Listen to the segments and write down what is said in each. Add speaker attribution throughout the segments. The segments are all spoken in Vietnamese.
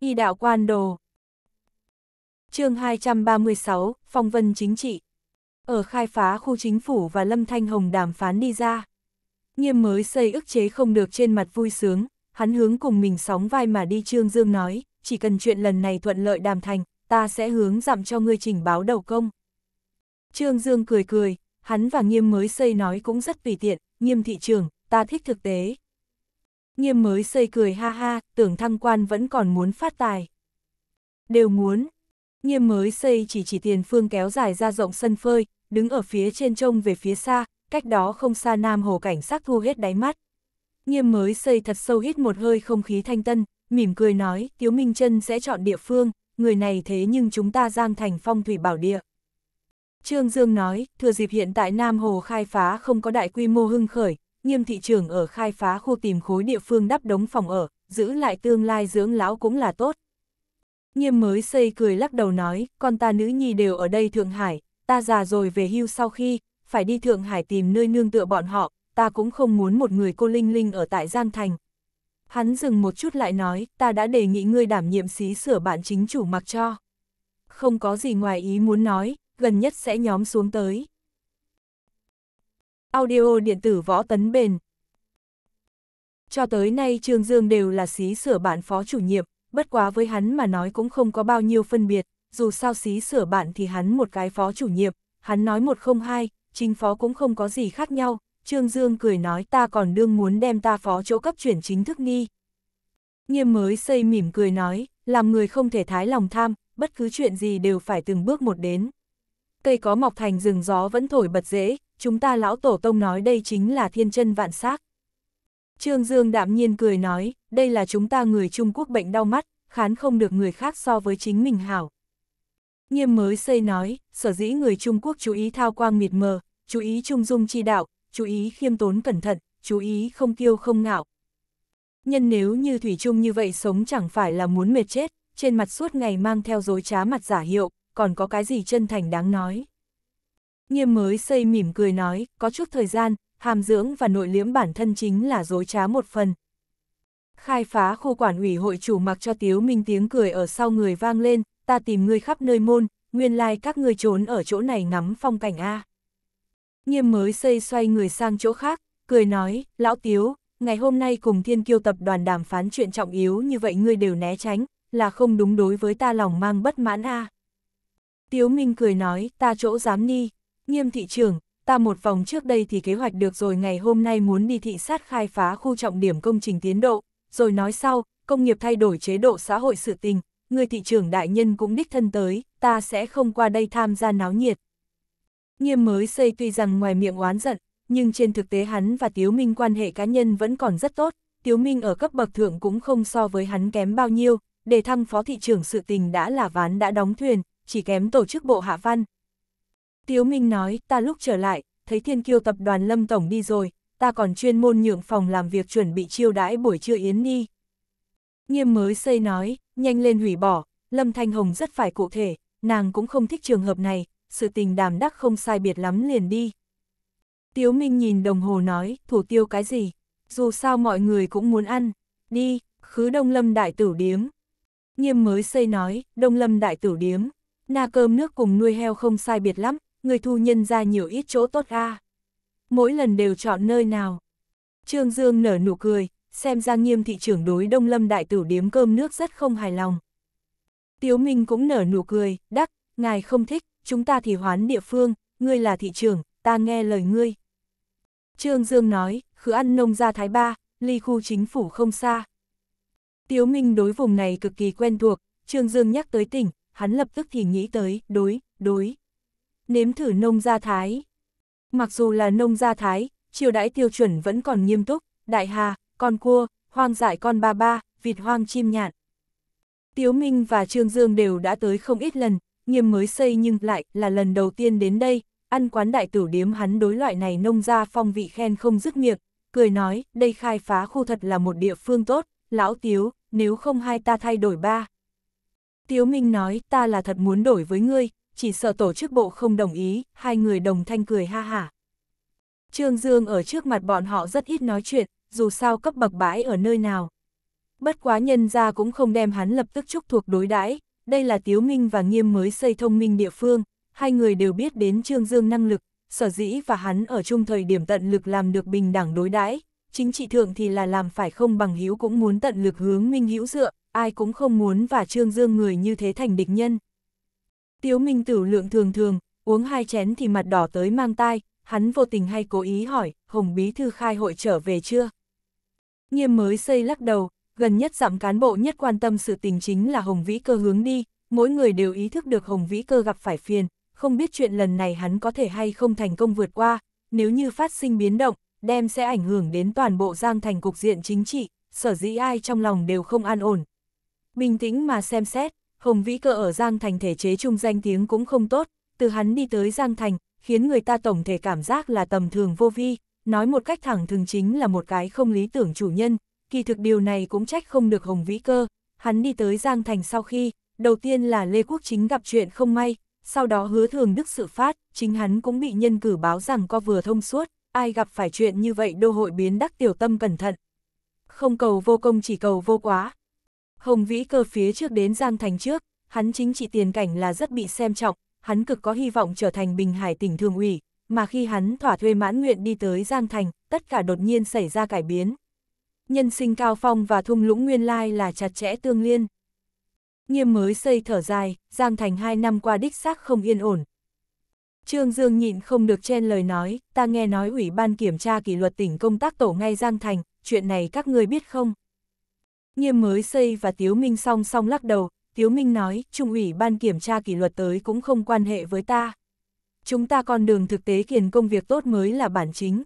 Speaker 1: Y đạo quan đồ. chương 236, Phong vân chính trị. Ở khai phá khu chính phủ và Lâm Thanh Hồng đàm phán đi ra. Nghiêm mới xây ức chế không được trên mặt vui sướng, hắn hướng cùng mình sóng vai mà đi Trương Dương nói, chỉ cần chuyện lần này thuận lợi đàm thành, ta sẽ hướng dặm cho ngươi trình báo đầu công. Trương Dương cười cười, hắn và nghiêm mới xây nói cũng rất tùy tiện, nghiêm thị trường, ta thích thực tế nghiêm mới xây cười ha ha, tưởng thăng quan vẫn còn muốn phát tài. Đều muốn, nghiêm mới xây chỉ chỉ tiền phương kéo dài ra rộng sân phơi, đứng ở phía trên trông về phía xa, cách đó không xa nam hồ cảnh sắc thu hết đáy mắt. Nghiêm mới xây thật sâu hít một hơi không khí thanh tân, mỉm cười nói, Tiếu Minh Trân sẽ chọn địa phương, người này thế nhưng chúng ta giang thành phong thủy bảo địa. Trương Dương nói, thừa dịp hiện tại Nam Hồ khai phá không có đại quy mô hưng khởi, nghiêm thị trường ở khai phá khu tìm khối địa phương đắp đống phòng ở, giữ lại tương lai dưỡng lão cũng là tốt. Nghiêm mới xây cười lắc đầu nói, con ta nữ nhi đều ở đây Thượng Hải, ta già rồi về hưu sau khi, phải đi Thượng Hải tìm nơi nương tựa bọn họ, ta cũng không muốn một người cô Linh Linh ở tại Giang Thành. Hắn dừng một chút lại nói, ta đã đề nghị ngươi đảm nhiệm xí sửa bạn chính chủ mặc cho. Không có gì ngoài ý muốn nói, gần nhất sẽ nhóm xuống tới. Audio điện tử võ tấn bền. Cho tới nay Trương Dương đều là xí sửa bạn phó chủ nhiệm, bất quá với hắn mà nói cũng không có bao nhiêu phân biệt, dù sao xí sửa bạn thì hắn một cái phó chủ nhiệm, hắn nói một không hai, chính phó cũng không có gì khác nhau, Trương Dương cười nói ta còn đương muốn đem ta phó chỗ cấp chuyển chính thức nghi. Nghiêm mới xây mỉm cười nói, làm người không thể thái lòng tham, bất cứ chuyện gì đều phải từng bước một đến. Cây có mọc thành rừng gió vẫn thổi bật dễ, chúng ta lão tổ tông nói đây chính là thiên chân vạn xác. Trương Dương đạm nhiên cười nói, đây là chúng ta người Trung Quốc bệnh đau mắt, khán không được người khác so với chính mình hảo. Nghiêm mới xây nói, sở dĩ người Trung Quốc chú ý thao quang miệt mờ, chú ý trung dung chi đạo, chú ý khiêm tốn cẩn thận, chú ý không kiêu không ngạo. Nhân nếu như Thủy chung như vậy sống chẳng phải là muốn mệt chết, trên mặt suốt ngày mang theo dối trá mặt giả hiệu, còn có cái gì chân thành đáng nói. Nghiêm mới xây mỉm cười nói, có chút thời gian, hàm dưỡng và nội liễm bản thân chính là dối trá một phần. Khai phá khu quản ủy hội chủ mặc cho Tiếu Minh tiếng cười ở sau người vang lên, ta tìm ngươi khắp nơi môn, nguyên lai like các ngươi trốn ở chỗ này ngắm phong cảnh A. Nghiêm mới xây xoay người sang chỗ khác, cười nói, lão Tiếu, ngày hôm nay cùng thiên kiêu tập đoàn đàm phán chuyện trọng yếu như vậy ngươi đều né tránh, là không đúng đối với ta lòng mang bất mãn A. Tiếu Minh cười nói, ta chỗ dám ni, Nghiêm thị trưởng, ta một vòng trước đây thì kế hoạch được rồi ngày hôm nay muốn đi thị sát khai phá khu trọng điểm công trình tiến độ, rồi nói sau, công nghiệp thay đổi chế độ xã hội sự tình, người thị trưởng đại nhân cũng đích thân tới, ta sẽ không qua đây tham gia náo nhiệt. Nghiêm mới xây tuy rằng ngoài miệng oán giận, nhưng trên thực tế hắn và Tiếu Minh quan hệ cá nhân vẫn còn rất tốt, Tiếu Minh ở cấp bậc thượng cũng không so với hắn kém bao nhiêu, Để thăng phó thị trưởng sự tình đã là ván đã đóng thuyền, chỉ kém tổ chức bộ hạ văn, Tiếu Minh nói, ta lúc trở lại, thấy thiên kiêu tập đoàn Lâm Tổng đi rồi, ta còn chuyên môn nhượng phòng làm việc chuẩn bị chiêu đãi buổi trưa yến đi. Nghiêm mới xây nói, nhanh lên hủy bỏ, Lâm Thanh Hồng rất phải cụ thể, nàng cũng không thích trường hợp này, sự tình đàm đắc không sai biệt lắm liền đi. Tiếu Minh nhìn đồng hồ nói, thủ tiêu cái gì, dù sao mọi người cũng muốn ăn, đi, khứ Đông Lâm Đại Tử Điếm. Nghiêm mới xây nói, Đông Lâm Đại Tử Điếm, na cơm nước cùng nuôi heo không sai biệt lắm, người thu nhân ra nhiều ít chỗ tốt ga Mỗi lần đều chọn nơi nào. Trương Dương nở nụ cười, xem ra nghiêm thị trưởng đối Đông Lâm đại tử điếm cơm nước rất không hài lòng. Tiếu Minh cũng nở nụ cười, đắc, ngài không thích, chúng ta thì hoán địa phương, ngươi là thị trưởng, ta nghe lời ngươi. Trương Dương nói, khứ ăn nông ra Thái Ba, ly khu chính phủ không xa. Tiếu Minh đối vùng này cực kỳ quen thuộc, Trương Dương nhắc tới tỉnh, hắn lập tức thì nghĩ tới, đối, đối nếm thử nông gia thái. Mặc dù là nông gia thái, triều đãi tiêu chuẩn vẫn còn nghiêm túc, đại hà, con cua, hoang dại con ba ba, vịt hoang chim nhạn. Tiếu Minh và Trương Dương đều đã tới không ít lần, nghiêm mới xây nhưng lại là lần đầu tiên đến đây, ăn quán đại tử điếm hắn đối loại này nông gia phong vị khen không dứt miệng, cười nói, đây khai phá khu thật là một địa phương tốt, lão Tiếu, nếu không hai ta thay đổi ba. Tiếu Minh nói, ta là thật muốn đổi với ngươi, chỉ sợ tổ chức bộ không đồng ý, hai người đồng thanh cười ha hả. Trương Dương ở trước mặt bọn họ rất ít nói chuyện, dù sao cấp bậc bãi ở nơi nào. Bất quá nhân ra cũng không đem hắn lập tức chúc thuộc đối đãi đây là Tiếu Minh và Nghiêm mới xây thông minh địa phương, hai người đều biết đến Trương Dương năng lực, sở dĩ và hắn ở chung thời điểm tận lực làm được bình đẳng đối đãi chính trị thượng thì là làm phải không bằng hữu cũng muốn tận lực hướng minh hữu dựa, ai cũng không muốn và Trương Dương người như thế thành địch nhân. Tiếu Minh Tử lượng thường thường, uống hai chén thì mặt đỏ tới mang tai, hắn vô tình hay cố ý hỏi, Hồng Bí Thư khai hội trở về chưa? Nghiêm mới xây lắc đầu, gần nhất giảm cán bộ nhất quan tâm sự tình chính là Hồng Vĩ Cơ hướng đi, mỗi người đều ý thức được Hồng Vĩ Cơ gặp phải phiền, không biết chuyện lần này hắn có thể hay không thành công vượt qua, nếu như phát sinh biến động, đem sẽ ảnh hưởng đến toàn bộ giang thành cục diện chính trị, sở dĩ ai trong lòng đều không an ổn. Bình tĩnh mà xem xét, Hồng Vĩ Cơ ở Giang Thành thể chế chung danh tiếng cũng không tốt, từ hắn đi tới Giang Thành, khiến người ta tổng thể cảm giác là tầm thường vô vi, nói một cách thẳng thường chính là một cái không lý tưởng chủ nhân, kỳ thực điều này cũng trách không được Hồng Vĩ Cơ, hắn đi tới Giang Thành sau khi, đầu tiên là Lê Quốc Chính gặp chuyện không may, sau đó hứa thường đức sự phát, chính hắn cũng bị nhân cử báo rằng có vừa thông suốt, ai gặp phải chuyện như vậy đô hội biến đắc tiểu tâm cẩn thận. Không cầu vô công chỉ cầu vô quá, Hồng Vĩ cơ phía trước đến Giang Thành trước, hắn chính trị tiền cảnh là rất bị xem trọng, hắn cực có hy vọng trở thành Bình Hải tỉnh thường ủy, mà khi hắn thỏa thuê mãn nguyện đi tới Giang Thành, tất cả đột nhiên xảy ra cải biến. Nhân sinh cao phong và thung lũng nguyên lai là chặt chẽ tương liên. Nghiêm mới xây thở dài, Giang Thành hai năm qua đích xác không yên ổn. Trương Dương nhịn không được chen lời nói, ta nghe nói Ủy ban Kiểm tra Kỷ luật tỉnh công tác tổ ngay Giang Thành, chuyện này các người biết không? Nghiêm mới xây và Tiếu Minh song song lắc đầu, Tiếu Minh nói, Trung ủy ban kiểm tra kỷ luật tới cũng không quan hệ với ta. Chúng ta con đường thực tế kiền công việc tốt mới là bản chính.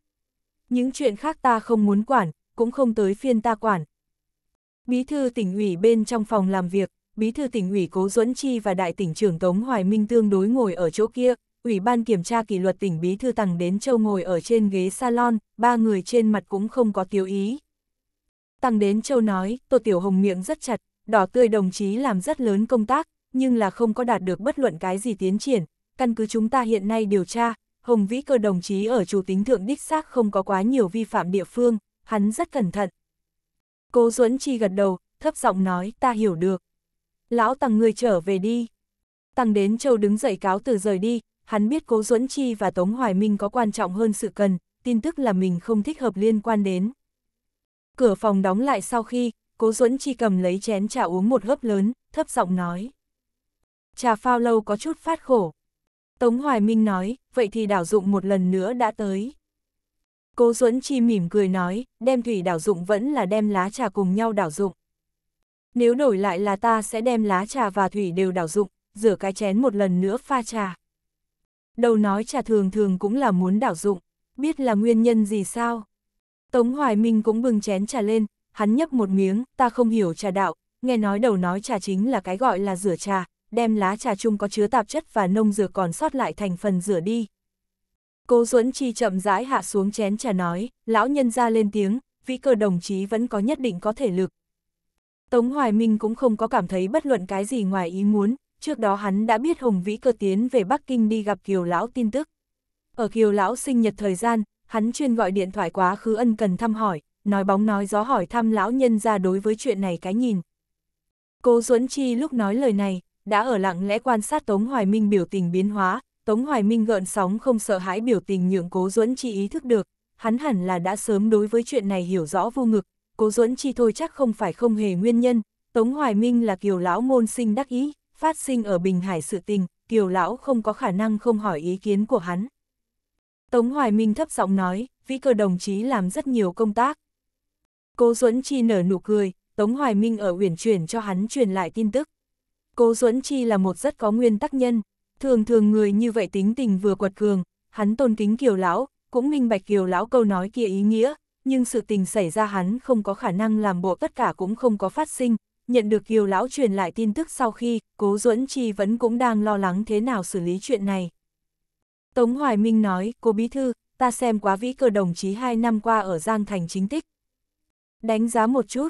Speaker 1: Những chuyện khác ta không muốn quản, cũng không tới phiên ta quản. Bí thư tỉnh ủy bên trong phòng làm việc, bí thư tỉnh ủy Cố Duẫn Chi và đại tỉnh trưởng Tống Hoài Minh tương đối ngồi ở chỗ kia, ủy ban kiểm tra kỷ luật tỉnh bí thư tằng đến châu ngồi ở trên ghế salon, ba người trên mặt cũng không có tiêu ý. Tăng đến châu nói, Tô Tiểu Hồng miệng rất chặt, đỏ tươi đồng chí làm rất lớn công tác, nhưng là không có đạt được bất luận cái gì tiến triển. Căn cứ chúng ta hiện nay điều tra, Hồng Vĩ cơ đồng chí ở chủ tính thượng đích xác không có quá nhiều vi phạm địa phương, hắn rất cẩn thận. Cố Duẫn Chi gật đầu, thấp giọng nói ta hiểu được. Lão Tăng người trở về đi. Tăng đến châu đứng dậy cáo từ rời đi, hắn biết Cố Duẫn Chi và Tống Hoài Minh có quan trọng hơn sự cần, tin tức là mình không thích hợp liên quan đến. Cửa phòng đóng lại sau khi, Cố Duẫn Chi cầm lấy chén trà uống một hớp lớn, thấp giọng nói. Trà phao lâu có chút phát khổ. Tống Hoài Minh nói, vậy thì đảo dụng một lần nữa đã tới. Cố Duẫn Chi mỉm cười nói, đem thủy đảo dụng vẫn là đem lá trà cùng nhau đảo dụng. Nếu đổi lại là ta sẽ đem lá trà và thủy đều đảo dụng, rửa cái chén một lần nữa pha trà. Đầu nói trà thường thường cũng là muốn đảo dụng, biết là nguyên nhân gì sao? Tống Hoài Minh cũng bưng chén trà lên, hắn nhấp một miếng, ta không hiểu trà đạo, nghe nói đầu nói trà chính là cái gọi là rửa trà, đem lá trà chung có chứa tạp chất và nông dược còn sót lại thành phần rửa đi. Cố Duẫn Chi chậm rãi hạ xuống chén trà nói, lão nhân ra lên tiếng, vĩ cơ đồng chí vẫn có nhất định có thể lực. Tống Hoài Minh cũng không có cảm thấy bất luận cái gì ngoài ý muốn, trước đó hắn đã biết Hồng Vĩ cơ tiến về Bắc Kinh đi gặp Kiều Lão tin tức. Ở Kiều Lão sinh nhật thời gian, hắn chuyên gọi điện thoại quá khứ ân cần thăm hỏi, nói bóng nói gió hỏi thăm lão nhân ra đối với chuyện này cái nhìn. Cô Duẫn Chi lúc nói lời này, đã ở lặng lẽ quan sát Tống Hoài Minh biểu tình biến hóa, Tống Hoài Minh gợn sóng không sợ hãi biểu tình nhượng Cố Duẫn Chi ý thức được, hắn hẳn là đã sớm đối với chuyện này hiểu rõ vô ngực, Cố Duẫn Chi thôi chắc không phải không hề nguyên nhân, Tống Hoài Minh là kiều lão môn sinh đắc ý, phát sinh ở Bình Hải sự tình, kiều lão không có khả năng không hỏi ý kiến của hắn. Tống Hoài Minh thấp giọng nói, vĩ cơ đồng chí làm rất nhiều công tác. Cố Duẫn Chi nở nụ cười, Tống Hoài Minh ở uyển chuyển cho hắn truyền lại tin tức. Cố Duẫn Chi là một rất có nguyên tắc nhân, thường thường người như vậy tính tình vừa quật cường, hắn tôn kính Kiều Lão, cũng minh bạch Kiều Lão câu nói kia ý nghĩa, nhưng sự tình xảy ra hắn không có khả năng làm bộ tất cả cũng không có phát sinh. Nhận được Kiều Lão truyền lại tin tức sau khi, Cố Duẫn Chi vẫn cũng đang lo lắng thế nào xử lý chuyện này. Tống Hoài Minh nói, cô Bí Thư, ta xem quá vĩ cơ đồng chí hai năm qua ở Giang Thành chính tích. Đánh giá một chút,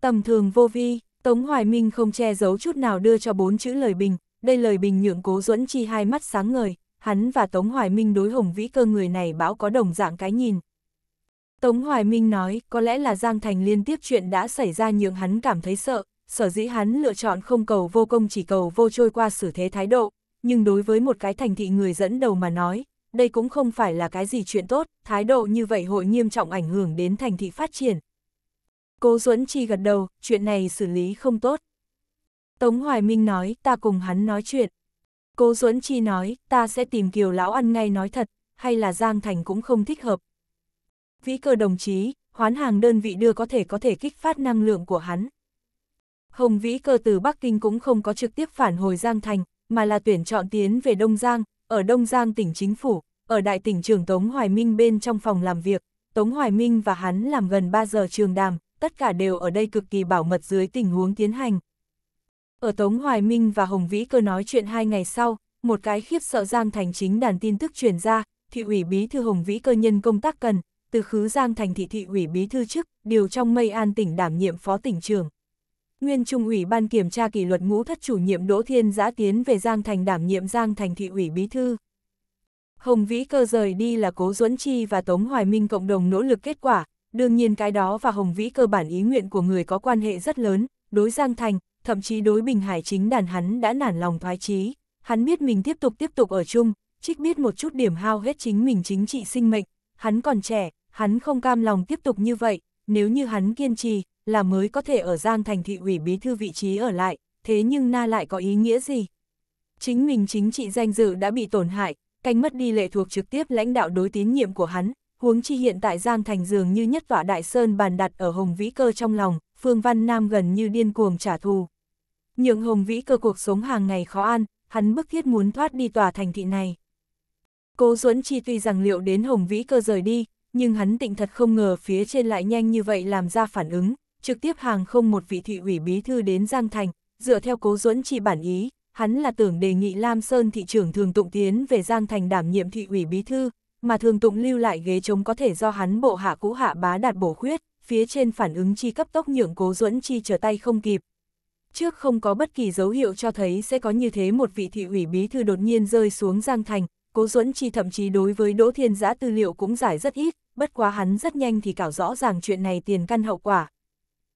Speaker 1: tầm thường vô vi, Tống Hoài Minh không che giấu chút nào đưa cho bốn chữ lời bình, đây lời bình nhượng cố duẫn chi hai mắt sáng ngời, hắn và Tống Hoài Minh đối hồng vĩ cơ người này báo có đồng dạng cái nhìn. Tống Hoài Minh nói, có lẽ là Giang Thành liên tiếp chuyện đã xảy ra nhượng hắn cảm thấy sợ, sở dĩ hắn lựa chọn không cầu vô công chỉ cầu vô trôi qua xử thế thái độ, nhưng đối với một cái thành thị người dẫn đầu mà nói, đây cũng không phải là cái gì chuyện tốt, thái độ như vậy hội nghiêm trọng ảnh hưởng đến thành thị phát triển. Cố Duẫn Chi gật đầu, chuyện này xử lý không tốt. Tống Hoài Minh nói, ta cùng hắn nói chuyện. Cố Duẫn Chi nói, ta sẽ tìm Kiều Lão ăn ngay nói thật, hay là Giang Thành cũng không thích hợp. Vĩ cơ đồng chí, hoán hàng đơn vị đưa có thể có thể kích phát năng lượng của hắn. Hồng Vĩ cơ từ Bắc Kinh cũng không có trực tiếp phản hồi Giang Thành, mà là tuyển chọn tiến về Đông Giang, ở Đông Giang tỉnh chính phủ, ở đại tỉnh trường Tống Hoài Minh bên trong phòng làm việc, Tống Hoài Minh và hắn làm gần 3 giờ trường đàm, tất cả đều ở đây cực kỳ bảo mật dưới tình huống tiến hành. Ở Tống Hoài Minh và Hồng Vĩ cơ nói chuyện hai ngày sau, một cái khiếp sợ Giang Thành chính đàn tin tức truyền ra, thị ủy bí thư Hồng Vĩ cơ nhân công tác cần, từ khứ Giang Thành thị thị ủy bí thư chức, điều trong mây an tỉnh đảm nhiệm phó tỉnh trưởng. Nguyên Trung ủy Ban Kiểm tra Kỷ luật Ngũ Thất chủ nhiệm Đỗ Thiên Giã tiến về Giang Thành đảm nhiệm Giang Thành Thị ủy Bí Thư. Hồng Vĩ Cơ rời đi là Cố Duẫn Chi và Tống Hoài Minh cộng đồng nỗ lực kết quả, đương nhiên cái đó và Hồng Vĩ Cơ bản ý nguyện của người có quan hệ rất lớn, đối Giang Thành, thậm chí đối Bình Hải chính đàn hắn đã nản lòng thoái chí, hắn biết mình tiếp tục tiếp tục ở chung, trích biết một chút điểm hao hết chính mình chính trị sinh mệnh, hắn còn trẻ, hắn không cam lòng tiếp tục như vậy, nếu như hắn kiên trì, là mới có thể ở Giang Thành thị ủy bí thư vị trí ở lại, thế nhưng na lại có ý nghĩa gì? Chính mình chính trị danh dự đã bị tổn hại, canh mất đi lệ thuộc trực tiếp lãnh đạo đối tín nhiệm của hắn, huống chi hiện tại Giang Thành dường như nhất tọa đại sơn bàn đặt ở Hồng Vĩ Cơ trong lòng, Phương Văn Nam gần như điên cuồng trả thù. Nhượng Hồng Vĩ Cơ cuộc sống hàng ngày khó ăn, hắn bức thiết muốn thoát đi tòa thành thị này. Cố Duẫn Chi tuy rằng liệu đến Hồng Vĩ Cơ rời đi, nhưng hắn tịnh thật không ngờ phía trên lại nhanh như vậy làm ra phản ứng, trực tiếp hàng không một vị thị ủy bí thư đến Giang Thành, dựa theo cố duẫn chỉ bản ý, hắn là tưởng đề nghị Lam Sơn thị trưởng thường tụng tiến về Giang Thành đảm nhiệm thị ủy bí thư, mà thường tụng lưu lại ghế trống có thể do hắn bộ hạ cũ hạ bá đạt bổ khuyết, phía trên phản ứng chi cấp tốc nhượng cố duẫn chi trở tay không kịp. Trước không có bất kỳ dấu hiệu cho thấy sẽ có như thế một vị thị ủy bí thư đột nhiên rơi xuống Giang Thành, Cố Duẫn Chi thậm chí đối với Đỗ Thiên Giã tư liệu cũng giải rất ít, bất quá hắn rất nhanh thì cảo rõ ràng chuyện này tiền căn hậu quả.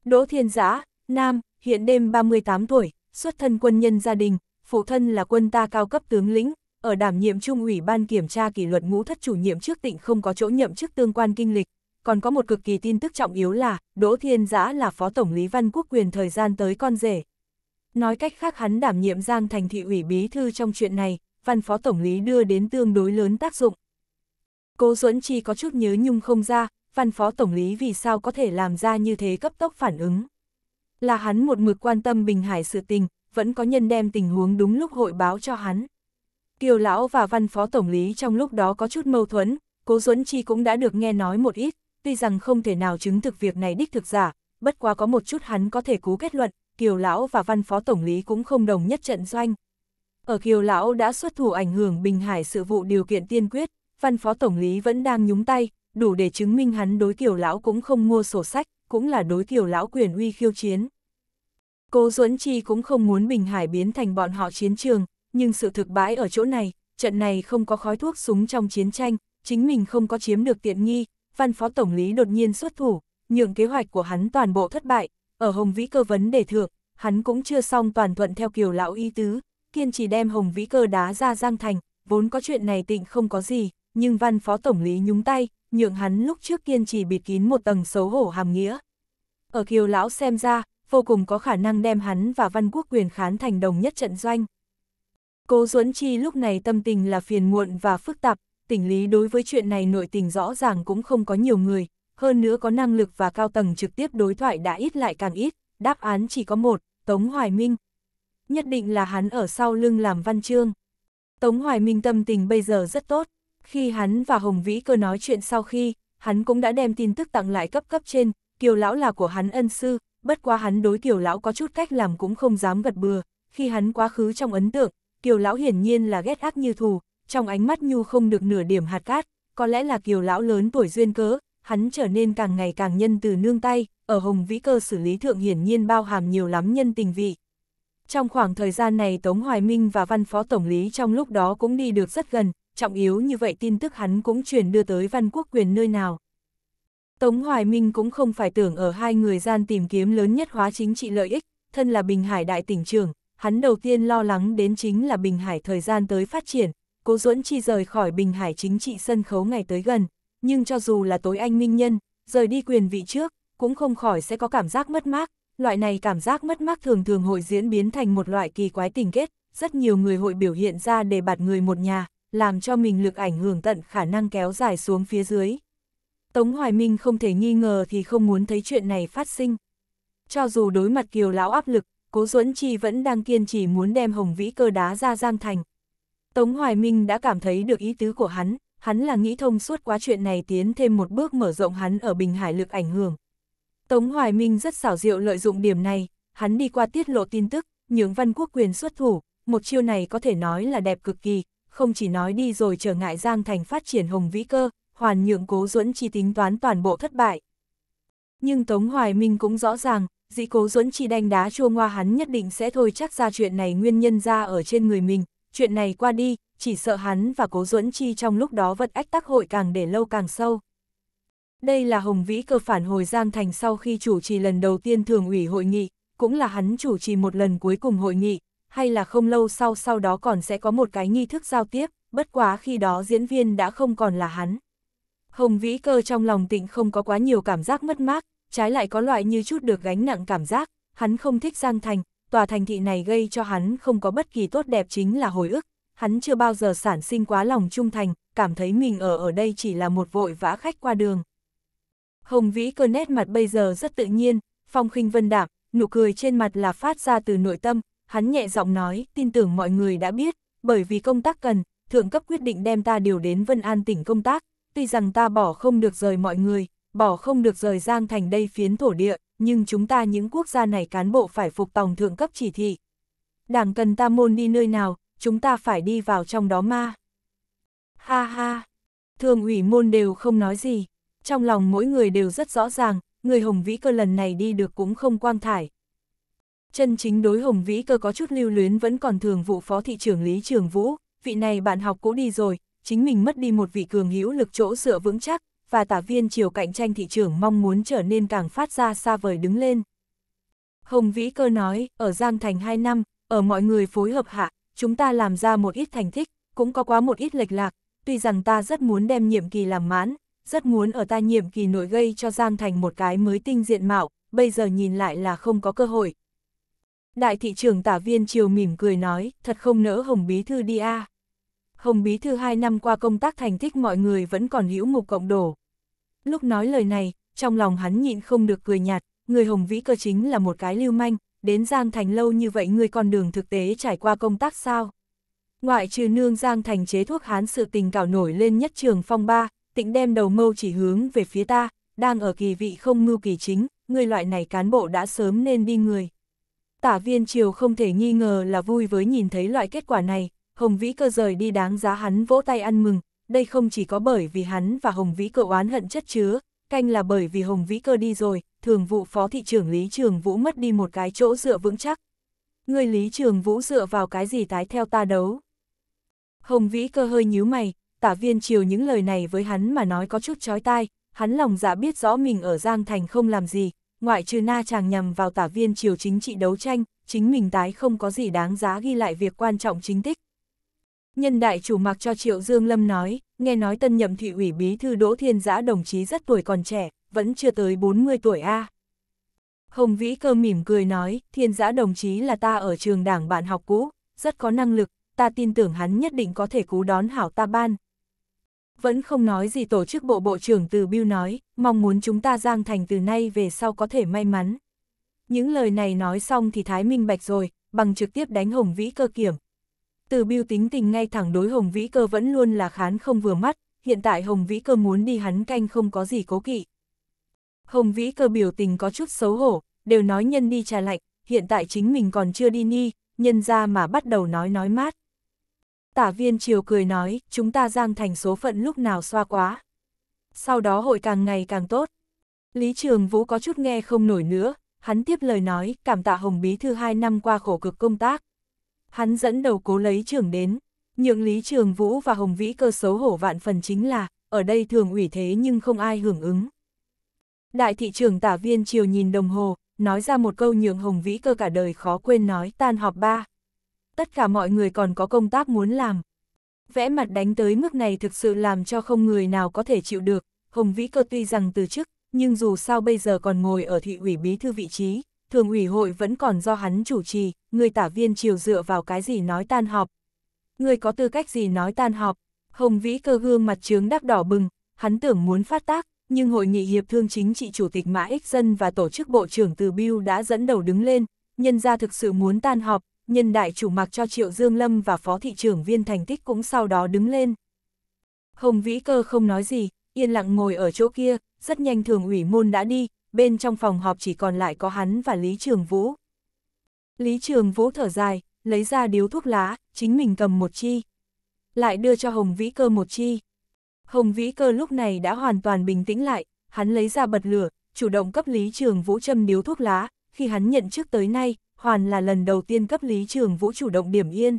Speaker 1: Đỗ Thiên Giã, Nam, hiện đêm 38 tuổi, xuất thân quân nhân gia đình, phụ thân là quân ta cao cấp tướng lĩnh, ở đảm nhiệm trung ủy ban kiểm tra kỷ luật ngũ thất chủ nhiệm trước tỉnh không có chỗ nhậm chức tương quan kinh lịch. Còn có một cực kỳ tin tức trọng yếu là, Đỗ Thiên Giã là phó tổng lý văn quốc quyền thời gian tới con rể. Nói cách khác hắn đảm nhiệm Giang Thành thị ủy bí thư trong chuyện này, văn phó tổng lý đưa đến tương đối lớn tác dụng. Cố Duẫn Chi có chút nhớ nhung không ra, văn phó tổng lý vì sao có thể làm ra như thế cấp tốc phản ứng. Là hắn một mực quan tâm Bình Hải sự tình, vẫn có nhân đem tình huống đúng lúc hội báo cho hắn. Kiều Lão và văn phó tổng lý trong lúc đó có chút mâu thuẫn, Cố Duẫn Chi cũng đã được nghe nói một ít, tuy rằng không thể nào chứng thực việc này đích thực giả, bất quá có một chút hắn có thể cú kết luận, Kiều Lão và văn phó tổng lý cũng không đồng nhất trận doanh, ở Kiều Lão đã xuất thủ ảnh hưởng Bình Hải sự vụ điều kiện tiên quyết, văn phó tổng lý vẫn đang nhúng tay, đủ để chứng minh hắn đối Kiều Lão cũng không mua sổ sách, cũng là đối Kiều Lão quyền uy khiêu chiến. Cố Duẫn Chi cũng không muốn Bình Hải biến thành bọn họ chiến trường, nhưng sự thực bãi ở chỗ này, trận này không có khói thuốc súng trong chiến tranh, chính mình không có chiếm được tiện nghi, văn phó tổng lý đột nhiên xuất thủ, nhượng kế hoạch của hắn toàn bộ thất bại, ở Hồng Vĩ cơ vấn đề thượng, hắn cũng chưa xong toàn thuận theo Kiều Lão y tứ, kiên trì đem Hồng Vĩ Cơ đá ra Giang Thành, vốn có chuyện này tịnh không có gì, nhưng văn phó tổng lý nhúng tay, nhượng hắn lúc trước kiên trì bịt kín một tầng xấu hổ hàm nghĩa. Ở Kiều Lão xem ra, vô cùng có khả năng đem hắn và văn quốc quyền khán thành đồng nhất trận doanh. Cố Duẫn Chi lúc này tâm tình là phiền muộn và phức tạp, tỉnh lý đối với chuyện này nội tình rõ ràng cũng không có nhiều người, hơn nữa có năng lực và cao tầng trực tiếp đối thoại đã ít lại càng ít, đáp án chỉ có một, Tống Hoài Minh, nhất định là hắn ở sau lưng làm văn chương. Tống Hoài Minh tâm tình bây giờ rất tốt, khi hắn và Hồng Vĩ cơ nói chuyện sau khi, hắn cũng đã đem tin tức tặng lại cấp cấp trên, Kiều Lão là của hắn ân sư, bất quá hắn đối Kiều Lão có chút cách làm cũng không dám gật bừa, khi hắn quá khứ trong ấn tượng, Kiều Lão hiển nhiên là ghét ác như thù, trong ánh mắt nhu không được nửa điểm hạt cát, có lẽ là Kiều Lão lớn tuổi duyên cớ, hắn trở nên càng ngày càng nhân từ nương tay, ở Hồng Vĩ cơ xử lý thượng hiển nhiên bao hàm nhiều lắm nhân tình vị. Trong khoảng thời gian này Tống Hoài Minh và văn phó tổng lý trong lúc đó cũng đi được rất gần, trọng yếu như vậy tin tức hắn cũng truyền đưa tới văn quốc quyền nơi nào. Tống Hoài Minh cũng không phải tưởng ở hai người gian tìm kiếm lớn nhất hóa chính trị lợi ích, thân là Bình Hải đại tỉnh trưởng, hắn đầu tiên lo lắng đến chính là Bình Hải thời gian tới phát triển, cố duẫn chi rời khỏi Bình Hải chính trị sân khấu ngày tới gần, nhưng cho dù là tối anh minh nhân, rời đi quyền vị trước, cũng không khỏi sẽ có cảm giác mất mát, loại này cảm giác mất mát thường thường hội diễn biến thành một loại kỳ quái tình kết, rất nhiều người hội biểu hiện ra để bạt người một nhà, làm cho mình lực ảnh hưởng tận khả năng kéo dài xuống phía dưới. Tống Hoài Minh không thể nghi ngờ thì không muốn thấy chuyện này phát sinh. Cho dù đối mặt kiều lão áp lực, Cố Duẫn Chi vẫn đang kiên trì muốn đem Hồng Vĩ cơ đá ra Giang Thành. Tống Hoài Minh đã cảm thấy được ý tứ của hắn, hắn là nghĩ thông suốt quá chuyện này tiến thêm một bước mở rộng hắn ở Bình Hải lực ảnh hưởng. Tống Hoài Minh rất xảo diệu lợi dụng điểm này, hắn đi qua tiết lộ tin tức, nhường văn quốc quyền xuất thủ, một chiêu này có thể nói là đẹp cực kỳ, không chỉ nói đi rồi trở ngại Giang Thành phát triển hồng vĩ cơ, hoàn nhượng cố duẫn chi tính toán toàn bộ thất bại. Nhưng Tống Hoài Minh cũng rõ ràng, dĩ cố duẫn chi đánh đá chua ngoa hắn nhất định sẽ thôi chắc ra chuyện này nguyên nhân ra ở trên người mình, chuyện này qua đi, chỉ sợ hắn và cố duẫn chi trong lúc đó vật ách tác hội càng để lâu càng sâu. Đây là Hồng Vĩ cơ phản hồi Giang Thành sau khi chủ trì lần đầu tiên thường ủy hội nghị, cũng là hắn chủ trì một lần cuối cùng hội nghị, hay là không lâu sau sau đó còn sẽ có một cái nghi thức giao tiếp, bất quá khi đó diễn viên đã không còn là hắn. Hồng Vĩ cơ trong lòng tịnh không có quá nhiều cảm giác mất mát, trái lại có loại như chút được gánh nặng cảm giác, hắn không thích Giang Thành, tòa thành thị này gây cho hắn không có bất kỳ tốt đẹp chính là hồi ức, hắn chưa bao giờ sản sinh quá lòng trung thành, cảm thấy mình ở ở đây chỉ là một vội vã khách qua đường. Hồng Vĩ cơ nét mặt bây giờ rất tự nhiên, phong khinh vân đạm, nụ cười trên mặt là phát ra từ nội tâm, hắn nhẹ giọng nói, tin tưởng mọi người đã biết, bởi vì công tác cần, thượng cấp quyết định đem ta điều đến Vân An tỉnh công tác, tuy rằng ta bỏ không được rời mọi người, bỏ không được rời Giang Thành đây phiến thổ địa, nhưng chúng ta những quốc gia này cán bộ phải phục tòng thượng cấp chỉ thị. Đảng cần ta môn đi nơi nào, chúng ta phải đi vào trong đó ma. Ha ha, thường ủy môn đều không nói gì trong lòng mỗi người đều rất rõ ràng, người Hồng Vĩ Cơ lần này đi được cũng không quang thải. Chân chính đối Hồng Vĩ Cơ có chút lưu luyến vẫn còn thường vụ phó thị trưởng Lý Trường Vũ, vị này bạn học cũ đi rồi, chính mình mất đi một vị cường hữu lực chỗ dựa vững chắc, và tả viên chiều cạnh tranh thị trưởng mong muốn trở nên càng phát ra xa vời đứng lên. Hồng Vĩ Cơ nói, ở Giang Thành 2 năm, ở mọi người phối hợp hạ, chúng ta làm ra một ít thành tích, cũng có quá một ít lệch lạc, tuy rằng ta rất muốn đem nhiệm kỳ làm mãn, rất muốn ở ta nhiệm kỳ nội gây cho Giang Thành một cái mới tinh diện mạo, bây giờ nhìn lại là không có cơ hội. Đại thị trường tả viên chiều mỉm cười nói, thật không nỡ Hồng Bí Thư đi a à. Hồng Bí Thư hai năm qua công tác thành tích mọi người vẫn còn hữu ngục cộng đổ. Lúc nói lời này, trong lòng hắn nhịn không được cười nhạt, người Hồng Vĩ cơ chính là một cái lưu manh, đến Giang Thành lâu như vậy người con đường thực tế trải qua công tác sao? Ngoại trừ nương Giang Thành chế thuốc hán sự tình cảo nổi lên nhất trường phong ba, tĩnh đem đầu mâu chỉ hướng về phía ta, đang ở kỳ vị không mưu kỳ chính, người loại này cán bộ đã sớm nên đi người. Tả viên triều không thể nghi ngờ là vui với nhìn thấy loại kết quả này, Hồng Vĩ cơ rời đi đáng giá hắn vỗ tay ăn mừng, đây không chỉ có bởi vì hắn và Hồng Vĩ cơ oán hận chất chứa, canh là bởi vì Hồng Vĩ cơ đi rồi, thường vụ phó thị trưởng Lý Trường Vũ mất đi một cái chỗ dựa vững chắc. Người Lý Trường Vũ dựa vào cái gì tái theo ta đấu. Hồng Vĩ cơ hơi nhíu mày, tả viên chiều những lời này với hắn mà nói có chút chói tai, hắn lòng dạ biết rõ mình ở Giang Thành không làm gì, ngoại trừ na chàng nhằm vào tả viên chiều chính trị đấu tranh, chính mình tái không có gì đáng giá ghi lại việc quan trọng chính tích. Nhân đại chủ mặc cho Triệu Dương Lâm nói, nghe nói tân nhậm thị ủy bí thư Đỗ Thiên Giã đồng chí rất tuổi còn trẻ, vẫn chưa tới 40 tuổi A. Hồng Vĩ cơ mỉm cười nói, Thiên Giã đồng chí là ta ở trường đảng bạn học cũ, rất có năng lực, ta tin tưởng hắn nhất định có thể cú đón hảo ta ban, vẫn không nói gì tổ chức bộ bộ trưởng từ Biêu nói, mong muốn chúng ta Giang Thành từ nay về sau có thể may mắn. Những lời này nói xong thì Thái Minh Bạch rồi, bằng trực tiếp đánh Hồng Vĩ Cơ kiểm. Từ Biêu tính tình ngay thẳng đối Hồng Vĩ Cơ vẫn luôn là khán không vừa mắt, hiện tại Hồng Vĩ Cơ muốn đi hắn canh không có gì cố kỵ. Hồng Vĩ Cơ biểu tình có chút xấu hổ, đều nói nhân đi trà lạnh, hiện tại chính mình còn chưa đi ni, nhân ra mà bắt đầu nói nói mát. Tả viên triều cười nói, chúng ta giang thành số phận lúc nào xoa quá. Sau đó hội càng ngày càng tốt. Lý Trường Vũ có chút nghe không nổi nữa, hắn tiếp lời nói, cảm tạ Hồng Bí Thư hai năm qua khổ cực công tác. Hắn dẫn đầu cố lấy trưởng đến, nhượng Lý Trường Vũ và Hồng Vĩ cơ xấu hổ vạn phần chính là, ở đây thường ủy thế nhưng không ai hưởng ứng. Đại thị trường tả viên triều nhìn đồng hồ, nói ra một câu nhượng Hồng Vĩ cơ cả đời khó quên nói tan họp ba tất cả mọi người còn có công tác muốn làm. Vẽ mặt đánh tới mức này thực sự làm cho không người nào có thể chịu được, Hồng Vĩ Cơ tuy rằng từ chức, nhưng dù sao bây giờ còn ngồi ở thị ủy bí thư vị trí, thường ủy hội vẫn còn do hắn chủ trì, người tả viên chiều dựa vào cái gì nói tan họp. Người có tư cách gì nói tan họp, Hồng Vĩ Cơ gương mặt trướng đắc đỏ bừng, hắn tưởng muốn phát tác, nhưng hội nghị hiệp thương chính trị chủ tịch Mã Ích Dân và tổ chức bộ trưởng Từ Biêu đã dẫn đầu đứng lên, nhân ra thực sự muốn tan họp, nhân đại chủ mặc cho Triệu Dương Lâm và phó thị trưởng viên thành tích cũng sau đó đứng lên. Hồng Vĩ Cơ không nói gì, yên lặng ngồi ở chỗ kia, rất nhanh thường ủy môn đã đi, bên trong phòng họp chỉ còn lại có hắn và Lý Trường Vũ. Lý Trường Vũ thở dài, lấy ra điếu thuốc lá, chính mình cầm một chi. Lại đưa cho Hồng Vĩ Cơ một chi. Hồng Vĩ Cơ lúc này đã hoàn toàn bình tĩnh lại, hắn lấy ra bật lửa, chủ động cấp Lý Trường Vũ châm điếu thuốc lá, khi hắn nhận trước tới nay, hoàn là lần đầu tiên cấp Lý Trường Vũ chủ động điểm yên.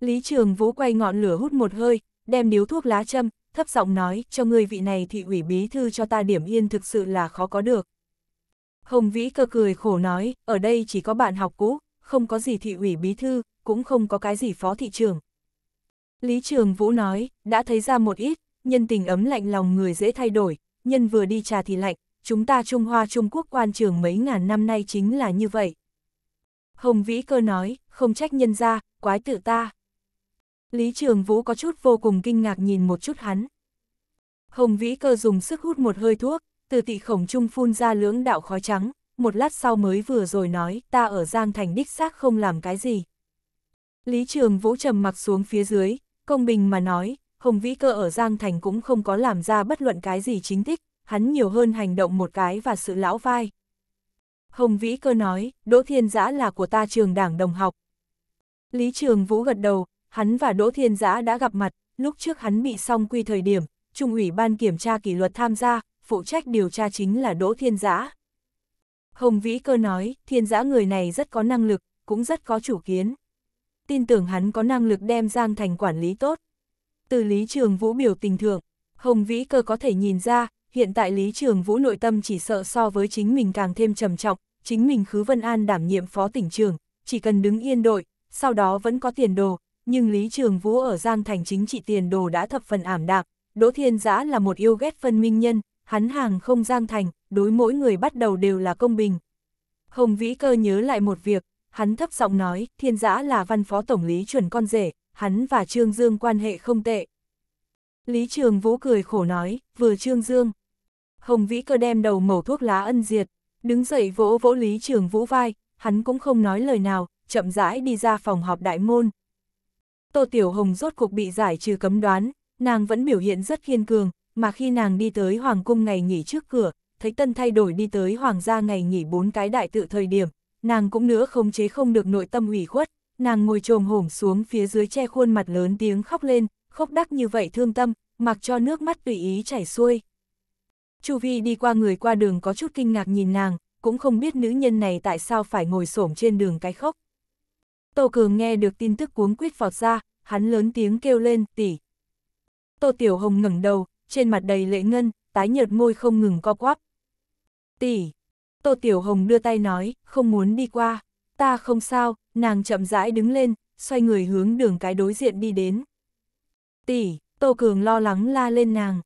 Speaker 1: Lý Trường Vũ quay ngọn lửa hút một hơi, đem điếu thuốc lá châm, thấp giọng nói, cho người vị này thị ủy bí thư cho ta điểm yên thực sự là khó có được. Hồng Vĩ cơ cười khổ nói, ở đây chỉ có bạn học cũ, không có gì thị ủy bí thư, cũng không có cái gì phó thị trường. Lý Trường Vũ nói, đã thấy ra một ít, nhân tình ấm lạnh lòng người dễ thay đổi, nhân vừa đi trà thì lạnh, chúng ta Trung Hoa Trung Quốc quan trường mấy ngàn năm nay chính là như vậy. Hồng Vĩ Cơ nói, không trách nhân ra, quái tự ta. Lý Trường Vũ có chút vô cùng kinh ngạc nhìn một chút hắn. Hồng Vĩ Cơ dùng sức hút một hơi thuốc, từ tị khổng trung phun ra lưỡng đạo khói trắng, một lát sau mới vừa rồi nói, ta ở Giang Thành đích xác không làm cái gì. Lý Trường Vũ trầm mặc xuống phía dưới, công bình mà nói, Hồng Vĩ Cơ ở Giang Thành cũng không có làm ra bất luận cái gì chính tích, hắn nhiều hơn hành động một cái và sự lão vai. Hồng Vĩ Cơ nói, Đỗ Thiên Giã là của ta trường đảng đồng học. Lý Trường Vũ gật đầu, hắn và Đỗ Thiên Giã đã gặp mặt, lúc trước hắn bị song quy thời điểm, Trung ủy Ban Kiểm tra kỷ luật tham gia, phụ trách điều tra chính là Đỗ Thiên Giã. Hồng Vĩ Cơ nói, Thiên Giã người này rất có năng lực, cũng rất có chủ kiến. Tin tưởng hắn có năng lực đem Giang Thành quản lý tốt. Từ Lý Trường Vũ biểu tình thượng, Hồng Vĩ Cơ có thể nhìn ra, hiện tại Lý Trường Vũ nội tâm chỉ sợ so với chính mình càng thêm trầm trọng, chính mình Khứ Vân An đảm nhiệm phó tỉnh trường, chỉ cần đứng yên đội, sau đó vẫn có tiền đồ, nhưng Lý Trường Vũ ở Giang Thành chính trị tiền đồ đã thập phần ảm đạm, Đỗ Thiên Giã là một yêu ghét phân minh nhân, hắn hàng không Giang Thành, đối mỗi người bắt đầu đều là công bình. Hồng Vĩ Cơ nhớ lại một việc, hắn thấp giọng nói, Thiên Giã là văn phó tổng lý chuẩn con rể, hắn và Trương Dương quan hệ không tệ. Lý Trường Vũ cười khổ nói, vừa Trương Dương, Hồng Vĩ Cơ đem đầu mẩu thuốc lá ân diệt, đứng dậy vỗ vỗ Lý Trường Vũ vai, hắn cũng không nói lời nào, chậm rãi đi ra phòng họp đại môn. Tô Tiểu Hồng rốt cuộc bị giải trừ cấm đoán, nàng vẫn biểu hiện rất kiên cường, mà khi nàng đi tới Hoàng Cung ngày nghỉ trước cửa, thấy tân thay đổi đi tới Hoàng gia ngày nghỉ bốn cái đại tự thời điểm, nàng cũng nữa không chế không được nội tâm ủy khuất, nàng ngồi trồm hổm xuống phía dưới che khuôn mặt lớn tiếng khóc lên, khóc đắc như vậy thương tâm, mặc cho nước mắt tùy ý chảy xuôi. Chu Vi đi qua người qua đường có chút kinh ngạc nhìn nàng, cũng không biết nữ nhân này tại sao phải ngồi xổm trên đường cái khóc. Tô Cường nghe được tin tức cuống quýt vọt ra, hắn lớn tiếng kêu lên, tỷ. Tô Tiểu Hồng ngẩng đầu, trên mặt đầy lệ ngân, tái nhợt môi không ngừng co quắp. Tỷ. Tô Tiểu Hồng đưa tay nói, không muốn đi qua. Ta không sao, nàng chậm rãi đứng lên, xoay người hướng đường cái đối diện đi đến. Tỷ, Tô Cường lo lắng la lên nàng.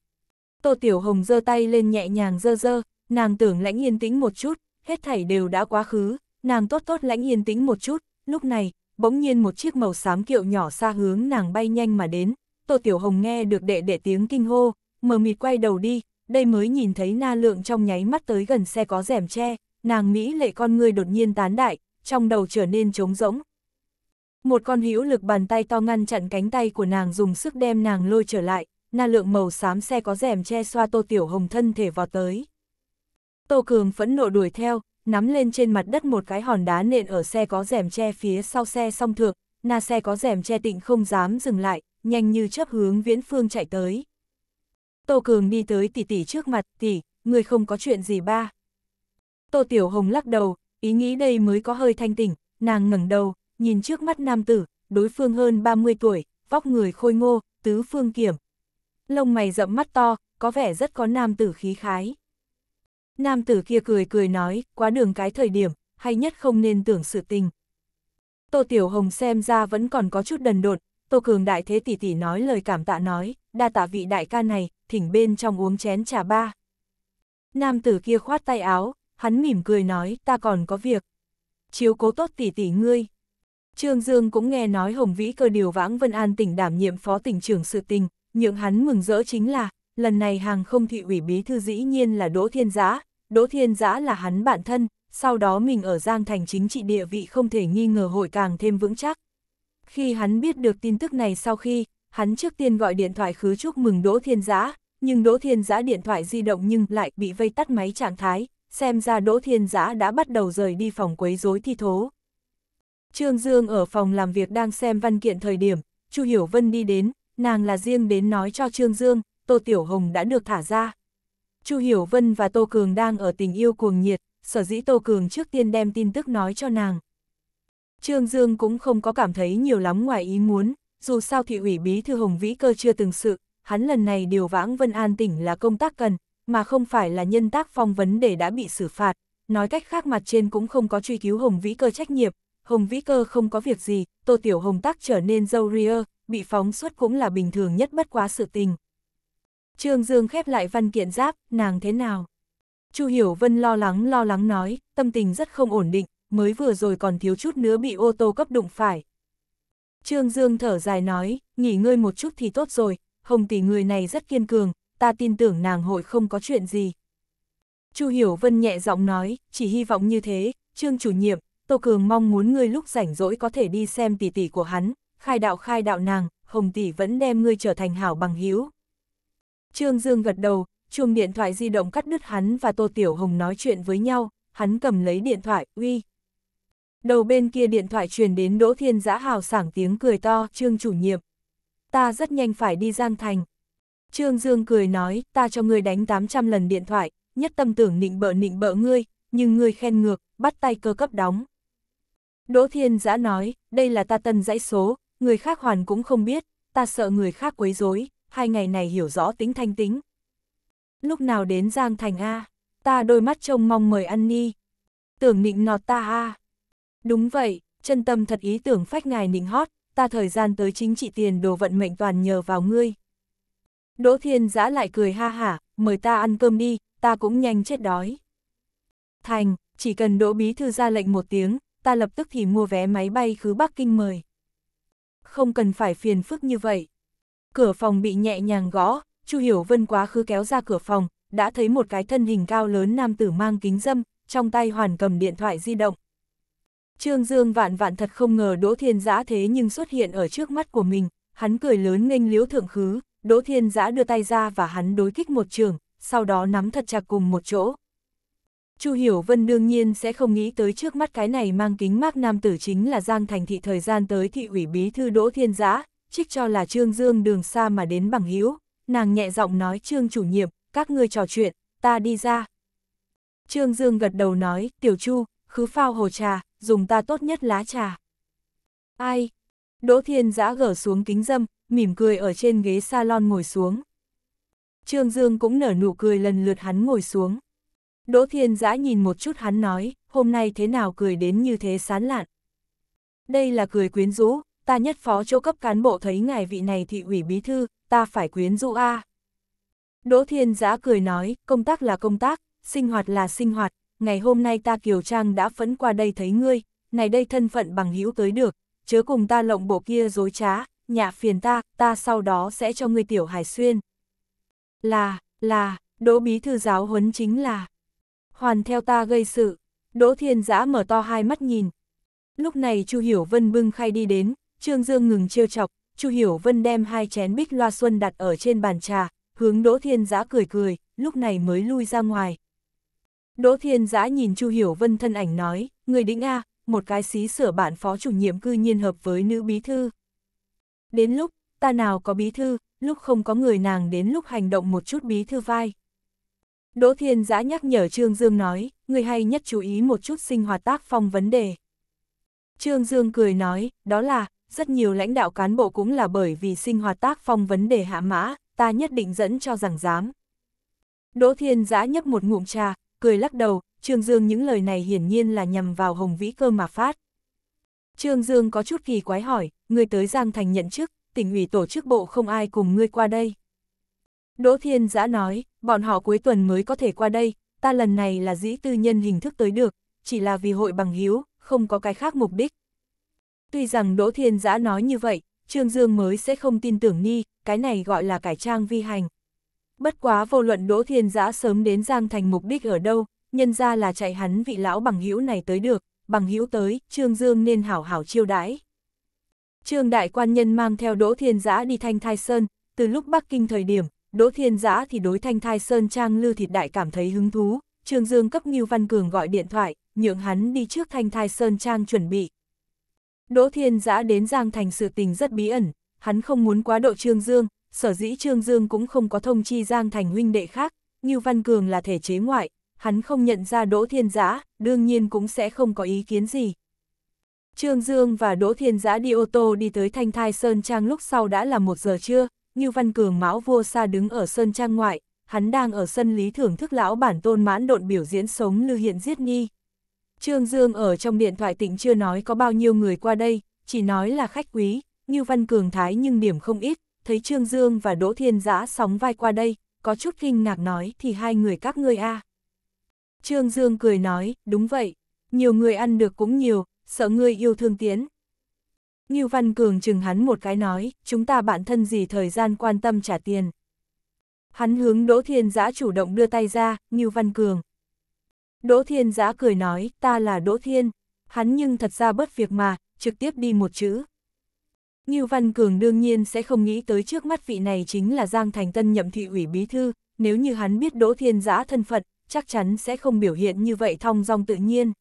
Speaker 1: Tô Tiểu Hồng giơ tay lên nhẹ nhàng giơ giơ, nàng tưởng lãnh yên tĩnh một chút, hết thảy đều đã quá khứ, nàng tốt tốt lãnh yên tĩnh một chút, lúc này, bỗng nhiên một chiếc màu xám kiệu nhỏ xa hướng nàng bay nhanh mà đến, Tô Tiểu Hồng nghe được đệ đệ tiếng kinh hô, mờ mịt quay đầu đi, đây mới nhìn thấy na lượng trong nháy mắt tới gần xe có rèm che, nàng Mỹ lệ con người đột nhiên tán đại, trong đầu trở nên trống rỗng. Một con hữu lực bàn tay to ngăn chặn cánh tay của nàng dùng sức đem nàng lôi trở lại, na lượng màu xám xe có rèm che xoa Tô Tiểu Hồng thân thể vào tới. Tô Cường phẫn nộ đuổi theo, nắm lên trên mặt đất một cái hòn đá nện ở xe có rèm che phía sau xe song thượng, na xe có rèm che tịnh không dám dừng lại, nhanh như chớp hướng viễn phương chạy tới. Tô Cường đi tới tỷ tỷ trước mặt, tỷ, người không có chuyện gì ba. Tô Tiểu Hồng lắc đầu, ý nghĩ đây mới có hơi thanh tỉnh, nàng ngẩng đầu, nhìn trước mắt nam tử, đối phương hơn 30 tuổi, vóc người khôi ngô, tứ phương kiểm, lông mày rậm mắt to, có vẻ rất có nam tử khí khái. Nam tử kia cười cười nói, quá đường cái thời điểm, hay nhất không nên tưởng sự tình. Tô Tiểu Hồng xem ra vẫn còn có chút đần đột, Tô Cường đại thế tỷ tỷ nói lời cảm tạ nói, đa tạ vị đại ca này, thỉnh bên trong uống chén trà ba. Nam tử kia khoát tay áo, hắn mỉm cười nói, ta còn có việc. Chiếu cố tốt tỷ tỷ ngươi. Trương Dương cũng nghe nói Hồng Vĩ cơ điều vãng Vân An tỉnh đảm nhiệm phó tỉnh trưởng sự tình, nhượng hắn mừng rỡ chính là, lần này hàng không thị ủy bí thư dĩ nhiên là Đỗ Thiên Giã, Đỗ Thiên Giã là hắn bản thân, sau đó mình ở Giang Thành chính trị địa vị không thể nghi ngờ hội càng thêm vững chắc. Khi hắn biết được tin tức này sau khi, hắn trước tiên gọi điện thoại khứ chúc mừng Đỗ Thiên Giã, nhưng Đỗ Thiên Giã điện thoại di động nhưng lại bị vây tắt máy trạng thái, xem ra Đỗ Thiên Giã đã bắt đầu rời đi phòng quấy rối thi thố. Trương Dương ở phòng làm việc đang xem văn kiện thời điểm, Chu Hiểu Vân đi đến, nàng là riêng đến nói cho Trương Dương, Tô Tiểu Hồng đã được thả ra. Chu Hiểu Vân và Tô Cường đang ở tình yêu cuồng nhiệt, sở dĩ Tô Cường trước tiên đem tin tức nói cho nàng. Trương Dương cũng không có cảm thấy nhiều lắm ngoài ý muốn, dù sao thị ủy bí thư Hồng Vĩ Cơ chưa từng sự, hắn lần này điều vãng Vân An tỉnh là công tác cần, mà không phải là nhân tác phong vấn để đã bị xử phạt. Nói cách khác mặt trên cũng không có truy cứu Hồng Vĩ Cơ trách nhiệm, Hồng Vĩ Cơ không có việc gì, Tô Tiểu Hồng tắc trở nên dâu ria, bị phóng xuất cũng là bình thường nhất bất quá sự tình. Trương Dương khép lại văn kiện giáp, nàng thế nào? Chu Hiểu Vân lo lắng lo lắng nói, tâm tình rất không ổn định, mới vừa rồi còn thiếu chút nữa bị ô tô cấp đụng phải. Trương Dương thở dài nói, nghỉ ngơi một chút thì tốt rồi, Hồng tỷ người này rất kiên cường, ta tin tưởng nàng hội không có chuyện gì. Chu Hiểu Vân nhẹ giọng nói, chỉ hy vọng như thế, Trương chủ nhiệm, Tô Cường mong muốn ngươi lúc rảnh rỗi có thể đi xem tỷ tỷ của hắn, khai đạo khai đạo nàng, Hồng tỷ vẫn đem ngươi trở thành hảo bằng hữu. Trương Dương gật đầu, chuông điện thoại di động cắt đứt hắn và Tô Tiểu Hồng nói chuyện với nhau, hắn cầm lấy điện thoại, uy. Đầu bên kia điện thoại truyền đến Đỗ Thiên Giã hào sảng tiếng cười to, Trương chủ nhiệm. Ta rất nhanh phải đi Giang Thành. Trương Dương cười nói, ta cho ngươi đánh 800 lần điện thoại, nhất tâm tưởng nịnh bợ nịnh bợ ngươi, nhưng ngươi khen ngược, bắt tay cơ cấp đóng. Đỗ Thiên Giã nói, đây là ta tân dãy số, người khác hoàn cũng không biết, ta sợ người khác quấy rối, hai ngày này hiểu rõ tính thanh tính. Lúc nào đến Giang Thành A, ta đôi mắt trông mong mời ăn ni. Tưởng nịnh nọt ta A. Đúng vậy, chân tâm thật ý tưởng phách ngài nịnh hót, ta thời gian tới chính trị tiền đồ vận mệnh toàn nhờ vào ngươi. Đỗ Thiên Giã lại cười ha hả, mời ta ăn cơm đi, ta cũng nhanh chết đói. Thành, chỉ cần Đỗ Bí Thư ra lệnh một tiếng, ta lập tức thì mua vé máy bay khứ Bắc Kinh mời. Không cần phải phiền phức như vậy. Cửa phòng bị nhẹ nhàng gõ, Chu Hiểu Vân quá khứ kéo ra cửa phòng, đã thấy một cái thân hình cao lớn nam tử mang kính dâm, trong tay hoàn cầm điện thoại di động. Trương Dương vạn vạn thật không ngờ Đỗ Thiên Giã thế nhưng xuất hiện ở trước mắt của mình, hắn cười lớn nghênh liếu thượng khứ, Đỗ Thiên Giã đưa tay ra và hắn đối kích một trường, sau đó nắm thật chặt cùng một chỗ. Chu Hiểu Vân đương nhiên sẽ không nghĩ tới trước mắt cái này mang kính mắt nam tử chính là Giang Thành Thị thời gian tới thị ủy bí thư Đỗ Thiên Giã, trích cho là Trương Dương đường xa mà đến bằng hữu nàng nhẹ giọng nói Trương chủ nhiệm, các ngươi trò chuyện, ta đi ra. Trương Dương gật đầu nói, tiểu chu, khứ phao hồ trà, dùng ta tốt nhất lá trà. Ai? Đỗ Thiên Giã gỡ xuống kính dâm, mỉm cười ở trên ghế salon ngồi xuống. Trương Dương cũng nở nụ cười lần lượt hắn ngồi xuống. Đỗ Thiên Giã nhìn một chút hắn nói, hôm nay thế nào cười đến như thế sán lạn. Đây là cười quyến rũ, ta nhất phó chỗ cấp cán bộ thấy ngài vị này thị ủy bí thư, ta phải quyến rũ a. Đỗ Thiên Giã cười nói, công tác là công tác, sinh hoạt là sinh hoạt, ngày hôm nay ta Kiều Trang đã phấn qua đây thấy ngươi, này đây thân phận bằng hữu tới được, chớ cùng ta lộng bộ kia dối trá, nhạ phiền ta, ta sau đó sẽ cho ngươi tiểu hải xuyên. Là, là, Đỗ Bí Thư giáo huấn chính là, hoàn theo ta gây sự. Đỗ Thiên Giã mở to hai mắt nhìn. Lúc này Chu Hiểu Vân bưng khay đi đến, Trương Dương ngừng trêu chọc, Chu Hiểu Vân đem hai chén bích loa xuân đặt ở trên bàn trà, hướng Đỗ Thiên Giã cười cười, lúc này mới lui ra ngoài. Đỗ Thiên Giã nhìn Chu Hiểu Vân thân ảnh nói, người đĩnh A, à, một cái xí sửa bản phó chủ nhiệm cư nhiên hợp với nữ bí thư. Đến lúc, ta nào có bí thư, lúc không có người nàng đến lúc hành động một chút bí thư vai. Đỗ Thiên Giã nhắc nhở Trương Dương nói, người hay nhất chú ý một chút sinh hoạt tác phong vấn đề. Trương Dương cười nói, đó là, rất nhiều lãnh đạo cán bộ cũng là bởi vì sinh hoạt tác phong vấn đề hạ mã, ta nhất định dẫn cho rằng dám. Đỗ Thiên Giã nhấp một ngụm trà, cười lắc đầu, Trương Dương những lời này hiển nhiên là nhằm vào Hồng Vĩ Cơ mà phát. Trương Dương có chút kỳ quái hỏi, người tới Giang Thành nhận chức, tỉnh ủy tổ chức bộ không ai cùng ngươi qua đây. Đỗ Thiên Giã nói, bọn họ cuối tuần mới có thể qua đây, ta lần này là dĩ tư nhân hình thức tới được, chỉ là vì hội bằng hiếu, không có cái khác mục đích. Tuy rằng Đỗ Thiên Giã nói như vậy, Trương Dương mới sẽ không tin tưởng Ni, cái này gọi là cải trang vi hành. Bất quá vô luận Đỗ Thiên Giã sớm đến Giang Thành mục đích ở đâu, nhân ra là chạy hắn vị lão bằng hữu này tới được, bằng hữu tới, Trương Dương nên hảo hảo chiêu đãi. Trương Đại Quan Nhân mang theo Đỗ Thiên Giã đi Thanh Thai Sơn, từ lúc Bắc Kinh thời điểm, Đỗ Thiên Giã thì đối thanh thai Sơn Trang Lư Thịt Đại cảm thấy hứng thú, Trương Dương cấp Ngưu Văn Cường gọi điện thoại, nhượng hắn đi trước thanh thai Sơn Trang chuẩn bị. Đỗ Thiên Giã đến Giang Thành sự tình rất bí ẩn, hắn không muốn quá độ Trương Dương, sở dĩ Trương Dương cũng không có thông chi Giang Thành huynh đệ khác, Ngưu Văn Cường là thể chế ngoại, hắn không nhận ra Đỗ Thiên Giã, đương nhiên cũng sẽ không có ý kiến gì. Trương Dương và Đỗ Thiên Giã đi ô tô đi tới Thanh Thai Sơn Trang lúc sau đã là một giờ trưa, như Văn Cường Mão Vua Sa đứng ở Sơn Trang ngoại, hắn đang ở sân lý thưởng thức lão bản tôn mãn độn biểu diễn sống lư hiện giết nhi. Trương Dương ở trong điện thoại tỉnh chưa nói có bao nhiêu người qua đây, chỉ nói là khách quý, Như Văn Cường Thái nhưng điểm không ít, thấy Trương Dương và Đỗ Thiên Giã sóng vai qua đây, có chút kinh ngạc nói thì hai người các ngươi a Trương Dương cười nói, đúng vậy, nhiều người ăn được cũng nhiều, sợ người yêu thương tiến. Ngưu Văn Cường chừng hắn một cái nói, chúng ta bản thân gì thời gian quan tâm trả tiền. Hắn hướng Đỗ Thiên Giã chủ động đưa tay ra, Ngưu Văn Cường. Đỗ Thiên Giã cười nói, ta là Đỗ Thiên. Hắn nhưng thật ra bớt việc mà, trực tiếp đi một chữ. Ngưu Văn Cường đương nhiên sẽ không nghĩ tới trước mắt vị này chính là Giang Thành Tân nhậm thị ủy bí thư, nếu như hắn biết Đỗ Thiên Giã thân phận, chắc chắn sẽ không biểu hiện như vậy thong dong tự nhiên.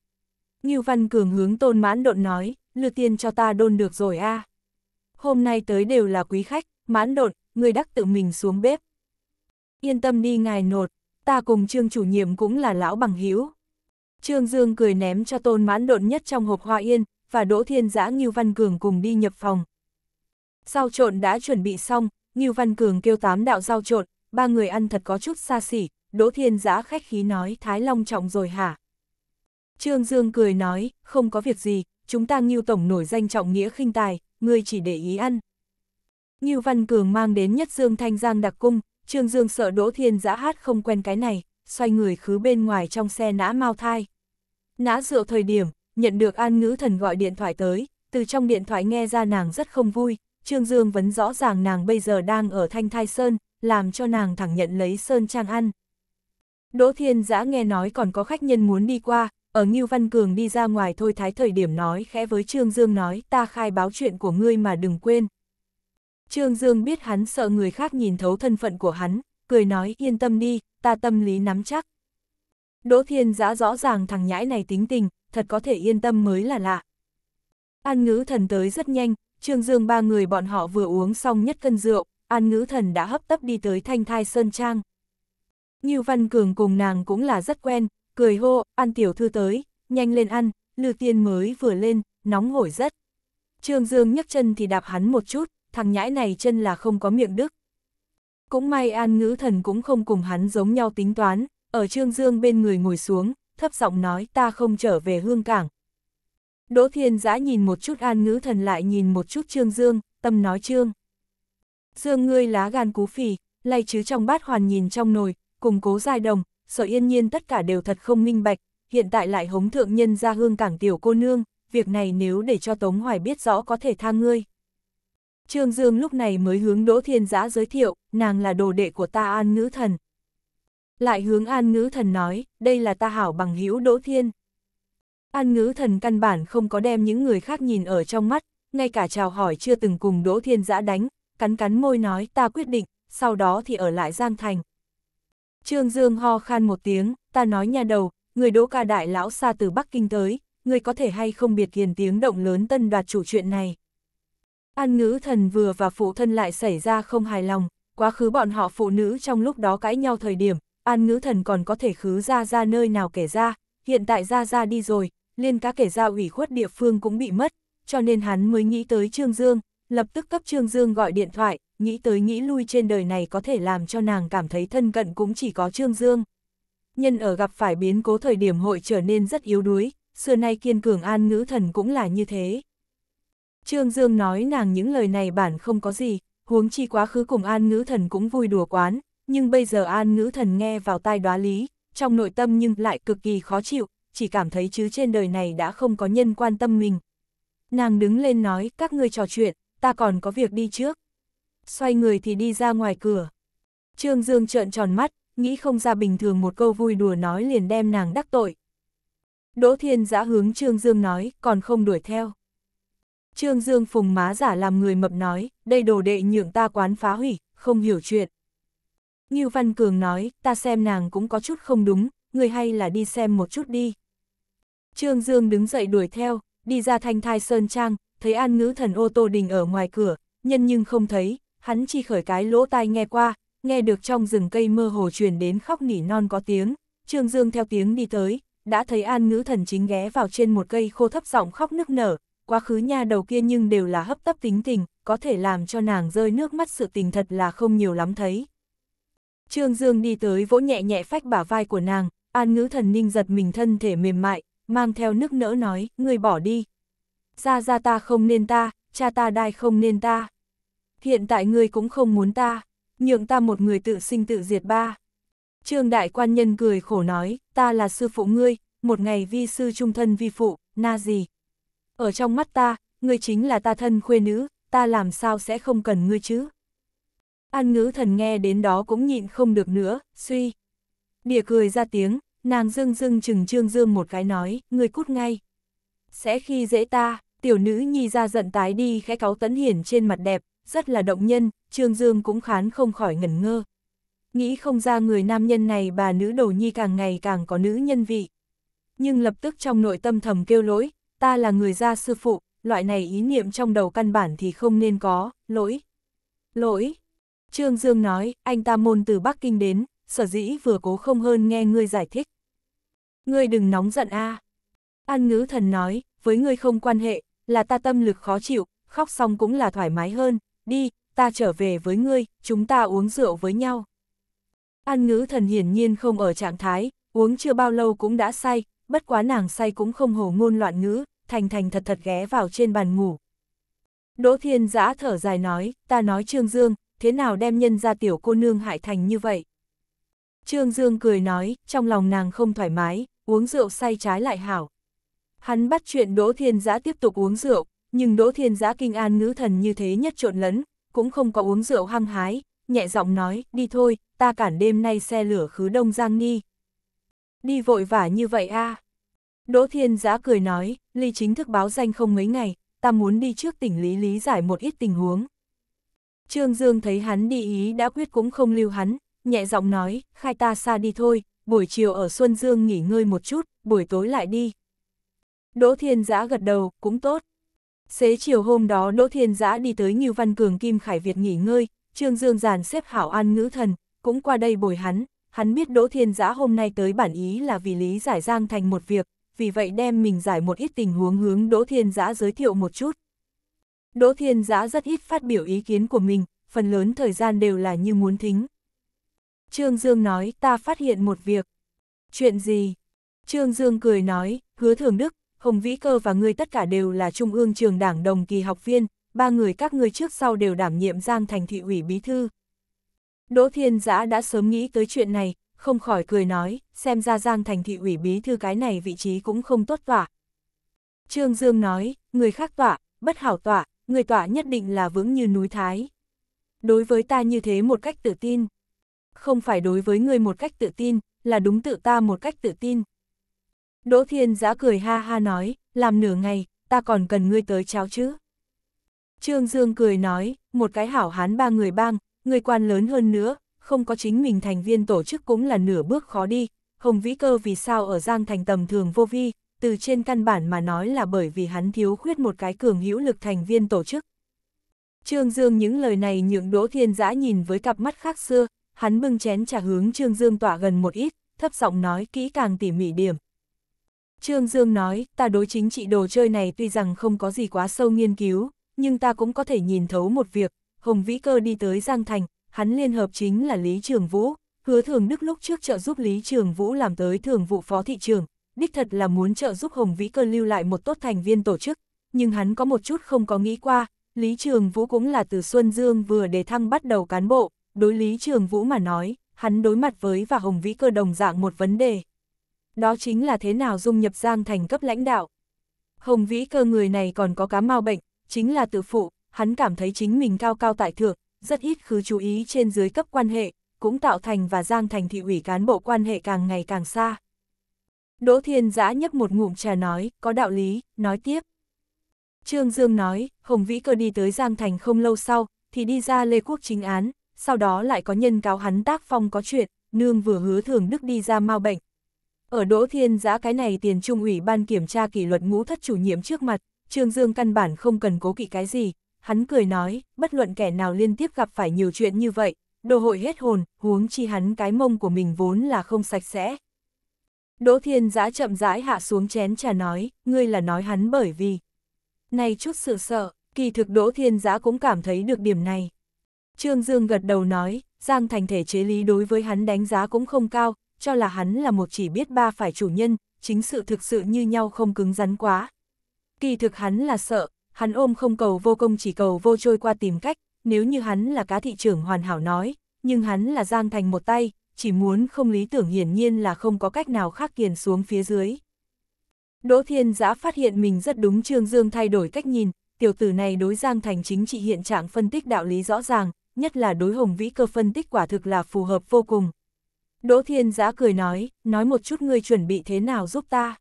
Speaker 1: Ngưu Văn Cường hướng Tôn Mãn Độn nói, lừa tiền cho ta đôn được rồi a. À. Hôm nay tới đều là quý khách, mãn đột, người đắc tự mình xuống bếp. Yên tâm đi ngài nột, ta cùng trương chủ nhiệm cũng là lão bằng hữu Trương Dương cười ném cho tôn mãn đột nhất trong hộp hoa yên, và Đỗ Thiên Giã Ngưu Văn Cường cùng đi nhập phòng. Rau trộn đã chuẩn bị xong, Ngưu Văn Cường kêu tám đạo rau trộn, ba người ăn thật có chút xa xỉ, Đỗ Thiên Giã khách khí nói Thái Long trọng rồi hả? Trương Dương cười nói, không có việc gì, chúng ta Ngưu Tổng nổi danh trọng nghĩa khinh tài, ngươi chỉ để ý ăn. Ngưu Văn Cường mang đến nhất dương thanh giang đặc cung, Trương Dương sợ Đỗ Thiên giã hát không quen cái này, xoay người khứ bên ngoài trong xe nã mau thai. Nã rượu thời điểm, nhận được an ngữ thần gọi điện thoại tới, từ trong điện thoại nghe ra nàng rất không vui, Trương Dương vấn rõ ràng nàng bây giờ đang ở Thanh Thai Sơn, làm cho nàng thẳng nhận lấy Sơn Trang ăn. Đỗ Thiên Giã nghe nói còn có khách nhân muốn đi qua, ở Ngưu Văn Cường đi ra ngoài thôi thái thời điểm nói khẽ với Trương Dương nói ta khai báo chuyện của ngươi mà đừng quên. Trương Dương biết hắn sợ người khác nhìn thấu thân phận của hắn, cười nói yên tâm đi, ta tâm lý nắm chắc. Đỗ Thiên Giã rõ ràng thằng nhãi này tính tình, thật có thể yên tâm mới là lạ. An ngữ thần tới rất nhanh, Trương Dương ba người bọn họ vừa uống xong nhất cân rượu, An ngữ thần đã hấp tấp đi tới thanh thai Sơn Trang. Ngưu Văn Cường cùng nàng cũng là rất quen, cười hô, ăn tiểu thư tới, nhanh lên ăn, lư tiên mới vừa lên, nóng hổi rất. Trương Dương nhấc chân thì đạp hắn một chút, thằng nhãi này chân là không có miệng đức. Cũng may an ngữ thần cũng không cùng hắn giống nhau tính toán, ở Trương Dương bên người ngồi xuống, thấp giọng nói ta không trở về hương cảng. Đỗ Thiên Giã nhìn một chút an ngữ thần lại nhìn một chút Trương Dương, tâm nói Trương. Dương ngươi lá gan cú phì, lay chứ trong bát hoàn nhìn trong nồi, cùng cố dài đồng, sở yên nhiên tất cả đều thật không minh bạch, hiện tại lại hống thượng nhân ra hương cảng tiểu cô nương, việc này nếu để cho Tống Hoài biết rõ có thể tha ngươi. Trương Dương lúc này mới hướng Đỗ Thiên Giã giới thiệu, nàng là đồ đệ của ta An Ngữ Thần. Lại hướng An Ngữ Thần nói, đây là ta hảo bằng hữu Đỗ Thiên. An Ngữ Thần căn bản không có đem những người khác nhìn ở trong mắt, ngay cả chào hỏi chưa từng cùng Đỗ Thiên Giã đánh, cắn cắn môi nói ta quyết định, sau đó thì ở lại Giang Thành, Trương Dương ho khan một tiếng, ta nói nhà đầu, người đỗ ca đại lão xa từ Bắc Kinh tới, người có thể hay không biệt kiền tiếng động lớn tân đoạt chủ chuyện này. An ngữ thần vừa và phụ thân lại xảy ra không hài lòng, quá khứ bọn họ phụ nữ trong lúc đó cãi nhau thời điểm, an ngữ thần còn có thể khứ ra ra nơi nào kể ra, hiện tại ra ra đi rồi, liên cá kể ra ủy khuất địa phương cũng bị mất, cho nên hắn mới nghĩ tới Trương Dương, lập tức cấp Trương Dương gọi điện thoại, nghĩ tới nghĩ lui trên đời này có thể làm cho nàng cảm thấy thân cận cũng chỉ có Trương Dương. Nhân ở gặp phải biến cố thời điểm hội trở nên rất yếu đuối, xưa nay kiên cường an ngữ thần cũng là như thế. Trương Dương nói nàng những lời này bản không có gì, huống chi quá khứ cùng an ngữ thần cũng vui đùa quán, nhưng bây giờ an ngữ thần nghe vào tai đoá lý, trong nội tâm nhưng lại cực kỳ khó chịu, chỉ cảm thấy chứ trên đời này đã không có nhân quan tâm mình. Nàng đứng lên nói, các ngươi trò chuyện, ta còn có việc đi trước xoay người thì đi ra ngoài cửa. Trương Dương trợn tròn mắt, nghĩ không ra bình thường một câu vui đùa nói liền đem nàng đắc tội. Đỗ Thiên giã hướng Trương Dương nói, còn không đuổi theo. Trương Dương phùng má giả làm người mập nói, đây đồ đệ nhượng ta quán phá hủy, không hiểu chuyện. Ngưu Văn Cường nói, ta xem nàng cũng có chút không đúng, người hay là đi xem một chút đi. Trương Dương đứng dậy đuổi theo, đi ra thanh thai sơn trang, thấy an ngữ thần ô tô đình ở ngoài cửa, nhân nhưng không thấy, hắn chi khởi cái lỗ tai nghe qua, nghe được trong rừng cây mơ hồ truyền đến khóc nỉ non có tiếng, Trương Dương theo tiếng đi tới, đã thấy An Ngữ Thần chính ghé vào trên một cây khô thấp giọng khóc nức nở, quá khứ nha đầu kia nhưng đều là hấp tấp tính tình, có thể làm cho nàng rơi nước mắt sự tình thật là không nhiều lắm thấy. Trương Dương đi tới vỗ nhẹ nhẹ phách bả vai của nàng, An Ngữ Thần ninh giật mình thân thể mềm mại, mang theo nước nỡ nói, người bỏ đi. Ra ra ta không nên ta, cha ta đai không nên ta hiện tại ngươi cũng không muốn ta, nhượng ta một người tự sinh tự diệt ba. Trương đại quan nhân cười khổ nói, ta là sư phụ ngươi, một ngày vi sư trung thân vi phụ, na gì. Ở trong mắt ta, ngươi chính là ta thân khuê nữ, ta làm sao sẽ không cần ngươi chứ. An ngữ thần nghe đến đó cũng nhịn không được nữa, suy. Địa cười ra tiếng, nàng dưng dưng chừng trương dương một cái nói, ngươi cút ngay. Sẽ khi dễ ta, tiểu nữ nhi ra giận tái đi khẽ cáo tấn hiển trên mặt đẹp, rất là động nhân, Trương Dương cũng khán không khỏi ngẩn ngơ. Nghĩ không ra người nam nhân này bà nữ đầu nhi càng ngày càng có nữ nhân vị. Nhưng lập tức trong nội tâm thầm kêu lỗi, ta là người gia sư phụ, loại này ý niệm trong đầu căn bản thì không nên có, lỗi. Lỗi. Trương Dương nói, anh ta môn từ Bắc Kinh đến, sở dĩ vừa cố không hơn nghe ngươi giải thích. Ngươi đừng nóng giận a An ngữ thần nói, với ngươi không quan hệ, là ta tâm lực khó chịu, khóc xong cũng là thoải mái hơn, đi, ta trở về với ngươi, chúng ta uống rượu với nhau. An ngữ thần hiển nhiên không ở trạng thái, uống chưa bao lâu cũng đã say, bất quá nàng say cũng không hồ ngôn loạn ngữ, thành thành thật thật ghé vào trên bàn ngủ. Đỗ thiên giã thở dài nói, ta nói Trương Dương, thế nào đem nhân ra tiểu cô nương hại thành như vậy? Trương Dương cười nói, trong lòng nàng không thoải mái, uống rượu say trái lại hảo. Hắn bắt chuyện Đỗ Thiên Giã tiếp tục uống rượu, nhưng Đỗ Thiên Giã kinh an ngữ thần như thế nhất trộn lẫn, cũng không có uống rượu hăng hái, nhẹ giọng nói, đi thôi, ta cản đêm nay xe lửa khứ đông giang đi Đi vội vã như vậy a à. Đỗ Thiên Giã cười nói, ly chính thức báo danh không mấy ngày, ta muốn đi trước tỉnh lý lý giải một ít tình huống. Trương Dương thấy hắn đi ý đã quyết cũng không lưu hắn, nhẹ giọng nói, khai ta xa đi thôi, buổi chiều ở Xuân Dương nghỉ ngơi một chút, buổi tối lại đi. Đỗ Thiên Giã gật đầu, cũng tốt, Xế chiều hôm đó Đỗ Thiên Giã đi tới Ngưu Văn Cường Kim Khải Việt nghỉ ngơi, Trương Dương Giàn xếp hảo an ngữ thần, cũng qua đây bồi hắn, hắn biết Đỗ Thiên Giã hôm nay tới bản ý là vì lý giải Giang Thành một việc, vì vậy đem mình giải một ít tình huống hướng Đỗ Thiên Giã giới thiệu một chút. Đỗ Thiên Giã rất ít phát biểu ý kiến của mình, phần lớn thời gian đều là như muốn thính. Trương Dương nói, ta phát hiện một việc. Chuyện gì? Trương Dương cười nói, hứa thường đức, Hồng Vĩ Cơ và ngươi tất cả đều là Trung ương trường đảng đồng kỳ học viên, ba người các ngươi trước sau đều đảm nhiệm Giang Thành thị ủy bí thư. Đỗ Thiên Giã đã sớm nghĩ tới chuyện này, không khỏi cười nói, xem ra Giang Thành thị ủy bí thư cái này vị trí cũng không tốt tỏa. Trương Dương nói, người khác tỏa, bất hảo tỏa, người tỏa nhất định là vững như núi Thái. Đối với ta như thế một cách tự tin. Không phải đối với người một cách tự tin, là đúng tự ta một cách tự tin. Đỗ Thiên Giã cười ha ha nói, làm nửa ngày, ta còn cần ngươi tới cháo chứ. Trương Dương cười nói, một cái hảo hán ba người bang, người quan lớn hơn nữa, không có chính mình thành viên tổ chức cũng là nửa bước khó đi. Hồng Vĩ Cơ vì sao ở Giang Thành tầm thường vô vi, từ trên căn bản mà nói là bởi vì hắn thiếu khuyết một cái cường hữu lực thành viên tổ chức. Trương Dương những lời này nhượng Đỗ Thiên Giã nhìn với cặp mắt khác xưa, hắn bưng chén trả hướng Trương Dương tỏa gần một ít, thấp giọng nói kỹ càng tỉ mỉ điểm, Trương Dương nói, ta đối chính trị đồ chơi này tuy rằng không có gì quá sâu nghiên cứu, nhưng ta cũng có thể nhìn thấu một việc, Hồng Vĩ Cơ đi tới Giang Thành, hắn liên hợp chính là Lý Trường Vũ, hứa thường đức lúc trước trợ giúp Lý Trường Vũ làm tới thường vụ phó thị trường, đích thật là muốn trợ giúp Hồng Vĩ Cơ lưu lại một tốt thành viên tổ chức, nhưng hắn có một chút không có nghĩ qua, Lý Trường Vũ cũng là từ Xuân Dương vừa đề thăng bắt đầu cán bộ, đối Lý Trường Vũ mà nói, hắn đối mặt với và Hồng Vĩ Cơ đồng dạng một vấn đề, đó chính là thế nào dung nhập Giang Thành cấp lãnh đạo. Hồng Vĩ cơ người này còn có cá mau bệnh, chính là tự phụ, hắn cảm thấy chính mình cao cao tại thượng, rất ít khứ chú ý trên dưới cấp quan hệ, cũng tạo thành và Giang Thành thị ủy cán bộ quan hệ càng ngày càng xa. Đỗ Thiên Giã nhấp một ngụm trà nói, có đạo lý, nói tiếp. Trương Dương nói, Hồng Vĩ cơ đi tới Giang Thành không lâu sau, thì đi ra Lê Quốc chính án, sau đó lại có nhân cáo hắn tác phong có chuyện, nương vừa hứa thường đức đi ra mau bệnh, ở Đỗ Thiên Giã cái này tiền trung ủy ban kiểm tra kỷ luật ngũ thất chủ nhiệm trước mặt, Trương Dương căn bản không cần cố kỵ cái gì, hắn cười nói, bất luận kẻ nào liên tiếp gặp phải nhiều chuyện như vậy, đồ hội hết hồn, huống chi hắn cái mông của mình vốn là không sạch sẽ. Đỗ Thiên Giã chậm rãi hạ xuống chén trà nói, ngươi là nói hắn bởi vì. Này chút sự sợ, kỳ thực Đỗ Thiên Giã cũng cảm thấy được điểm này. Trương Dương gật đầu nói, Giang Thành thể chế lý đối với hắn đánh giá cũng không cao, cho là hắn là một chỉ biết ba phải chủ nhân, chính sự thực sự như nhau không cứng rắn quá. Kỳ thực hắn là sợ, hắn ôm không cầu vô công chỉ cầu vô trôi qua tìm cách, nếu như hắn là cá thị trưởng hoàn hảo nói, nhưng hắn là giang thành một tay, chỉ muốn không lý tưởng hiển nhiên là không có cách nào khác kiền xuống phía dưới. Đỗ Thiên Giã phát hiện mình rất đúng Trương Dương thay đổi cách nhìn, tiểu tử này đối Giang Thành chính trị hiện trạng phân tích đạo lý rõ ràng, nhất là đối Hồng Vĩ Cơ phân tích quả thực là phù hợp vô cùng. Đỗ Thiên Giã cười nói, nói một chút ngươi chuẩn bị thế nào giúp ta.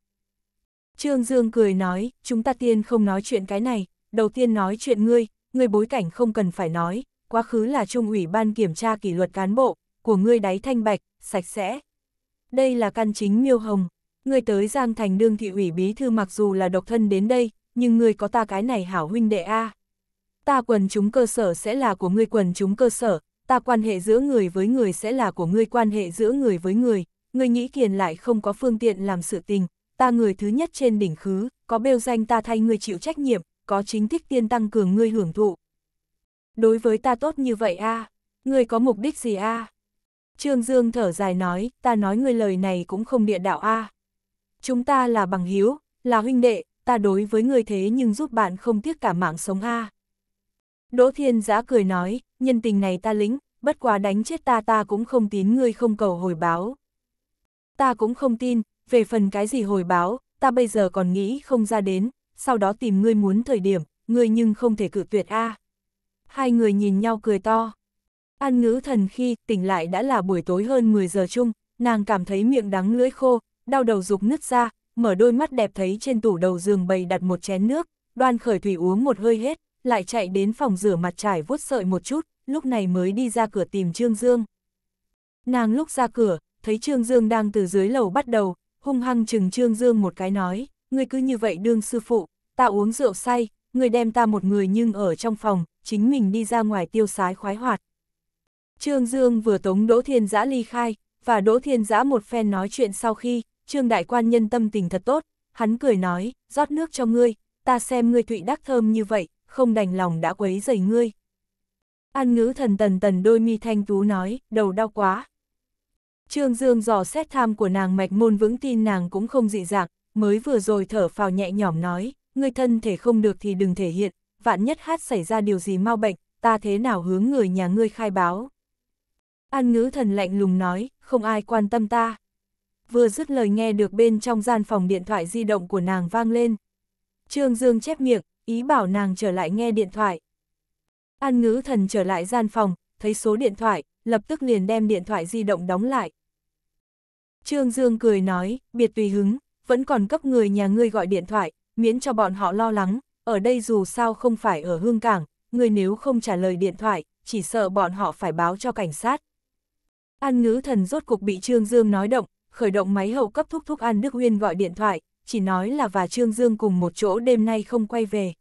Speaker 1: Trương Dương cười nói, chúng ta tiên không nói chuyện cái này, đầu tiên nói chuyện ngươi, ngươi bối cảnh không cần phải nói, quá khứ là Trung ủy ban kiểm tra kỷ luật cán bộ, của ngươi đáy thanh bạch, sạch sẽ. Đây là căn chính miêu hồng, ngươi tới Giang Thành đương thị ủy bí thư mặc dù là độc thân đến đây, nhưng ngươi có ta cái này hảo huynh đệ A. Ta quần chúng cơ sở sẽ là của ngươi quần chúng cơ sở, ta quan hệ giữa người với người sẽ là của ngươi quan hệ giữa người với người, ngươi nghĩ kiền lại không có phương tiện làm sự tình, ta người thứ nhất trên đỉnh khứ, có bêu danh ta thay ngươi chịu trách nhiệm, có chính thích tiên tăng cường ngươi hưởng thụ. Đối với ta tốt như vậy a ngươi có mục đích gì a Trương Dương thở dài nói, ta nói ngươi lời này cũng không địa đạo a Chúng ta là bằng hiếu, là huynh đệ, ta đối với ngươi thế nhưng giúp bạn không tiếc cả mạng sống a Đỗ Thiên Giã cười nói, nhân tình này ta lĩnh, bất quá đánh chết ta ta cũng không tín ngươi không cầu hồi báo. Ta cũng không tin, về phần cái gì hồi báo, ta bây giờ còn nghĩ không ra đến, sau đó tìm ngươi muốn thời điểm, ngươi nhưng không thể cử tuyệt a. Hai người nhìn nhau cười to. An ngữ thần khi tỉnh lại đã là buổi tối hơn 10 giờ chung, nàng cảm thấy miệng đắng lưỡi khô, đau đầu dục nứt ra, mở đôi mắt đẹp thấy trên tủ đầu giường bày đặt một chén nước, đoan khởi thủy uống một hơi hết, lại chạy đến phòng rửa mặt trải vuốt sợi một chút, lúc này mới đi ra cửa tìm Trương Dương. Nàng lúc ra cửa, thấy Trương Dương đang từ dưới lầu bắt đầu, hung hăng chừng Trương Dương một cái nói, người cứ như vậy đương sư phụ, ta uống rượu say, người đem ta một người nhưng ở trong phòng, chính mình đi ra ngoài tiêu sái khoái hoạt. Trương Dương vừa tống Đỗ Thiên Giã ly khai, và Đỗ Thiên Giã một phen nói chuyện sau khi, Trương Đại Quan nhân tâm tình thật tốt, hắn cười nói, rót nước cho ngươi, ta xem ngươi thụy đắc thơm như vậy, không đành lòng đã quấy rầy ngươi. An ngữ thần tần tần đôi mi thanh tú nói, đầu đau quá. Trương Dương dò xét tham của nàng mạch môn vững tin nàng cũng không dị dạng, mới vừa rồi thở phào nhẹ nhõm nói, ngươi thân thể không được thì đừng thể hiện, vạn nhất hát xảy ra điều gì mau bệnh, ta thế nào hướng người nhà ngươi khai báo. An ngữ thần lạnh lùng nói, không ai quan tâm ta. Vừa dứt lời nghe được bên trong gian phòng điện thoại di động của nàng vang lên. Trương Dương chép miệng, ý bảo nàng trở lại nghe điện thoại. An ngữ thần trở lại gian phòng, thấy số điện thoại, lập tức liền đem điện thoại di động đóng lại. Trương Dương cười nói, biệt tùy hứng, vẫn còn cấp người nhà ngươi gọi điện thoại, miễn cho bọn họ lo lắng, ở đây dù sao không phải ở hương cảng, người nếu không trả lời điện thoại, chỉ sợ bọn họ phải báo cho cảnh sát. An ngữ thần rốt cục bị Trương Dương nói động, khởi động máy hậu cấp thúc thúc An Đức Huyên gọi điện thoại, chỉ nói là và Trương Dương cùng một chỗ đêm nay không quay về.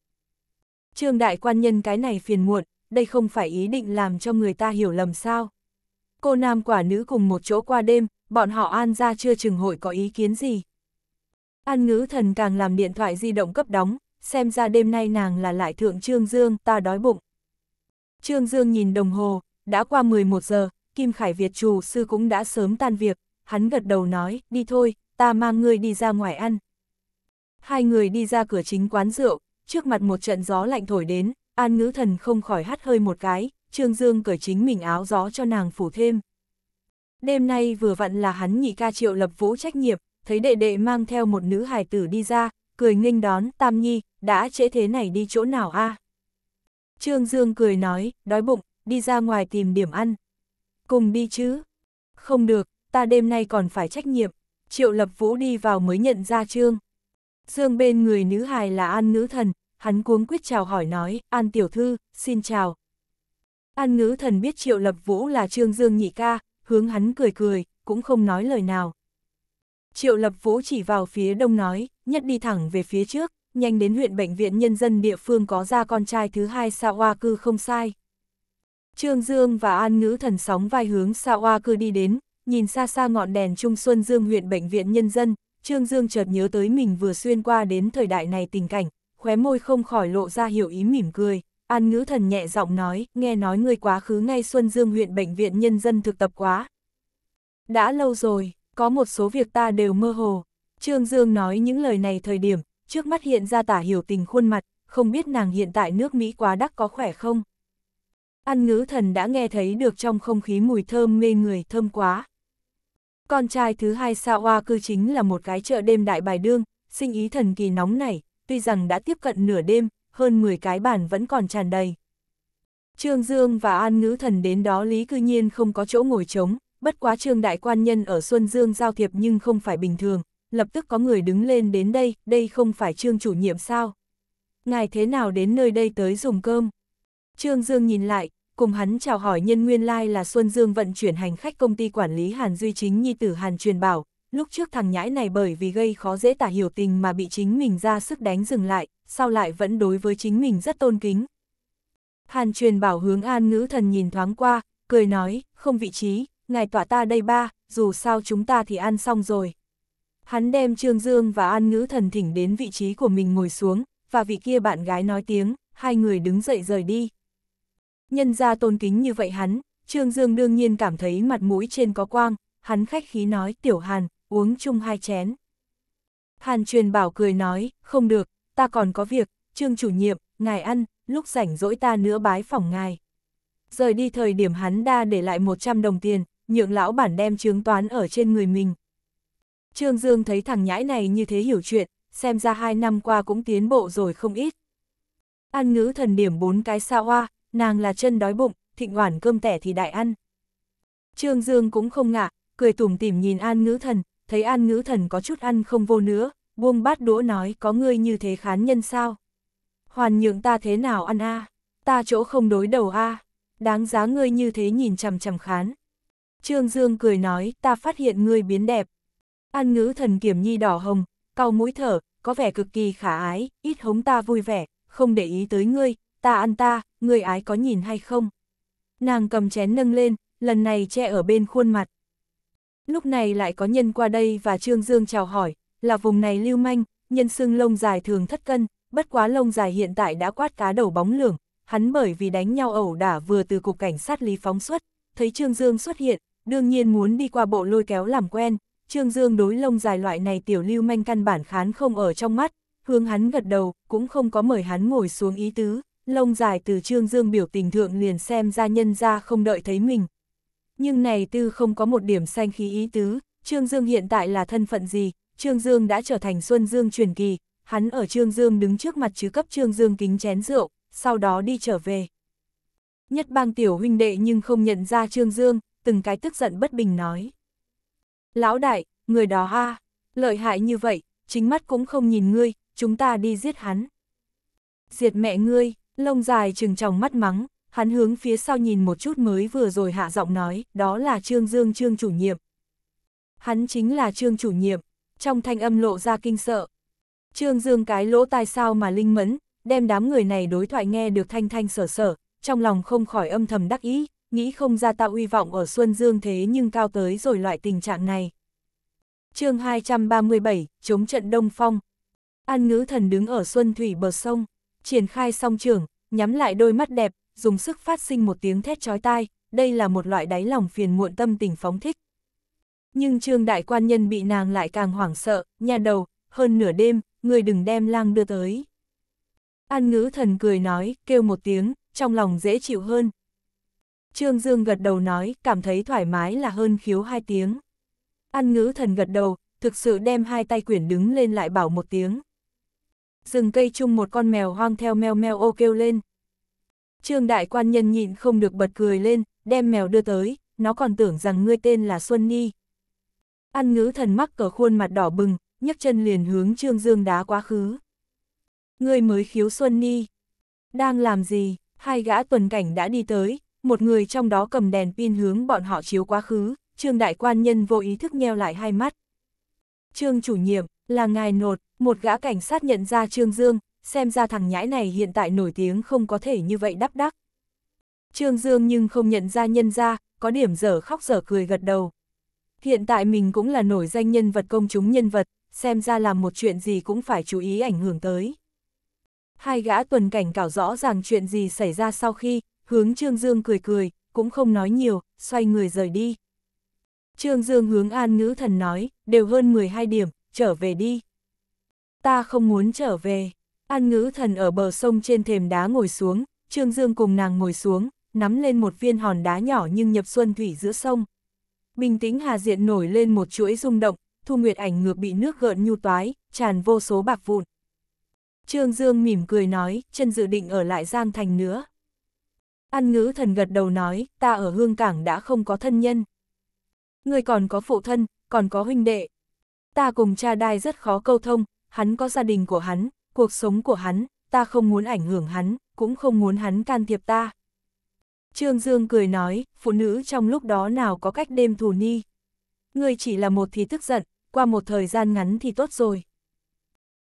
Speaker 1: Trương đại quan nhân cái này phiền muộn, đây không phải ý định làm cho người ta hiểu lầm sao. Cô nam quả nữ cùng một chỗ qua đêm, bọn họ an ra chưa chừng hội có ý kiến gì. An ngữ thần càng làm điện thoại di động cấp đóng, xem ra đêm nay nàng là lại thượng Trương Dương, ta đói bụng. Trương Dương nhìn đồng hồ, đã qua 11 giờ, Kim Khải Việt chủ sư cũng đã sớm tan việc, hắn gật đầu nói, đi thôi, ta mang ngươi đi ra ngoài ăn hai người đi ra cửa chính quán rượu, trước mặt một trận gió lạnh thổi đến, An Ngữ Thần không khỏi hắt hơi một cái, Trương Dương cởi chính mình áo gió cho nàng phủ thêm. Đêm nay vừa vặn là hắn nhị ca triệu lập vũ trách nhiệm, thấy đệ đệ mang theo một nữ hài tử đi ra, cười nghênh đón, tam nhi, đã trễ thế này đi chỗ nào a Trương Dương cười nói, đói bụng, đi ra ngoài tìm điểm ăn. Cùng đi chứ? Không được, ta đêm nay còn phải trách nhiệm. Triệu lập vũ đi vào mới nhận ra Trương. Dương bên người nữ hài là An ngữ thần, hắn cuống quyết chào hỏi nói, An tiểu thư, xin chào. An ngữ thần biết Triệu Lập Vũ là Trương Dương nhị ca, hướng hắn cười cười, cũng không nói lời nào. Triệu Lập Vũ chỉ vào phía đông nói, nhất đi thẳng về phía trước, nhanh đến huyện bệnh viện nhân dân địa phương có ra con trai thứ hai xa Hoa Cư không sai. Trương Dương và An Ngữ thần sóng vai hướng xa Hoa Cư đi đến, nhìn xa xa ngọn đèn Trung Xuân Dương huyện bệnh viện nhân dân, Trương Dương chợt nhớ tới mình vừa xuyên qua đến thời đại này tình cảnh, khóe môi không khỏi lộ ra hiểu ý mỉm cười. An ngữ thần nhẹ giọng nói, nghe nói người quá khứ ngay Xuân Dương huyện Bệnh viện Nhân dân thực tập quá. Đã lâu rồi, có một số việc ta đều mơ hồ. Trương Dương nói những lời này thời điểm, trước mắt hiện ra tả hiểu tình khuôn mặt, không biết nàng hiện tại nước Mỹ quá đắc có khỏe không? An ngữ thần đã nghe thấy được trong không khí mùi thơm mê người thơm quá. Con trai thứ hai Sa Hoa cư chính là một cái chợ đêm đại bài đương, sinh ý thần kỳ nóng này, tuy rằng đã tiếp cận nửa đêm, hơn 10 cái bàn vẫn còn tràn đầy. Trương Dương và An Ngữ Thần đến đó lý cư nhiên không có chỗ ngồi trống, bất quá Trương Đại Quan Nhân ở Xuân Dương giao thiệp nhưng không phải bình thường, lập tức có người đứng lên đến đây, đây không phải Trương chủ nhiệm sao? Ngài thế nào đến nơi đây tới dùng cơm? Trương Dương nhìn lại, cùng hắn chào hỏi nhân nguyên lai like là Xuân Dương vận chuyển hành khách công ty quản lý Hàn Duy Chính Nhi Tử Hàn Truyền Bảo, lúc trước thằng nhãi này bởi vì gây khó dễ tả hiểu tình mà bị chính mình ra sức đánh dừng lại, sau lại vẫn đối với chính mình rất tôn kính. Hàn Truyền Bảo hướng an ngữ thần nhìn thoáng qua, cười nói, không vị trí, ngài tỏa ta đây ba, dù sao chúng ta thì ăn xong rồi. Hắn đem Trương Dương và An Ngữ Thần thỉnh đến vị trí của mình ngồi xuống, và vị kia bạn gái nói tiếng, hai người đứng dậy rời đi, Nhân ra tôn kính như vậy hắn, Trương Dương đương nhiên cảm thấy mặt mũi trên có quang, hắn khách khí nói tiểu hàn, uống chung hai chén. Hàn truyền bảo cười nói, không được, ta còn có việc, Trương chủ nhiệm, ngài ăn, lúc rảnh rỗi ta nữa bái phỏng ngài. Rời đi thời điểm hắn đa để lại 100 đồng tiền, nhượng lão bản đem chứng toán ở trên người mình. Trương Dương thấy thằng nhãi này như thế hiểu chuyện, xem ra hai năm qua cũng tiến bộ rồi không ít. An ngữ thần điểm bốn cái sao hoa, nàng là chân đói bụng, thịnh oản cơm tẻ thì đại ăn. Trương Dương cũng không ngạ, cười tủm tỉm nhìn An Ngữ Thần, thấy An Ngữ Thần có chút ăn không vô nữa, buông bát đũa nói có ngươi như thế khán nhân sao. Hoàn nhượng ta thế nào ăn a ta chỗ không đối đầu a đáng giá ngươi như thế nhìn chằm chằm khán. Trương Dương cười nói, ta phát hiện ngươi biến đẹp. An ngữ thần kiểm nhi đỏ hồng, cau mũi thở, có vẻ cực kỳ khả ái, ít hống ta vui vẻ, không để ý tới ngươi, ta ăn ta, người ái có nhìn hay không? Nàng cầm chén nâng lên, lần này che ở bên khuôn mặt. Lúc này lại có nhân qua đây và Trương Dương chào hỏi, là vùng này lưu manh, nhân xương lông dài thường thất cân, bất quá lông dài hiện tại đã quát cá đầu bóng lường, hắn bởi vì đánh nhau ẩu đả vừa từ cục cảnh sát lý phóng xuất, thấy Trương Dương xuất hiện, đương nhiên muốn đi qua bộ lôi kéo làm quen, Trương Dương đối lông dài loại này tiểu lưu manh căn bản khán không ở trong mắt, hướng hắn gật đầu, cũng không có mời hắn ngồi xuống ý tứ, lông dài từ Trương Dương biểu tình thượng liền xem ra nhân ra không đợi thấy mình. Nhưng này tư không có một điểm xanh khí ý tứ, Trương Dương hiện tại là thân phận gì, Trương Dương đã trở thành Xuân Dương truyền kỳ, hắn ở Trương Dương đứng trước mặt chứ cấp Trương Dương kính chén rượu, sau đó đi trở về. Nhất bang tiểu huynh đệ nhưng không nhận ra Trương Dương, từng cái tức giận bất bình nói. Lão đại, người đó ha, lợi hại như vậy, chính mắt cũng không nhìn ngươi, chúng ta đi giết hắn. Diệt mẹ ngươi, Lông dài chừng trong mắt mắng, hắn hướng phía sau nhìn một chút mới vừa rồi hạ giọng nói, đó là Trương Dương Trương chủ nhiệm. Hắn chính là Trương chủ nhiệm, trong thanh âm lộ ra kinh sợ. Trương Dương cái lỗ tai sao mà linh mẫn, đem đám người này đối thoại nghe được thanh thanh sở sở, trong lòng không khỏi âm thầm đắc ý, nghĩ không ra tạo uy vọng ở Xuân Dương thế nhưng cao tới rồi loại tình trạng này. chương 237, chống trận Đông Phong. An ngữ thần đứng ở Xuân Thủy bờ sông triển khai song trưởng, nhắm lại đôi mắt đẹp, dùng sức phát sinh một tiếng thét chói tai, đây là một loại đáy lòng phiền muộn tâm tình phóng thích. Nhưng trương đại quan nhân bị nàng lại càng hoảng sợ, nhà đầu, hơn nửa đêm, người đừng đem lang đưa tới. An ngữ thần cười nói, kêu một tiếng, trong lòng dễ chịu hơn. Trương Dương gật đầu nói, cảm thấy thoải mái là hơn khiếu hai tiếng. An ngữ thần gật đầu, thực sự đem hai tay quyển đứng lên lại bảo một tiếng rừng cây chung một con mèo hoang theo meo meo ô kêu lên. Trương đại quan nhân nhịn không được bật cười lên, đem mèo đưa tới, nó còn tưởng rằng ngươi tên là Xuân Ni. Ăn ngữ thần mắc cờ khuôn mặt đỏ bừng, nhấc chân liền hướng Trương Dương đá quá khứ. Ngươi mới khiếu Xuân Ni. Đang làm gì, hai gã tuần cảnh đã đi tới, một người trong đó cầm đèn pin hướng bọn họ chiếu quá khứ, Trương đại quan nhân vô ý thức nheo lại hai mắt. Trương chủ nhiệm, là ngài nột, một gã cảnh sát nhận ra Trương Dương, xem ra thằng nhãi này hiện tại nổi tiếng không có thể như vậy đắp đắc. Trương Dương nhưng không nhận ra nhân ra, có điểm dở khóc dở cười gật đầu. Hiện tại mình cũng là nổi danh nhân vật công chúng nhân vật, xem ra làm một chuyện gì cũng phải chú ý ảnh hưởng tới. Hai gã tuần cảnh cảo rõ ràng chuyện gì xảy ra sau khi, hướng Trương Dương cười cười, cũng không nói nhiều, xoay người rời đi. Trương Dương hướng an ngữ thần nói, đều hơn 12 điểm, trở về đi. Ta không muốn trở về. An ngữ thần ở bờ sông trên thềm đá ngồi xuống, Trương Dương cùng nàng ngồi xuống, nắm lên một viên hòn đá nhỏ nhưng nhập xuân thủy giữa sông. Bình tĩnh hà diện nổi lên một chuỗi rung động, thu nguyệt ảnh ngược bị nước gợn nhu toái, tràn vô số bạc vụn. Trương Dương mỉm cười nói, chân dự định ở lại Giang Thành nữa. An ngữ thần gật đầu nói, ta ở hương cảng đã không có thân nhân. Người còn có phụ thân, còn có huynh đệ, ta cùng cha đai rất khó câu thông, hắn có gia đình của hắn, cuộc sống của hắn, ta không muốn ảnh hưởng hắn, cũng không muốn hắn can thiệp ta. Trương Dương cười nói, phụ nữ trong lúc đó nào có cách đêm thù ni. Người chỉ là một thì tức giận, qua một thời gian ngắn thì tốt rồi.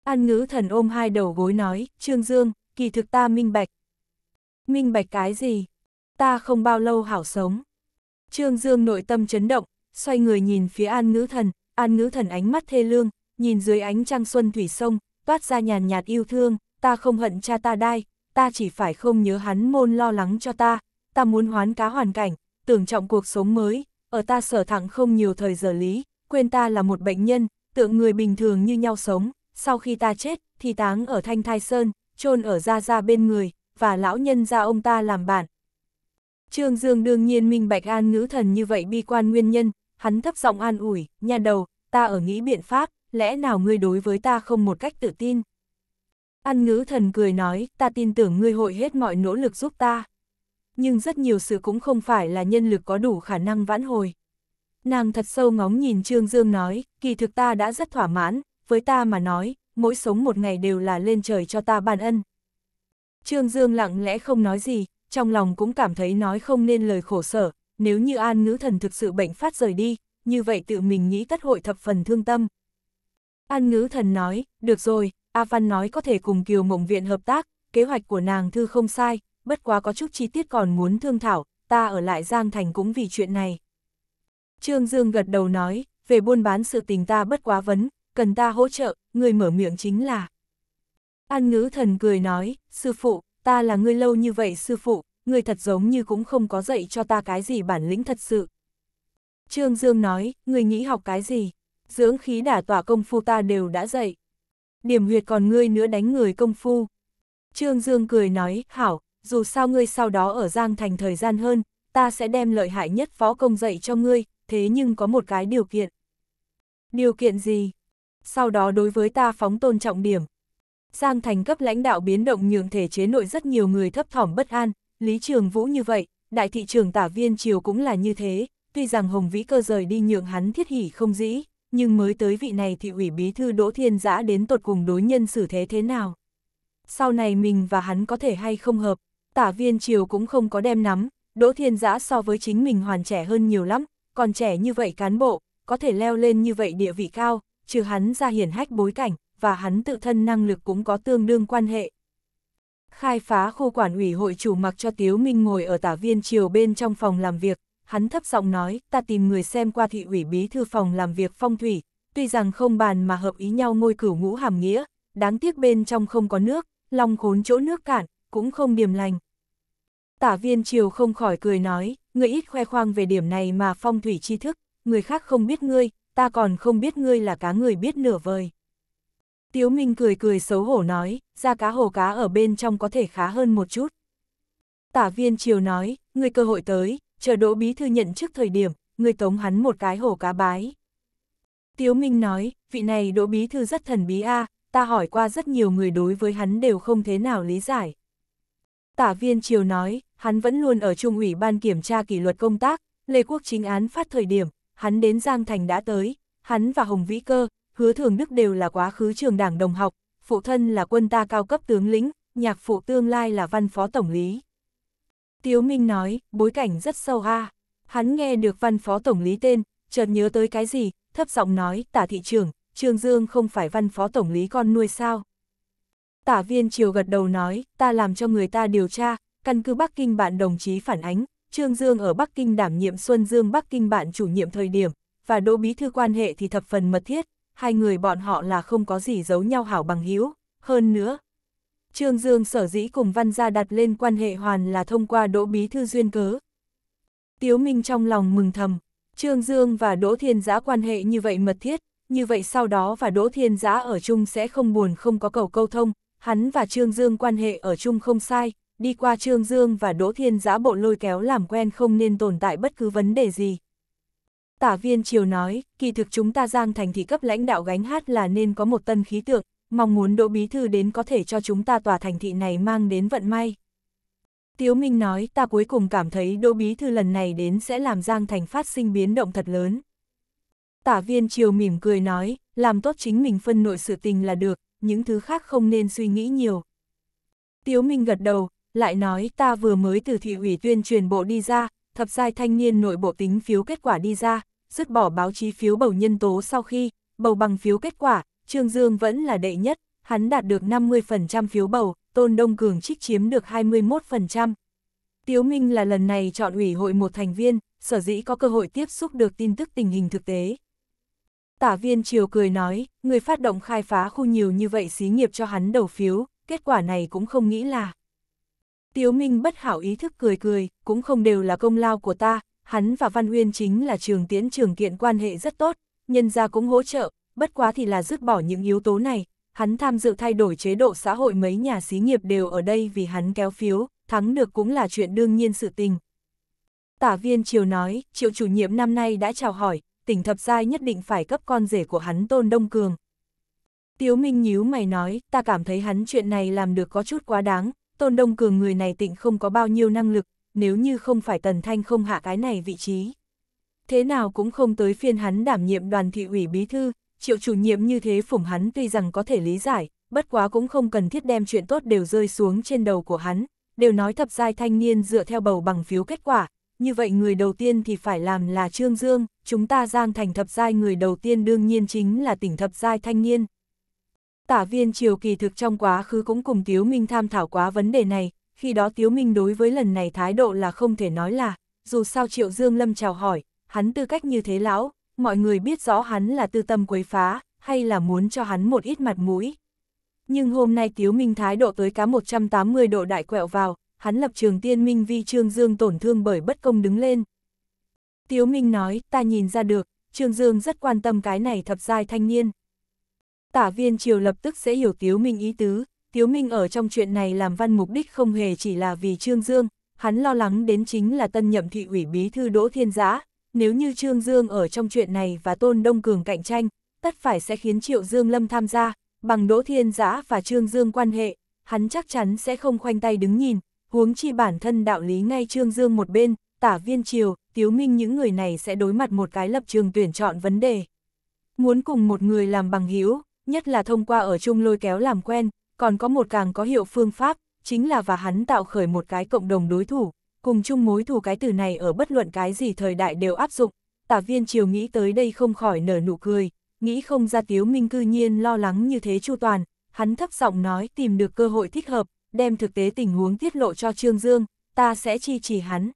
Speaker 1: An ngữ thần ôm hai đầu gối nói, Trương Dương, kỳ thực ta minh bạch. Minh bạch cái gì? Ta không bao lâu hảo sống. Trương Dương nội tâm chấn động, xoay người nhìn phía an ngữ thần, An ngữ thần ánh mắt thê lương, nhìn dưới ánh trăng xuân thủy sông, toát ra nhàn nhạt yêu thương, ta không hận cha ta đai, ta chỉ phải không nhớ hắn môn lo lắng cho ta, ta muốn hoán cá hoàn cảnh, tưởng trọng cuộc sống mới, ở ta sở thẳng không nhiều thời giờ lý, quên ta là một bệnh nhân, tượng người bình thường như nhau sống, sau khi ta chết, thì táng ở Thanh Thai Sơn, chôn ở ra ra bên người, và lão nhân ra ông ta làm bạn. Trương Dương đương nhiên minh bạch an ngữ thần như vậy bi quan nguyên nhân, hắn thấp giọng an ủi, nhà đầu, ta ở nghĩ biện pháp, lẽ nào ngươi đối với ta không một cách tự tin? An ngữ thần cười nói, ta tin tưởng ngươi hội hết mọi nỗ lực giúp ta. Nhưng rất nhiều sự cũng không phải là nhân lực có đủ khả năng vãn hồi. Nàng thật sâu ngóng nhìn Trương Dương nói, kỳ thực ta đã rất thỏa mãn, với ta mà nói, mỗi sống một ngày đều là lên trời cho ta ban ân. Trương Dương lặng lẽ không nói gì, trong lòng cũng cảm thấy nói không nên lời khổ sở, nếu như an ngữ thần thực sự bệnh phát rời đi, như vậy tự mình nghĩ tất hội thập phần thương tâm. An ngữ thần nói, được rồi, A Văn nói có thể cùng Kiều Mộng Viện hợp tác, kế hoạch của nàng thư không sai, bất quá có chút chi tiết còn muốn thương thảo, ta ở lại Giang Thành cũng vì chuyện này. Trương Dương gật đầu nói, về buôn bán sự tình ta bất quá vấn, cần ta hỗ trợ, người mở miệng chính là. An ngữ thần cười nói, sư phụ, ta là người lâu như vậy sư phụ, người thật giống như cũng không có dạy cho ta cái gì bản lĩnh thật sự. Trương Dương nói, người nghĩ học cái gì? Dưỡng khí đả tỏa công phu ta đều đã dạy. Điểm huyệt còn ngươi nữa đánh người công phu. Trương Dương cười nói, hảo, dù sao ngươi sau đó ở Giang Thành thời gian hơn, ta sẽ đem lợi hại nhất phó công dạy cho ngươi, thế nhưng có một cái điều kiện. Điều kiện gì? Sau đó đối với ta phóng tôn trọng điểm. Giang Thành cấp lãnh đạo biến động nhường thể chế nội rất nhiều người thấp thỏm bất an, Lý Trường Vũ như vậy, đại thị trường tả viên triều cũng là như thế, tuy rằng Hồng Vĩ Cơ rời đi nhượng hắn thiết hỉ không dĩ, nhưng mới tới vị này thì ủy bí thư Đỗ Thiên Giã đến tột cùng đối nhân xử thế thế nào. Sau này mình và hắn có thể hay không hợp, tả viên triều cũng không có đem nắm, Đỗ Thiên Giã so với chính mình hoàn trẻ hơn nhiều lắm, còn trẻ như vậy cán bộ, có thể leo lên như vậy địa vị cao, trừ hắn ra hiển hách bối cảnh, và hắn tự thân năng lực cũng có tương đương quan hệ, Khai phá khu quản ủy hội chủ mặc cho Tiếu Minh ngồi ở tả viên triều bên trong phòng làm việc, hắn thấp giọng nói, ta tìm người xem qua thị ủy bí thư phòng làm việc phong thủy, tuy rằng không bàn mà hợp ý nhau ngôi cửu ngũ hàm nghĩa, đáng tiếc bên trong không có nước, lòng khốn chỗ nước cạn, cũng không điềm lành. Tả viên triều không khỏi cười nói, người ít khoe khoang về điểm này mà phong thủy tri thức, người khác không biết ngươi, ta còn không biết ngươi là cá người biết nửa vời. Tiếu Minh cười cười xấu hổ nói, ra cá hồ cá ở bên trong có thể khá hơn một chút. Tả viên triều nói, người cơ hội tới, chờ đỗ bí thư nhận trước thời điểm, người tống hắn một cái hồ cá bái. Tiếu Minh nói, vị này đỗ bí thư rất thần bí a ta hỏi qua rất nhiều người đối với hắn đều không thế nào lý giải. Tả viên triều nói, hắn vẫn luôn ở Trung ủy ban kiểm tra kỷ luật công tác, Lê Quốc chính án phát thời điểm, hắn đến Giang Thành đã tới, hắn và Hồng Vĩ Cơ, hứa thường đức đều là quá khứ trường đảng đồng học, phụ thân là quân ta cao cấp tướng lĩnh, nhạc phụ tương lai là văn phó tổng lý. Tiếu Minh nói, bối cảnh rất sâu ha. Hắn nghe được văn phó tổng lý tên, chợt nhớ tới cái gì, thấp giọng nói, tả thị trưởng, Trương Dương không phải văn phó tổng lý con nuôi sao. Tả viên triều gật đầu nói, ta làm cho người ta điều tra, căn cứ Bắc Kinh bạn đồng chí phản ánh, Trương Dương ở Bắc Kinh đảm nhiệm Xuân Dương Bắc Kinh bạn chủ nhiệm thời điểm, và Đỗ Bí Thư quan hệ thì thập phần mật thiết, hai người bọn họ là không có gì giấu nhau hảo bằng hữu hơn nữa. Trương Dương sở dĩ cùng văn gia đặt lên quan hệ hoàn là thông qua đỗ bí thư duyên cớ. Tiếu Minh trong lòng mừng thầm, Trương Dương và Đỗ Thiên Giã quan hệ như vậy mật thiết, như vậy sau đó và Đỗ Thiên Giã ở chung sẽ không buồn không có cầu câu thông, hắn và Trương Dương quan hệ ở chung không sai, đi qua Trương Dương và Đỗ Thiên Giã bộ lôi kéo làm quen không nên tồn tại bất cứ vấn đề gì. Tả viên triều nói, kỳ thực chúng ta giang thành thì cấp lãnh đạo gánh hát là nên có một tân khí tượng, mong muốn đỗ bí thư đến có thể cho chúng ta tòa thành thị này mang đến vận may. Tiếu Minh nói, ta cuối cùng cảm thấy đỗ bí thư lần này đến sẽ làm giang thành phát sinh biến động thật lớn. Tả viên triều mỉm cười nói, làm tốt chính mình phân nội sự tình là được, những thứ khác không nên suy nghĩ nhiều. Tiếu Minh gật đầu, lại nói ta vừa mới từ thị ủy tuyên truyền bộ đi ra, thập giai thanh niên nội bộ tính phiếu kết quả đi ra, dứt bỏ báo chí phiếu bầu nhân tố sau khi, bầu bằng phiếu kết quả, Trương Dương vẫn là đệ nhất, hắn đạt được 50% phiếu bầu, Tôn Đông Cường trích chiếm được 21%. Tiếu Minh là lần này chọn ủy hội một thành viên, sở dĩ có cơ hội tiếp xúc được tin tức tình hình thực tế. Tả viên Triều cười nói, người phát động khai phá khu nhiều như vậy xí nghiệp cho hắn đầu phiếu, kết quả này cũng không nghĩ là. Tiếu Minh bất hảo ý thức cười cười, cũng không đều là công lao của ta, hắn và Văn Uyên chính là trường tiễn trường kiện quan hệ rất tốt, nhân gia cũng hỗ trợ, bất quá thì là dứt bỏ những yếu tố này, hắn tham dự thay đổi chế độ xã hội mấy nhà xí nghiệp đều ở đây vì hắn kéo phiếu, thắng được cũng là chuyện đương nhiên sự tình. Tả viên Triều nói, triệu chủ nhiệm năm nay đã chào hỏi, tỉnh thập giai nhất định phải cấp con rể của hắn Tôn Đông Cường. Tiếu Minh nhíu mày nói, ta cảm thấy hắn chuyện này làm được có chút quá đáng, Tôn Đông Cường người này tịnh không có bao nhiêu năng lực, nếu như không phải Tần Thanh không hạ cái này vị trí. Thế nào cũng không tới phiên hắn đảm nhiệm đoàn thị ủy bí thư, triệu chủ nhiệm như thế phủng hắn tuy rằng có thể lý giải, bất quá cũng không cần thiết đem chuyện tốt đều rơi xuống trên đầu của hắn, đều nói thập giai thanh niên dựa theo bầu bằng phiếu kết quả, như vậy người đầu tiên thì phải làm là Trương Dương, chúng ta giang thành thập giai người đầu tiên đương nhiên chính là tỉnh thập giai thanh niên. Tả viên Triều Kỳ thực trong quá khứ cũng cùng Tiếu Minh tham thảo quá vấn đề này, khi đó Tiếu Minh đối với lần này thái độ là không thể nói là, dù sao Triệu Dương Lâm chào hỏi, hắn tư cách như thế lão, mọi người biết rõ hắn là tư tâm quấy phá, hay là muốn cho hắn một ít mặt mũi. Nhưng hôm nay Tiếu Minh thái độ tới cá 180 độ đại quẹo vào, hắn lập trường tiên minh vi Trương Dương tổn thương bởi bất công đứng lên. Tiếu Minh nói, ta nhìn ra được, Trương Dương rất quan tâm cái này thập giai thanh niên. Tả viên triều lập tức sẽ hiểu Tiếu Minh ý tứ, Tiếu Minh ở trong chuyện này làm văn mục đích không hề chỉ là vì Trương Dương, hắn lo lắng đến chính là tân nhậm thị ủy bí thư Đỗ Thiên Giã, nếu như Trương Dương ở trong chuyện này và Tôn Đông Cường cạnh tranh, tất phải sẽ khiến Triệu Dương Lâm tham gia, bằng Đỗ Thiên Giã và Trương Dương quan hệ, hắn chắc chắn sẽ không khoanh tay đứng nhìn, huống chi bản thân đạo lý ngay Trương Dương một bên, tả viên triều, Tiếu Minh những người này sẽ đối mặt một cái lập trường tuyển chọn vấn đề. Muốn cùng một người làm bằng hữu nhất là thông qua ở chung lôi kéo làm quen, còn có một càng có hiệu phương pháp, chính là và hắn tạo khởi một cái cộng đồng đối thủ, cùng chung mối thù cái từ này ở bất luận cái gì thời đại đều áp dụng. Tả viên triều nghĩ tới đây không khỏi nở nụ cười, nghĩ không ra Tiếu Minh cư nhiên lo lắng như thế chu toàn, hắn thấp giọng nói tìm được cơ hội thích hợp, đem thực tế tình huống tiết lộ cho Trương Dương, ta sẽ chi trì hắn.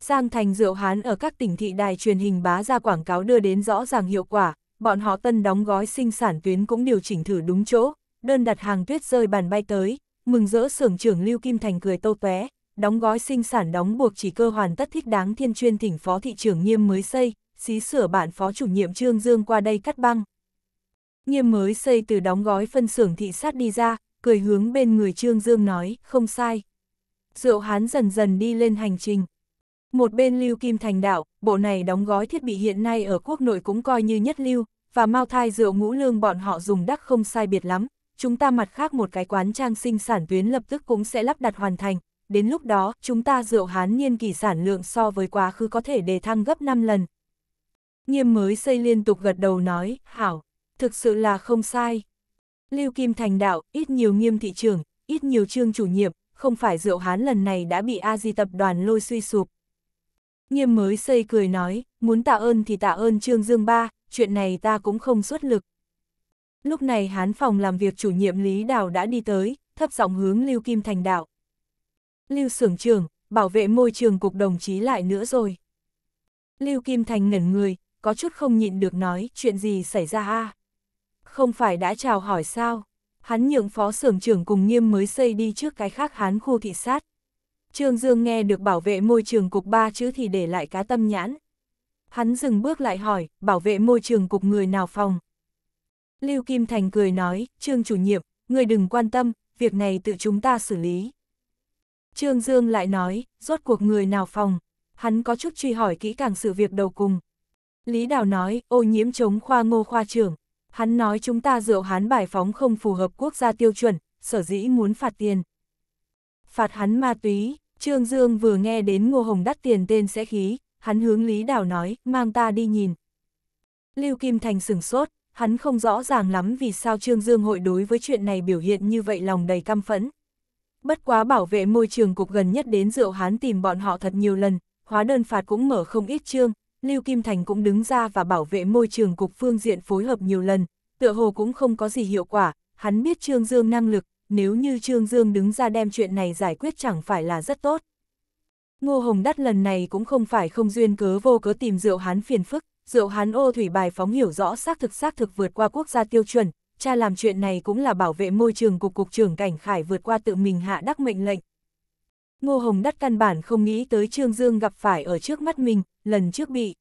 Speaker 1: Giang thành rượu hán ở các tỉnh thị đài truyền hình bá ra quảng cáo đưa đến rõ ràng hiệu quả, bọn họ tân đóng gói sinh sản tuyến cũng điều chỉnh thử đúng chỗ, đơn đặt hàng tuyết rơi bàn bay tới, mừng rỡ xưởng trưởng Lưu Kim Thành cười tô tóe, đóng gói sinh sản đóng buộc chỉ cơ hoàn tất thích đáng thiên chuyên thỉnh phó thị trưởng nghiêm mới xây, xí sửa bản phó chủ nhiệm Trương Dương qua đây cắt băng. Nghiêm mới xây từ đóng gói phân xưởng thị sát đi ra, cười hướng bên người Trương Dương nói, không sai. Rượu hán dần dần đi lên hành trình. Một bên Lưu Kim Thành đạo, bộ này đóng gói thiết bị hiện nay ở quốc nội cũng coi như nhất lưu, và mau thai rượu ngũ lương bọn họ dùng đắc không sai biệt lắm, chúng ta mặt khác một cái quán trang sinh sản tuyến lập tức cũng sẽ lắp đặt hoàn thành. Đến lúc đó, chúng ta rượu hán niên kỳ sản lượng so với quá khứ có thể đề thăng gấp 5 lần. Nghiêm mới xây liên tục gật đầu nói, hảo, thực sự là không sai. Lưu Kim Thành đạo, ít nhiều nghiêm thị trường, ít nhiều trương chủ nhiệm, không phải rượu hán lần này đã bị a di tập đoàn lôi suy sụp. Nghiêm mới xây cười nói, muốn tạ ơn thì tạ ơn Trương Dương Ba, chuyện này ta cũng không xuất lực. Lúc này hán phòng làm việc chủ nhiệm Lý Đào đã đi tới, thấp giọng hướng Lưu Kim Thành đạo. Lưu xưởng trưởng, bảo vệ môi trường cục đồng chí lại nữa rồi. Lưu Kim Thành ngẩn người, có chút không nhịn được nói chuyện gì xảy ra a Không phải đã chào hỏi sao? Hắn nhượng phó xưởng trưởng cùng nghiêm mới xây đi trước cái khác hán khu thị sát. Trương Dương nghe được bảo vệ môi trường cục ba chữ thì để lại cá tâm nhãn. Hắn dừng bước lại hỏi, bảo vệ môi trường cục người nào phòng? Lưu Kim Thành cười nói, Trương chủ nhiệm, người đừng quan tâm, việc này tự chúng ta xử lý. Trương Dương lại nói, rốt cuộc người nào phòng, hắn có chút truy hỏi kỹ càng sự việc đầu cùng. Lý Đào nói, ô nhiễm chống khoa ngô khoa trưởng, hắn nói chúng ta rượu hắn bài phóng không phù hợp quốc gia tiêu chuẩn, sở dĩ muốn phạt tiền. Phạt hắn ma túy, Trương Dương vừa nghe đến Ngô Hồng đắt tiền tên sẽ khí, hắn hướng Lý Đào nói, mang ta đi nhìn. Lưu Kim Thành sửng sốt, hắn không rõ ràng lắm vì sao Trương Dương hội đối với chuyện này biểu hiện như vậy lòng đầy căm phẫn. Bất quá bảo vệ môi trường cục gần nhất đến rượu hắn tìm bọn họ thật nhiều lần, hóa đơn phạt cũng mở không ít chương, Lưu Kim Thành cũng đứng ra và bảo vệ môi trường cục phương diện phối hợp nhiều lần, tựa hồ cũng không có gì hiệu quả, hắn biết Trương Dương năng lực, nếu như Trương Dương đứng ra đem chuyện này giải quyết chẳng phải là rất tốt. Ngô Hồng Đắt lần này cũng không phải không duyên cớ vô cớ tìm rượu hán phiền phức, rượu hán ô thủy bài phóng hiểu rõ xác thực xác thực vượt qua quốc gia tiêu chuẩn, cha làm chuyện này cũng là bảo vệ môi trường cục cục trưởng cảnh khải vượt qua tự mình hạ đắc mệnh lệnh. Ngô Hồng đắt căn bản không nghĩ tới Trương Dương gặp phải ở trước mắt mình, lần trước bị.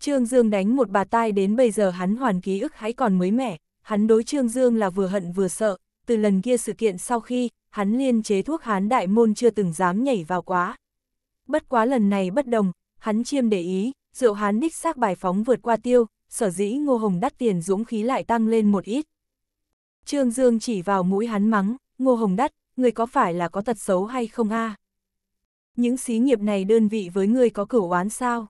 Speaker 1: Trương Dương đánh một bà tai đến bây giờ hắn hoàn ký ức hãy còn mới mẻ, hắn đối Trương Dương là vừa hận vừa sợ, từ lần kia sự kiện sau khi, hắn liên chế thuốc hán đại môn chưa từng dám nhảy vào quá. Bất quá lần này bất đồng, hắn chiêm để ý, rượu hán ních xác bài phóng vượt qua tiêu, sở dĩ ngô hồng đắt tiền dũng khí lại tăng lên một ít. Trương Dương chỉ vào mũi hắn mắng, ngô hồng đắt, người có phải là có tật xấu hay không a Những xí nghiệp này đơn vị với người có cửu oán sao?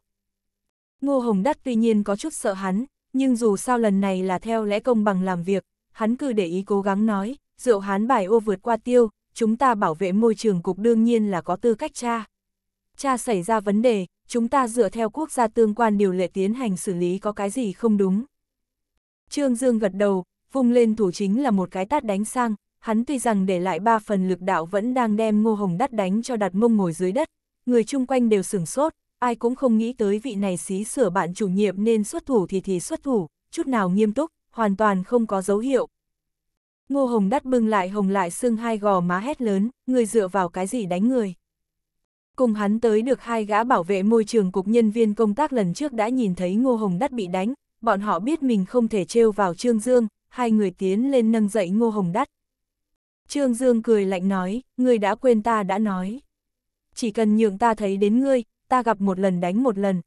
Speaker 1: Ngô hồng đắt tuy nhiên có chút sợ hắn, nhưng dù sao lần này là theo lẽ công bằng làm việc, hắn cứ để ý cố gắng nói, rượu hán bài ô vượt qua tiêu, chúng ta bảo vệ môi trường cục đương nhiên là có tư cách cha. Cha xảy ra vấn đề, chúng ta dựa theo quốc gia tương quan điều lệ tiến hành xử lý có cái gì không đúng. Trương Dương gật đầu, vung lên thủ chính là một cái tát đánh sang, hắn tuy rằng để lại ba phần lực đạo vẫn đang đem ngô hồng đắt đánh cho đặt mông ngồi dưới đất, người chung quanh đều sửng sốt, ai cũng không nghĩ tới vị này xí sửa bạn chủ nhiệm nên xuất thủ thì thì xuất thủ, chút nào nghiêm túc, hoàn toàn không có dấu hiệu. Ngô hồng đắt bưng lại hồng lại xương hai gò má hét lớn, người dựa vào cái gì đánh người. Cùng hắn tới được hai gã bảo vệ môi trường cục nhân viên công tác lần trước đã nhìn thấy Ngô Hồng Đắt bị đánh, bọn họ biết mình không thể trêu vào Trương Dương, hai người tiến lên nâng dậy Ngô Hồng Đắt. Trương Dương cười lạnh nói, ngươi đã quên ta đã nói. Chỉ cần nhượng ta thấy đến ngươi, ta gặp một lần đánh một lần.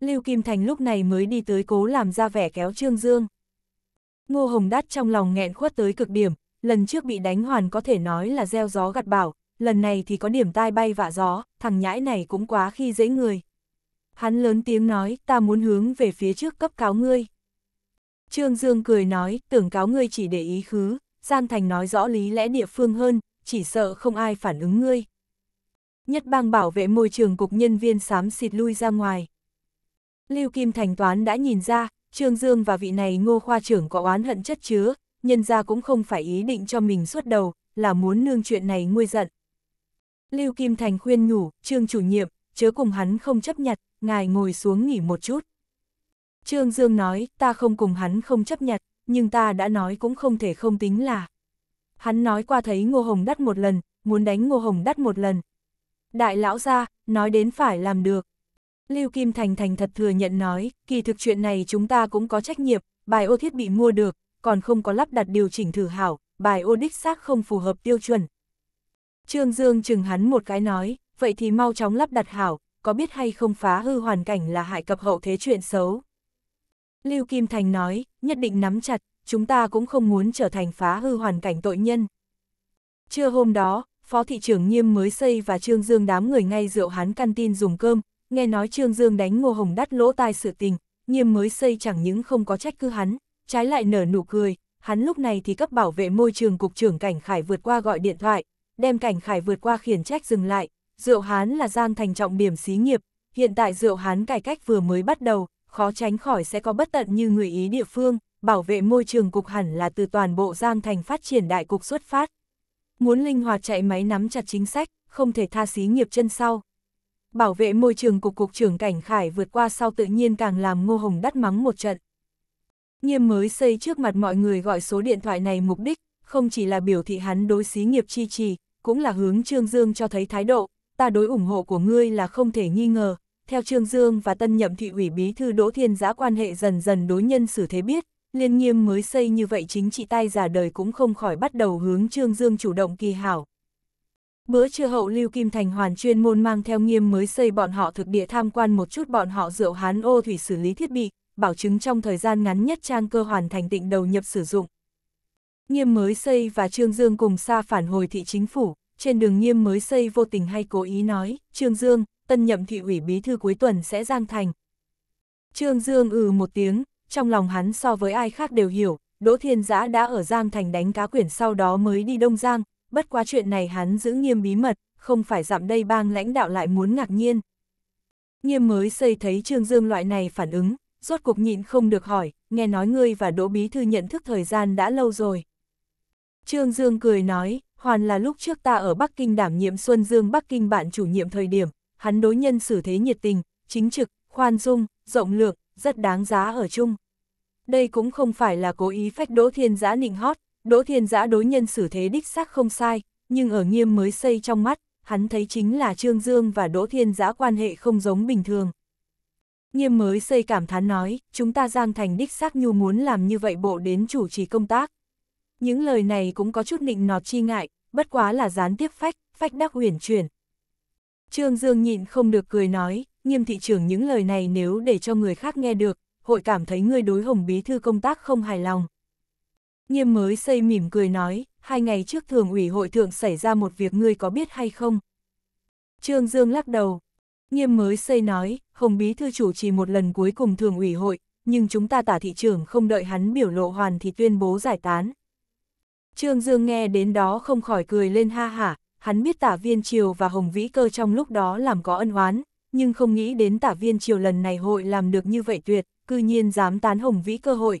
Speaker 1: Lưu Kim Thành lúc này mới đi tới cố làm ra vẻ kéo Trương Dương. Ngô Hồng Đắt trong lòng nghẹn khuất tới cực điểm, lần trước bị đánh hoàn có thể nói là gieo gió gặt bảo, lần này thì có điểm tai bay vạ gió, thằng nhãi này cũng quá khi dễ người. Hắn lớn tiếng nói, ta muốn hướng về phía trước cấp cáo ngươi. Trương Dương cười nói, tưởng cáo ngươi chỉ để ý khứ, Giang Thành nói rõ lý lẽ địa phương hơn, chỉ sợ không ai phản ứng ngươi. Nhất bang bảo vệ môi trường cục nhân viên xám xịt lui ra ngoài. Lưu Kim Thành Toán đã nhìn ra, Trương Dương và vị này ngô khoa trưởng có oán hận chất chứa, nhân ra cũng không phải ý định cho mình suốt đầu, là muốn nương chuyện này nguôi giận. Lưu Kim Thành khuyên nhủ, Trương chủ nhiệm, chớ cùng hắn không chấp nhặt, ngài ngồi xuống nghỉ một chút. Trương Dương nói, ta không cùng hắn không chấp nhặt, nhưng ta đã nói cũng không thể không tính là. Hắn nói qua thấy Ngô Hồng đắt một lần, muốn đánh Ngô Hồng đắt một lần. Đại lão ra, nói đến phải làm được. Lưu Kim Thành thành thật thừa nhận nói, kỳ thực chuyện này chúng ta cũng có trách nhiệm, bài ô thiết bị mua được, còn không có lắp đặt điều chỉnh thử hảo, bài ô đích xác không phù hợp tiêu chuẩn, Trương Dương chừng hắn một cái nói, vậy thì mau chóng lắp đặt hảo, có biết hay không phá hư hoàn cảnh là hại cập hậu thế chuyện xấu. Lưu Kim Thành nói, nhất định nắm chặt, chúng ta cũng không muốn trở thành phá hư hoàn cảnh tội nhân. Trưa hôm đó, Phó Thị trưởng Nhiêm mới xây và Trương Dương đám người ngay rượu hắn tin dùng cơm, nghe nói Trương Dương đánh Ngô Hồng đắt lỗ tai sự tình, Nhiêm mới xây chẳng những không có trách cứ hắn, trái lại nở nụ cười, hắn lúc này thì cấp bảo vệ môi trường cục trưởng Cảnh Khải vượt qua gọi điện thoại, đem cảnh khải vượt qua khiển trách dừng lại, rượu Hán là Giang Thành trọng điểm xí nghiệp, hiện tại rượu Hán cải cách vừa mới bắt đầu, khó tránh khỏi sẽ có bất tận như người Ý địa phương, bảo vệ môi trường cục hẳn là từ toàn bộ Giang Thành phát triển đại cục xuất phát. Muốn linh hoạt chạy máy nắm chặt chính sách, không thể tha xí nghiệp chân sau. Bảo vệ môi trường cục cục trưởng Cảnh Khải vượt qua sau tự nhiên càng làm Ngô Hồng đắt mắng một trận. Nghiêm mới xây trước mặt mọi người gọi số điện thoại này mục đích, không chỉ là biểu thị hắn đối xí nghiệp chi trì, cũng là hướng Trương Dương cho thấy thái độ, ta đối ủng hộ của ngươi là không thể nghi ngờ. Theo Trương Dương và tân nhậm thị ủy bí thư Đỗ Thiên giá quan hệ dần dần đối nhân xử thế biết, liên nghiêm mới xây như vậy chính trị tay già đời cũng không khỏi bắt đầu hướng Trương Dương chủ động kỳ hảo. Bữa trưa hậu Lưu Kim Thành hoàn chuyên môn mang theo nghiêm mới xây bọn họ thực địa tham quan một chút bọn họ rượu hán ô thủy xử lý thiết bị, bảo chứng trong thời gian ngắn nhất trang cơ hoàn thành tịnh đầu nhập sử dụng, Nghiêm mới xây và Trương Dương cùng xa phản hồi thị chính phủ, trên đường nghiêm mới xây vô tình hay cố ý nói, Trương Dương, tân nhậm thị ủy bí thư cuối tuần sẽ giang thành. Trương Dương ừ một tiếng, trong lòng hắn so với ai khác đều hiểu, Đỗ Thiên Giã đã ở Giang Thành đánh cá quyển sau đó mới đi Đông Giang, bất quá chuyện này hắn giữ nghiêm bí mật, không phải dặm đây bang lãnh đạo lại muốn ngạc nhiên. Nghiêm mới xây thấy Trương Dương loại này phản ứng, rốt cuộc nhịn không được hỏi, nghe nói ngươi và Đỗ Bí Thư nhận thức thời gian đã lâu rồi. Trương Dương cười nói, hoàn là lúc trước ta ở Bắc Kinh đảm nhiệm Xuân Dương Bắc Kinh bạn chủ nhiệm thời điểm, hắn đối nhân xử thế nhiệt tình, chính trực, khoan dung, rộng lượng, rất đáng giá ở chung. Đây cũng không phải là cố ý phách Đỗ Thiên Giã nịnh hót, Đỗ Thiên Giã đối nhân xử thế đích xác không sai, nhưng ở nghiêm mới xây trong mắt, hắn thấy chính là Trương Dương và Đỗ Thiên Giã quan hệ không giống bình thường. Nghiêm mới xây cảm thán nói, chúng ta Giang Thành đích xác nhu muốn làm như vậy bộ đến chủ trì công tác. Những lời này cũng có chút nịnh nọt chi ngại, bất quá là gián tiếp phách, phách đắc huyền chuyển. Trương Dương nhịn không được cười nói, nghiêm thị trưởng những lời này nếu để cho người khác nghe được, hội cảm thấy người đối hồng bí thư công tác không hài lòng. Nghiêm mới xây mỉm cười nói, hai ngày trước thường ủy hội thượng xảy ra một việc ngươi có biết hay không? Trương Dương lắc đầu. Nghiêm mới xây nói, Hồng Bí Thư chủ trì một lần cuối cùng thường ủy hội, nhưng chúng ta tả thị trưởng không đợi hắn biểu lộ hoàn thì tuyên bố giải tán. Trương Dương nghe đến đó không khỏi cười lên ha hả, hắn biết tả viên triều và hồng vĩ cơ trong lúc đó làm có ân oán, nhưng không nghĩ đến tả viên triều lần này hội làm được như vậy tuyệt, cư nhiên dám tán hồng vĩ cơ hội.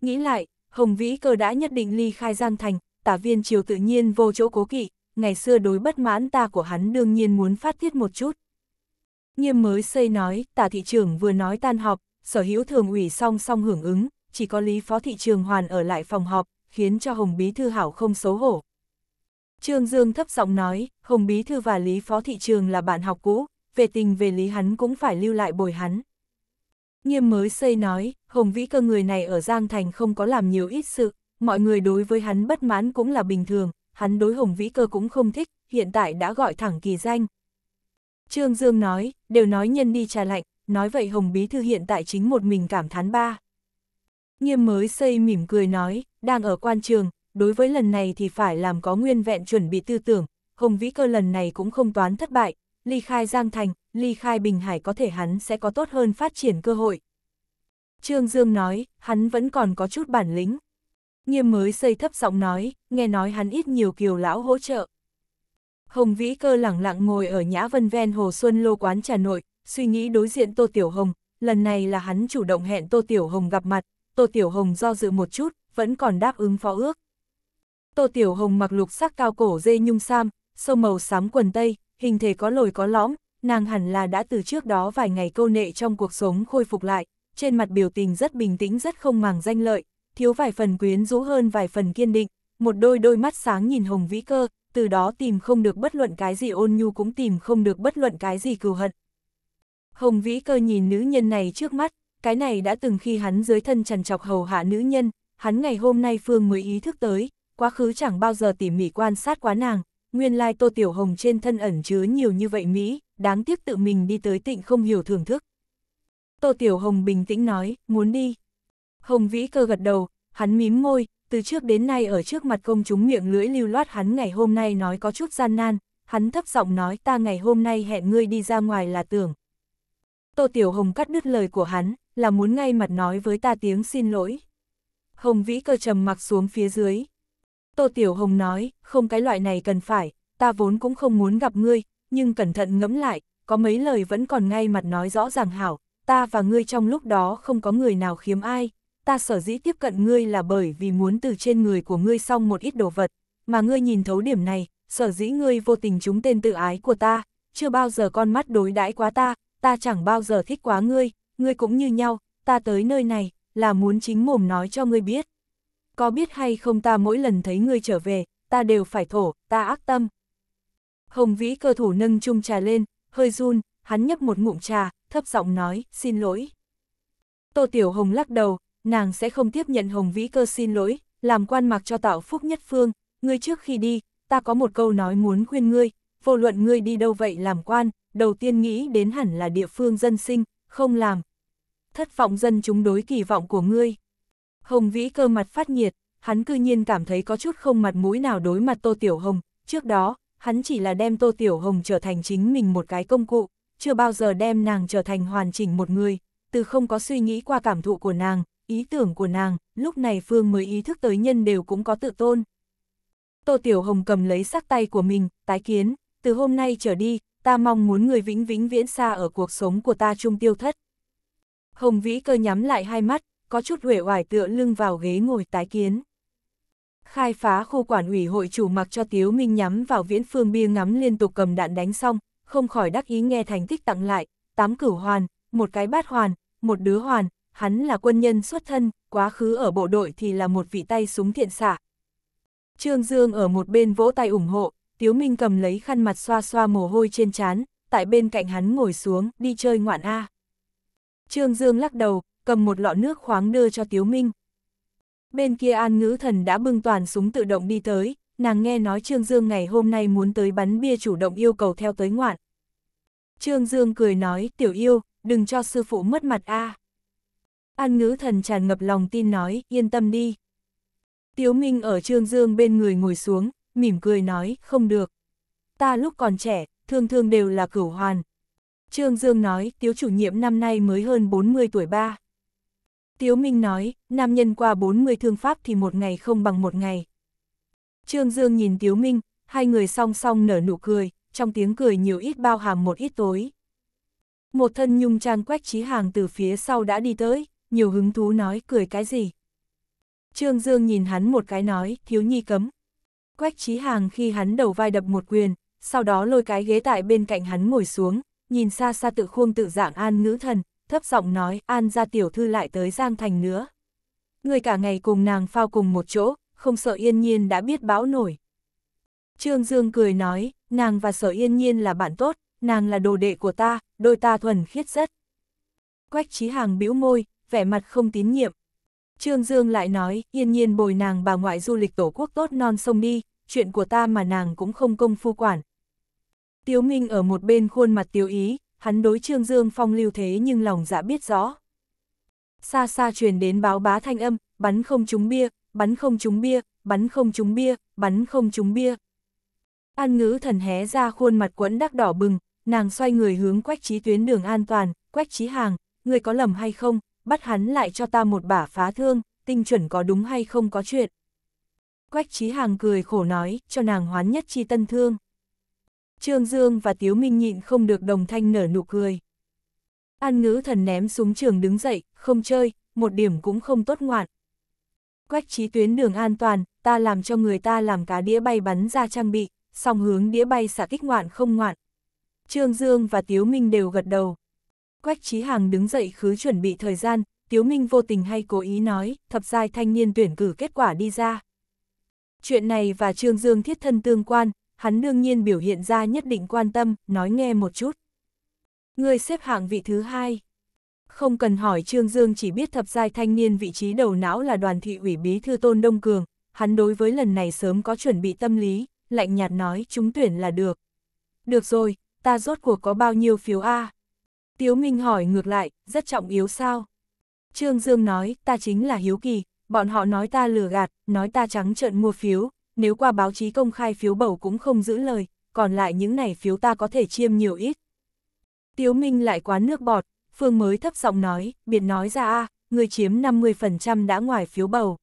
Speaker 1: Nghĩ lại, hồng vĩ cơ đã nhất định ly khai Giang Thành, tả viên triều tự nhiên vô chỗ cố kỵ, ngày xưa đối bất mãn ta của hắn đương nhiên muốn phát thiết một chút. Nghiêm mới xây nói, tả thị trưởng vừa nói tan họp, sở hữu thường ủy song song hưởng ứng, chỉ có lý phó thị trường hoàn ở lại phòng họp, khiến cho Hồng Bí Thư hảo không xấu hổ. Trương Dương thấp giọng nói, Hồng Bí Thư và Lý Phó Thị Trường là bạn học cũ, về tình về lý hắn cũng phải lưu lại bồi hắn. Nghiêm mới xây nói, Hồng Vĩ cơ người này ở Giang Thành không có làm nhiều ít sự, mọi người đối với hắn bất mãn cũng là bình thường, hắn đối Hồng Vĩ cơ cũng không thích, hiện tại đã gọi thẳng kỳ danh. Trương Dương nói, đều nói nhân đi trà lạnh, nói vậy Hồng Bí Thư hiện tại chính một mình cảm thán ba. Nghiêm mới xây mỉm cười nói, đang ở quan trường, đối với lần này thì phải làm có nguyên vẹn chuẩn bị tư tưởng, Hồng Vĩ Cơ lần này cũng không toán thất bại, ly khai Giang Thành, ly khai Bình Hải có thể hắn sẽ có tốt hơn phát triển cơ hội. Trương Dương nói, hắn vẫn còn có chút bản lĩnh. Nghiêm mới xây thấp giọng nói, nghe nói hắn ít nhiều kiều lão hỗ trợ. Hồng Vĩ Cơ lẳng lặng ngồi ở Nhã Vân Ven Hồ Xuân Lô quán trà nội, suy nghĩ đối diện Tô Tiểu Hồng, lần này là hắn chủ động hẹn Tô Tiểu Hồng gặp mặt, Tô Tiểu Hồng do dự một chút, vẫn còn đáp ứng phó ước. Tô Tiểu Hồng mặc lục sắc cao cổ dê nhung sam, sâu màu xám quần tây, hình thể có lồi có lõm, nàng hẳn là đã từ trước đó vài ngày câu nệ trong cuộc sống khôi phục lại, trên mặt biểu tình rất bình tĩnh rất không màng danh lợi, thiếu vài phần quyến rũ hơn vài phần kiên định, một đôi đôi mắt sáng nhìn Hồng Vĩ Cơ, từ đó tìm không được bất luận cái gì ôn nhu cũng tìm không được bất luận cái gì cừu hận. Hồng Vĩ Cơ nhìn nữ nhân này trước mắt, cái này đã từng khi hắn dưới thân trần trọc hầu hạ nữ nhân, hắn ngày hôm nay Phương mới ý thức tới, quá khứ chẳng bao giờ tỉ mỉ quan sát quá nàng, nguyên lai Tô Tiểu Hồng trên thân ẩn chứa nhiều như vậy Mỹ, đáng tiếc tự mình đi tới tịnh không hiểu thưởng thức. Tô Tiểu Hồng bình tĩnh nói, muốn đi. Hồng Vĩ cơ gật đầu, hắn mím môi, từ trước đến nay ở trước mặt công chúng miệng lưỡi lưu loát hắn ngày hôm nay nói có chút gian nan, hắn thấp giọng nói ta ngày hôm nay hẹn ngươi đi ra ngoài là tưởng. Tô Tiểu Hồng cắt đứt lời của hắn, là muốn ngay mặt nói với ta tiếng xin lỗi. Hồng Vĩ cơ trầm mặc xuống phía dưới. Tô Tiểu Hồng nói, không cái loại này cần phải, ta vốn cũng không muốn gặp ngươi, nhưng cẩn thận ngẫm lại, có mấy lời vẫn còn ngay mặt nói rõ ràng hảo, ta và ngươi trong lúc đó không có người nào khiếm ai, ta sở dĩ tiếp cận ngươi là bởi vì muốn từ trên người của ngươi xong một ít đồ vật, mà ngươi nhìn thấu điểm này, sở dĩ ngươi vô tình trúng tên tự ái của ta, chưa bao giờ con mắt đối đãi quá ta, ta chẳng bao giờ thích quá ngươi, ngươi cũng như nhau, ta tới nơi này, là muốn chính mồm nói cho ngươi biết. Có biết hay không ta mỗi lần thấy ngươi trở về, ta đều phải thổ, ta ác tâm. Hồng vĩ cơ thủ nâng chung trà lên, hơi run, hắn nhấp một ngụm trà, thấp giọng nói, xin lỗi. Tô Tiểu Hồng lắc đầu, nàng sẽ không tiếp nhận Hồng vĩ cơ xin lỗi, làm quan mặc cho tạo phúc nhất phương, ngươi trước khi đi, ta có một câu nói muốn khuyên ngươi, vô luận ngươi đi đâu vậy làm quan, đầu tiên nghĩ đến hẳn là địa phương dân sinh, không làm, thất vọng dân chúng đối kỳ vọng của ngươi. Hồng Vĩ cơ mặt phát nhiệt, hắn cư nhiên cảm thấy có chút không mặt mũi nào đối mặt Tô Tiểu Hồng, trước đó, hắn chỉ là đem Tô Tiểu Hồng trở thành chính mình một cái công cụ, chưa bao giờ đem nàng trở thành hoàn chỉnh một người, từ không có suy nghĩ qua cảm thụ của nàng, ý tưởng của nàng, lúc này Phương mới ý thức tới nhân đều cũng có tự tôn. Tô Tiểu Hồng cầm lấy sắc tay của mình, tái kiến, từ hôm nay trở đi, ta mong muốn người vĩnh vĩnh viễn xa ở cuộc sống của ta chung tiêu thất. Hồng Vĩ cơ nhắm lại hai mắt, có chút huệ hoài tựa lưng vào ghế ngồi tái kiến. Khai phá khu quản ủy hội chủ mặc cho Tiếu Minh nhắm vào viễn phương bia ngắm liên tục cầm đạn đánh xong, không khỏi đắc ý nghe thành tích tặng lại, tám cửu hoàn, một cái bát hoàn, một đứa hoàn, hắn là quân nhân xuất thân, quá khứ ở bộ đội thì là một vị tay súng thiện xạ. Trương Dương ở một bên vỗ tay ủng hộ, Tiếu Minh cầm lấy khăn mặt xoa xoa mồ hôi trên trán, tại bên cạnh hắn ngồi xuống, đi chơi ngoạn A. Trương Dương lắc đầu, cầm một lọ nước khoáng đưa cho Tiếu Minh. Bên kia An Ngữ Thần đã bưng toàn súng tự động đi tới, nàng nghe nói Trương Dương ngày hôm nay muốn tới bắn bia chủ động yêu cầu theo tới ngoạn. Trương Dương cười nói, tiểu yêu, đừng cho sư phụ mất mặt a à. An Ngữ Thần tràn ngập lòng tin nói, yên tâm đi. Tiếu Minh ở Trương Dương bên người ngồi xuống, mỉm cười nói, không được. Ta lúc còn trẻ, thương thương đều là cửu hoàn, Trương Dương nói, Tiếu chủ nhiệm năm nay mới hơn 40 tuổi ba. Tiếu Minh nói, nam nhân qua 40 thương pháp thì một ngày không bằng một ngày. Trương Dương nhìn Tiếu Minh, hai người song song nở nụ cười, trong tiếng cười nhiều ít bao hàm một ít tối. Một thân nhung trang quách trí hàng từ phía sau đã đi tới, nhiều hứng thú nói cười cái gì. Trương Dương nhìn hắn một cái nói, thiếu nhi cấm. Quách trí hàng khi hắn đầu vai đập một quyền, sau đó lôi cái ghế tại bên cạnh hắn ngồi xuống, nhìn xa xa tự khuôn tự dạng an ngữ thần, thấp giọng nói an ra tiểu thư lại tới Giang Thành nữa. Người cả ngày cùng nàng phao cùng một chỗ, không sợ yên nhiên đã biết bão nổi. Trương Dương cười nói, nàng và sở yên nhiên là bạn tốt, nàng là đồ đệ của ta, đôi ta thuần khiết rất. Quách trí hàng bĩu môi, vẻ mặt không tín nhiệm. Trương Dương lại nói, yên nhiên bồi nàng bà ngoại du lịch tổ quốc tốt non sông đi, chuyện của ta mà nàng cũng không công phu quản, Tiếu Minh ở một bên khuôn mặt tiêu ý, hắn đối Trương Dương Phong lưu thế nhưng lòng dạ biết rõ. Xa xa truyền đến báo bá thanh âm, bắn không trúng bia, bắn không trúng bia, bắn không trúng bia, bắn không trúng bia. An ngữ thần hé ra khuôn mặt quẫn đắc đỏ bừng, nàng xoay người hướng quách trí tuyến đường an toàn, quách trí hàng, người có lầm hay không, bắt hắn lại cho ta một bả phá thương, tinh chuẩn có đúng hay không có chuyện. Quách trí hàng cười khổ nói, cho nàng hoán nhất chi tân thương. Trương Dương và Tiếu Minh nhịn không được đồng thanh nở nụ cười. An ngữ thần ném xuống trường đứng dậy, không chơi, một điểm cũng không tốt ngoạn. Quách trí tuyến đường an toàn, ta làm cho người ta làm cá đĩa bay bắn ra trang bị, song hướng đĩa bay xả kích ngoạn không ngoạn. Trương Dương và Tiếu Minh đều gật đầu. Quách trí hàng đứng dậy khứ chuẩn bị thời gian, Tiếu Minh vô tình hay cố ý nói, thập giai thanh niên tuyển cử kết quả đi ra. Chuyện này và Trương Dương thiết thân tương quan, hắn đương nhiên biểu hiện ra nhất định quan tâm, nói nghe một chút. Người xếp hạng vị thứ hai. Không cần hỏi Trương Dương chỉ biết thập giai thanh niên vị trí đầu não là đoàn thị ủy bí thư Tôn Đông Cường, hắn đối với lần này sớm có chuẩn bị tâm lý, lạnh nhạt nói chúng tuyển là được. Được rồi, ta rốt cuộc có bao nhiêu phiếu A? Tiếu Minh hỏi ngược lại, rất trọng yếu sao? Trương Dương nói, ta chính là Hiếu Kỳ, bọn họ nói ta lừa gạt, nói ta trắng trợn mua phiếu, nếu qua báo chí công khai phiếu bầu cũng không giữ lời, còn lại những này phiếu ta có thể chiêm nhiều ít. Tiếu Minh lại quá nước bọt, Phương mới thấp giọng nói, biệt nói ra a, à, người chiếm 50% đã ngoài phiếu bầu.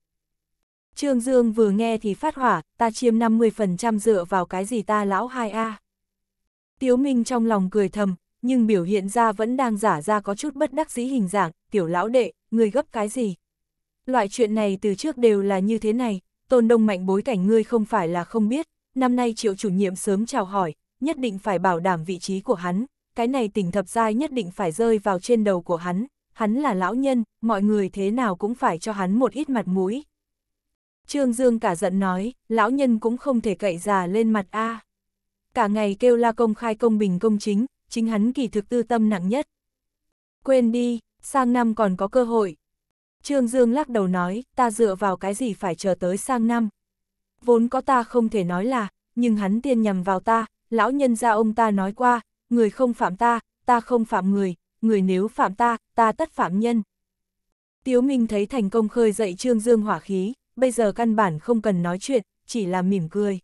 Speaker 1: Trương Dương vừa nghe thì phát hỏa, ta chiếm 50% dựa vào cái gì ta lão hai a. Tiếu Minh trong lòng cười thầm, nhưng biểu hiện ra vẫn đang giả ra có chút bất đắc dĩ hình dạng, tiểu lão đệ, người gấp cái gì? Loại chuyện này từ trước đều là như thế này, Tôn Đông Mạnh bối cảnh ngươi không phải là không biết, năm nay triệu chủ nhiệm sớm chào hỏi, nhất định phải bảo đảm vị trí của hắn, cái này tỉnh thập giai nhất định phải rơi vào trên đầu của hắn, hắn là lão nhân, mọi người thế nào cũng phải cho hắn một ít mặt mũi. Trương Dương cả giận nói, lão nhân cũng không thể cậy già lên mặt A. Cả ngày kêu la công khai công bình công chính, chính hắn kỳ thực tư tâm nặng nhất. Quên đi, sang năm còn có cơ hội, Trương Dương lắc đầu nói, ta dựa vào cái gì phải chờ tới sang năm. Vốn có ta không thể nói là, nhưng hắn tiên nhầm vào ta, lão nhân gia ông ta nói qua, người không phạm ta, ta không phạm người, người nếu phạm ta, ta tất phạm nhân. Tiếu Minh thấy thành công khơi dậy Trương Dương hỏa khí, bây giờ căn bản không cần nói chuyện, chỉ là mỉm cười.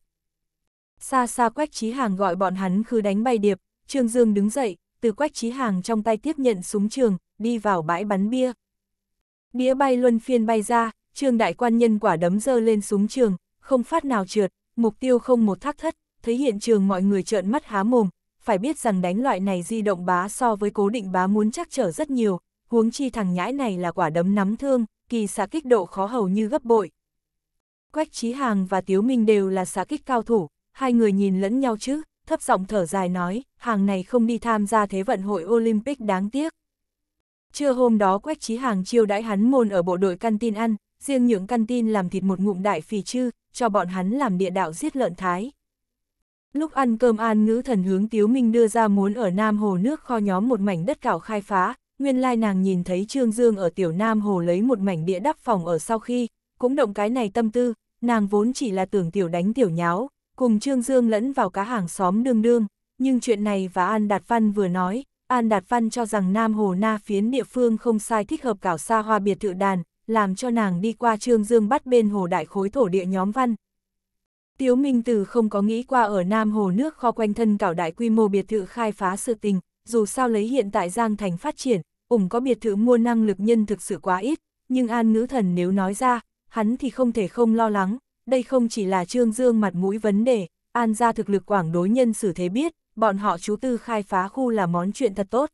Speaker 1: Xa xa Quách Trí Hàng gọi bọn hắn khứ đánh bay điệp, Trương Dương đứng dậy, từ Quách Trí Hàng trong tay tiếp nhận súng trường, đi vào bãi bắn bia. Đĩa bay luân phiên bay ra, trương đại quan nhân quả đấm dơ lên súng trường, không phát nào trượt, mục tiêu không một thác thất, thấy hiện trường mọi người trợn mắt há mồm, phải biết rằng đánh loại này di động bá so với cố định bá muốn chắc trở rất nhiều, huống chi thằng nhãi này là quả đấm nắm thương, kỳ xạ kích độ khó hầu như gấp bội. Quách Trí Hàng và Tiếu Minh đều là xạ kích cao thủ, hai người nhìn lẫn nhau chứ, thấp giọng thở dài nói, hàng này không đi tham gia thế vận hội Olympic đáng tiếc. Trưa hôm đó Quách Trí Hàng chiêu đãi hắn môn ở bộ đội căn tin ăn, riêng những căn tin làm thịt một ngụm đại phì chư, cho bọn hắn làm địa đạo giết lợn thái. Lúc ăn cơm an ngữ thần hướng Tiếu Minh đưa ra muốn ở Nam Hồ nước kho nhóm một mảnh đất cảo khai phá, nguyên lai nàng nhìn thấy Trương Dương ở Tiểu Nam Hồ lấy một mảnh địa đắp phòng ở sau khi, cũng động cái này tâm tư, nàng vốn chỉ là tưởng Tiểu đánh Tiểu nháo, cùng Trương Dương lẫn vào cá hàng xóm đương đương, nhưng chuyện này và An Đạt Văn vừa nói, An Đạt Văn cho rằng Nam Hồ Na phiến địa phương không sai thích hợp cảo xa hoa biệt thự đàn, làm cho nàng đi qua Trương Dương bắt bên hồ đại khối thổ địa nhóm văn. Tiếu Minh Từ không có nghĩ qua ở Nam Hồ nước kho quanh thân cảo đại quy mô biệt thự khai phá sự tình, dù sao lấy hiện tại Giang Thành phát triển, ủng có biệt thự mua năng lực nhân thực sự quá ít, nhưng An Ngữ Thần nếu nói ra, hắn thì không thể không lo lắng, đây không chỉ là Trương Dương mặt mũi vấn đề, An ra thực lực quảng đối nhân xử thế biết, bọn họ chú tư khai phá khu là món chuyện thật tốt.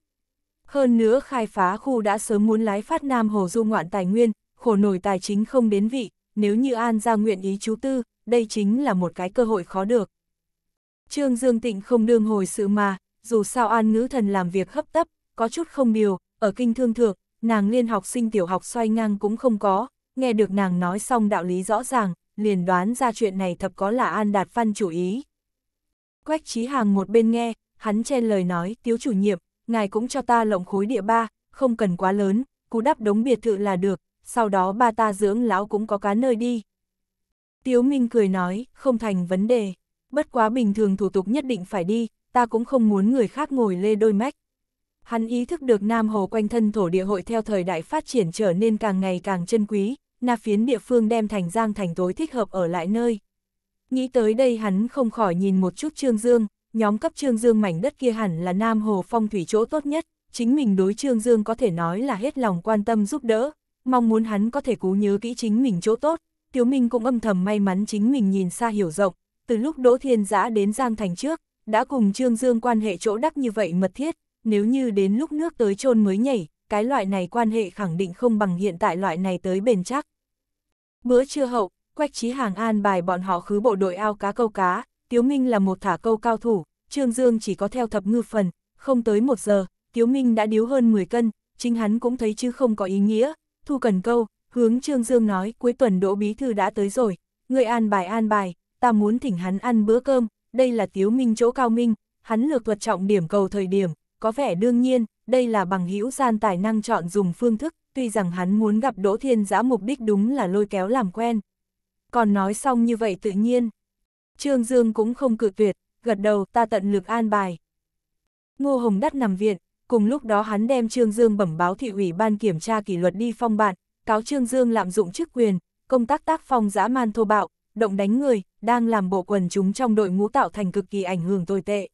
Speaker 1: Hơn nữa khai phá khu đã sớm muốn lái phát Nam Hồ du ngoạn tài nguyên, khổ nổi tài chính không đến vị, nếu như An ra nguyện ý chú tư, đây chính là một cái cơ hội khó được. Trương Dương Tịnh không đương hồi sự mà, dù sao An ngữ thần làm việc hấp tấp, có chút không điều, ở kinh thương thượng, nàng liên học sinh tiểu học xoay ngang cũng không có, nghe được nàng nói xong đạo lý rõ ràng, liền đoán ra chuyện này thật có là An Đạt Văn chủ ý. Quách Chí Hàng một bên nghe, hắn chen lời nói, tiếu chủ nhiệm, ngài cũng cho ta lộng khối địa ba, không cần quá lớn, cú đắp đống biệt thự là được, sau đó ba ta dưỡng lão cũng có cá nơi đi. Tiếu Minh cười nói, không thành vấn đề, bất quá bình thường thủ tục nhất định phải đi, ta cũng không muốn người khác ngồi lê đôi mách. Hắn ý thức được Nam Hồ quanh thân thổ địa hội theo thời đại phát triển trở nên càng ngày càng chân quý, na phiến địa phương đem thành giang thành tối thích hợp ở lại nơi. Nghĩ tới đây hắn không khỏi nhìn một chút Trương Dương, nhóm cấp Trương Dương mảnh đất kia hẳn là Nam Hồ phong thủy chỗ tốt nhất, chính mình đối Trương Dương có thể nói là hết lòng quan tâm giúp đỡ, mong muốn hắn có thể cú nhớ kỹ chính mình chỗ tốt, Tiếu Minh cũng âm thầm may mắn chính mình nhìn xa hiểu rộng, từ lúc Đỗ Thiên Giã đến Giang Thành trước, đã cùng Trương Dương quan hệ chỗ đắc như vậy mật thiết, nếu như đến lúc nước tới chôn mới nhảy, cái loại này quan hệ khẳng định không bằng hiện tại loại này tới bền chắc. Bữa trưa hậu, Quách Chí Hàng an bài bọn họ khứ bộ đội ao cá câu cá, Tiếu Minh là một thả câu cao thủ, Trương Dương chỉ có theo thập ngư phần, không tới một giờ, Tiếu Minh đã điếu hơn 10 cân, chính hắn cũng thấy chứ không có ý nghĩa, thu cần câu, hướng Trương Dương nói cuối tuần Đỗ Bí Thư đã tới rồi, người an bài an bài, ta muốn thỉnh hắn ăn bữa cơm, đây là Tiếu Minh chỗ cao minh, hắn lược thuật trọng điểm cầu thời điểm, có vẻ đương nhiên, đây là bằng hữu gian tài năng chọn dùng phương thức, tuy rằng hắn muốn gặp Đỗ Thiên Giã mục đích đúng là lôi kéo làm quen, còn nói xong như vậy tự nhiên. Trương Dương cũng không cự tuyệt, gật đầu ta tận lực an bài. Ngô Hồng Đắt nằm viện, cùng lúc đó hắn đem Trương Dương bẩm báo thị ủy ban kiểm tra kỷ luật đi phong bạn, cáo Trương Dương lạm dụng chức quyền, công tác tác phong dã man thô bạo, động đánh người, đang làm bộ quần chúng trong đội ngũ tạo thành cực kỳ ảnh hưởng tồi tệ.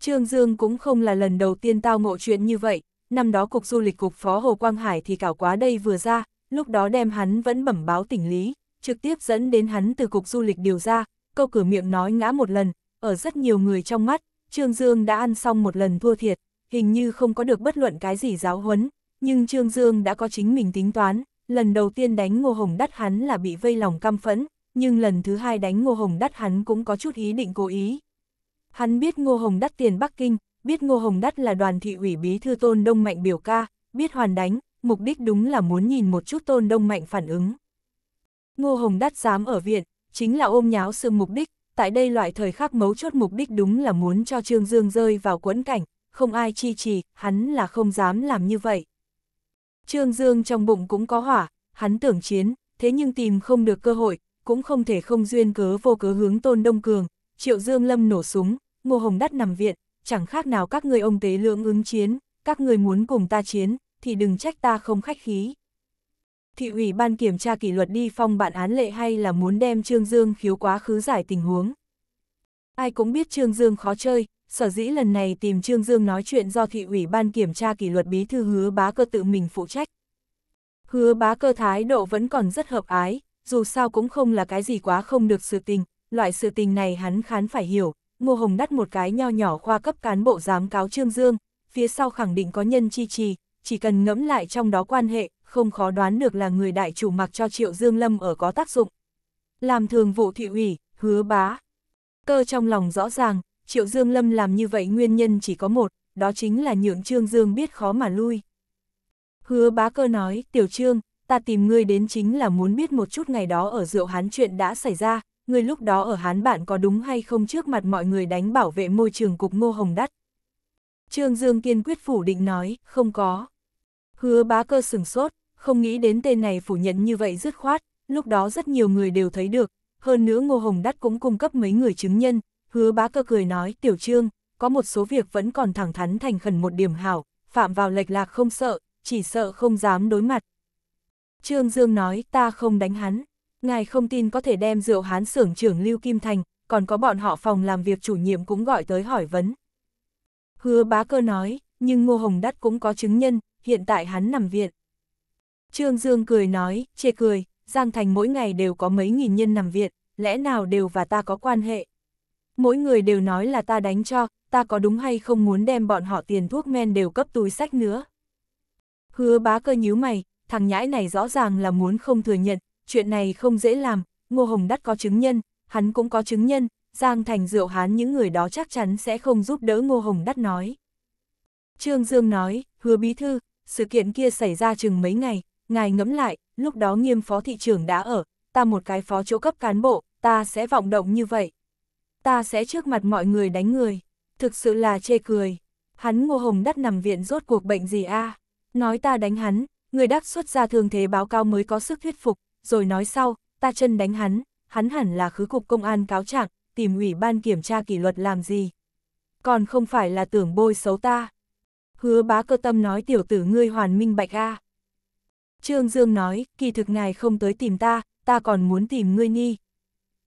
Speaker 1: Trương Dương cũng không là lần đầu tiên tao ngộ chuyện như vậy, năm đó Cục Du lịch Cục Phó Hồ Quang Hải thì cảo quá đây vừa ra, lúc đó đem hắn vẫn bẩm báo tỉnh lý, trực tiếp dẫn đến hắn từ cục du lịch điều ra, câu cửa miệng nói ngã một lần, ở rất nhiều người trong mắt, Trương Dương đã ăn xong một lần thua thiệt, hình như không có được bất luận cái gì giáo huấn, nhưng Trương Dương đã có chính mình tính toán, lần đầu tiên đánh Ngô Hồng đắt hắn là bị vây lòng căm phẫn, nhưng lần thứ hai đánh Ngô Hồng đắt hắn cũng có chút ý định cố ý. Hắn biết Ngô Hồng đắt tiền Bắc Kinh, biết Ngô Hồng đắt là đoàn thị ủy bí thư Tôn Đông Mạnh biểu ca, biết hoàn đánh, mục đích đúng là muốn nhìn một chút Tôn Đông Mạnh phản ứng. Ngô Hồng đắt dám ở viện, chính là ôm nháo sự mục đích, tại đây loại thời khắc mấu chốt mục đích đúng là muốn cho Trương Dương rơi vào quẫn cảnh, không ai chi trì, hắn là không dám làm như vậy. Trương Dương trong bụng cũng có hỏa, hắn tưởng chiến, thế nhưng tìm không được cơ hội, cũng không thể không duyên cớ vô cớ hướng Tôn Đông Cường, Triệu Dương Lâm nổ súng, Ngô Hồng đắt nằm viện, chẳng khác nào các người ông tế lượng ứng chiến, các người muốn cùng ta chiến, thì đừng trách ta không khách khí thị ủy ban kiểm tra kỷ luật đi phong bản án lệ hay là muốn đem Trương Dương khiếu quá khứ giải tình huống. Ai cũng biết Trương Dương khó chơi, sở dĩ lần này tìm Trương Dương nói chuyện do thị ủy ban kiểm tra kỷ luật bí thư hứa bá cơ tự mình phụ trách. Hứa bá cơ thái độ vẫn còn rất hợp ái, dù sao cũng không là cái gì quá không được sự tình, loại sự tình này hắn khán phải hiểu, Ngô Hồng đắt một cái nho nhỏ khoa cấp cán bộ giám cáo Trương Dương, phía sau khẳng định có nhân chi trì, chỉ cần ngẫm lại trong đó quan hệ, không khó đoán được là người đại chủ mặc cho Triệu Dương Lâm ở có tác dụng. Làm thường vụ thị ủy, hứa bá. Cơ trong lòng rõ ràng, Triệu Dương Lâm làm như vậy nguyên nhân chỉ có một, đó chính là nhượng Trương Dương biết khó mà lui. Hứa bá cơ nói, tiểu Trương, ta tìm ngươi đến chính là muốn biết một chút ngày đó ở rượu hán chuyện đã xảy ra, ngươi lúc đó ở hán bạn có đúng hay không trước mặt mọi người đánh bảo vệ môi trường cục ngô hồng đắt. Trương Dương kiên quyết phủ định nói, không có. Hứa bá cơ sừng sốt, không nghĩ đến tên này phủ nhận như vậy dứt khoát, lúc đó rất nhiều người đều thấy được, hơn nữa Ngô Hồng Đắt cũng cung cấp mấy người chứng nhân, hứa bá cơ cười nói, tiểu trương, có một số việc vẫn còn thẳng thắn thành khẩn một điểm hảo, phạm vào lệch lạc không sợ, chỉ sợ không dám đối mặt. Trương Dương nói, ta không đánh hắn, ngài không tin có thể đem rượu hán xưởng trưởng Lưu Kim Thành, còn có bọn họ phòng làm việc chủ nhiệm cũng gọi tới hỏi vấn. Hứa bá cơ nói, nhưng Ngô Hồng Đắt cũng có chứng nhân, hiện tại hắn nằm viện. Trương Dương cười nói, chê cười, Giang Thành mỗi ngày đều có mấy nghìn nhân nằm viện, lẽ nào đều và ta có quan hệ. Mỗi người đều nói là ta đánh cho, ta có đúng hay không muốn đem bọn họ tiền thuốc men đều cấp túi sách nữa. Hứa bá cơ nhíu mày, thằng nhãi này rõ ràng là muốn không thừa nhận, chuyện này không dễ làm, Ngô Hồng Đắt có chứng nhân, hắn cũng có chứng nhân, Giang Thành rượu hán những người đó chắc chắn sẽ không giúp đỡ Ngô Hồng Đắt nói. Trương Dương nói, hứa bí thư, sự kiện kia xảy ra chừng mấy ngày, ngài ngẫm lại, lúc đó nghiêm phó thị trưởng đã ở, ta một cái phó chỗ cấp cán bộ, ta sẽ vọng động như vậy. Ta sẽ trước mặt mọi người đánh người, thực sự là chê cười. Hắn ngô hồng đắt nằm viện rốt cuộc bệnh gì a Nói ta đánh hắn, người đắc xuất ra thường thế báo cáo mới có sức thuyết phục, rồi nói sau, ta chân đánh hắn, hắn hẳn là khứ cục công an cáo trạng, tìm ủy ban kiểm tra kỷ luật làm gì. Còn không phải là tưởng bôi xấu ta. Hứa bá cơ tâm nói tiểu tử ngươi hoàn minh bạch a Trương Dương nói, kỳ thực ngài không tới tìm ta, ta còn muốn tìm ngươi ni.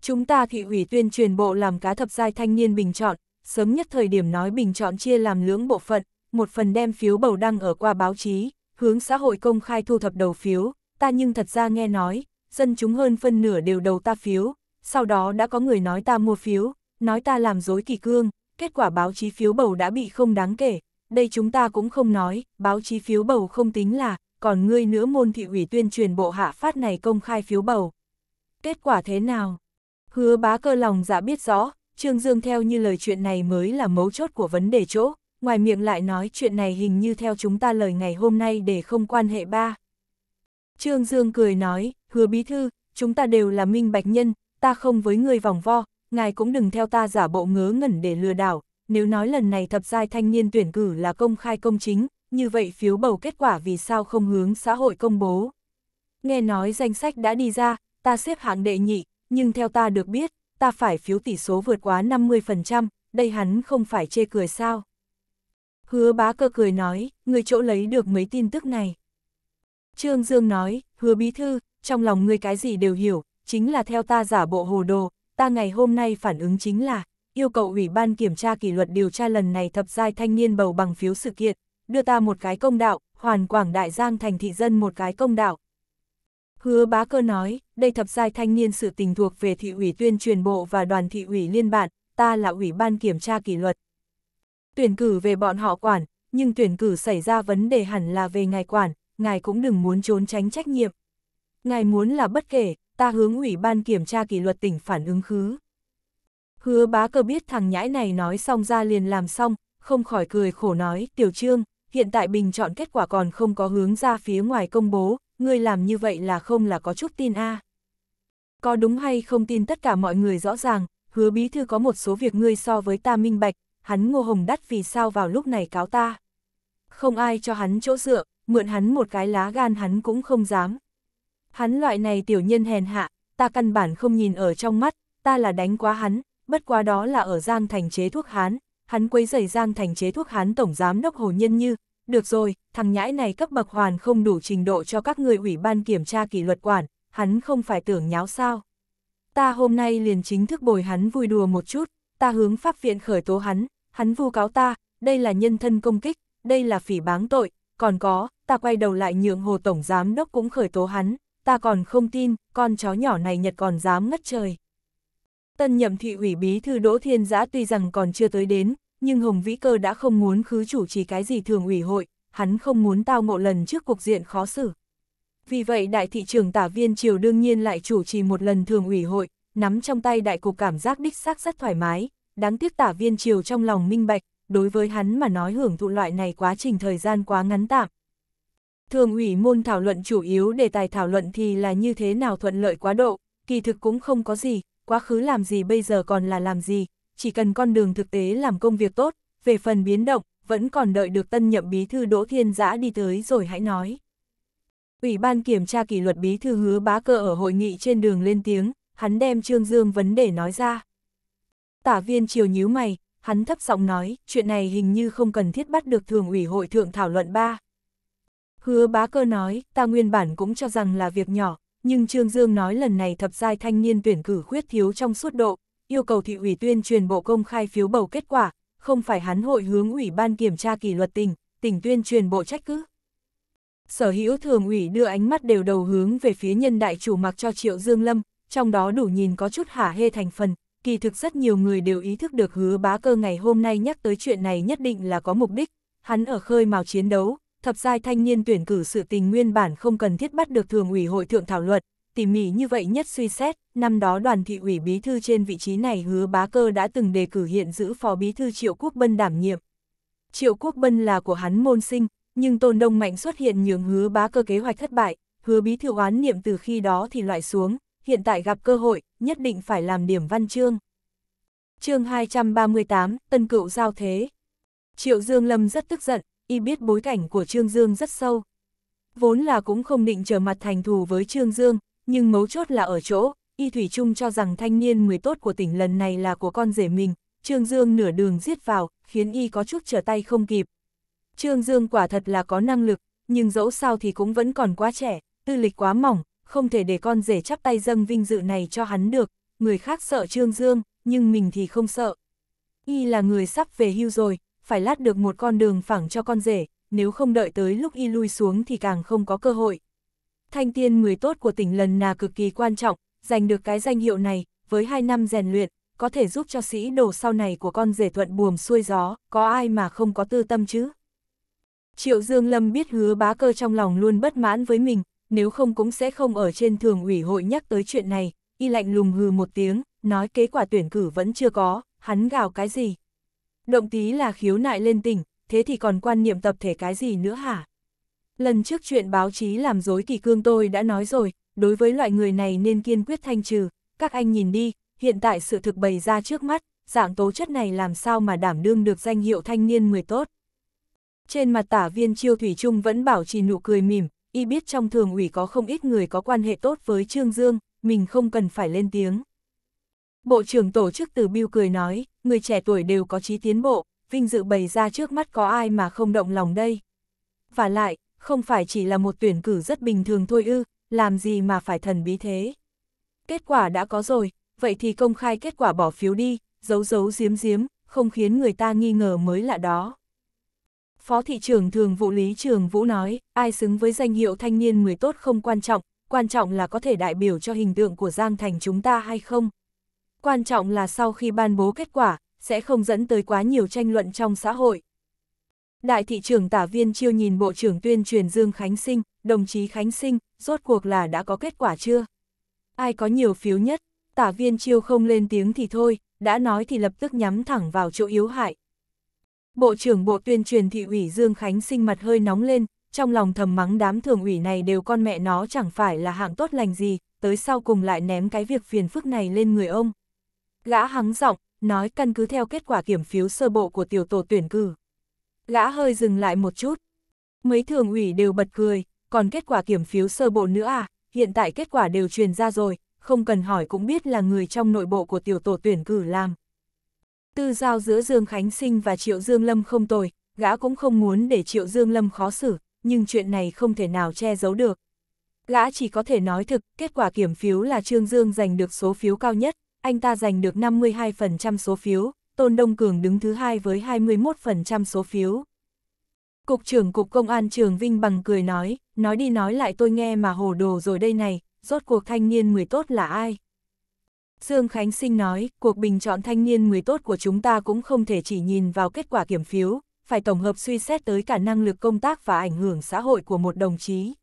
Speaker 1: Chúng ta thị ủy tuyên truyền bộ làm cá thập giai thanh niên bình chọn, sớm nhất thời điểm nói bình chọn chia làm lưỡng bộ phận, một phần đem phiếu bầu đăng ở qua báo chí, hướng xã hội công khai thu thập đầu phiếu, ta nhưng thật ra nghe nói, dân chúng hơn phân nửa đều đầu ta phiếu, sau đó đã có người nói ta mua phiếu, nói ta làm dối kỳ cương, kết quả báo chí phiếu bầu đã bị không đáng kể, đây chúng ta cũng không nói, báo chí phiếu bầu không tính là, còn ngươi nữa môn thị ủy tuyên truyền bộ hạ phát này công khai phiếu bầu. Kết quả thế nào? Hứa bá cơ lòng dạ biết rõ, Trương Dương theo như lời chuyện này mới là mấu chốt của vấn đề chỗ, ngoài miệng lại nói chuyện này hình như theo chúng ta lời ngày hôm nay để không quan hệ ba. Trương Dương cười nói, hứa bí thư, chúng ta đều là minh bạch nhân, ta không với người vòng vo, ngài cũng đừng theo ta giả bộ ngớ ngẩn để lừa đảo, nếu nói lần này thập giai thanh niên tuyển cử là công khai công chính, như vậy phiếu bầu kết quả vì sao không hướng xã hội công bố. Nghe nói danh sách đã đi ra, ta xếp hạng đệ nhị, nhưng theo ta được biết, ta phải phiếu tỷ số vượt quá 50%, đây hắn không phải chê cười sao. Hứa bá cơ cười nói, người chỗ lấy được mấy tin tức này. Trương Dương nói, hứa bí thư, trong lòng người cái gì đều hiểu, chính là theo ta giả bộ hồ đồ, ta ngày hôm nay phản ứng chính là, yêu cầu Ủy ban kiểm tra kỷ luật điều tra lần này thập giai thanh niên bầu bằng phiếu sự kiện, đưa ta một cái công đạo, hoàn quảng đại giang thành thị dân một cái công đạo. Hứa bá cơ nói, đây thập giai thanh niên sự tình thuộc về thị ủy tuyên truyền bộ và đoàn thị ủy liên bản, ta là ủy ban kiểm tra kỷ luật. Tuyển cử về bọn họ quản, nhưng tuyển cử xảy ra vấn đề hẳn là về ngài quản, ngài cũng đừng muốn trốn tránh trách nhiệm. Ngài muốn là bất kể, ta hướng ủy ban kiểm tra kỷ luật tỉnh phản ứng khứ. Hứa bá cơ biết thằng nhãi này nói xong ra liền làm xong, không khỏi cười khổ nói, tiểu trương, hiện tại bình chọn kết quả còn không có hướng ra phía ngoài công bố, ngươi làm như vậy là không là có chút tin a à. Có đúng hay không tin tất cả mọi người rõ ràng, hứa bí thư có một số việc ngươi so với ta minh bạch, hắn ngô hồng đắt vì sao vào lúc này cáo ta. Không ai cho hắn chỗ dựa, mượn hắn một cái lá gan hắn cũng không dám. Hắn loại này tiểu nhân hèn hạ, ta căn bản không nhìn ở trong mắt, ta là đánh quá hắn, bất quá đó là ở Giang Thành chế thuốc hắn hắn quấy rầy Giang Thành chế thuốc hán tổng giám đốc Hồ Nhân Như, được rồi, thằng nhãi này cấp bậc hoàn không đủ trình độ cho các người ủy ban kiểm tra kỷ luật quản, hắn không phải tưởng nháo sao. Ta hôm nay liền chính thức bồi hắn vui đùa một chút, ta hướng pháp viện khởi tố hắn, hắn vu cáo ta, đây là nhân thân công kích, đây là phỉ báng tội, còn có, ta quay đầu lại nhượng hồ tổng giám đốc cũng khởi tố hắn, ta còn không tin, con chó nhỏ này nhật còn dám ngất trời. Tân nhậm thị ủy bí thư Đỗ Thiên Giã tuy rằng còn chưa tới đến, nhưng Hồng Vĩ Cơ đã không muốn khứ chủ trì cái gì thường ủy hội, hắn không muốn tao ngộ lần trước cuộc diện khó xử. Vì vậy đại thị Trường tả viên triều đương nhiên lại chủ trì một lần thường ủy hội, nắm trong tay đại cục cảm giác đích xác rất thoải mái, đáng tiếc tả viên triều trong lòng minh bạch, đối với hắn mà nói hưởng thụ loại này quá trình thời gian quá ngắn tạm. Thường ủy môn thảo luận chủ yếu đề tài thảo luận thì là như thế nào thuận lợi quá độ, kỳ thực cũng không có gì, quá khứ làm gì bây giờ còn là làm gì, chỉ cần con đường thực tế làm công việc tốt, về phần biến động, vẫn còn đợi được tân nhậm bí thư Đỗ Thiên Giã đi tới rồi hãy nói. Ủy ban kiểm tra kỷ luật bí thư hứa bá cơ ở hội nghị trên đường lên tiếng, hắn đem Trương Dương vấn đề nói ra. Tả viên chiều nhíu mày, hắn thấp giọng nói, chuyện này hình như không cần thiết bắt được thường ủy hội thượng thảo luận ba. Hứa bá cơ nói, ta nguyên bản cũng cho rằng là việc nhỏ, nhưng Trương Dương nói lần này thập giai thanh niên tuyển cử khuyết thiếu trong suốt độ, yêu cầu thị ủy tuyên truyền bộ công khai phiếu bầu kết quả, không phải hắn hội hướng ủy ban kiểm tra kỷ luật tỉnh, tỉnh tuyên truyền bộ trách cứ. Sở hữu thường ủy đưa ánh mắt đều đầu hướng về phía nhân đại chủ mặc cho Triệu Dương Lâm, trong đó đủ nhìn có chút hả hê thành phần, kỳ thực rất nhiều người đều ý thức được hứa bá cơ ngày hôm nay nhắc tới chuyện này nhất định là có mục đích, hắn ở khơi mào chiến đấu, thập giai thanh niên tuyển cử sự tình nguyên bản không cần thiết bắt được thường ủy hội thượng thảo luận, tỉ mỉ như vậy nhất suy xét, năm đó đoàn thị ủy bí thư trên vị trí này hứa bá cơ đã từng đề cử hiện giữ phó bí thư Triệu Quốc Bân đảm nhiệm. Triệu Quốc Bân là của hắn môn sinh, nhưng Tôn Đông Mạnh xuất hiện nhường hứa bá cơ kế hoạch thất bại, hứa bí thư oán niệm từ khi đó thì loại xuống, hiện tại gặp cơ hội, nhất định phải làm điểm văn chương. chương 238, Tân Cựu Giao Thế Triệu Dương Lâm rất tức giận, y biết bối cảnh của Trương Dương rất sâu. Vốn là cũng không định trở mặt thành thù với Trương Dương, nhưng mấu chốt là ở chỗ, y thủy chung cho rằng thanh niên người tốt của tỉnh lần này là của con rể mình, Trương Dương nửa đường giết vào, khiến y có chút trở tay không kịp. Trương Dương quả thật là có năng lực, nhưng dẫu sao thì cũng vẫn còn quá trẻ, tư lịch quá mỏng, không thể để con rể chắp tay dâng vinh dự này cho hắn được, người khác sợ Trương Dương, nhưng mình thì không sợ. Y là người sắp về hưu rồi, phải lát được một con đường phẳng cho con rể, nếu không đợi tới lúc y lui xuống thì càng không có cơ hội. Thanh tiên người tốt của tỉnh lần là cực kỳ quan trọng, giành được cái danh hiệu này, với hai năm rèn luyện, có thể giúp cho sĩ đồ sau này của con rể thuận buồm xuôi gió, có ai mà không có tư tâm chứ? Triệu Dương Lâm biết hứa bá cơ trong lòng luôn bất mãn với mình, nếu không cũng sẽ không ở trên thường ủy hội nhắc tới chuyện này, y lạnh lùng hừ một tiếng, nói kế quả tuyển cử vẫn chưa có, hắn gào cái gì, Động tí là khiếu nại lên tỉnh, thế thì còn quan niệm tập thể cái gì nữa hả? Lần trước chuyện báo chí làm dối kỳ cương tôi đã nói rồi, đối với loại người này nên kiên quyết thanh trừ, các anh nhìn đi, hiện tại sự thực bày ra trước mắt, dạng tố chất này làm sao mà đảm đương được danh hiệu thanh niên người tốt. Trên mặt tả viên Chiêu Thủy Trung vẫn bảo trì nụ cười mỉm, y biết trong thường ủy có không ít người có quan hệ tốt với Trương Dương, mình không cần phải lên tiếng. Bộ trưởng tổ chức từ Biêu cười nói, người trẻ tuổi đều có trí tiến bộ, vinh dự bày ra trước mắt có ai mà không động lòng đây. Và lại, không phải chỉ là một tuyển cử rất bình thường thôi ư, làm gì mà phải thần bí thế. Kết quả đã có rồi, vậy thì công khai kết quả bỏ phiếu đi, giấu giấu giếm giếm, không khiến người ta nghi ngờ mới là đó. Phó thị trưởng thường vụ Lý Trường Vũ nói, ai xứng với danh hiệu thanh niên người tốt không quan trọng, quan trọng là có thể đại biểu cho hình tượng của Giang Thành chúng ta hay không quan trọng là sau khi ban bố kết quả, sẽ không dẫn tới quá nhiều tranh luận trong xã hội. Đại thị trưởng tả viên chiêu nhìn Bộ trưởng tuyên truyền Dương Khánh Sinh, đồng chí Khánh Sinh, rốt cuộc là đã có kết quả chưa? Ai có nhiều phiếu nhất, tả viên chiêu không lên tiếng thì thôi, đã nói thì lập tức nhắm thẳng vào chỗ yếu hại. Bộ trưởng Bộ tuyên truyền thị ủy Dương Khánh Sinh mặt hơi nóng lên, trong lòng thầm mắng đám thường ủy này đều con mẹ nó chẳng phải là hạng tốt lành gì, tới sau cùng lại ném cái việc phiền phức này lên người ông. Gã hắng giọng, nói căn cứ theo kết quả kiểm phiếu sơ bộ của tiểu tổ tuyển cử. Gã hơi dừng lại một chút. Mấy thường ủy đều bật cười, còn kết quả kiểm phiếu sơ bộ nữa à, hiện tại kết quả đều truyền ra rồi, không cần hỏi cũng biết là người trong nội bộ của tiểu tổ tuyển cử làm. Tư giao giữa Dương Khánh Sinh và Triệu Dương Lâm không tồi, gã cũng không muốn để Triệu Dương Lâm khó xử, nhưng chuyện này không thể nào che giấu được. Gã chỉ có thể nói thực, kết quả kiểm phiếu là Trương Dương giành được số phiếu cao nhất, anh ta giành được 52% số phiếu, Tôn Đông Cường đứng thứ hai với 21% số phiếu. Cục trưởng Cục Công an Trường Vinh bằng cười nói, nói đi nói lại tôi nghe mà hồ đồ rồi đây này, rốt cuộc thanh niên người tốt là ai? Dương Khánh Sinh nói, cuộc bình chọn thanh niên người tốt của chúng ta cũng không thể chỉ nhìn vào kết quả kiểm phiếu, phải tổng hợp suy xét tới cả năng lực công tác và ảnh hưởng xã hội của một đồng chí.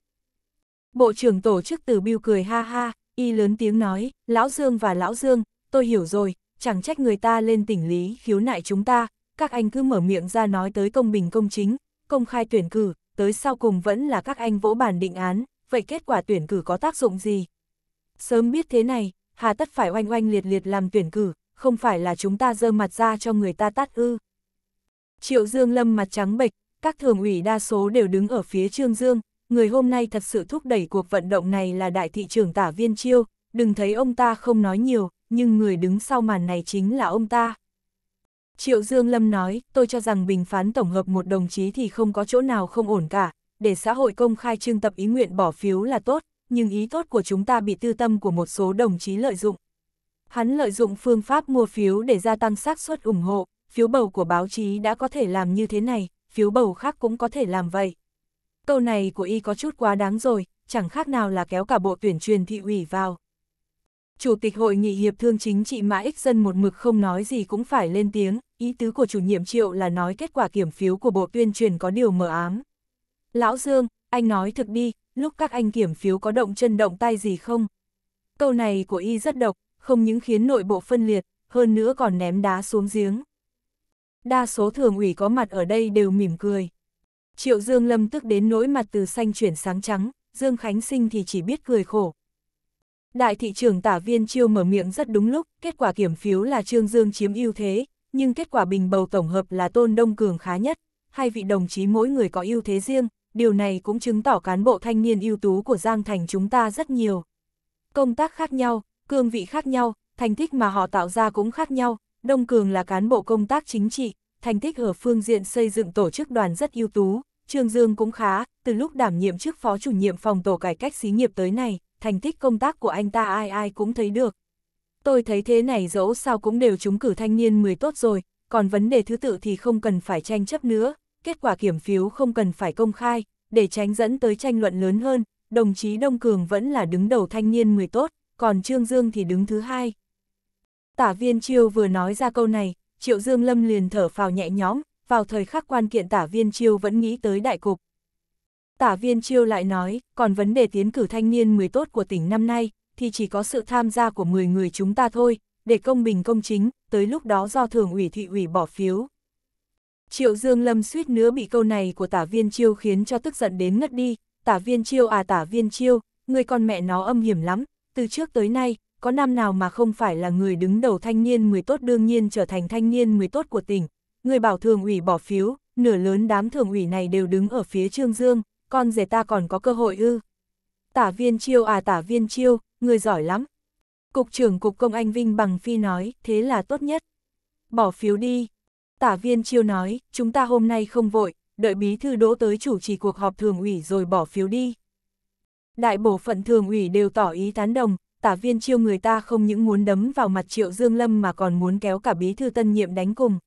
Speaker 1: Bộ trưởng tổ chức từ Biêu cười ha ha, Y lớn tiếng nói, Lão Dương và Lão Dương, tôi hiểu rồi, chẳng trách người ta lên tỉnh lý khiếu nại chúng ta, các anh cứ mở miệng ra nói tới công bình công chính, công khai tuyển cử, tới sau cùng vẫn là các anh vỗ bàn định án, vậy kết quả tuyển cử có tác dụng gì? Sớm biết thế này, hà tất phải oanh oanh liệt liệt làm tuyển cử, không phải là chúng ta dơ mặt ra cho người ta tát ư. Triệu Dương Lâm mặt trắng bệch, các thường ủy đa số đều đứng ở phía Trương Dương, người hôm nay thật sự thúc đẩy cuộc vận động này là đại thị trưởng tả viên chiêu, đừng thấy ông ta không nói nhiều, nhưng người đứng sau màn này chính là ông ta. Triệu Dương Lâm nói, tôi cho rằng bình phán tổng hợp một đồng chí thì không có chỗ nào không ổn cả, để xã hội công khai trưng tập ý nguyện bỏ phiếu là tốt, nhưng ý tốt của chúng ta bị tư tâm của một số đồng chí lợi dụng. Hắn lợi dụng phương pháp mua phiếu để gia tăng xác suất ủng hộ, phiếu bầu của báo chí đã có thể làm như thế này, phiếu bầu khác cũng có thể làm vậy câu này của y có chút quá đáng rồi, chẳng khác nào là kéo cả bộ tuyển truyền thị ủy vào. Chủ tịch Hội nghị Hiệp thương chính trị Mã Ích Dân một mực không nói gì cũng phải lên tiếng, ý tứ của chủ nhiệm triệu là nói kết quả kiểm phiếu của bộ tuyên truyền có điều mờ ám. Lão Dương, anh nói thực đi, lúc các anh kiểm phiếu có động chân động tay gì không? Câu này của y rất độc, không những khiến nội bộ phân liệt, hơn nữa còn ném đá xuống giếng. Đa số thường ủy có mặt ở đây đều mỉm cười. Triệu Dương Lâm tức đến nỗi mặt từ xanh chuyển sáng trắng, Dương Khánh Sinh thì chỉ biết cười khổ. Đại thị trường tả viên chiêu mở miệng rất đúng lúc, kết quả kiểm phiếu là Trương Dương chiếm ưu thế, nhưng kết quả bình bầu tổng hợp là Tôn Đông Cường khá nhất. Hai vị đồng chí mỗi người có ưu thế riêng, điều này cũng chứng tỏ cán bộ thanh niên ưu tú của Giang Thành chúng ta rất nhiều. Công tác khác nhau, cương vị khác nhau, thành tích mà họ tạo ra cũng khác nhau, Đông Cường là cán bộ công tác chính trị, thành tích ở phương diện xây dựng tổ chức đoàn rất ưu tú, Trương Dương cũng khá, từ lúc đảm nhiệm chức phó chủ nhiệm phòng tổ cải cách xí nghiệp tới này, thành tích công tác của anh ta ai ai cũng thấy được. Tôi thấy thế này dẫu sao cũng đều trúng cử thanh niên 10 tốt rồi, còn vấn đề thứ tự thì không cần phải tranh chấp nữa, kết quả kiểm phiếu không cần phải công khai, để tránh dẫn tới tranh luận lớn hơn, đồng chí Đông Cường vẫn là đứng đầu thanh niên 10 tốt, còn Trương Dương thì đứng thứ hai. Tả viên Chiêu vừa nói ra câu này, Triệu Dương Lâm liền thở phào nhẹ nhõm, vào thời khắc quan kiện tả viên chiêu vẫn nghĩ tới đại cục. Tả viên chiêu lại nói, còn vấn đề tiến cử thanh niên 10 tốt của tỉnh năm nay, thì chỉ có sự tham gia của 10 người chúng ta thôi, để công bình công chính, tới lúc đó do thường ủy thị ủy bỏ phiếu. Triệu Dương Lâm suýt nữa bị câu này của tả viên chiêu khiến cho tức giận đến ngất đi, tả viên chiêu à tả viên chiêu, người con mẹ nó âm hiểm lắm, từ trước tới nay, có năm nào mà không phải là người đứng đầu thanh niên 10 tốt đương nhiên trở thành thanh niên 10 tốt của tỉnh, người bảo thường ủy bỏ phiếu, nửa lớn đám thường ủy này đều đứng ở phía Trương Dương, con rể ta còn có cơ hội ư. Tả viên chiêu à tả viên chiêu, người giỏi lắm. Cục trưởng Cục Công Anh Vinh Bằng Phi nói, thế là tốt nhất. Bỏ phiếu đi. Tả viên chiêu nói, chúng ta hôm nay không vội, đợi bí thư đỗ tới chủ trì cuộc họp thường ủy rồi bỏ phiếu đi. Đại bổ phận thường ủy đều tỏ ý tán đồng, tả viên chiêu người ta không những muốn đấm vào mặt triệu Dương Lâm mà còn muốn kéo cả bí thư tân nhiệm đánh cùng.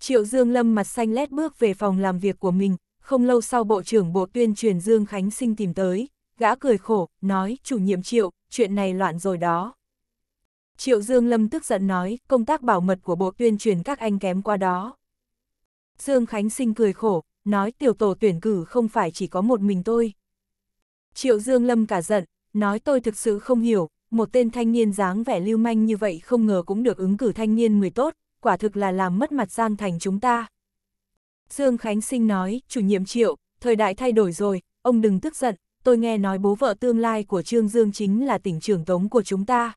Speaker 1: Triệu Dương Lâm mặt xanh lét bước về phòng làm việc của mình, không lâu sau Bộ trưởng Bộ Tuyên truyền Dương Khánh Sinh tìm tới, gã cười khổ, nói, chủ nhiệm Triệu, chuyện này loạn rồi đó. Triệu Dương Lâm tức giận nói, công tác bảo mật của Bộ Tuyên truyền các anh kém qua đó. Dương Khánh Sinh cười khổ, nói tiểu tổ tuyển cử không phải chỉ có một mình tôi. Triệu Dương Lâm cả giận, nói tôi thực sự không hiểu, một tên thanh niên dáng vẻ lưu manh như vậy không ngờ cũng được ứng cử thanh niên người tốt, quả thực là làm mất mặt Giang Thành chúng ta. Dương Khánh Sinh nói, chủ nhiệm triệu, thời đại thay đổi rồi, ông đừng tức giận, tôi nghe nói bố vợ tương lai của Trương Dương chính là tỉnh trưởng tống của chúng ta.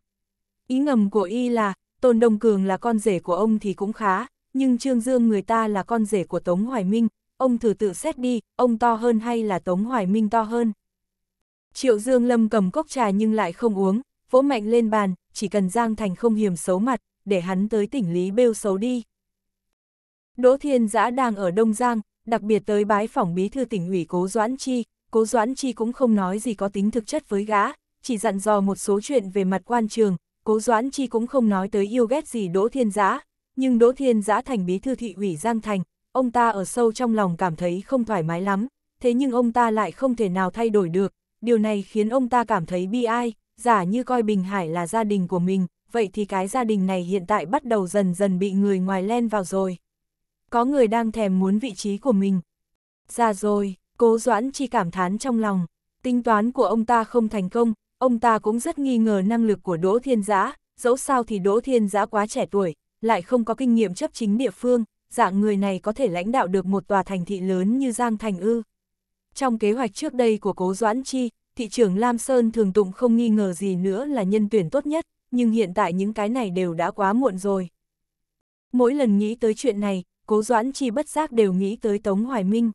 Speaker 1: Ý ngầm của y là, Tôn Đông Cường là con rể của ông thì cũng khá, nhưng Trương Dương người ta là con rể của Tống Hoài Minh, ông thử tự xét đi, ông to hơn hay là Tống Hoài Minh to hơn. Triệu Dương Lâm cầm cốc trà nhưng lại không uống, vỗ mạnh lên bàn, chỉ cần Giang Thành không hiểm xấu mặt, để hắn tới tỉnh Lý Bêu xấu đi. Đỗ Thiên Giã đang ở Đông Giang, đặc biệt tới bái phỏng bí thư tỉnh ủy Cố Doãn Chi, Cố Doãn Chi cũng không nói gì có tính thực chất với gã, chỉ dặn dò một số chuyện về mặt quan trường, Cố Doãn Chi cũng không nói tới yêu ghét gì Đỗ Thiên Giã, nhưng Đỗ Thiên Giã thành bí thư thị ủy Giang Thành, ông ta ở sâu trong lòng cảm thấy không thoải mái lắm, thế nhưng ông ta lại không thể nào thay đổi được, điều này khiến ông ta cảm thấy bi ai, giả như coi Bình Hải là gia đình của mình, vậy thì cái gia đình này hiện tại bắt đầu dần dần bị người ngoài len vào rồi. Có người đang thèm muốn vị trí của mình. Ra rồi, cố doãn chi cảm thán trong lòng, tính toán của ông ta không thành công, ông ta cũng rất nghi ngờ năng lực của Đỗ Thiên Giã, dẫu sao thì Đỗ Thiên Giã quá trẻ tuổi, lại không có kinh nghiệm chấp chính địa phương, dạng người này có thể lãnh đạo được một tòa thành thị lớn như Giang Thành Ư. Trong kế hoạch trước đây của cố Doãn Chi, thị trưởng Lam Sơn thường tụng không nghi ngờ gì nữa là nhân tuyển tốt nhất, nhưng hiện tại những cái này đều đã quá muộn rồi. Mỗi lần nghĩ tới chuyện này, cố doãn chi bất giác đều nghĩ tới Tống Hoài Minh.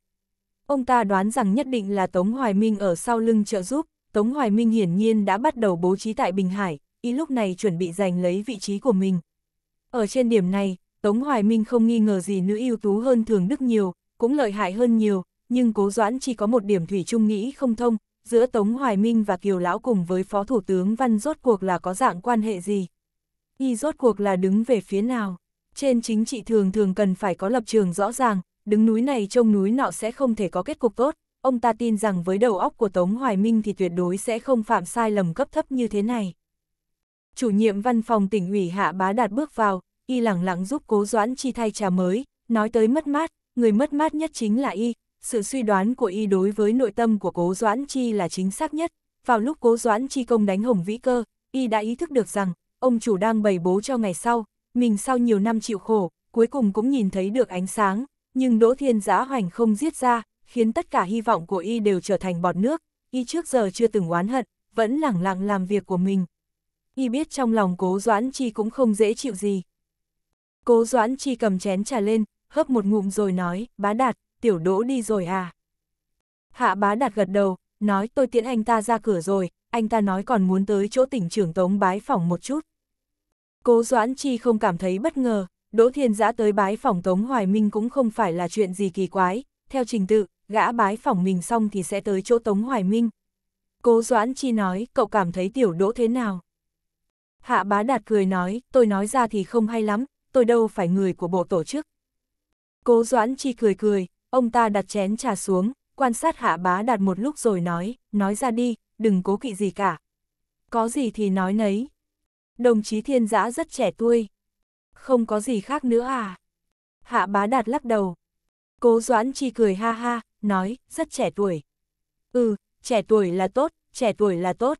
Speaker 1: Ông ta đoán rằng nhất định là Tống Hoài Minh ở sau lưng trợ giúp, Tống Hoài Minh hiển nhiên đã bắt đầu bố trí tại Bình Hải, y lúc này chuẩn bị giành lấy vị trí của mình. Ở trên điểm này, Tống Hoài Minh không nghi ngờ gì nữ ưu tú hơn Thường Đức nhiều, cũng lợi hại hơn nhiều, nhưng cố doãn chỉ có một điểm thủy chung nghĩ không thông, giữa Tống Hoài Minh và Kiều Lão cùng với Phó Thủ tướng Văn rốt cuộc là có dạng quan hệ gì? Y rốt cuộc là đứng về phía nào? Trên chính trị thường thường cần phải có lập trường rõ ràng, đứng núi này trông núi nọ sẽ không thể có kết cục tốt, ông ta tin rằng với đầu óc của Tống Hoài Minh thì tuyệt đối sẽ không phạm sai lầm cấp thấp như thế này. Chủ nhiệm văn phòng tỉnh ủy Hạ Bá Đạt bước vào, y lẳng lặng giúp cố doãn chi thay trà mới, nói tới mất mát, người mất mát nhất chính là y, sự suy đoán của y đối với nội tâm của Cố Doãn Chi là chính xác nhất. Vào lúc Cố Doãn Chi công đánh Hồng Vĩ Cơ, y đã ý thức được rằng, ông chủ đang bày bố cho ngày sau, mình sau nhiều năm chịu khổ, cuối cùng cũng nhìn thấy được ánh sáng, nhưng Đỗ Thiên Giã Hoành không giết ra, khiến tất cả hy vọng của y đều trở thành bọt nước, y trước giờ chưa từng oán hận, vẫn lẳng lặng làm việc của mình. Y biết trong lòng Cố Doãn Chi cũng không dễ chịu gì. Cố Doãn Chi cầm chén trà lên, hớp một ngụm rồi nói, bá đạt, tiểu đỗ đi rồi à? Hạ bá đạt gật đầu, nói tôi tiễn anh ta ra cửa rồi, anh ta nói còn muốn tới chỗ tỉnh trưởng tống bái phỏng một chút. Cố Doãn Chi không cảm thấy bất ngờ, Đỗ Thiên Giã tới bái phỏng Tống Hoài Minh cũng không phải là chuyện gì kỳ quái, theo trình tự, gã bái phỏng mình xong thì sẽ tới chỗ Tống Hoài Minh. Cố Doãn Chi nói, cậu cảm thấy tiểu đỗ thế nào? Hạ bá đạt cười nói, tôi nói ra thì không hay lắm, tôi đâu phải người của bộ tổ chức. Cố Doãn Chi cười cười, Ông ta đặt chén trà xuống, quan sát hạ bá đạt một lúc rồi nói, nói ra đi, đừng cố kỵ gì cả. Có gì thì nói nấy. Đồng chí thiên giã rất trẻ tuổi. Không có gì khác nữa à? Hạ bá đạt lắc đầu. Cố doãn chi cười ha ha, nói, rất trẻ tuổi. Ừ, trẻ tuổi là tốt, trẻ tuổi là tốt.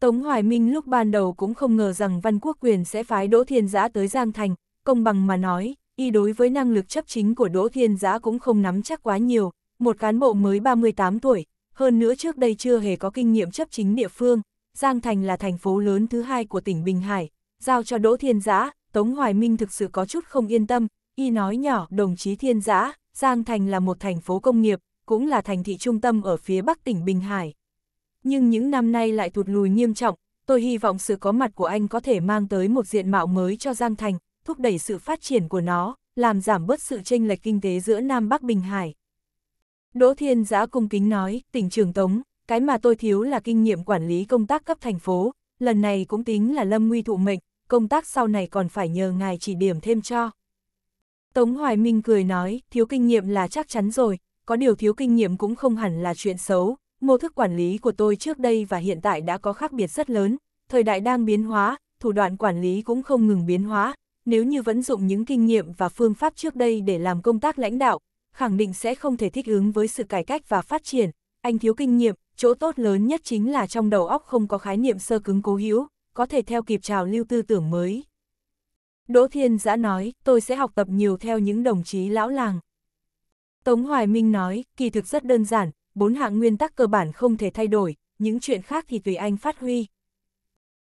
Speaker 1: Tống Hoài Minh lúc ban đầu cũng không ngờ rằng Văn Quốc Quyền sẽ phái Đỗ Thiên Giã tới Giang Thành, công bằng mà nói, y đối với năng lực chấp chính của Đỗ Thiên Giã cũng không nắm chắc quá nhiều, một cán bộ mới 38 tuổi, hơn nữa trước đây chưa hề có kinh nghiệm chấp chính địa phương, Giang Thành là thành phố lớn thứ hai của tỉnh Bình Hải, giao cho Đỗ Thiên Giã, Tống Hoài Minh thực sự có chút không yên tâm, y nói nhỏ đồng chí Thiên Giã, Giang Thành là một thành phố công nghiệp, cũng là thành thị trung tâm ở phía bắc tỉnh Bình Hải. Nhưng những năm nay lại thụt lùi nghiêm trọng, tôi hy vọng sự có mặt của anh có thể mang tới một diện mạo mới cho Giang Thành, thúc đẩy sự phát triển của nó, làm giảm bớt sự tranh lệch kinh tế giữa Nam Bắc Bình Hải. Đỗ Thiên Giã cung kính nói, tỉnh trường Tống, cái mà tôi thiếu là kinh nghiệm quản lý công tác cấp thành phố, lần này cũng tính là lâm nguy thụ mệnh, công tác sau này còn phải nhờ ngài chỉ điểm thêm cho. Tống Hoài Minh cười nói, thiếu kinh nghiệm là chắc chắn rồi, có điều thiếu kinh nghiệm cũng không hẳn là chuyện xấu, mô thức quản lý của tôi trước đây và hiện tại đã có khác biệt rất lớn, thời đại đang biến hóa, thủ đoạn quản lý cũng không ngừng biến hóa, nếu như vẫn dụng những kinh nghiệm và phương pháp trước đây để làm công tác lãnh đạo, khẳng định sẽ không thể thích ứng với sự cải cách và phát triển. Anh thiếu kinh nghiệm, chỗ tốt lớn nhất chính là trong đầu óc không có khái niệm sơ cứng cố hữu, có thể theo kịp trào lưu tư tưởng mới. Đỗ Thiên Giã nói, tôi sẽ học tập nhiều theo những đồng chí lão làng. Tống Hoài Minh nói, kỳ thực rất đơn giản, bốn hạng nguyên tắc cơ bản không thể thay đổi, những chuyện khác thì tùy anh phát huy.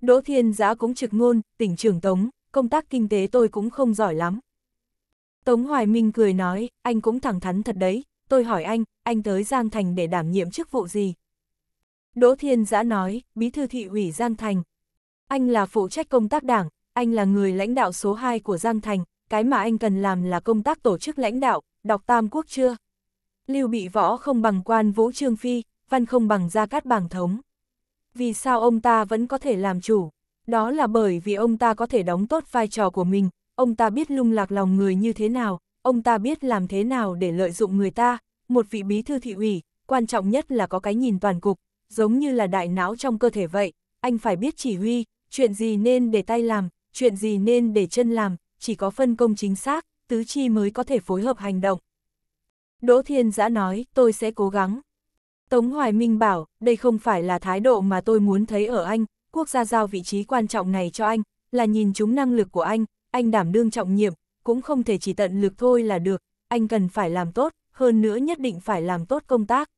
Speaker 1: Đỗ Thiên Giã cũng trực ngôn, tỉnh trưởng Tống, công tác kinh tế tôi cũng không giỏi lắm. Tống Hoài Minh cười nói, anh cũng thẳng thắn thật đấy, tôi hỏi anh, anh tới Giang Thành để đảm nhiệm chức vụ gì? Đỗ Thiên Giã nói, bí thư thị ủy Giang Thành. Anh là phụ trách công tác đảng, anh là người lãnh đạo số 2 của Giang Thành, cái mà anh cần làm là công tác tổ chức lãnh đạo, đọc Tam Quốc chưa? Lưu bị võ không bằng quan vũ trương phi, văn không bằng gia cát bảng thống. Vì sao ông ta vẫn có thể làm chủ? Đó là bởi vì ông ta có thể đóng tốt vai trò của mình, ông ta biết lung lạc lòng người như thế nào, ông ta biết làm thế nào để lợi dụng người ta, một vị bí thư thị ủy, quan trọng nhất là có cái nhìn toàn cục, giống như là đại não trong cơ thể vậy, anh phải biết chỉ huy, chuyện gì nên để tay làm, chuyện gì nên để chân làm, chỉ có phân công chính xác, tứ chi mới có thể phối hợp hành động. Đỗ Thiên Giã nói, tôi sẽ cố gắng. Tống Hoài Minh bảo, đây không phải là thái độ mà tôi muốn thấy ở anh, quốc gia giao vị trí quan trọng này cho anh, là nhìn chúng năng lực của anh, anh đảm đương trọng nhiệm, cũng không thể chỉ tận lực thôi là được, anh cần phải làm tốt, hơn nữa nhất định phải làm tốt công tác.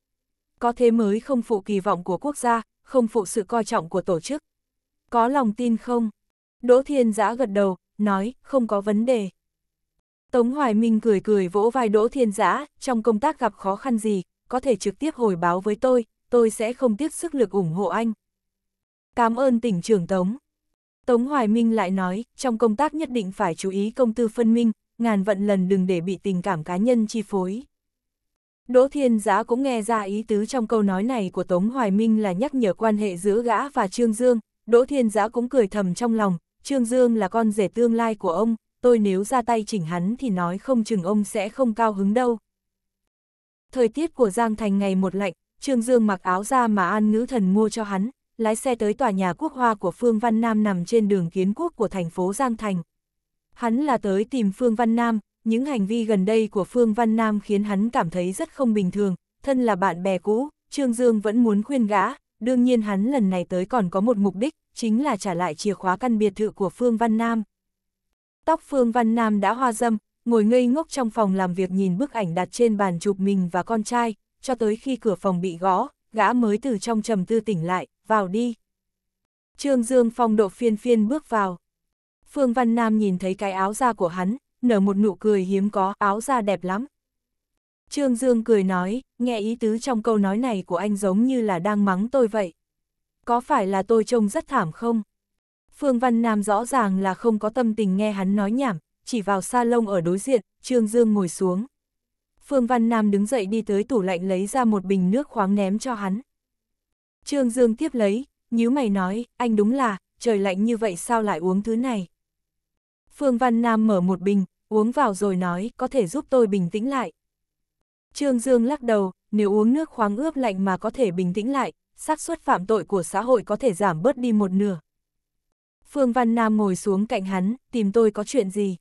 Speaker 1: Có thế mới không phụ kỳ vọng của quốc gia, không phụ sự coi trọng của tổ chức. Có lòng tin không? Đỗ Thiên Giã gật đầu, nói, không có vấn đề. Tống Hoài Minh cười cười vỗ vai Đỗ Thiên Giã, trong công tác gặp khó khăn gì, có thể trực tiếp hồi báo với tôi, tôi sẽ không tiếc sức lực ủng hộ anh cảm ơn tỉnh trưởng Tống. Tống Hoài Minh lại nói, trong công tác nhất định phải chú ý công tư phân minh, ngàn vận lần đừng để bị tình cảm cá nhân chi phối. Đỗ Thiên giá cũng nghe ra ý tứ trong câu nói này của Tống Hoài Minh là nhắc nhở quan hệ giữa gã và Trương Dương, Đỗ Thiên giá cũng cười thầm trong lòng, Trương Dương là con rể tương lai của ông, tôi nếu ra tay chỉnh hắn thì nói không chừng ông sẽ không cao hứng đâu. Thời tiết của Giang Thành ngày một lạnh, Trương Dương mặc áo da mà An Ngữ Thần mua cho hắn, lái xe tới tòa nhà quốc hoa của Phương Văn Nam nằm trên đường kiến quốc của thành phố Giang Thành. Hắn là tới tìm Phương Văn Nam, những hành vi gần đây của Phương Văn Nam khiến hắn cảm thấy rất không bình thường, thân là bạn bè cũ, Trương Dương vẫn muốn khuyên gã, đương nhiên hắn lần này tới còn có một mục đích, chính là trả lại chìa khóa căn biệt thự của Phương Văn Nam. Tóc Phương Văn Nam đã hoa dâm, ngồi ngây ngốc trong phòng làm việc nhìn bức ảnh đặt trên bàn chụp mình và con trai, cho tới khi cửa phòng bị gõ, gã mới từ trong trầm tư tỉnh lại, vào đi. Trương Dương Phong độ phiên phiên bước vào. Phương Văn Nam nhìn thấy cái áo da của hắn, nở một nụ cười hiếm có, áo da đẹp lắm. Trương Dương cười nói, nghe ý tứ trong câu nói này của anh giống như là đang mắng tôi vậy. Có phải là tôi trông rất thảm không? Phương Văn Nam rõ ràng là không có tâm tình nghe hắn nói nhảm, chỉ vào salon ở đối diện, Trương Dương ngồi xuống. Phương Văn Nam đứng dậy đi tới tủ lạnh lấy ra một bình nước khoáng ném cho hắn. Trương Dương tiếp lấy, nhíu mày nói, anh đúng là, trời lạnh như vậy sao lại uống thứ này. Phương Văn Nam mở một bình, uống vào rồi nói, có thể giúp tôi bình tĩnh lại. Trương Dương lắc đầu, nếu uống nước khoáng ướp lạnh mà có thể bình tĩnh lại, xác suất phạm tội của xã hội có thể giảm bớt đi một nửa. Phương Văn Nam ngồi xuống cạnh hắn, tìm tôi có chuyện gì.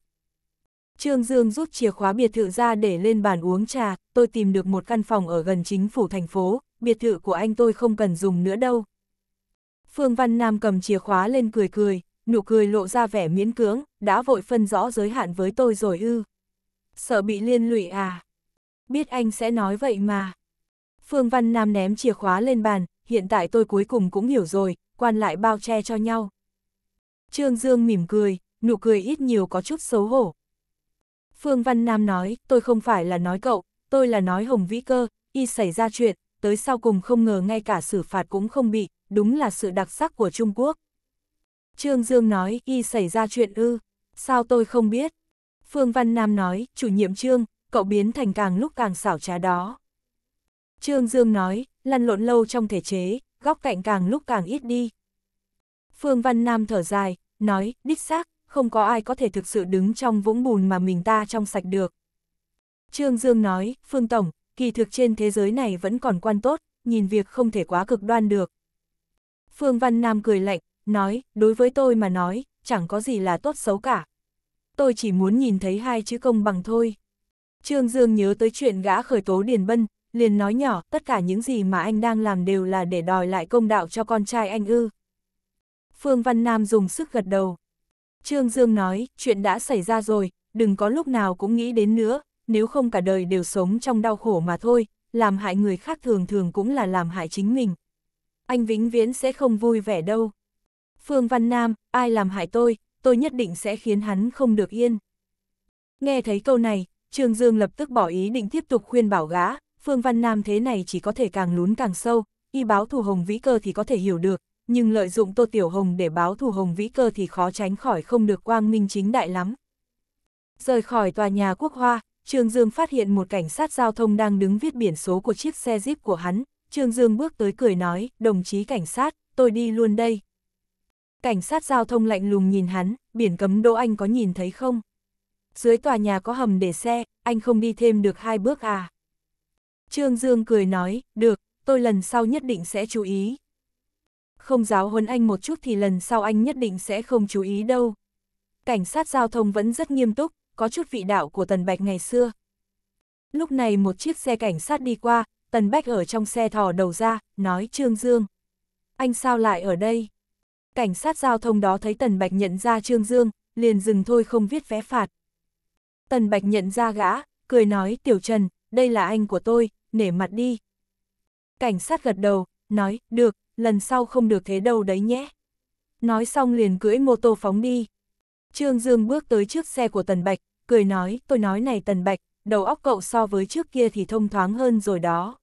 Speaker 1: Trương Dương rút chìa khóa biệt thự ra để lên bàn uống trà, tôi tìm được một căn phòng ở gần chính phủ thành phố, biệt thự của anh tôi không cần dùng nữa đâu. Phương Văn Nam cầm chìa khóa lên cười cười, nụ cười lộ ra vẻ miễn cưỡng, đã vội phân rõ giới hạn với tôi rồi ư. Sợ bị liên lụy à? Biết anh sẽ nói vậy mà. Phương Văn Nam ném chìa khóa lên bàn, hiện tại tôi cuối cùng cũng hiểu rồi, quan lại bao che cho nhau. Trương Dương mỉm cười, nụ cười ít nhiều có chút xấu hổ. Phương Văn Nam nói, tôi không phải là nói cậu, tôi là nói Hồng Vĩ Cơ, y xảy ra chuyện, tới sau cùng không ngờ ngay cả xử phạt cũng không bị, đúng là sự đặc sắc của Trung Quốc. Trương Dương nói, y xảy ra chuyện ư, sao tôi không biết? Phương Văn Nam nói, chủ nhiệm Trương, cậu biến thành càng lúc càng xảo trá đó. Trương Dương nói, lăn lộn lâu trong thể chế, góc cạnh càng lúc càng ít đi. Phương Văn Nam thở dài, nói, đích xác, không có ai có thể thực sự đứng trong vũng bùn mà mình ta trong sạch được. Trương Dương nói, Phương Tổng, kỳ thực trên thế giới này vẫn còn quan tốt, nhìn việc không thể quá cực đoan được. Phương Văn Nam cười lạnh, nói, đối với tôi mà nói, chẳng có gì là tốt xấu cả. Tôi chỉ muốn nhìn thấy hai chữ công bằng thôi. Trương Dương nhớ tới chuyện gã khởi tố Điền Bân, liền nói nhỏ, tất cả những gì mà anh đang làm đều là để đòi lại công đạo cho con trai anh ư. Phương Văn Nam dùng sức gật đầu. Trương Dương nói, chuyện đã xảy ra rồi, đừng có lúc nào cũng nghĩ đến nữa, nếu không cả đời đều sống trong đau khổ mà thôi, làm hại người khác thường thường cũng là làm hại chính mình. Anh vĩnh viễn sẽ không vui vẻ đâu. Phương Văn Nam, ai làm hại tôi, tôi nhất định sẽ khiến hắn không được yên. Nghe thấy câu này, Trương Dương lập tức bỏ ý định tiếp tục khuyên bảo gã, Phương Văn Nam thế này chỉ có thể càng lún càng sâu, y báo thù hồng vĩ cơ thì có thể hiểu được, nhưng lợi dụng Tô Tiểu Hồng để báo thù hồng vĩ cơ thì khó tránh khỏi không được quang minh chính đại lắm. Rời khỏi tòa nhà quốc hoa, Trương Dương phát hiện một cảnh sát giao thông đang đứng viết biển số của chiếc xe Jeep của hắn. Trương Dương bước tới cười nói, đồng chí cảnh sát, tôi đi luôn đây. Cảnh sát giao thông lạnh lùng nhìn hắn, biển cấm đỗ anh có nhìn thấy không? Dưới tòa nhà có hầm để xe, anh không đi thêm được hai bước à? Trương Dương cười nói, được, tôi lần sau nhất định sẽ chú ý. Không giáo huấn anh một chút thì lần sau anh nhất định sẽ không chú ý đâu. Cảnh sát giao thông vẫn rất nghiêm túc, có chút vị đạo của Tần Bạch ngày xưa. Lúc này một chiếc xe cảnh sát đi qua, Tần bạch ở trong xe thò đầu ra, nói Trương Dương. Anh sao lại ở đây? Cảnh sát giao thông đó thấy Tần Bạch nhận ra Trương Dương, liền dừng thôi không viết vé phạt. Tần Bạch nhận ra gã, cười nói Tiểu Trần, đây là anh của tôi, nể mặt đi. Cảnh sát gật đầu, nói, được, lần sau không được thế đâu đấy nhé. Nói xong liền cưỡi mô tô phóng đi. Trương Dương bước tới trước xe của Tần Bạch, cười nói, tôi nói này Tần Bạch, đầu óc cậu so với trước kia thì thông thoáng hơn rồi đó.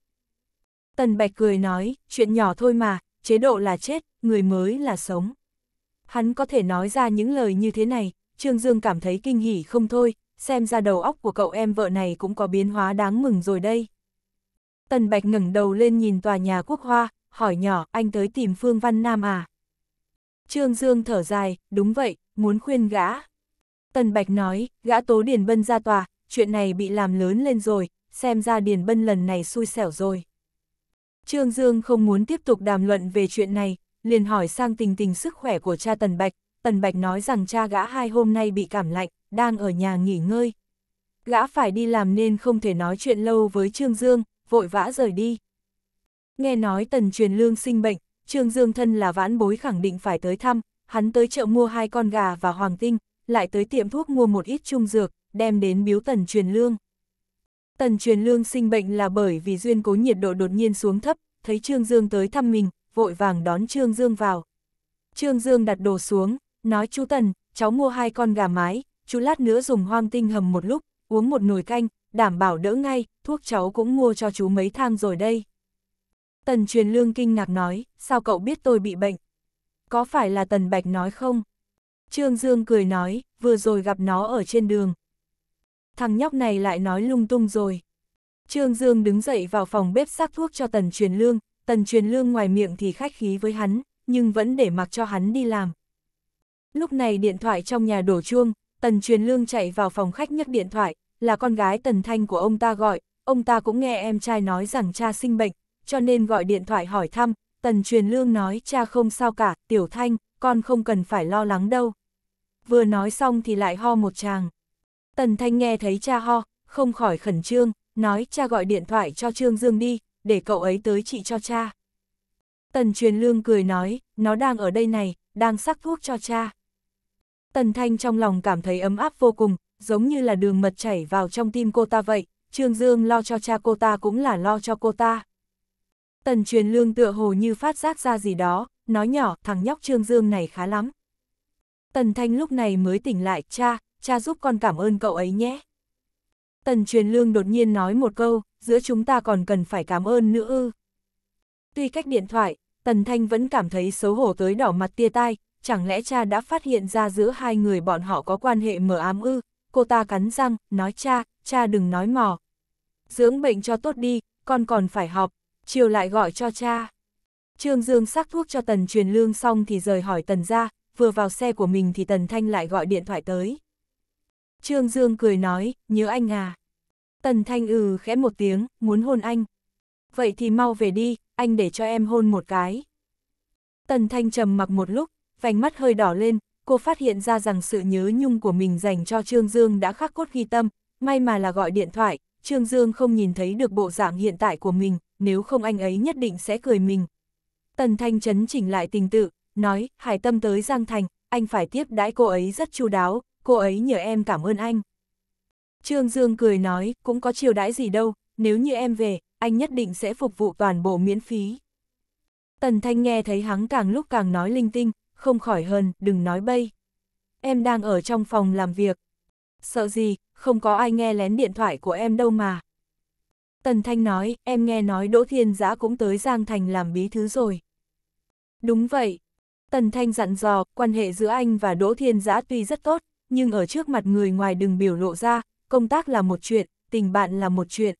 Speaker 1: Tần Bạch cười nói, chuyện nhỏ thôi mà, chế độ là chết, người mới là sống. Hắn có thể nói ra những lời như thế này, Trương Dương cảm thấy kinh hỉ không thôi, xem ra đầu óc của cậu em vợ này cũng có biến hóa đáng mừng rồi đây. Tần Bạch ngẩng đầu lên nhìn tòa nhà quốc hoa, hỏi nhỏ, anh tới tìm Phương Văn Nam à? Trương Dương thở dài, đúng vậy, muốn khuyên gã. Tần Bạch nói, gã tố Điền Bân ra tòa, chuyện này bị làm lớn lên rồi, xem ra Điền Bân lần này xui xẻo rồi. Trương Dương không muốn tiếp tục đàm luận về chuyện này, liền hỏi sang tình tình sức khỏe của cha Tần Bạch. Tần Bạch nói rằng cha gã hai hôm nay bị cảm lạnh, đang ở nhà nghỉ ngơi. Gã phải đi làm nên không thể nói chuyện lâu với Trương Dương, vội vã rời đi. Nghe nói Tần Truyền Lương sinh bệnh, Trương Dương thân là vãn bối khẳng định phải tới thăm, hắn tới chợ mua hai con gà và hoàng tinh, lại tới tiệm thuốc mua một ít trung dược, đem đến biếu tần truyền lương. Tần truyền lương sinh bệnh là bởi vì duyên cố nhiệt độ đột nhiên xuống thấp, thấy Trương Dương tới thăm mình, vội vàng đón Trương Dương vào. Trương Dương đặt đồ xuống, nói chú Tần, cháu mua hai con gà mái, chú lát nữa dùng hoang tinh hầm một lúc, uống một nồi canh, đảm bảo đỡ ngay, thuốc cháu cũng mua cho chú mấy thang rồi đây. Tần truyền lương kinh ngạc nói, sao cậu biết tôi bị bệnh? có phải là Tần Bạch nói không? Trương Dương cười nói, vừa rồi gặp nó ở trên đường. Thằng nhóc này lại nói lung tung rồi. Trương Dương đứng dậy vào phòng bếp sắc thuốc cho Tần Truyền Lương, Tần Truyền Lương ngoài miệng thì khách khí với hắn, nhưng vẫn để mặc cho hắn đi làm. Lúc này điện thoại trong nhà đổ chuông, Tần Truyền Lương chạy vào phòng khách nhấc điện thoại, là con gái Tần Thanh của ông ta gọi, ông ta cũng nghe em trai nói rằng cha sinh bệnh, cho nên gọi điện thoại hỏi thăm, Tần Truyền Lương nói cha không sao cả, Tiểu Thanh, con không cần phải lo lắng đâu. Vừa nói xong thì lại ho một chàng. Tần Thanh nghe thấy cha ho, không khỏi khẩn trương, nói cha gọi điện thoại cho Trương Dương đi, để cậu ấy tới trị cho cha. Tần Truyền Lương cười nói, nó đang ở đây này, đang sắc thuốc cho cha. Tần Thanh trong lòng cảm thấy ấm áp vô cùng, giống như là đường mật chảy vào trong tim cô ta vậy, Trương Dương lo cho cha cô ta cũng là lo cho cô ta. Tần truyền lương tựa hồ như phát giác ra gì đó, nói nhỏ, thằng nhóc Trương Dương này khá lắm. Tần Thanh lúc này mới tỉnh lại, cha, cha giúp con cảm ơn cậu ấy nhé. Tần truyền lương đột nhiên nói một câu, giữa chúng ta còn cần phải cảm ơn nữa ư. Tuy cách điện thoại, Tần Thanh vẫn cảm thấy xấu hổ tới đỏ mặt tia tai, chẳng lẽ cha đã phát hiện ra giữa hai người bọn họ có quan hệ mờ ám ư, cô ta cắn răng, nói cha, cha đừng nói mò. Dưỡng bệnh cho tốt đi, con còn phải học, chiều lại gọi cho cha. Trương Dương sắc thuốc cho Tần truyền lương xong thì rời hỏi Tần ra, vừa vào xe của mình thì Tần Thanh lại gọi điện thoại tới. Trương Dương cười nói, nhớ anh à. Tần Thanh ừ khẽ một tiếng, muốn hôn anh. Vậy thì mau về đi, anh để cho em hôn một cái. Tần Thanh trầm mặc một lúc, vành mắt hơi đỏ lên, cô phát hiện ra rằng sự nhớ nhung của mình dành cho Trương Dương đã khắc cốt ghi tâm, may mà là gọi điện thoại, Trương Dương không nhìn thấy được bộ dạng hiện tại của mình, nếu không anh ấy nhất định sẽ cười mình. Tần Thanh chấn chỉnh lại tình tự, nói, hải tâm tới Giang Thành, anh phải tiếp đãi cô ấy rất chu đáo, cô ấy nhờ em cảm ơn anh. Trương Dương cười nói, cũng có chiều đãi gì đâu, nếu như em về, anh nhất định sẽ phục vụ toàn bộ miễn phí. Tần Thanh nghe thấy hắn càng lúc càng nói linh tinh, không khỏi hơn, đừng nói bay. Em đang ở trong phòng làm việc. Sợ gì, không có ai nghe lén điện thoại của em đâu mà. Tần Thanh nói, em nghe nói Đỗ Thiên Giã cũng tới Giang Thành làm bí thứ rồi. Đúng vậy. Tần Thanh dặn dò, quan hệ giữa anh và Đỗ Thiên Giã tuy rất tốt, nhưng ở trước mặt người ngoài đừng biểu lộ ra, công tác là một chuyện, tình bạn là một chuyện.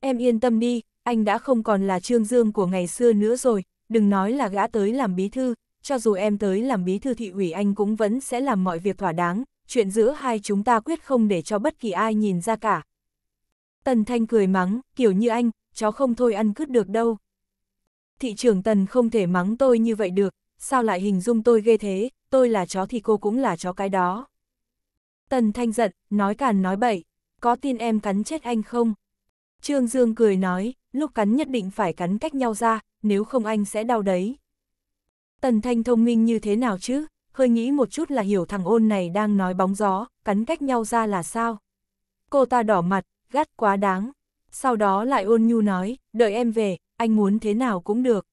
Speaker 1: Em yên tâm đi, anh đã không còn là Trương Dương của ngày xưa nữa rồi, đừng nói là gã tới làm bí thư, cho dù em tới làm bí thư thị ủy anh cũng vẫn sẽ làm mọi việc thỏa đáng, chuyện giữa hai chúng ta quyết không để cho bất kỳ ai nhìn ra cả, Tần Thanh cười mắng, kiểu như anh, chó không thôi ăn cứt được đâu. Thị trưởng Tần không thể mắng tôi như vậy được, sao lại hình dung tôi ghê thế, tôi là chó thì cô cũng là chó cái đó. Tần Thanh giận, nói càn nói bậy, có tin em cắn chết anh không? Trương Dương cười nói, lúc cắn nhất định phải cắn cách nhau ra, nếu không anh sẽ đau đấy. Tần Thanh thông minh như thế nào chứ, hơi nghĩ một chút là hiểu thằng ôn này đang nói bóng gió, cắn cách nhau ra là sao? Cô ta đỏ mặt, gắt quá đáng. Sau đó lại ôn nhu nói, đợi em về, anh muốn thế nào cũng được.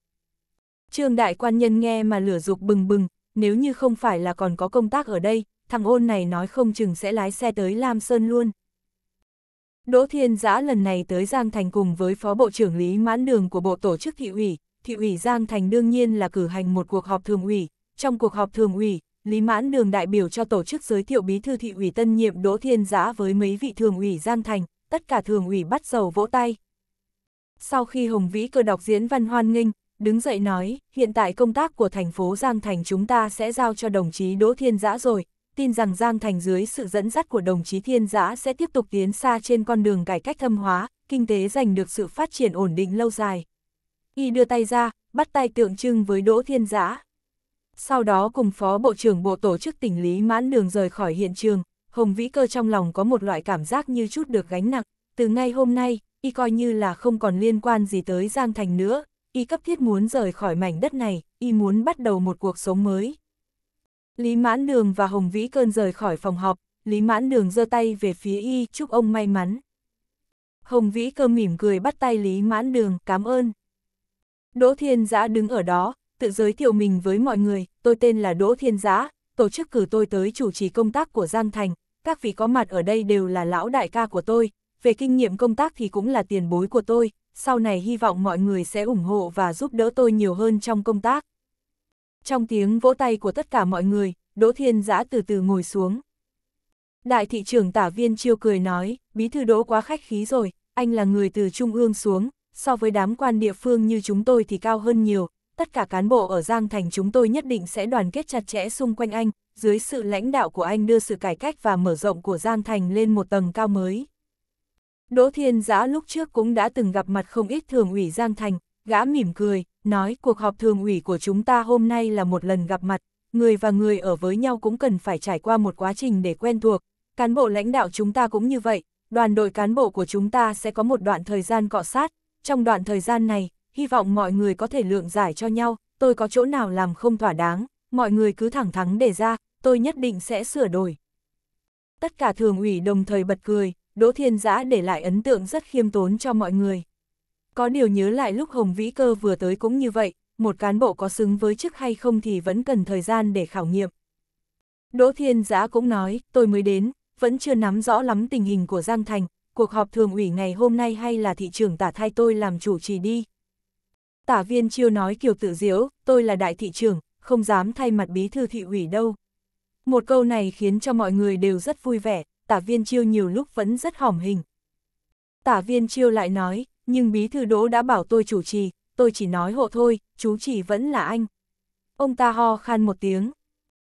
Speaker 1: Trương đại quan nhân nghe mà lửa dục bừng bừng, nếu như không phải là còn có công tác ở đây, thằng ôn này nói không chừng sẽ lái xe tới Lam Sơn luôn. Đỗ Thiên Giã lần này tới Giang Thành cùng với Phó Bộ trưởng Lý Mãn Đường của Bộ Tổ chức Thị ủy, Thị ủy Giang Thành đương nhiên là cử hành một cuộc họp thường ủy. Trong cuộc họp thường ủy, Lý Mãn Đường đại biểu cho tổ chức giới thiệu bí thư thị ủy tân nhiệm Đỗ Thiên Giã với mấy vị thường ủy Giang Thành, tất cả thường ủy bắt dầu vỗ tay. Sau khi Hồng Vĩ cơ đọc diễn văn hoan nghênh, đứng dậy nói, hiện tại công tác của thành phố Giang Thành chúng ta sẽ giao cho đồng chí Đỗ Thiên Giã rồi, tin rằng Giang Thành dưới sự dẫn dắt của đồng chí Thiên Giã sẽ tiếp tục tiến xa trên con đường cải cách thâm hóa, kinh tế giành được sự phát triển ổn định lâu dài. Y đưa tay ra, bắt tay tượng trưng với Đỗ Thiên Giã. Sau đó cùng Phó Bộ trưởng Bộ Tổ chức tỉnh Lý Mãn Đường rời khỏi hiện trường, Hồng Vĩ Cơ trong lòng có một loại cảm giác như chút được gánh nặng, từ ngay hôm nay, y coi như là không còn liên quan gì tới Giang Thành nữa, y cấp thiết muốn rời khỏi mảnh đất này, y muốn bắt đầu một cuộc sống mới. Lý Mãn Đường và Hồng Vĩ Cơn rời khỏi phòng họp, Lý Mãn Đường giơ tay về phía y chúc ông may mắn. Hồng Vĩ Cơ mỉm cười bắt tay Lý Mãn Đường, cảm ơn. Đỗ Thiên Giã đứng ở đó, tự giới thiệu mình với mọi người, tôi tên là Đỗ Thiên Giã, tổ chức cử tôi tới chủ trì công tác của Giang Thành, các vị có mặt ở đây đều là lão đại ca của tôi, về kinh nghiệm công tác thì cũng là tiền bối của tôi, sau này hy vọng mọi người sẽ ủng hộ và giúp đỡ tôi nhiều hơn trong công tác. Trong tiếng vỗ tay của tất cả mọi người, Đỗ Thiên Giã từ từ ngồi xuống. Đại thị trưởng tả viên chiêu cười nói, bí thư đỗ quá khách khí rồi, anh là người từ trung ương xuống, so với đám quan địa phương như chúng tôi thì cao hơn nhiều, tất cả cán bộ ở Giang Thành chúng tôi nhất định sẽ đoàn kết chặt chẽ xung quanh anh, dưới sự lãnh đạo của anh đưa sự cải cách và mở rộng của Giang Thành lên một tầng cao mới. Đỗ Thiên Giã lúc trước cũng đã từng gặp mặt không ít thường ủy Giang Thành, gã mỉm cười, nói cuộc họp thường ủy của chúng ta hôm nay là một lần gặp mặt, người và người ở với nhau cũng cần phải trải qua một quá trình để quen thuộc, cán bộ lãnh đạo chúng ta cũng như vậy, đoàn đội cán bộ của chúng ta sẽ có một đoạn thời gian cọ sát, trong đoạn thời gian này, hy vọng mọi người có thể lượng giải cho nhau, tôi có chỗ nào làm không thỏa đáng, mọi người cứ thẳng thắn đề ra, tôi nhất định sẽ sửa đổi. Tất cả thường ủy đồng thời bật cười, Đỗ Thiên Giã để lại ấn tượng rất khiêm tốn cho mọi người. Có điều nhớ lại lúc Hồng Vĩ Cơ vừa tới cũng như vậy, một cán bộ có xứng với chức hay không thì vẫn cần thời gian để khảo nghiệm. Đỗ Thiên Giã cũng nói, tôi mới đến, vẫn chưa nắm rõ lắm tình hình của Giang Thành, cuộc họp thường ủy ngày hôm nay hay là thị trường tả thay tôi làm chủ trì đi. Tả viên chiêu nói kiều tự diễu, tôi là đại thị trưởng, không dám thay mặt bí thư thị ủy đâu. Một câu này khiến cho mọi người đều rất vui vẻ, tả viên chiêu nhiều lúc vẫn rất hỏng hình. Tả viên chiêu lại nói, nhưng bí thư đỗ đã bảo tôi chủ trì, tôi chỉ nói hộ thôi, chú chỉ vẫn là anh. Ông ta ho khan một tiếng.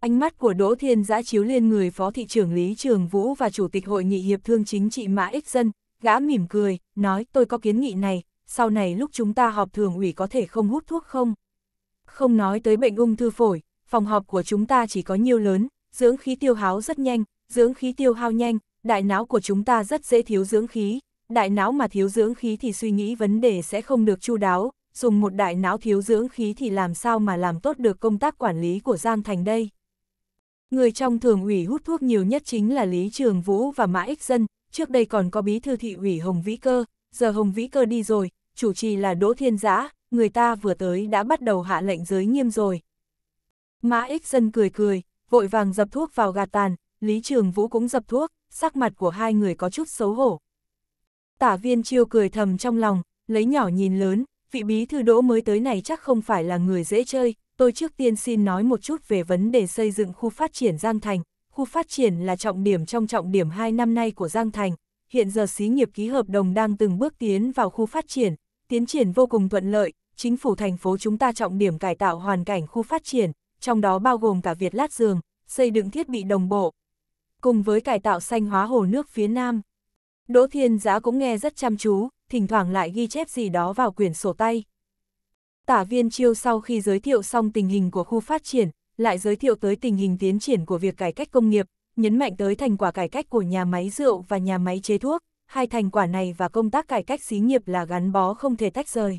Speaker 1: Ánh mắt của Đỗ Thiên giã chiếu lên người Phó Thị trưởng Lý Trường Vũ và Chủ tịch Hội nghị Hiệp thương Chính trị Mã Ích Dân, gã mỉm cười, nói tôi có kiến nghị này, sau này lúc chúng ta họp thường ủy có thể không hút thuốc không? không nói tới bệnh ung thư phổi, phòng họp của chúng ta chỉ có nhiều lớn, dưỡng khí tiêu hao rất nhanh, dưỡng khí tiêu hao nhanh, đại não của chúng ta rất dễ thiếu dưỡng khí, đại não mà thiếu dưỡng khí thì suy nghĩ vấn đề sẽ không được chu đáo, dùng một đại não thiếu dưỡng khí thì làm sao mà làm tốt được công tác quản lý của Giang Thành đây. Người trong thường ủy hút thuốc nhiều nhất chính là Lý Trường Vũ và Mã Ích Dân, trước đây còn có bí thư thị ủy Hồng Vĩ Cơ, giờ Hồng Vĩ Cơ đi rồi, chủ trì là Đỗ Thiên Giã, người ta vừa tới đã bắt đầu hạ lệnh giới nghiêm rồi. Mã ích dân cười cười, vội vàng dập thuốc vào gạt tàn, Lý Trường Vũ cũng dập thuốc, sắc mặt của hai người có chút xấu hổ. Tả viên chiêu cười thầm trong lòng, lấy nhỏ nhìn lớn, vị bí thư đỗ mới tới này chắc không phải là người dễ chơi, tôi trước tiên xin nói một chút về vấn đề xây dựng khu phát triển Giang Thành. Khu phát triển là trọng điểm trong trọng điểm 2 năm nay của Giang Thành, hiện giờ xí nghiệp ký hợp đồng đang từng bước tiến vào khu phát triển, tiến triển vô cùng thuận lợi, chính phủ thành phố chúng ta trọng điểm cải tạo hoàn cảnh khu phát triển, trong đó bao gồm cả việc lát giường, xây dựng thiết bị đồng bộ. Cùng với cải tạo xanh hóa hồ nước phía Nam. Đỗ Thiên Giá cũng nghe rất chăm chú, thỉnh thoảng lại ghi chép gì đó vào quyển sổ tay. Tả viên chiêu sau khi giới thiệu xong tình hình của khu phát triển, lại giới thiệu tới tình hình tiến triển của việc cải cách công nghiệp, nhấn mạnh tới thành quả cải cách của nhà máy rượu và nhà máy chế thuốc, hai thành quả này và công tác cải cách xí nghiệp là gắn bó không thể tách rời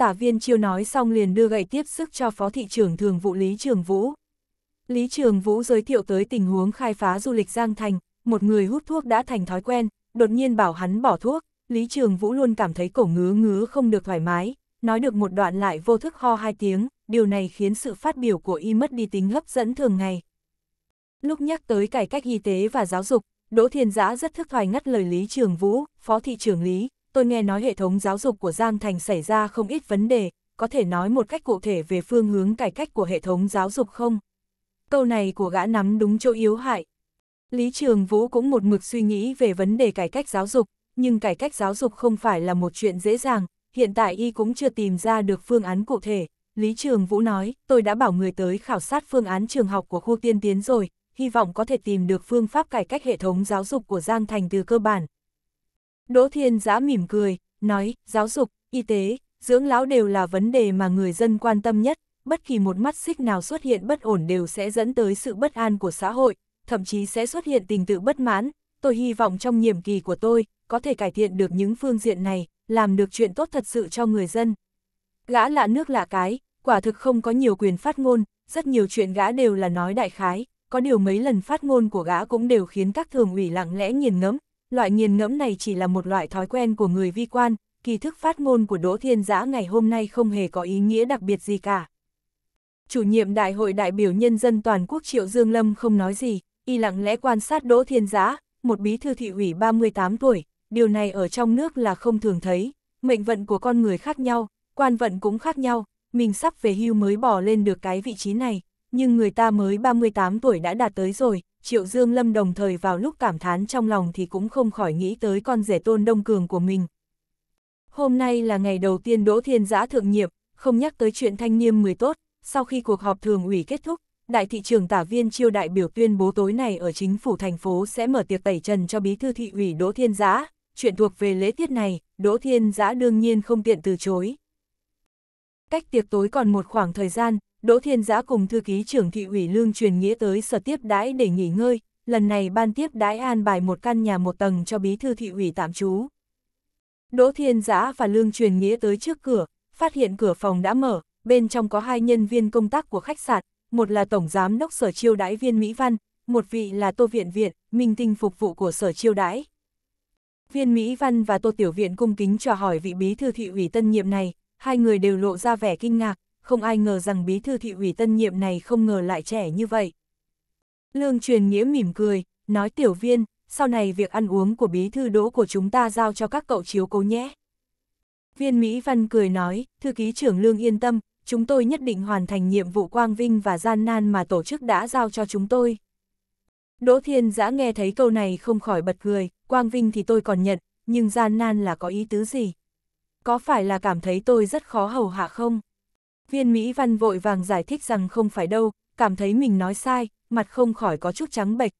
Speaker 1: tả viên chiêu nói xong liền đưa gậy tiếp sức cho phó thị trưởng thường vụ Lý Trường Vũ. Lý Trường Vũ giới thiệu tới tình huống khai phá du lịch Giang Thành, một người hút thuốc đã thành thói quen, đột nhiên bảo hắn bỏ thuốc, Lý Trường Vũ luôn cảm thấy cổ ngứa ngứa không được thoải mái, nói được một đoạn lại vô thức ho hai tiếng, điều này khiến sự phát biểu của y mất đi tính hấp dẫn thường ngày. Lúc nhắc tới cải cách y tế và giáo dục, Đỗ Thiên Giã rất thức thoải ngắt lời Lý Trường Vũ, Phó Thị trưởng Lý, tôi nghe nói hệ thống giáo dục của Giang Thành xảy ra không ít vấn đề, có thể nói một cách cụ thể về phương hướng cải cách của hệ thống giáo dục không? Câu này của gã nắm đúng chỗ yếu hại. Lý Trường Vũ cũng một mực suy nghĩ về vấn đề cải cách giáo dục, nhưng cải cách giáo dục không phải là một chuyện dễ dàng, hiện tại y cũng chưa tìm ra được phương án cụ thể. Lý Trường Vũ nói, tôi đã bảo người tới khảo sát phương án trường học của khu tiên tiến rồi, hy vọng có thể tìm được phương pháp cải cách hệ thống giáo dục của Giang Thành từ cơ bản, Đỗ Thiên Giã mỉm cười, nói, giáo dục, y tế, dưỡng lão đều là vấn đề mà người dân quan tâm nhất, bất kỳ một mắt xích nào xuất hiện bất ổn đều sẽ dẫn tới sự bất an của xã hội, thậm chí sẽ xuất hiện tình tự bất mãn. Tôi hy vọng trong nhiệm kỳ của tôi, có thể cải thiện được những phương diện này, làm được chuyện tốt thật sự cho người dân. Gã lạ nước lạ cái, quả thực không có nhiều quyền phát ngôn, rất nhiều chuyện gã đều là nói đại khái, có điều mấy lần phát ngôn của gã cũng đều khiến các thường ủy lặng lẽ nghiền ngẫm, Loại nghiền ngẫm này chỉ là một loại thói quen của người vi quan, kỳ thức phát ngôn của Đỗ Thiên Giã ngày hôm nay không hề có ý nghĩa đặc biệt gì cả. Chủ nhiệm Đại hội đại biểu nhân dân toàn quốc Triệu Dương Lâm không nói gì, y lặng lẽ quan sát Đỗ Thiên Giã, một bí thư thị ủy 38 tuổi, điều này ở trong nước là không thường thấy, mệnh vận của con người khác nhau, quan vận cũng khác nhau, mình sắp về hưu mới bỏ lên được cái vị trí này, nhưng người ta mới 38 tuổi đã đạt tới rồi, Triệu Dương Lâm đồng thời vào lúc cảm thán trong lòng thì cũng không khỏi nghĩ tới con rể tôn đông cường của mình. Hôm nay là ngày đầu tiên Đỗ Thiên Giã thượng nhiệm, không nhắc tới chuyện thanh niêm mười tốt, sau khi cuộc họp thường ủy kết thúc, đại thị trường tả viên chiêu đại biểu tuyên bố tối nay ở chính phủ thành phố sẽ mở tiệc tẩy trần cho bí thư thị ủy Đỗ Thiên Giã, chuyện thuộc về lễ tiết này, Đỗ Thiên Giã đương nhiên không tiện từ chối. Cách tiệc tối còn một khoảng thời gian, Đỗ Thiên Giã cùng thư ký trưởng thị ủy Lương truyền nghĩa tới sở tiếp đãi để nghỉ ngơi, lần này ban tiếp đãi an bài một căn nhà một tầng cho bí thư thị ủy tạm trú. Đỗ Thiên Giã và Lương truyền nghĩa tới trước cửa, phát hiện cửa phòng đã mở, bên trong có hai nhân viên công tác của khách sạn, một là tổng giám đốc sở chiêu đãi viên Mỹ Văn, một vị là Tô Viện Viện, minh tinh phục vụ của sở chiêu đãi. Viên Mỹ Văn và Tô Tiểu Viện cung kính chào hỏi vị bí thư thị ủy tân nhiệm này, hai người đều lộ ra vẻ kinh ngạc, không ai ngờ rằng bí thư thị ủy tân nhiệm này không ngờ lại trẻ như vậy. Lương truyền nghĩa mỉm cười, nói tiểu viên, sau này việc ăn uống của bí thư đỗ của chúng ta giao cho các cậu chiếu cố nhé. Viên Mỹ Văn cười nói, thư ký trưởng Lương yên tâm, chúng tôi nhất định hoàn thành nhiệm vụ quang vinh và gian nan mà tổ chức đã giao cho chúng tôi. Đỗ Thiên Giã nghe thấy câu này không khỏi bật cười, quang vinh thì tôi còn nhận, nhưng gian nan là có ý tứ gì? Có phải là cảm thấy tôi rất khó hầu hạ không? Viên Mỹ Văn vội vàng giải thích rằng không phải đâu, cảm thấy mình nói sai, mặt không khỏi có chút trắng bệch.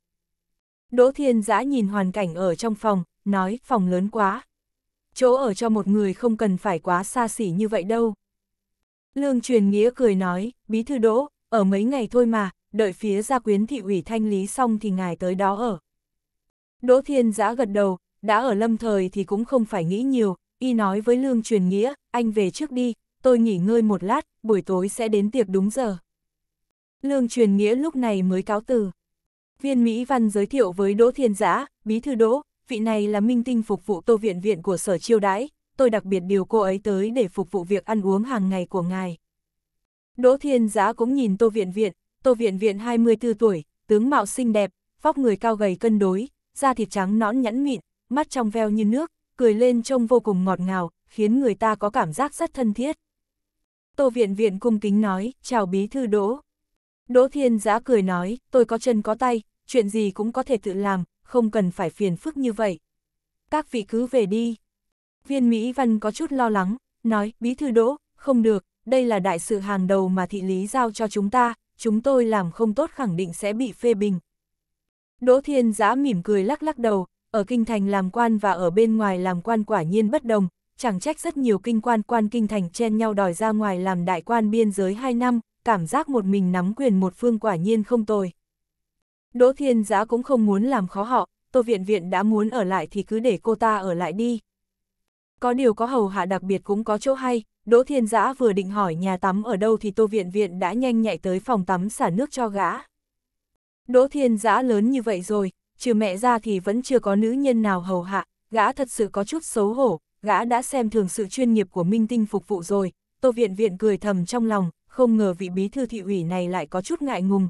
Speaker 1: Đỗ Thiên Giã nhìn hoàn cảnh ở trong phòng, nói phòng lớn quá. Chỗ ở cho một người không cần phải quá xa xỉ như vậy đâu. Lương truyền nghĩa cười nói, bí thư đỗ, ở mấy ngày thôi mà, đợi phía gia quyến thị ủy thanh lý xong thì ngài tới đó ở. Đỗ Thiên Giã gật đầu, đã ở lâm thời thì cũng không phải nghĩ nhiều, y nói với Lương truyền nghĩa, anh về trước đi, tôi nghỉ ngơi một lát, buổi tối sẽ đến tiệc đúng giờ. Lương truyền nghĩa lúc này mới cáo từ. Viên Mỹ Văn giới thiệu với Đỗ Thiên Giã, bí thư Đỗ, vị này là minh tinh phục vụ tô viện viện của sở chiêu đãi, tôi đặc biệt điều cô ấy tới để phục vụ việc ăn uống hàng ngày của ngài. Đỗ Thiên Giã cũng nhìn tô viện viện, tô viện viện 24 tuổi, tướng mạo xinh đẹp, vóc người cao gầy cân đối, da thịt trắng nõn nhẵn mịn, mắt trong veo như nước, cười lên trông vô cùng ngọt ngào, khiến người ta có cảm giác rất thân thiết. Tô Viện Viện cung kính nói, chào bí thư Đỗ. Đỗ Thiên Giã cười nói, tôi có chân có tay, chuyện gì cũng có thể tự làm, không cần phải phiền phức như vậy. Các vị cứ về đi. Viên Mỹ Văn có chút lo lắng, nói, bí thư Đỗ, không được, đây là đại sự hàng đầu mà thị lý giao cho chúng ta, chúng tôi làm không tốt khẳng định sẽ bị phê bình. Đỗ Thiên Giã mỉm cười lắc lắc đầu, ở kinh thành làm quan và ở bên ngoài làm quan quả nhiên bất đồng, chẳng trách rất nhiều kinh quan quan kinh thành chen nhau đòi ra ngoài làm đại quan biên giới 2 năm, cảm giác một mình nắm quyền một phương quả nhiên không tồi. Đỗ Thiên giá cũng không muốn làm khó họ, Tô Viện Viện đã muốn ở lại thì cứ để cô ta ở lại đi. Có điều có hầu hạ đặc biệt cũng có chỗ hay, Đỗ Thiên Giã vừa định hỏi nhà tắm ở đâu thì Tô Viện Viện đã nhanh nhạy tới phòng tắm xả nước cho gã. Đỗ Thiên Giã lớn như vậy rồi, trừ mẹ ra thì vẫn chưa có nữ nhân nào hầu hạ, gã thật sự có chút xấu hổ, gã đã xem thường sự chuyên nghiệp của minh tinh phục vụ rồi, Tô Viện Viện cười thầm trong lòng, không ngờ vị bí thư thị ủy này lại có chút ngại ngùng.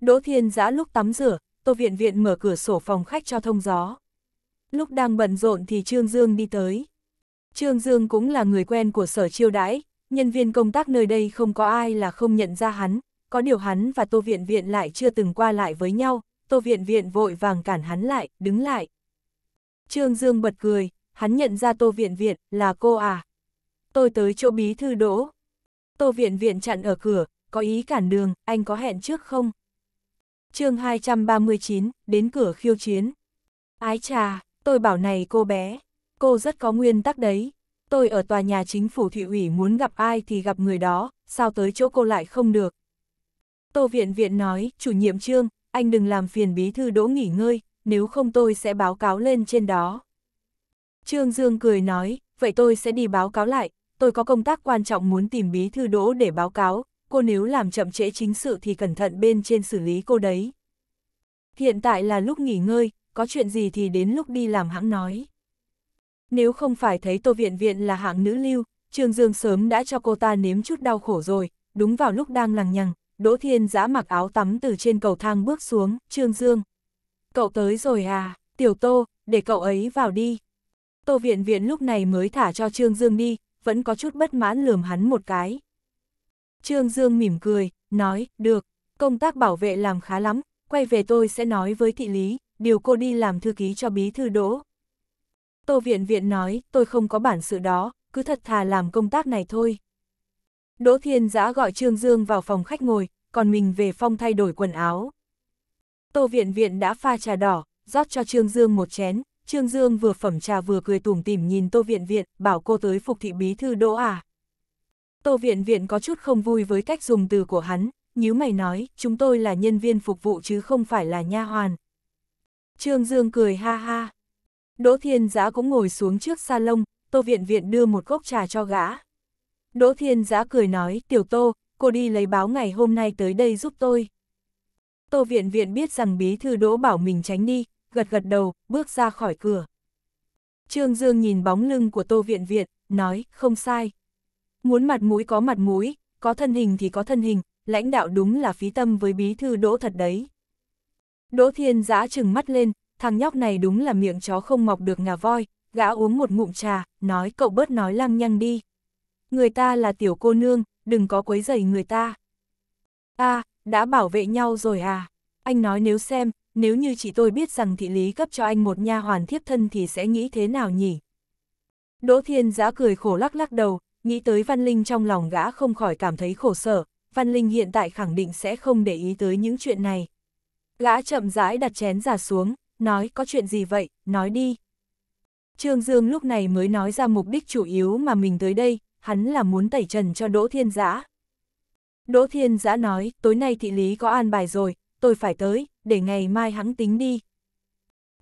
Speaker 1: Đỗ Thiên Giã lúc tắm rửa, Tô Viện Viện mở cửa sổ phòng khách cho thông gió. Lúc đang bận rộn thì Trương Dương đi tới. Trương Dương cũng là người quen của sở chiêu đãi, nhân viên công tác nơi đây không có ai là không nhận ra hắn, có điều hắn và Tô Viện Viện lại chưa từng qua lại với nhau, Tô Viện Viện vội vàng cản hắn lại, đứng lại. Trương Dương bật cười, hắn nhận ra Tô Viện Viện, là cô à. Tôi tới chỗ bí thư đỗ. Tô Viện Viện chặn ở cửa, có ý cản đường, anh có hẹn trước không? chương 239, đến cửa khiêu chiến. Ái trà, tôi bảo này cô bé, cô rất có nguyên tắc đấy. Tôi ở tòa nhà chính phủ thị ủy muốn gặp ai thì gặp người đó, sao tới chỗ cô lại không được. Tô Viện Viện nói, chủ nhiệm trương, anh đừng làm phiền bí thư đỗ nghỉ ngơi, nếu không tôi sẽ báo cáo lên trên đó. Trương Dương cười nói, vậy tôi sẽ đi báo cáo lại, tôi có công tác quan trọng muốn tìm bí thư đỗ để báo cáo, cô nếu làm chậm trễ chính sự thì cẩn thận bên trên xử lý cô đấy. Hiện tại là lúc nghỉ ngơi, có chuyện gì thì đến lúc đi làm hãng nói. Nếu không phải thấy Tô Viện Viện là hạng nữ lưu, Trương Dương sớm đã cho cô ta nếm chút đau khổ rồi, đúng vào lúc đang lằng nhằng, Đỗ Thiên giã mặc áo tắm từ trên cầu thang bước xuống, Trương Dương. Cậu tới rồi à, Tiểu Tô, để cậu ấy vào đi. Tô Viện Viện lúc này mới thả cho Trương Dương đi, vẫn có chút bất mãn lườm hắn một cái. Trương Dương mỉm cười, nói, được, công tác bảo vệ làm khá lắm, quay về tôi sẽ nói với thị lý, điều cô đi làm thư ký cho bí thư đỗ. Tô Viện Viện nói, tôi không có bản sự đó, cứ thật thà làm công tác này thôi. Đỗ Thiên Giã gọi Trương Dương vào phòng khách ngồi, còn mình về phong thay đổi quần áo. Tô Viện Viện đã pha trà đỏ, rót cho Trương Dương một chén, Trương Dương vừa phẩm trà vừa cười tủm tỉm nhìn Tô Viện Viện, bảo cô tới phục thị bí thư đỗ à. Tô Viện Viện có chút không vui với cách dùng từ của hắn, nếu mày nói, chúng tôi là nhân viên phục vụ chứ không phải là nha hoàn. Trương Dương cười ha ha. Đỗ Thiên Giá cũng ngồi xuống trước salon, Tô Viện Viện đưa một cốc trà cho gã. Đỗ Thiên Giá cười nói, tiểu Tô, cô đi lấy báo ngày hôm nay tới đây giúp tôi. Tô Viện Viện biết rằng bí thư Đỗ bảo mình tránh đi, gật gật đầu, bước ra khỏi cửa. Trương Dương nhìn bóng lưng của Tô Viện Viện, nói, không sai. Muốn mặt mũi có mặt mũi, có thân hình thì có thân hình, lãnh đạo đúng là phí tâm với bí thư đỗ thật đấy. Đỗ Thiên giã trừng mắt lên, thằng nhóc này đúng là miệng chó không mọc được ngà voi, gã uống một ngụm trà, nói cậu bớt nói lăng nhăng đi. Người ta là tiểu cô nương, đừng có quấy rầy người ta. à, đã bảo vệ nhau rồi à, anh nói nếu xem, nếu như chỉ tôi biết rằng thị lý cấp cho anh một nha hoàn thiếp thân thì sẽ nghĩ thế nào nhỉ? Đỗ Thiên Giã cười khổ lắc lắc đầu, nghĩ tới Văn Linh trong lòng gã không khỏi cảm thấy khổ sở, Văn Linh hiện tại khẳng định sẽ không để ý tới những chuyện này. Gã chậm rãi đặt chén giả xuống, nói có chuyện gì vậy, nói đi. Trương Dương lúc này mới nói ra mục đích chủ yếu mà mình tới đây, hắn là muốn tẩy trần cho Đỗ Thiên Giã. Đỗ Thiên Giã nói, tối nay thị lý có an bài rồi, tôi phải tới, để ngày mai hắn tính đi.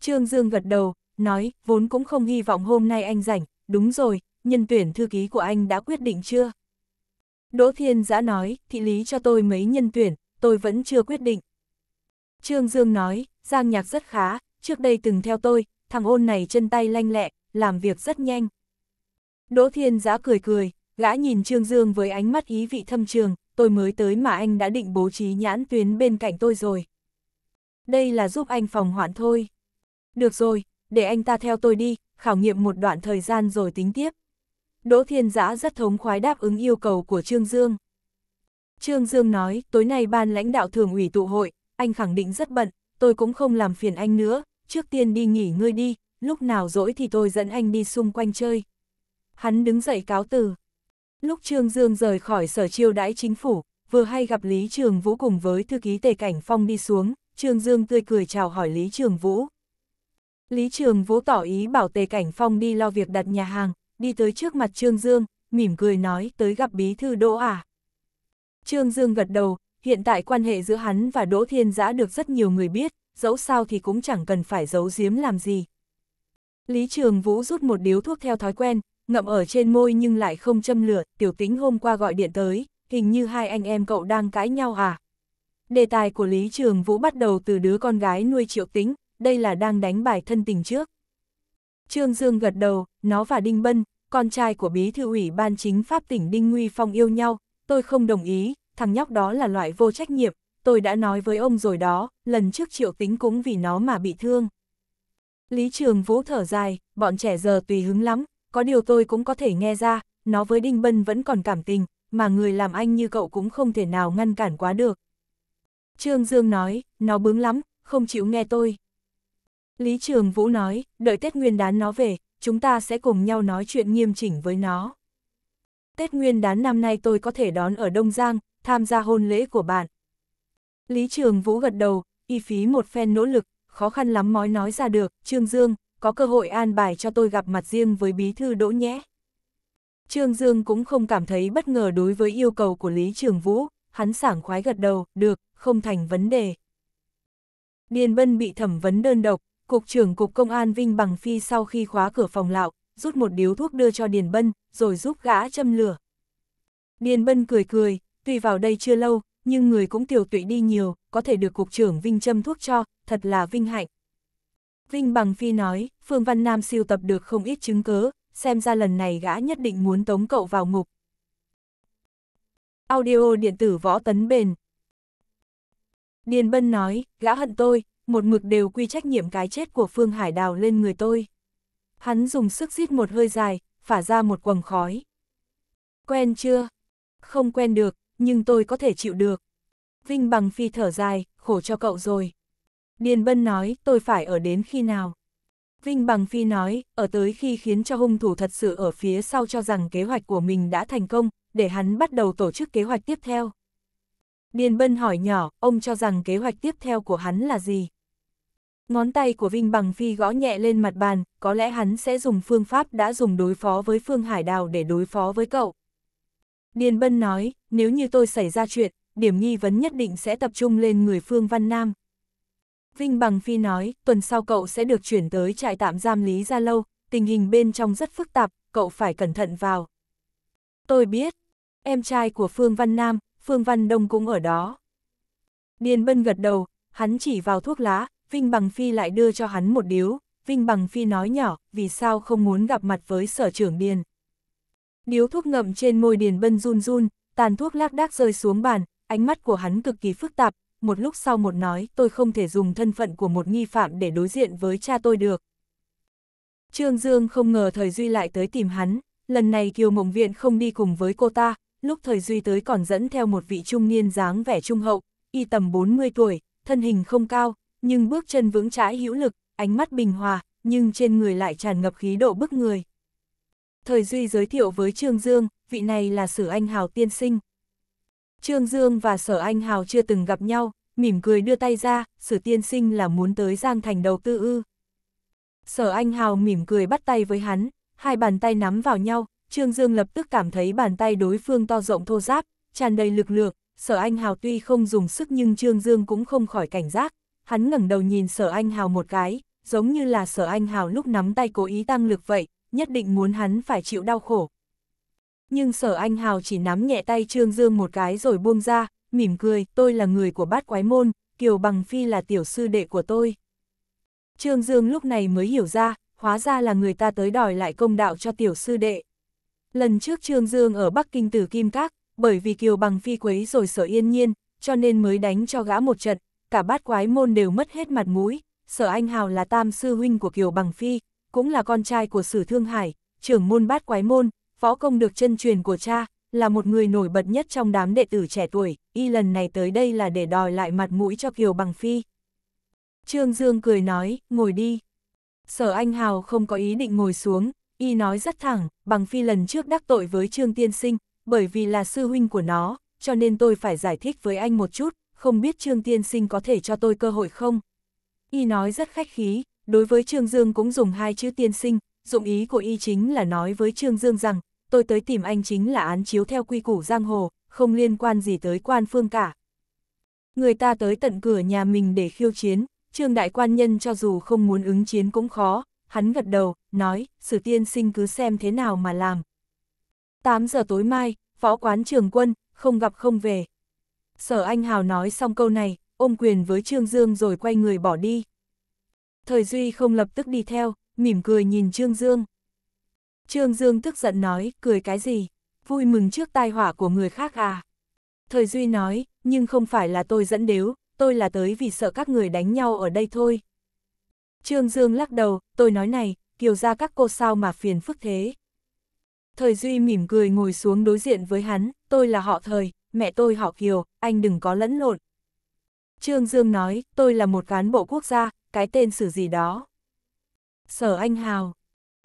Speaker 1: Trương Dương gật đầu, nói, vốn cũng không hy vọng hôm nay anh rảnh, đúng rồi, nhân tuyển thư ký của anh đã quyết định chưa? Đỗ Thiên Giã nói, thị lý cho tôi mấy nhân tuyển, tôi vẫn chưa quyết định. Trương Dương nói, Giang Nhạc rất khá, trước đây từng theo tôi, thằng ôn này chân tay lanh lẹ, làm việc rất nhanh. Đỗ Thiên Giã cười cười, gã nhìn Trương Dương với ánh mắt ý vị thâm trường, tôi mới tới mà anh đã định bố trí nhãn tuyến bên cạnh tôi rồi. Đây là giúp anh phòng hoãn thôi. Được rồi, để anh ta theo tôi đi, khảo nghiệm một đoạn thời gian rồi tính tiếp. Đỗ Thiên Giã rất thống khoái đáp ứng yêu cầu của Trương Dương. Trương Dương nói, tối nay ban lãnh đạo thường ủy tụ hội, anh khẳng định rất bận, tôi cũng không làm phiền anh nữa, trước tiên đi nghỉ ngơi đi, lúc nào rỗi thì tôi dẫn anh đi xung quanh chơi. Hắn đứng dậy cáo từ. Lúc Trương Dương rời khỏi sở chiêu đãi chính phủ, vừa hay gặp Lý Trường Vũ cùng với thư ký Tề Cảnh Phong đi xuống, Trương Dương tươi cười chào hỏi Lý Trường Vũ. Lý Trường Vũ tỏ ý bảo Tề Cảnh Phong đi lo việc đặt nhà hàng, đi tới trước mặt Trương Dương, mỉm cười nói tới gặp bí thư Đỗ à. Trương Dương gật đầu, hiện tại quan hệ giữa hắn và Đỗ Thiên Giã được rất nhiều người biết, dẫu sao thì cũng chẳng cần phải giấu giếm làm gì. Lý Trường Vũ rút một điếu thuốc theo thói quen, ngậm ở trên môi nhưng lại không châm lửa, tiểu tính hôm qua gọi điện tới, hình như hai anh em cậu đang cãi nhau à. Đề tài của Lý Trường Vũ bắt đầu từ đứa con gái nuôi triệu tính, đây là đang đánh bài thân tình trước. Trương Dương gật đầu, nó và Đinh Bân, con trai của bí thư ủy ban chính pháp tỉnh Đinh Nguy Phong yêu nhau, tôi không đồng ý, thằng nhóc đó là loại vô trách nhiệm, tôi đã nói với ông rồi đó, lần trước triệu tính cũng vì nó mà bị thương. Lý Trường Vũ thở dài, bọn trẻ giờ tùy hứng lắm, có điều tôi cũng có thể nghe ra, nó với Đinh Bân vẫn còn cảm tình, mà người làm anh như cậu cũng không thể nào ngăn cản quá được. Trương Dương nói, nó bướng lắm, không chịu nghe tôi. Lý Trường Vũ nói, đợi Tết Nguyên đán nó về, chúng ta sẽ cùng nhau nói chuyện nghiêm chỉnh với nó. Tết Nguyên đán năm nay tôi có thể đón ở Đông Giang, tham gia hôn lễ của bạn. Lý Trường Vũ gật đầu, y phí một phen nỗ lực, khó khăn lắm mới nói ra được, Trương Dương, có cơ hội an bài cho tôi gặp mặt riêng với bí thư đỗ nhé. Trương Dương cũng không cảm thấy bất ngờ đối với yêu cầu của Lý Trường Vũ, hắn sảng khoái gật đầu, được, không thành vấn đề. Điền Bân bị thẩm vấn đơn độc, Cục trưởng Cục Công an Vinh Bằng Phi sau khi khóa cửa phòng lạo, rút một điếu thuốc đưa cho Điền Bân, rồi giúp gã châm lửa. Điền Bân cười cười, tuy vào đây chưa lâu, nhưng người cũng tiểu tụy đi nhiều, có thể được Cục trưởng Vinh châm thuốc cho, thật là vinh hạnh. Vinh Bằng Phi nói, Phương Văn Nam siêu tập được không ít chứng cớ, xem ra lần này gã nhất định muốn tống cậu vào ngục. Audio điện tử võ tấn bền. Điền Bân nói, gã hận tôi, một mực đều quy trách nhiệm cái chết của Phương Hải Đào lên người tôi. Hắn dùng sức giít một hơi dài, phả ra một quầng khói. Quen chưa? Không quen được, nhưng tôi có thể chịu được. Vinh Bằng Phi thở dài, khổ cho cậu rồi. Điền Bân nói, tôi phải ở đến khi nào? Vinh Bằng Phi nói, ở tới khi khiến cho hung thủ thật sự ở phía sau cho rằng kế hoạch của mình đã thành công, để hắn bắt đầu tổ chức kế hoạch tiếp theo. Điền Bân hỏi nhỏ, ông cho rằng kế hoạch tiếp theo của hắn là gì? Ngón tay của Vinh Bằng Phi gõ nhẹ lên mặt bàn, có lẽ hắn sẽ dùng phương pháp đã dùng đối phó với Phương Hải Đào để đối phó với cậu. Điền Bân nói, nếu như tôi xảy ra chuyện, điểm nghi vấn nhất định sẽ tập trung lên người Phương Văn Nam, Vinh Bằng Phi nói, tuần sau cậu sẽ được chuyển tới trại tạm giam Lý Gia Lâu, tình hình bên trong rất phức tạp, cậu phải cẩn thận vào. Tôi biết, em trai của Phương Văn Nam, Phương Văn Đông cũng ở đó. Điền Bân gật đầu, hắn chỉ vào thuốc lá, Vinh Bằng Phi lại đưa cho hắn một điếu, Vinh Bằng Phi nói nhỏ, vì sao không muốn gặp mặt với sở trưởng Điền. Điếu thuốc ngậm trên môi Điền Bân run run, tàn thuốc lác đác rơi xuống bàn, ánh mắt của hắn cực kỳ phức tạp, một lúc sau một nói tôi không thể dùng thân phận của một nghi phạm để đối diện với cha tôi được. Trương Dương không ngờ Thời Duy lại tới tìm hắn, lần này Kiều Mộng Viện không đi cùng với cô ta, lúc Thời Duy tới còn dẫn theo một vị trung niên dáng vẻ trung hậu, y tầm 40 tuổi, thân hình không cao, nhưng bước chân vững chãi hữu lực, ánh mắt bình hòa, nhưng trên người lại tràn ngập khí độ bức người. Thời Duy giới thiệu với Trương Dương, vị này là Sử Anh Hào tiên sinh. Trương Dương và Sở Anh Hào chưa từng gặp nhau, mỉm cười đưa tay ra, Sử Tiên Sinh là muốn tới Giang Thành đầu tư ư. Sở Anh Hào mỉm cười bắt tay với hắn, hai bàn tay nắm vào nhau, Trương Dương lập tức cảm thấy bàn tay đối phương to rộng thô giáp, tràn đầy lực lượng, Sở Anh Hào tuy không dùng sức nhưng Trương Dương cũng không khỏi cảnh giác, hắn ngẩng đầu nhìn Sở Anh Hào một cái, giống như là Sở Anh Hào lúc nắm tay cố ý tăng lực vậy, nhất định muốn hắn phải chịu đau khổ, nhưng sở anh hào chỉ nắm nhẹ tay Trương Dương một cái rồi buông ra, mỉm cười, tôi là người của bát quái môn, Kiều Bằng Phi là tiểu sư đệ của tôi. Trương Dương lúc này mới hiểu ra, hóa ra là người ta tới đòi lại công đạo cho tiểu sư đệ. Lần trước Trương Dương ở Bắc Kinh từ Kim Các, bởi vì Kiều Bằng Phi quấy rồi sở yên nhiên, cho nên mới đánh cho gã một trận, cả bát quái môn đều mất hết mặt mũi, sở anh hào là tam sư huynh của Kiều Bằng Phi, cũng là con trai của sử Thương Hải, trưởng môn bát quái môn, Phó công được chân truyền của cha, là một người nổi bật nhất trong đám đệ tử trẻ tuổi, y lần này tới đây là để đòi lại mặt mũi cho Kiều Bằng Phi. Trương Dương cười nói, ngồi đi. Sở Anh Hào không có ý định ngồi xuống, y nói rất thẳng, Bằng Phi lần trước đắc tội với Trương Tiên Sinh, bởi vì là sư huynh của nó, cho nên tôi phải giải thích với anh một chút, không biết Trương Tiên Sinh có thể cho tôi cơ hội không? Y nói rất khách khí, đối với Trương Dương cũng dùng hai chữ tiên sinh, dụng ý của y chính là nói với Trương Dương rằng, tôi tới tìm anh chính là án chiếu theo quy củ giang hồ, không liên quan gì tới quan phương cả. Người ta tới tận cửa nhà mình để khiêu chiến, trương đại quan nhân cho dù không muốn ứng chiến cũng khó, hắn gật đầu, nói, sử tiên sinh cứ xem thế nào mà làm. 8 giờ tối mai, võ quán trường quân, không gặp không về. Sở Anh Hào nói xong câu này, ôm quyền với Trương Dương rồi quay người bỏ đi. Thời Duy không lập tức đi theo, mỉm cười nhìn Trương Dương. Trương Dương tức giận nói, cười cái gì? Vui mừng trước tai họa của người khác à? Thời Duy nói, nhưng không phải là tôi dẫn đếu, tôi là tới vì sợ các người đánh nhau ở đây thôi. Trương Dương lắc đầu, tôi nói này, kiều ra các cô sao mà phiền phức thế. Thời Duy mỉm cười ngồi xuống đối diện với hắn, tôi là họ thời, mẹ tôi họ kiều, anh đừng có lẫn lộn. Trương Dương nói, tôi là một cán bộ quốc gia, cái tên sử gì đó. Sở Anh Hào,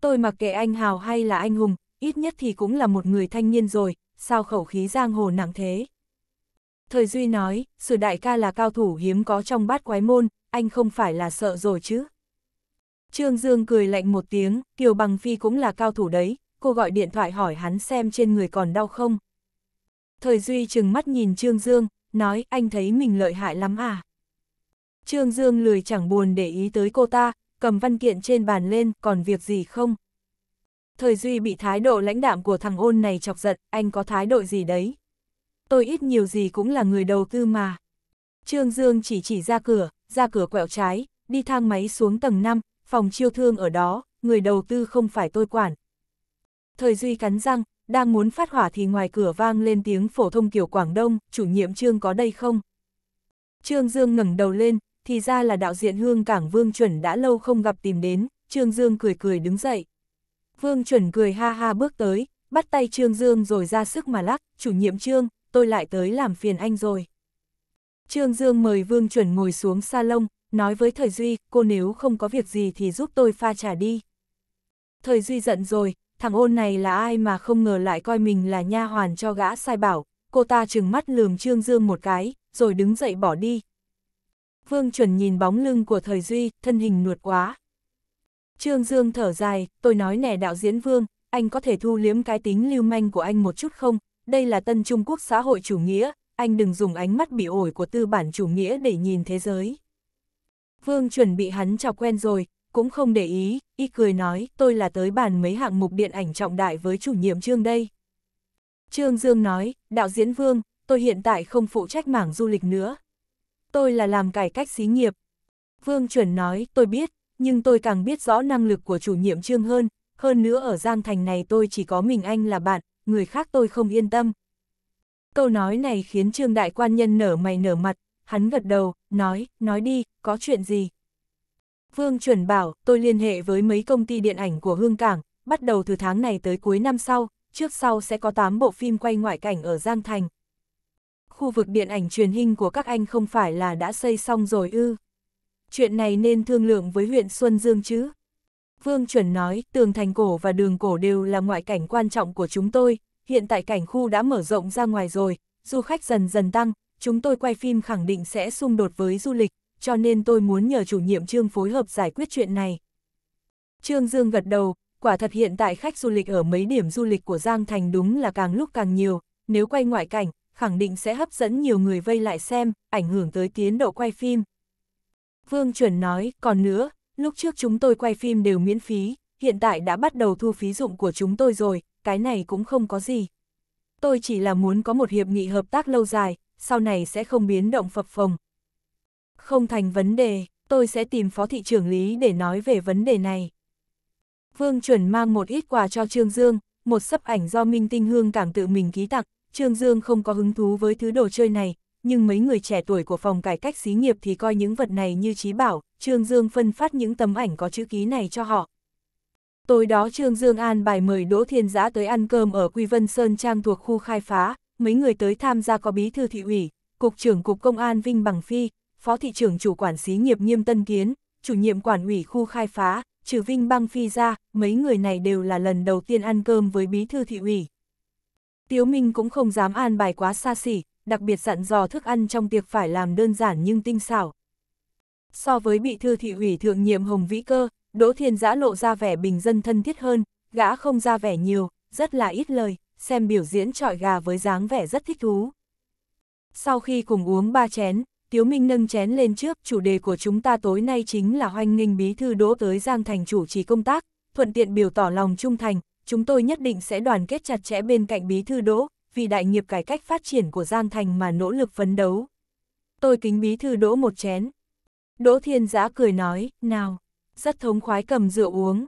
Speaker 1: Tôi mặc kệ anh hào hay là anh hùng, ít nhất thì cũng là một người thanh niên rồi, sao khẩu khí giang hồ nặng thế. Thời Duy nói, sử đại ca là cao thủ hiếm có trong bát quái môn, anh không phải là sợ rồi chứ. Trương Dương cười lạnh một tiếng, Kiều Bằng Phi cũng là cao thủ đấy, cô gọi điện thoại hỏi hắn xem trên người còn đau không. Thời Duy chừng mắt nhìn Trương Dương, nói anh thấy mình lợi hại lắm à. Trương Dương lười chẳng buồn để ý tới cô ta, cầm văn kiện trên bàn lên, còn việc gì không? Thời Duy bị thái độ lãnh đạm của thằng ôn này chọc giận, anh có thái độ gì đấy? Tôi ít nhiều gì cũng là người đầu tư mà. Trương Dương chỉ chỉ ra cửa, ra cửa quẹo trái, đi thang máy xuống tầng 5, phòng chiêu thương ở đó, người đầu tư không phải tôi quản. Thời Duy cắn răng, đang muốn phát hỏa thì ngoài cửa vang lên tiếng phổ thông kiểu Quảng Đông, chủ nhiệm Trương có đây không? Trương Dương ngẩng đầu lên, thì ra là đạo diện hương cảng Vương Chuẩn đã lâu không gặp tìm đến, Trương Dương cười cười đứng dậy. Vương Chuẩn cười ha ha bước tới, bắt tay Trương Dương rồi ra sức mà lắc, chủ nhiệm Trương, tôi lại tới làm phiền anh rồi. Trương Dương mời Vương Chuẩn ngồi xuống salon, nói với Thời Duy, cô nếu không có việc gì thì giúp tôi pha trà đi. Thời Duy giận rồi, thằng ôn này là ai mà không ngờ lại coi mình là nha hoàn cho gã sai bảo, cô ta trừng mắt lườm Trương Dương một cái, rồi đứng dậy bỏ đi, Vương chuẩn nhìn bóng lưng của thời Duy, thân hình nuột quá. Trương Dương thở dài, tôi nói nè đạo diễn Vương, anh có thể thu liếm cái tính lưu manh của anh một chút không? Đây là tân Trung Quốc xã hội chủ nghĩa, anh đừng dùng ánh mắt bị ổi của tư bản chủ nghĩa để nhìn thế giới. Vương chuẩn bị hắn chọc quen rồi, cũng không để ý, y cười nói, tôi là tới bàn mấy hạng mục điện ảnh trọng đại với chủ nhiệm Trương đây. Trương Dương nói, đạo diễn Vương, tôi hiện tại không phụ trách mảng du lịch nữa, tôi là làm cải cách xí nghiệp. Vương chuẩn nói, tôi biết, nhưng tôi càng biết rõ năng lực của chủ nhiệm trương hơn, hơn nữa ở Giang Thành này tôi chỉ có mình anh là bạn, người khác tôi không yên tâm. Câu nói này khiến trương đại quan nhân nở mày nở mặt, hắn gật đầu, nói, nói đi, có chuyện gì? Vương chuẩn bảo, tôi liên hệ với mấy công ty điện ảnh của Hương Cảng, bắt đầu từ tháng này tới cuối năm sau, trước sau sẽ có 8 bộ phim quay ngoại cảnh ở Giang Thành, khu vực điện ảnh truyền hình của các anh không phải là đã xây xong rồi ư. Chuyện này nên thương lượng với huyện Xuân Dương chứ. Vương Chuẩn nói, tường thành cổ và đường cổ đều là ngoại cảnh quan trọng của chúng tôi, hiện tại cảnh khu đã mở rộng ra ngoài rồi, du khách dần dần tăng, chúng tôi quay phim khẳng định sẽ xung đột với du lịch, cho nên tôi muốn nhờ chủ nhiệm trương phối hợp giải quyết chuyện này. Trương Dương gật đầu, quả thật hiện tại khách du lịch ở mấy điểm du lịch của Giang Thành đúng là càng lúc càng nhiều, nếu quay ngoại cảnh, khẳng định sẽ hấp dẫn nhiều người vây lại xem, ảnh hưởng tới tiến độ quay phim. Vương Chuẩn nói, còn nữa, lúc trước chúng tôi quay phim đều miễn phí, hiện tại đã bắt đầu thu phí dụng của chúng tôi rồi, cái này cũng không có gì. Tôi chỉ là muốn có một hiệp nghị hợp tác lâu dài, sau này sẽ không biến động phập phồng. Không thành vấn đề, tôi sẽ tìm phó thị trưởng lý để nói về vấn đề này. Vương Chuẩn mang một ít quà cho Trương Dương, một sấp ảnh do Minh Tinh Hương Cảng tự mình ký tặng, Trương Dương không có hứng thú với thứ đồ chơi này, nhưng mấy người trẻ tuổi của phòng cải cách xí nghiệp thì coi những vật này như trí bảo, Trương Dương phân phát những tấm ảnh có chữ ký này cho họ. Tối đó Trương Dương an bài mời Đỗ Thiên Giã tới ăn cơm ở Quy Vân Sơn Trang thuộc khu khai phá, mấy người tới tham gia có bí thư thị ủy, cục trưởng cục công an Vinh Bằng Phi, phó thị trưởng chủ quản xí nghiệp Nghiêm Tân Kiến, chủ nhiệm quản ủy khu khai phá, trừ Vinh Bằng Phi ra, mấy người này đều là lần đầu tiên ăn cơm với bí thư thị ủy. Tiếu Minh cũng không dám an bài quá xa xỉ, đặc biệt dặn dò thức ăn trong tiệc phải làm đơn giản nhưng tinh xảo. So với bị thư thị ủy thượng nhiệm Hồng Vĩ Cơ, Đỗ Thiên Giã lộ ra vẻ bình dân thân thiết hơn, gã không ra vẻ nhiều, rất là ít lời, xem biểu diễn trọi gà với dáng vẻ rất thích thú. Sau khi cùng uống ba chén, Tiếu Minh nâng chén lên trước, chủ đề của chúng ta tối nay chính là hoanh nghênh bí thư đỗ tới Giang Thành chủ trì công tác, thuận tiện biểu tỏ lòng trung thành, chúng tôi nhất định sẽ đoàn kết chặt chẽ bên cạnh Bí Thư Đỗ, vì đại nghiệp cải cách phát triển của Giang Thành mà nỗ lực phấn đấu. Tôi kính Bí Thư Đỗ một chén. Đỗ Thiên Giã cười nói, nào, rất thống khoái cầm rượu uống.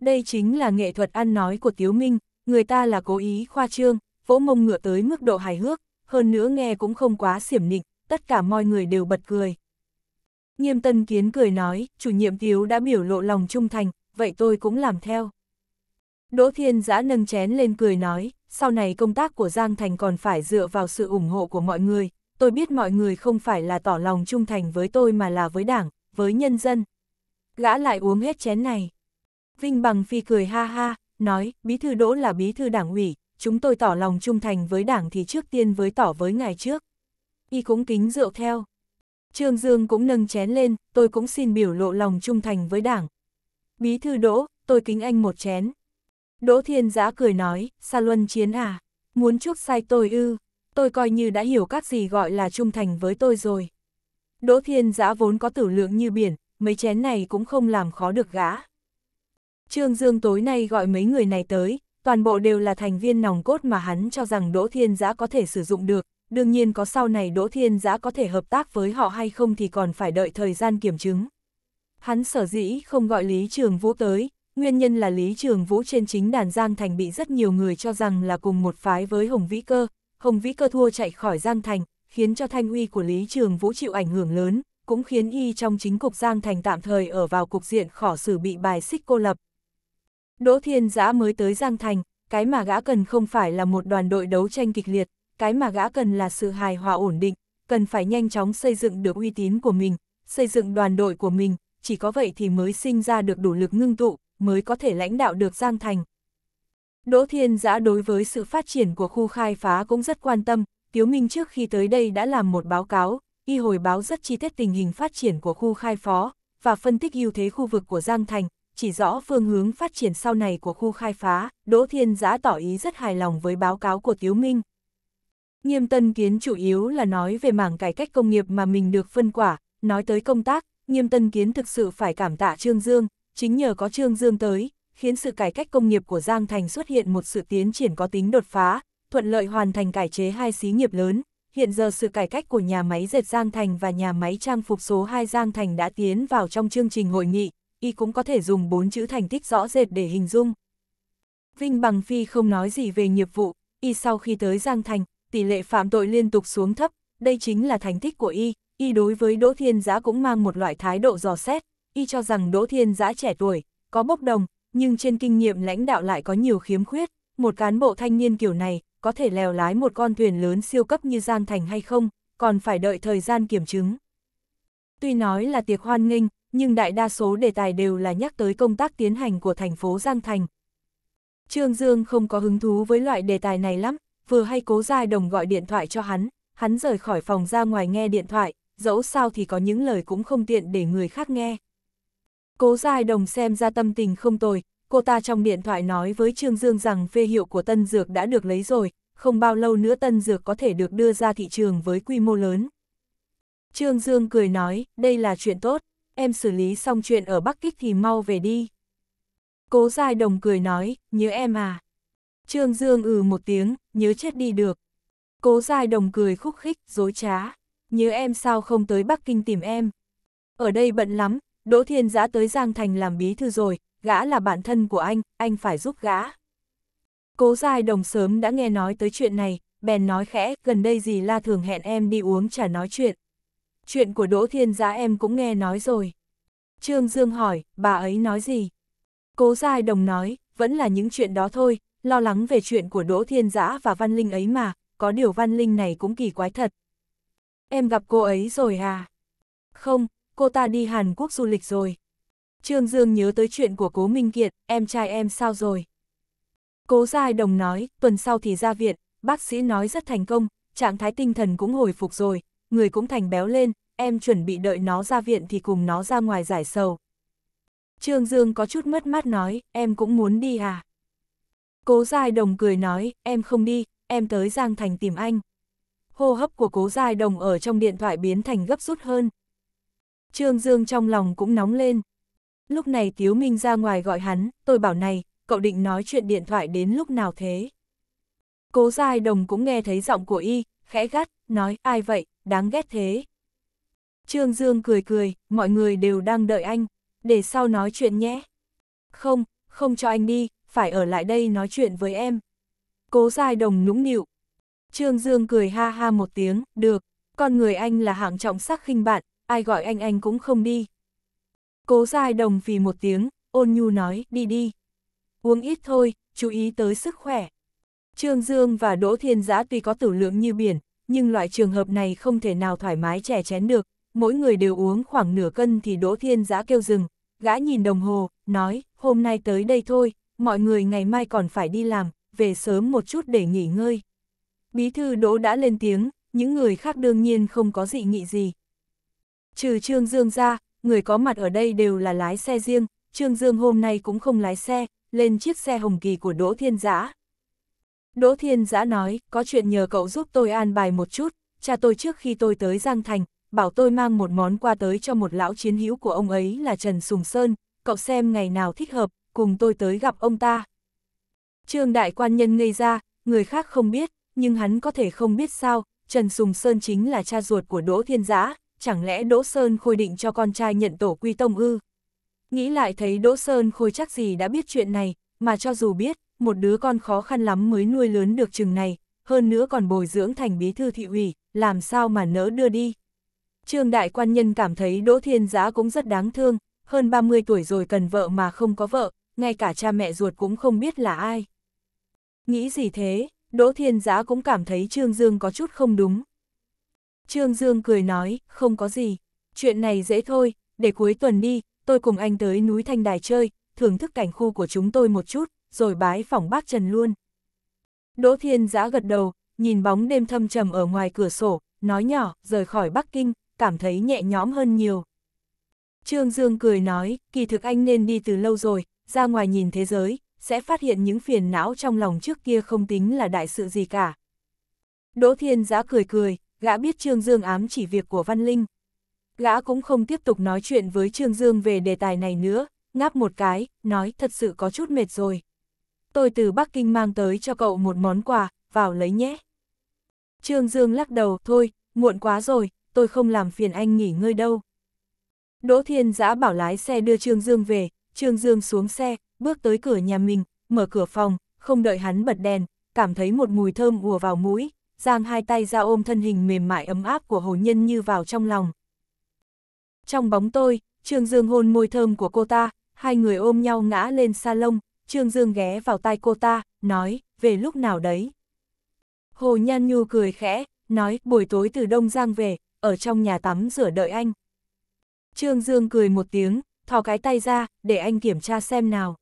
Speaker 1: Đây chính là nghệ thuật ăn nói của Tiếu Minh, người ta là cố ý khoa trương, vỗ mông ngựa tới mức độ hài hước, hơn nữa nghe cũng không quá xiểm nịnh, tất cả mọi người đều bật cười. Nghiêm Tân Kiến cười nói, chủ nhiệm Tiếu đã biểu lộ lòng trung thành, vậy tôi cũng làm theo. Đỗ Thiên Giã nâng chén lên cười nói, sau này công tác của Giang Thành còn phải dựa vào sự ủng hộ của mọi người, tôi biết mọi người không phải là tỏ lòng trung thành với tôi mà là với đảng, với nhân dân. Gã lại uống hết chén này. Vinh Bằng Phi cười ha ha, nói, bí thư đỗ là bí thư đảng ủy, chúng tôi tỏ lòng trung thành với đảng thì trước tiên với tỏ với ngài trước. Y cũng kính rượu theo. Trương Dương cũng nâng chén lên, tôi cũng xin biểu lộ lòng trung thành với đảng. Bí thư đỗ, tôi kính anh một chén. Đỗ Thiên Giã cười nói, Sa Luân Chiến à, muốn chuốc sai tôi ư, tôi coi như đã hiểu các gì gọi là trung thành với tôi rồi. Đỗ Thiên Giã vốn có tử lượng như biển, mấy chén này cũng không làm khó được gã. Trương Dương tối nay gọi mấy người này tới, toàn bộ đều là thành viên nòng cốt mà hắn cho rằng Đỗ Thiên Giã có thể sử dụng được, đương nhiên có sau này Đỗ Thiên Giã có thể hợp tác với họ hay không thì còn phải đợi thời gian kiểm chứng. Hắn sở dĩ không gọi Lý Trường Vũ tới, Nguyên nhân là Lý Trường Vũ trên chính đàn Giang Thành bị rất nhiều người cho rằng là cùng một phái với Hồng Vĩ Cơ. Hồng Vĩ Cơ thua chạy khỏi Giang Thành, khiến cho thanh uy của Lý Trường Vũ chịu ảnh hưởng lớn, cũng khiến y trong chính cục Giang Thành tạm thời ở vào cục diện khỏ xử bị bài xích cô lập. Đỗ Thiên Giã mới tới Giang Thành, cái mà gã cần không phải là một đoàn đội đấu tranh kịch liệt, cái mà gã cần là sự hài hòa ổn định, cần phải nhanh chóng xây dựng được uy tín của mình, xây dựng đoàn đội của mình, chỉ có vậy thì mới sinh ra được đủ lực ngưng tụ, mới có thể lãnh đạo được Giang Thành. Đỗ Thiên Giã đối với sự phát triển của khu khai phá cũng rất quan tâm, Tiếu Minh trước khi tới đây đã làm một báo cáo, y hồi báo rất chi tiết tình hình phát triển của khu khai phó, và phân tích ưu thế khu vực của Giang Thành, chỉ rõ phương hướng phát triển sau này của khu khai phá, Đỗ Thiên Giã tỏ ý rất hài lòng với báo cáo của Tiếu Minh. Nghiêm Tân Kiến chủ yếu là nói về mảng cải cách công nghiệp mà mình được phân quả, nói tới công tác, Nghiêm Tân Kiến thực sự phải cảm tạ Trương Dương, Chính nhờ có Trương Dương tới, khiến sự cải cách công nghiệp của Giang Thành xuất hiện một sự tiến triển có tính đột phá, thuận lợi hoàn thành cải chế hai xí nghiệp lớn. Hiện giờ sự cải cách của nhà máy dệt Giang Thành và nhà máy trang phục số 2 Giang Thành đã tiến vào trong chương trình hội nghị, y cũng có thể dùng bốn chữ thành tích rõ rệt để hình dung. Vinh Bằng Phi không nói gì về nghiệp vụ, y sau khi tới Giang Thành, tỷ lệ phạm tội liên tục xuống thấp, đây chính là thành tích của y, y đối với Đỗ Thiên giá cũng mang một loại thái độ dò xét, y cho rằng Đỗ Thiên Giã trẻ tuổi, có bốc đồng, nhưng trên kinh nghiệm lãnh đạo lại có nhiều khiếm khuyết, một cán bộ thanh niên kiểu này có thể lèo lái một con thuyền lớn siêu cấp như Giang Thành hay không, còn phải đợi thời gian kiểm chứng. Tuy nói là tiệc hoan nghênh, nhưng đại đa số đề tài đều là nhắc tới công tác tiến hành của thành phố Giang Thành. Trương Dương không có hứng thú với loại đề tài này lắm, vừa hay cố giai đồng gọi điện thoại cho hắn, hắn rời khỏi phòng ra ngoài nghe điện thoại, dẫu sao thì có những lời cũng không tiện để người khác nghe. Cố Giai Đồng xem ra tâm tình không tồi, cô ta trong điện thoại nói với Trương Dương rằng phê hiệu của tân dược đã được lấy rồi, không bao lâu nữa tân dược có thể được đưa ra thị trường với quy mô lớn. Trương Dương cười nói, đây là chuyện tốt, em xử lý xong chuyện ở Bắc Kích thì mau về đi. Cố Giai Đồng cười nói, nhớ em à. Trương Dương ừ một tiếng, nhớ chết đi được. Cố Giai Đồng cười khúc khích, dối trá. Nhớ em sao không tới Bắc Kinh tìm em. Ở đây bận lắm, Đỗ Thiên Giã tới Giang Thành làm bí thư rồi, gã là bạn thân của anh, anh phải giúp gã. Cố Giai Đồng sớm đã nghe nói tới chuyện này, bèn nói khẽ, gần đây gì La thường hẹn em đi uống trà nói chuyện. Chuyện của Đỗ Thiên Giã em cũng nghe nói rồi. Trương Dương hỏi, bà ấy nói gì? Cố Giai Đồng nói, vẫn là những chuyện đó thôi, lo lắng về chuyện của Đỗ Thiên Giã và Văn Linh ấy mà, có điều Văn Linh này cũng kỳ quái thật. Em gặp cô ấy rồi à? Không, cô ta đi Hàn Quốc du lịch rồi. Trương Dương nhớ tới chuyện của Cố Minh Kiệt, em trai em sao rồi? Cố Giai Đồng nói, tuần sau thì ra viện, bác sĩ nói rất thành công, trạng thái tinh thần cũng hồi phục rồi, người cũng thành béo lên, em chuẩn bị đợi nó ra viện thì cùng nó ra ngoài giải sầu. Trương Dương có chút mất mát nói, em cũng muốn đi à? Cố Giai Đồng cười nói, em không đi, em tới Giang Thành tìm anh. Hô hấp của Cố Giai Đồng ở trong điện thoại biến thành gấp rút hơn. Trương Dương trong lòng cũng nóng lên. Lúc này Tiếu Minh ra ngoài gọi hắn, tôi bảo này, cậu định nói chuyện điện thoại đến lúc nào thế? Cố Giai Đồng cũng nghe thấy giọng của y, khẽ gắt, nói ai vậy, đáng ghét thế. Trương Dương cười cười, mọi người đều đang đợi anh, để sau nói chuyện nhé. Không, không cho anh đi, phải ở lại đây nói chuyện với em. Cố Giai Đồng nũng nịu. Trương Dương cười ha ha một tiếng, được, con người anh là hạng trọng sắc khinh bạn, ai gọi anh anh cũng không đi. Cố dài đồng vì một tiếng, ôn nhu nói, đi đi. Uống ít thôi, chú ý tới sức khỏe. Trương Dương và Đỗ Thiên Giã tuy có tử lượng như biển, nhưng loại trường hợp này không thể nào thoải mái trẻ chén được. Mỗi người đều uống khoảng nửa cân thì Đỗ Thiên Giã kêu dừng, gã nhìn đồng hồ, nói, hôm nay tới đây thôi, mọi người ngày mai còn phải đi làm, về sớm một chút để nghỉ ngơi. Bí thư Đỗ đã lên tiếng, những người khác đương nhiên không có dị nghị gì. Trừ Trương Dương ra, người có mặt ở đây đều là lái xe riêng, Trương Dương hôm nay cũng không lái xe, lên chiếc xe hồng kỳ của Đỗ Thiên Giã. Đỗ Thiên Giã nói, có chuyện nhờ cậu giúp tôi an bài một chút, cha tôi trước khi tôi tới Giang Thành, bảo tôi mang một món qua tới cho một lão chiến hữu của ông ấy là Trần Sùng Sơn, cậu xem ngày nào thích hợp, cùng tôi tới gặp ông ta. Trương đại quan nhân ngây ra, người khác không biết, nhưng hắn có thể không biết sao, Trần Sùng Sơn chính là cha ruột của Đỗ Thiên Giã, chẳng lẽ Đỗ Sơn Khôi định cho con trai nhận tổ quy tông ư? Nghĩ lại thấy Đỗ Sơn Khôi chắc gì đã biết chuyện này, mà cho dù biết, một đứa con khó khăn lắm mới nuôi lớn được chừng này, hơn nữa còn bồi dưỡng thành bí thư thị ủy, làm sao mà nỡ đưa đi. Trương Đại Quan Nhân cảm thấy Đỗ Thiên Giá cũng rất đáng thương, hơn 30 tuổi rồi cần vợ mà không có vợ, ngay cả cha mẹ ruột cũng không biết là ai. Nghĩ gì thế, Đỗ Thiên Giá cũng cảm thấy Trương Dương có chút không đúng, Trương Dương cười nói, không có gì, chuyện này dễ thôi, để cuối tuần đi, tôi cùng anh tới núi Thanh Đài chơi, thưởng thức cảnh khu của chúng tôi một chút, rồi bái phỏng bác Trần luôn. Đỗ Thiên Giã gật đầu, nhìn bóng đêm thâm trầm ở ngoài cửa sổ, nói nhỏ, rời khỏi Bắc Kinh, cảm thấy nhẹ nhõm hơn nhiều. Trương Dương cười nói, kỳ thực anh nên đi từ lâu rồi, ra ngoài nhìn thế giới, sẽ phát hiện những phiền não trong lòng trước kia không tính là đại sự gì cả. Đỗ Thiên Giã cười cười, gã biết Trương Dương ám chỉ việc của Văn Linh. Gã cũng không tiếp tục nói chuyện với Trương Dương về đề tài này nữa, ngáp một cái, nói thật sự có chút mệt rồi. Tôi từ Bắc Kinh mang tới cho cậu một món quà, vào lấy nhé. Trương Dương lắc đầu, thôi, muộn quá rồi, tôi không làm phiền anh nghỉ ngơi đâu. Đỗ Thiên Giã bảo lái xe đưa Trương Dương về, Trương Dương xuống xe, bước tới cửa nhà mình, mở cửa phòng, không đợi hắn bật đèn, cảm thấy một mùi thơm ùa vào mũi, giang hai tay ra ôm thân hình mềm mại ấm áp của hồ nhân như vào trong lòng. Trong bóng tôi, Trương Dương hôn môi thơm của cô ta, hai người ôm nhau ngã lên salon, Trương Dương ghé vào tai cô ta, nói, về lúc nào đấy. Hồ Nhan Nhu cười khẽ, nói, buổi tối từ Đông Giang về, ở trong nhà tắm rửa đợi anh. Trương Dương cười một tiếng, thò cái tay ra, để anh kiểm tra xem nào.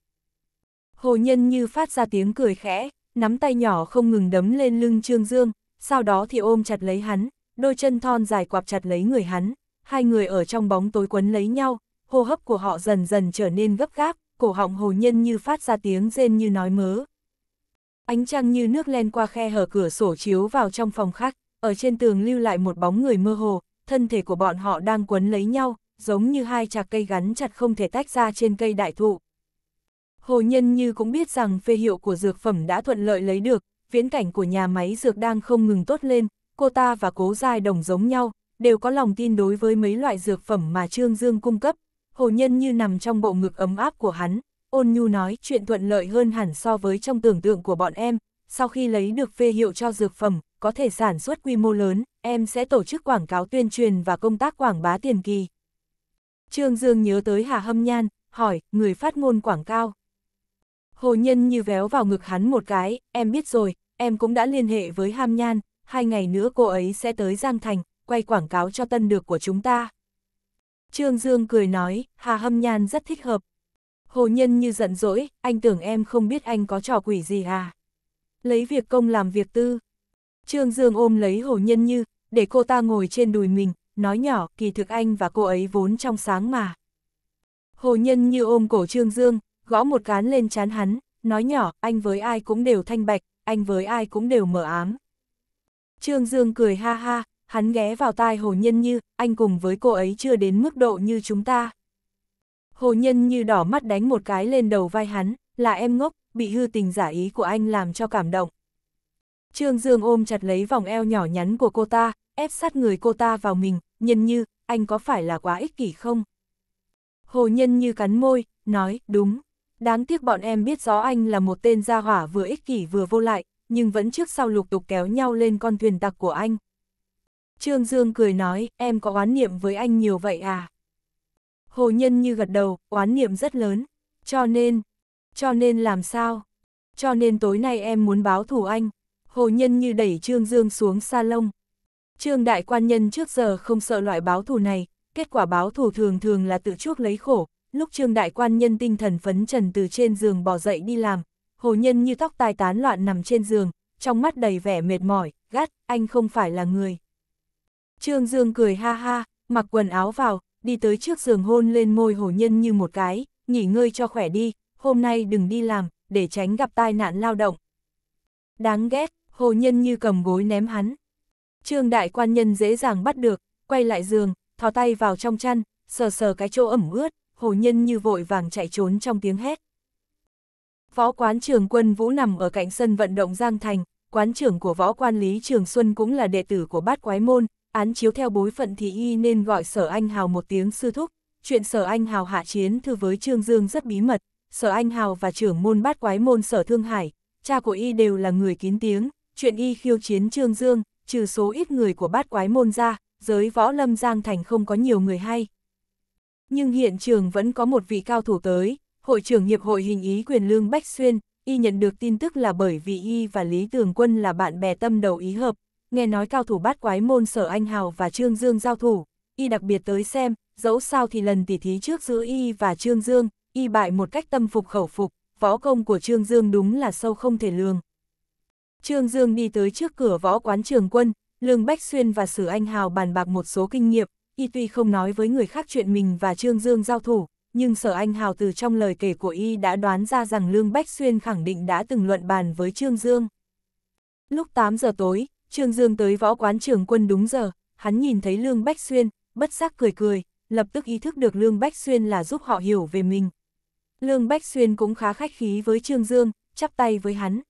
Speaker 1: Hồ Nhân Như phát ra tiếng cười khẽ, nắm tay nhỏ không ngừng đấm lên lưng Trương Dương, sau đó thì ôm chặt lấy hắn, đôi chân thon dài quạp chặt lấy người hắn, hai người ở trong bóng tối quấn lấy nhau, hô hấp của họ dần dần trở nên gấp gáp, cổ họng hồ nhân như phát ra tiếng rên như nói mớ. Ánh trăng như nước len qua khe hở cửa sổ chiếu vào trong phòng khách, ở trên tường lưu lại một bóng người mơ hồ, thân thể của bọn họ đang quấn lấy nhau, giống như hai chạc cây gắn chặt không thể tách ra trên cây đại thụ. Hồ Nhân Như cũng biết rằng phê hiệu của dược phẩm đã thuận lợi lấy được, viễn cảnh của nhà máy dược đang không ngừng tốt lên, cô ta và cố giai đồng giống nhau, đều có lòng tin đối với mấy loại dược phẩm mà Trương Dương cung cấp. Hồ Nhân như nằm trong bộ ngực ấm áp của hắn, ôn nhu nói chuyện thuận lợi hơn hẳn so với trong tưởng tượng của bọn em. Sau khi lấy được phê hiệu cho dược phẩm, có thể sản xuất quy mô lớn, em sẽ tổ chức quảng cáo tuyên truyền và công tác quảng bá tiền kỳ. Trương Dương nhớ tới Hà Hâm Nhan, hỏi, người phát ngôn quảng cao. Hồ Nhân như véo vào ngực hắn một cái, em biết rồi, em cũng đã liên hệ với Ham Nhan, hai ngày nữa cô ấy sẽ tới Giang Thành, quay quảng cáo cho tân được của chúng ta. Trương Dương cười nói, Hà Hâm Nhan rất thích hợp. Hồ Nhân như giận dỗi, anh tưởng em không biết anh có trò quỷ gì à. Lấy việc công làm việc tư. Trương Dương ôm lấy Hồ Nhân như, để cô ta ngồi trên đùi mình, nói nhỏ, kỳ thực anh và cô ấy vốn trong sáng mà. Hồ Nhân như ôm cổ Trương Dương, gõ một cán lên chán hắn, nói nhỏ, anh với ai cũng đều thanh bạch, anh với ai cũng đều mở ám. Trương Dương cười ha ha, hắn ghé vào tai Hồ Nhân Như, anh cùng với cô ấy chưa đến mức độ như chúng ta. Hồ Nhân Như đỏ mắt đánh một cái lên đầu vai hắn, là em ngốc, bị hư tình giả ý của anh làm cho cảm động. Trương Dương ôm chặt lấy vòng eo nhỏ nhắn của cô ta, ép sát người cô ta vào mình, Nhân Như, anh có phải là quá ích kỷ không? Hồ Nhân Như cắn môi, nói, đúng. Đáng tiếc bọn em biết rõ anh là một tên gia hỏa vừa ích kỷ vừa vô lại, nhưng vẫn trước sau lục tục kéo nhau lên con thuyền tặc của anh. Trương Dương cười nói, em có oán niệm với anh nhiều vậy à? Hồ Nhân như gật đầu, oán niệm rất lớn. Cho nên, cho nên làm sao? Cho nên tối nay em muốn báo thủ anh. Hồ Nhân như đẩy Trương Dương xuống sa lông. Trương Đại Quan Nhân trước giờ không sợ loại báo thù này, kết quả báo thù thường thường là tự chuốc lấy khổ, Lúc Trương Đại Quan nhân tinh thần phấn trần từ trên giường bỏ dậy đi làm, hồ nhân như tóc tai tán loạn nằm trên giường, trong mắt đầy vẻ mệt mỏi, gắt, anh không phải là người. Trương Dương cười ha ha, mặc quần áo vào, đi tới trước giường hôn lên môi hồ nhân như một cái, nghỉ ngơi cho khỏe đi, hôm nay đừng đi làm, để tránh gặp tai nạn lao động. Đáng ghét, hồ nhân như cầm gối ném hắn. Trương đại quan nhân dễ dàng bắt được, quay lại giường, thò tay vào trong chăn, sờ sờ cái chỗ ẩm ướt, hồ nhân như vội vàng chạy trốn trong tiếng hét. Võ quán trường quân Vũ nằm ở cạnh sân vận động Giang Thành, quán trưởng của võ quan Lý Trường Xuân cũng là đệ tử của bát quái môn, án chiếu theo bối phận thì y nên gọi sở anh hào một tiếng sư thúc. Chuyện sở anh hào hạ chiến thư với Trương Dương rất bí mật, sở anh hào và trưởng môn bát quái môn sở Thương Hải, cha của y đều là người kín tiếng, chuyện y khiêu chiến Trương Dương, trừ số ít người của bát quái môn ra, giới võ lâm Giang Thành không có nhiều người hay. Nhưng hiện trường vẫn có một vị cao thủ tới, hội trưởng hiệp hội hình ý quyền lương Bách Xuyên, y nhận được tin tức là bởi vì y và Lý Tường Quân là bạn bè tâm đầu ý hợp, nghe nói cao thủ bát quái môn sở anh hào và Trương Dương giao thủ, y đặc biệt tới xem, dẫu sao thì lần tỉ thí trước giữa y và Trương Dương, y bại một cách tâm phục khẩu phục, võ công của Trương Dương đúng là sâu không thể lường. Trương Dương đi tới trước cửa võ quán trường quân, Lương Bách Xuyên và Sử Anh Hào bàn bạc một số kinh nghiệm, Y tuy không nói với người khác chuyện mình và Trương Dương giao thủ, nhưng Sở Anh Hào từ trong lời kể của Y đã đoán ra rằng Lương Bách Xuyên khẳng định đã từng luận bàn với Trương Dương. Lúc 8 giờ tối, Trương Dương tới võ quán trường quân đúng giờ, hắn nhìn thấy Lương Bách Xuyên, bất giác cười cười, lập tức ý thức được Lương Bách Xuyên là giúp họ hiểu về mình. Lương Bách Xuyên cũng khá khách khí với Trương Dương, chắp tay với hắn.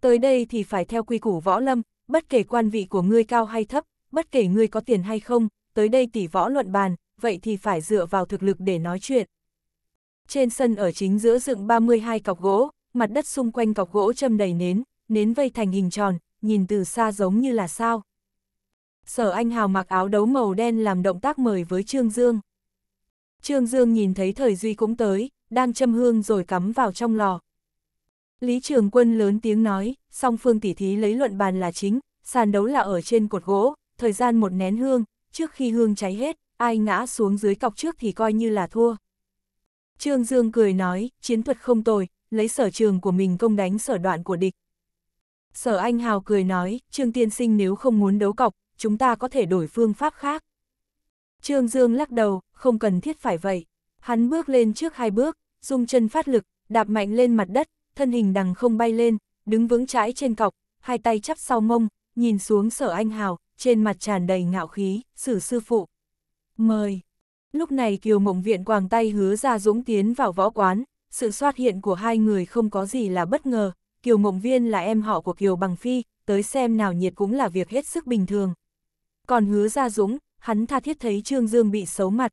Speaker 1: Tới đây thì phải theo quy củ võ lâm, bất kể quan vị của ngươi cao hay thấp, bất kể ngươi có tiền hay không, tới đây tỷ võ luận bàn, vậy thì phải dựa vào thực lực để nói chuyện. Trên sân ở chính giữa dựng 32 cọc gỗ, mặt đất xung quanh cọc gỗ châm đầy nến, nến vây thành hình tròn, nhìn từ xa giống như là sao. Sở Anh Hào mặc áo đấu màu đen làm động tác mời với Trương Dương. Trương Dương nhìn thấy thời Duy cũng tới, đang châm hương rồi cắm vào trong lò. Lý Trường Quân lớn tiếng nói, song phương tỉ thí lấy luận bàn là chính, sàn đấu là ở trên cột gỗ, thời gian một nén hương, trước khi hương cháy hết, ai ngã xuống dưới cọc trước thì coi như là thua. Trương Dương cười nói, chiến thuật không tồi, lấy sở trường của mình công đánh sở đoạn của địch. Sở Anh Hào cười nói, Trương Tiên Sinh nếu không muốn đấu cọc, chúng ta có thể đổi phương pháp khác. Trương Dương lắc đầu, không cần thiết phải vậy. Hắn bước lên trước hai bước, dung chân phát lực, đạp mạnh lên mặt đất, thân hình đằng không bay lên, đứng vững trái trên cọc, hai tay chắp sau mông, nhìn xuống sở anh hào, trên mặt tràn đầy ngạo khí, xử sư phụ. Mời. Lúc này Kiều Mộng Viện quàng tay hứa ra dũng tiến vào võ quán, sự xuất hiện của hai người không có gì là bất ngờ, Kiều Mộng Viên là em họ của Kiều Bằng Phi, tới xem nào nhiệt cũng là việc hết sức bình thường. Còn hứa ra dũng, hắn tha thiết thấy Trương Dương bị xấu mặt.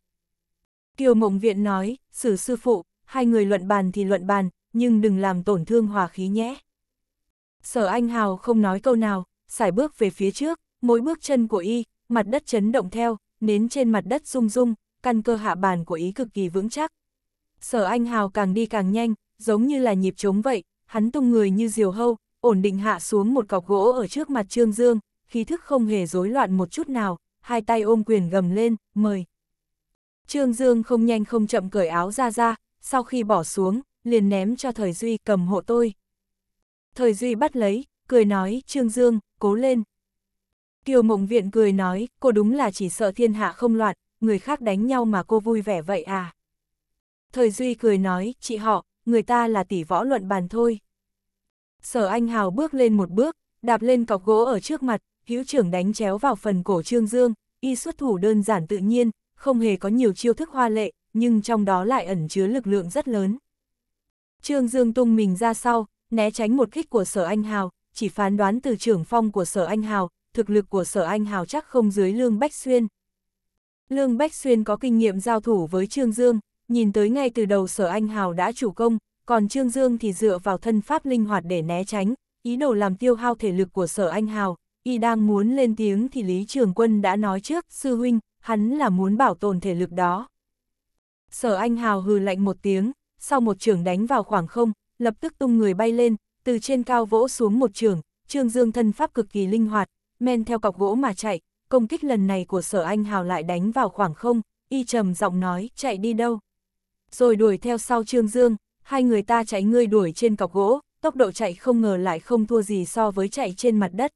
Speaker 1: Kiều Mộng Viện nói, xử sư phụ, hai người luận bàn thì luận bàn, nhưng đừng làm tổn thương hòa khí nhé. Sở Anh Hào không nói câu nào, sải bước về phía trước, mỗi bước chân của y, mặt đất chấn động theo, nến trên mặt đất rung rung, căn cơ hạ bàn của ý cực kỳ vững chắc. Sở Anh Hào càng đi càng nhanh, giống như là nhịp trống vậy, hắn tung người như diều hâu, ổn định hạ xuống một cọc gỗ ở trước mặt Trương Dương, khí thức không hề rối loạn một chút nào, hai tay ôm quyền gầm lên, mời. Trương Dương không nhanh không chậm cởi áo ra ra, sau khi bỏ xuống, liền ném cho Thời Duy cầm hộ tôi. Thời Duy bắt lấy, cười nói, Trương Dương, cố lên, Kiều mộng viện cười nói, cô đúng là chỉ sợ thiên hạ không loạn, người khác đánh nhau mà cô vui vẻ vậy à. Thời Duy cười nói, chị họ, người ta là tỷ võ luận bàn thôi. Sở Anh Hào bước lên một bước, đạp lên cọc gỗ ở trước mặt, hữu trưởng đánh chéo vào phần cổ Trương Dương, y xuất thủ đơn giản tự nhiên, không hề có nhiều chiêu thức hoa lệ, nhưng trong đó lại ẩn chứa lực lượng rất lớn. Trương Dương tung mình ra sau, né tránh một kích của Sở Anh Hào, chỉ phán đoán từ trưởng phong của Sở Anh Hào, thực lực của sở anh hào chắc không dưới Lương Bách Xuyên. Lương Bách Xuyên có kinh nghiệm giao thủ với Trương Dương, nhìn tới ngay từ đầu sở anh hào đã chủ công, còn Trương Dương thì dựa vào thân pháp linh hoạt để né tránh, ý đồ làm tiêu hao thể lực của sở anh hào, y đang muốn lên tiếng thì Lý Trường Quân đã nói trước, sư huynh, hắn là muốn bảo tồn thể lực đó. Sở anh hào hừ lạnh một tiếng, sau một trường đánh vào khoảng không, lập tức tung người bay lên, từ trên cao vỗ xuống một trường, Trương Dương thân pháp cực kỳ linh hoạt, men theo cọc gỗ mà chạy, công kích lần này của sở anh hào lại đánh vào khoảng không, y trầm giọng nói, chạy đi đâu. Rồi đuổi theo sau Trương Dương, hai người ta chạy ngươi đuổi trên cọc gỗ, tốc độ chạy không ngờ lại không thua gì so với chạy trên mặt đất.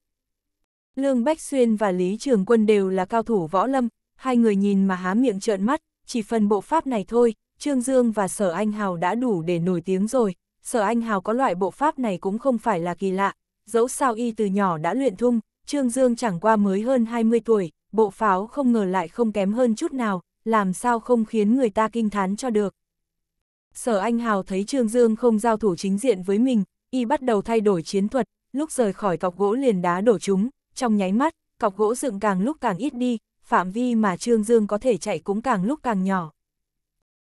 Speaker 1: Lương Bách Xuyên và Lý Trường Quân đều là cao thủ võ lâm, hai người nhìn mà há miệng trợn mắt, chỉ phần bộ pháp này thôi, Trương Dương và Sở Anh Hào đã đủ để nổi tiếng rồi, Sở Anh Hào có loại bộ pháp này cũng không phải là kỳ lạ, dẫu sao y từ nhỏ đã luyện thung, Trương Dương chẳng qua mới hơn 20 tuổi, bộ pháo không ngờ lại không kém hơn chút nào, làm sao không khiến người ta kinh thán cho được. Sở Anh Hào thấy Trương Dương không giao thủ chính diện với mình, y bắt đầu thay đổi chiến thuật, lúc rời khỏi cọc gỗ liền đá đổ chúng, trong nháy mắt, cọc gỗ dựng càng lúc càng ít đi, phạm vi mà Trương Dương có thể chạy cũng càng lúc càng nhỏ.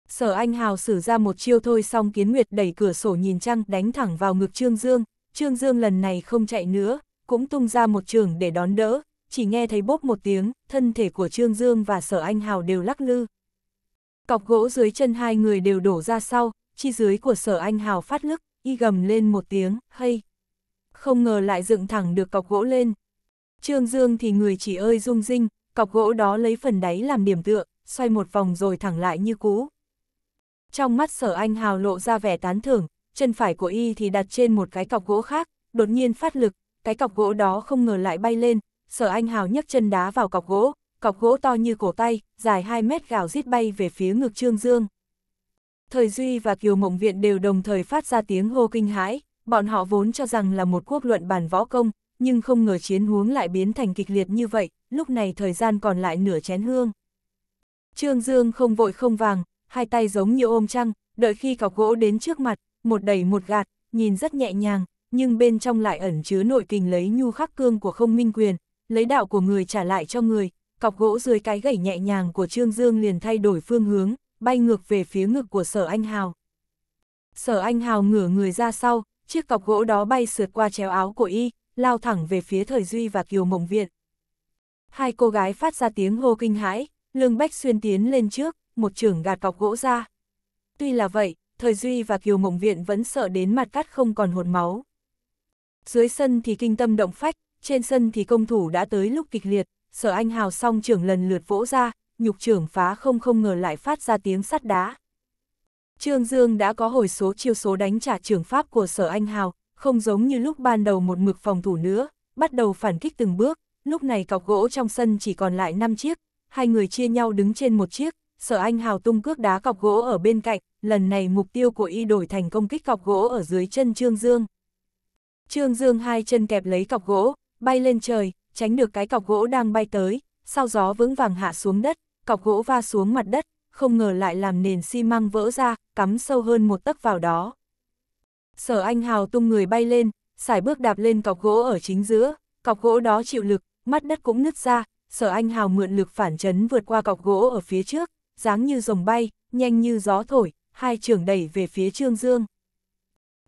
Speaker 1: Sở Anh Hào sử ra một chiêu thôi xong Kiến Nguyệt đẩy cửa sổ nhìn trăng đánh thẳng vào ngực Trương Dương, Trương Dương lần này không chạy nữa, cũng tung ra một trường để đón đỡ, chỉ nghe thấy bốp một tiếng, thân thể của Trương Dương và Sở Anh Hào đều lắc lư. Cọc gỗ dưới chân hai người đều đổ ra sau, chi dưới của Sở Anh Hào phát lức, y gầm lên một tiếng, hay. Không ngờ lại dựng thẳng được cọc gỗ lên. Trương Dương thì người chỉ ơi rung rinh, cọc gỗ đó lấy phần đáy làm điểm tựa, xoay một vòng rồi thẳng lại như cũ. Trong mắt sở anh hào lộ ra vẻ tán thưởng, chân phải của y thì đặt trên một cái cọc gỗ khác, đột nhiên phát lực, cái cọc gỗ đó không ngờ lại bay lên, sở anh hào nhấc chân đá vào cọc gỗ, cọc gỗ to như cổ tay, dài 2 mét gào rít bay về phía ngực Trương Dương. Thời Duy và Kiều Mộng Viện đều đồng thời phát ra tiếng hô kinh hãi, bọn họ vốn cho rằng là một quốc luận bàn võ công, nhưng không ngờ chiến huống lại biến thành kịch liệt như vậy, lúc này thời gian còn lại nửa chén hương. Trương Dương không vội không vàng, hai tay giống như ôm trăng, đợi khi cọc gỗ đến trước mặt, một đẩy một gạt, nhìn rất nhẹ nhàng, nhưng bên trong lại ẩn chứa nội kình lấy nhu khắc cương của không minh quyền, lấy đạo của người trả lại cho người, cọc gỗ dưới cái gãy nhẹ nhàng của Trương Dương liền thay đổi phương hướng, bay ngược về phía ngực của Sở Anh Hào. Sở Anh Hào ngửa người ra sau, chiếc cọc gỗ đó bay sượt qua chéo áo của y, lao thẳng về phía Thời Duy và Kiều Mộng Viện. Hai cô gái phát ra tiếng hô kinh hãi, Lương Bách xuyên tiến lên trước, một trưởng gạt cọc gỗ ra. Tuy là vậy, Thời Duy và Kiều Mộng Viện vẫn sợ đến mặt cắt không còn hột máu. Dưới sân thì kinh tâm động phách, trên sân thì công thủ đã tới lúc kịch liệt, sở anh hào song trưởng lần lượt vỗ ra, nhục trưởng phá không không ngờ lại phát ra tiếng sắt đá. Trương Dương đã có hồi số chiêu số đánh trả trường pháp của sở anh hào, không giống như lúc ban đầu một mực phòng thủ nữa, bắt đầu phản kích từng bước, lúc này cọc gỗ trong sân chỉ còn lại 5 chiếc, hai người chia nhau đứng trên một chiếc, sở anh hào tung cước đá cọc gỗ ở bên cạnh, lần này mục tiêu của y đổi thành công kích cọc gỗ ở dưới chân Trương Dương. Trương Dương hai chân kẹp lấy cọc gỗ, bay lên trời, tránh được cái cọc gỗ đang bay tới, sau gió vững vàng hạ xuống đất, cọc gỗ va xuống mặt đất, không ngờ lại làm nền xi măng vỡ ra, cắm sâu hơn một tấc vào đó. Sở anh hào tung người bay lên, sải bước đạp lên cọc gỗ ở chính giữa, cọc gỗ đó chịu lực, mắt đất cũng nứt ra, sở anh hào mượn lực phản chấn vượt qua cọc gỗ ở phía trước, dáng như rồng bay, nhanh như gió thổi, hai trường đẩy về phía Trương Dương.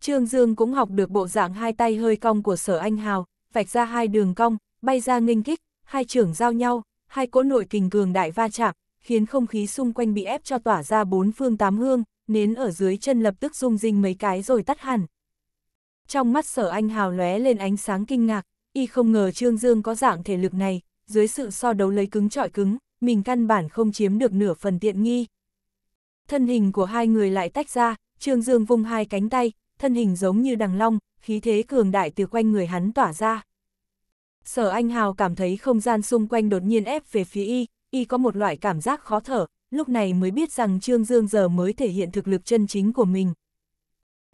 Speaker 1: Trương Dương cũng học được bộ dạng hai tay hơi cong của sở anh hào, vạch ra hai đường cong, bay ra nghênh kích, hai trưởng giao nhau, hai cỗ nội kình cường đại va chạm, khiến không khí xung quanh bị ép cho tỏa ra bốn phương tám hương, nến ở dưới chân lập tức rung rinh mấy cái rồi tắt hẳn. Trong mắt sở anh hào lóe lên ánh sáng kinh ngạc, y không ngờ Trương Dương có dạng thể lực này, dưới sự so đấu lấy cứng trọi cứng, mình căn bản không chiếm được nửa phần tiện nghi. Thân hình của hai người lại tách ra, Trương Dương vung hai cánh tay, thân hình giống như đằng long, khí thế cường đại từ quanh người hắn tỏa ra. Sở Anh Hào cảm thấy không gian xung quanh đột nhiên ép về phía y, y có một loại cảm giác khó thở, lúc này mới biết rằng Trương Dương giờ mới thể hiện thực lực chân chính của mình.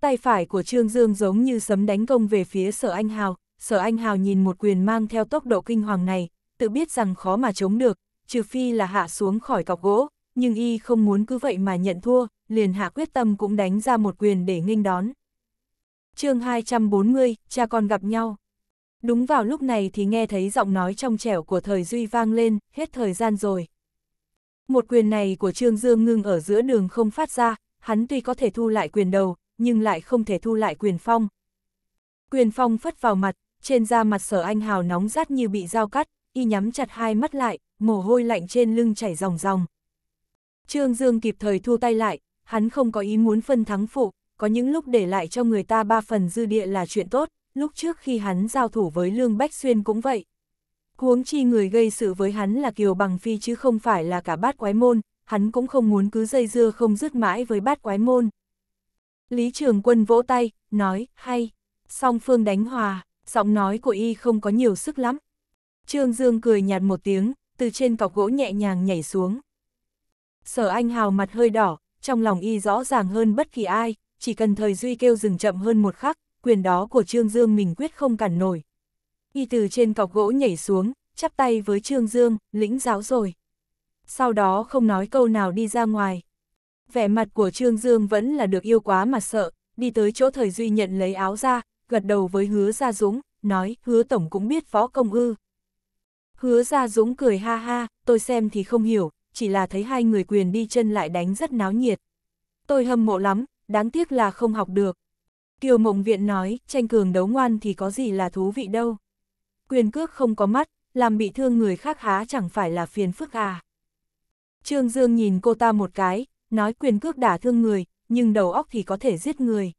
Speaker 1: Tay phải của Trương Dương giống như sấm đánh công về phía Sở Anh Hào, Sở Anh Hào nhìn một quyền mang theo tốc độ kinh hoàng này, tự biết rằng khó mà chống được, trừ phi là hạ xuống khỏi cọc gỗ, nhưng y không muốn cứ vậy mà nhận thua, liền hạ quyết tâm cũng đánh ra một quyền để nghênh đón chương 240, cha con gặp nhau. Đúng vào lúc này thì nghe thấy giọng nói trong trẻo của thời Duy vang lên, hết thời gian rồi. Một quyền này của Trương Dương ngưng ở giữa đường không phát ra, hắn tuy có thể thu lại quyền đầu, nhưng lại không thể thu lại quyền phong. Quyền phong phất vào mặt, trên da mặt sở anh hào nóng rát như bị dao cắt, y nhắm chặt hai mắt lại, mồ hôi lạnh trên lưng chảy ròng ròng. Trương Dương kịp thời thu tay lại, hắn không có ý muốn phân thắng phụ, có những lúc để lại cho người ta ba phần dư địa là chuyện tốt, lúc trước khi hắn giao thủ với Lương Bách Xuyên cũng vậy. Huống chi người gây sự với hắn là Kiều Bằng Phi chứ không phải là cả bát quái môn, hắn cũng không muốn cứ dây dưa không dứt mãi với bát quái môn. Lý Trường Quân vỗ tay, nói, hay, song phương đánh hòa, giọng nói của y không có nhiều sức lắm. Trương Dương cười nhạt một tiếng, từ trên cọc gỗ nhẹ nhàng nhảy xuống. Sở Anh Hào mặt hơi đỏ, trong lòng y rõ ràng hơn bất kỳ ai, chỉ cần thời Duy kêu dừng chậm hơn một khắc, quyền đó của Trương Dương mình quyết không cản nổi. Y từ trên cọc gỗ nhảy xuống, chắp tay với Trương Dương, lĩnh giáo rồi. Sau đó không nói câu nào đi ra ngoài. Vẻ mặt của Trương Dương vẫn là được yêu quá mà sợ, đi tới chỗ thời Duy nhận lấy áo ra, gật đầu với hứa Gia Dũng, nói hứa Tổng cũng biết phó công ư. Hứa Gia Dũng cười ha ha, tôi xem thì không hiểu, chỉ là thấy hai người quyền đi chân lại đánh rất náo nhiệt. Tôi hâm mộ lắm, đáng tiếc là không học được. Kiều Mộng Viện nói, tranh cường đấu ngoan thì có gì là thú vị đâu. Quyền cước không có mắt, làm bị thương người khác há chẳng phải là phiền phức à. Trương Dương nhìn cô ta một cái, nói quyền cước đả thương người, nhưng đầu óc thì có thể giết người.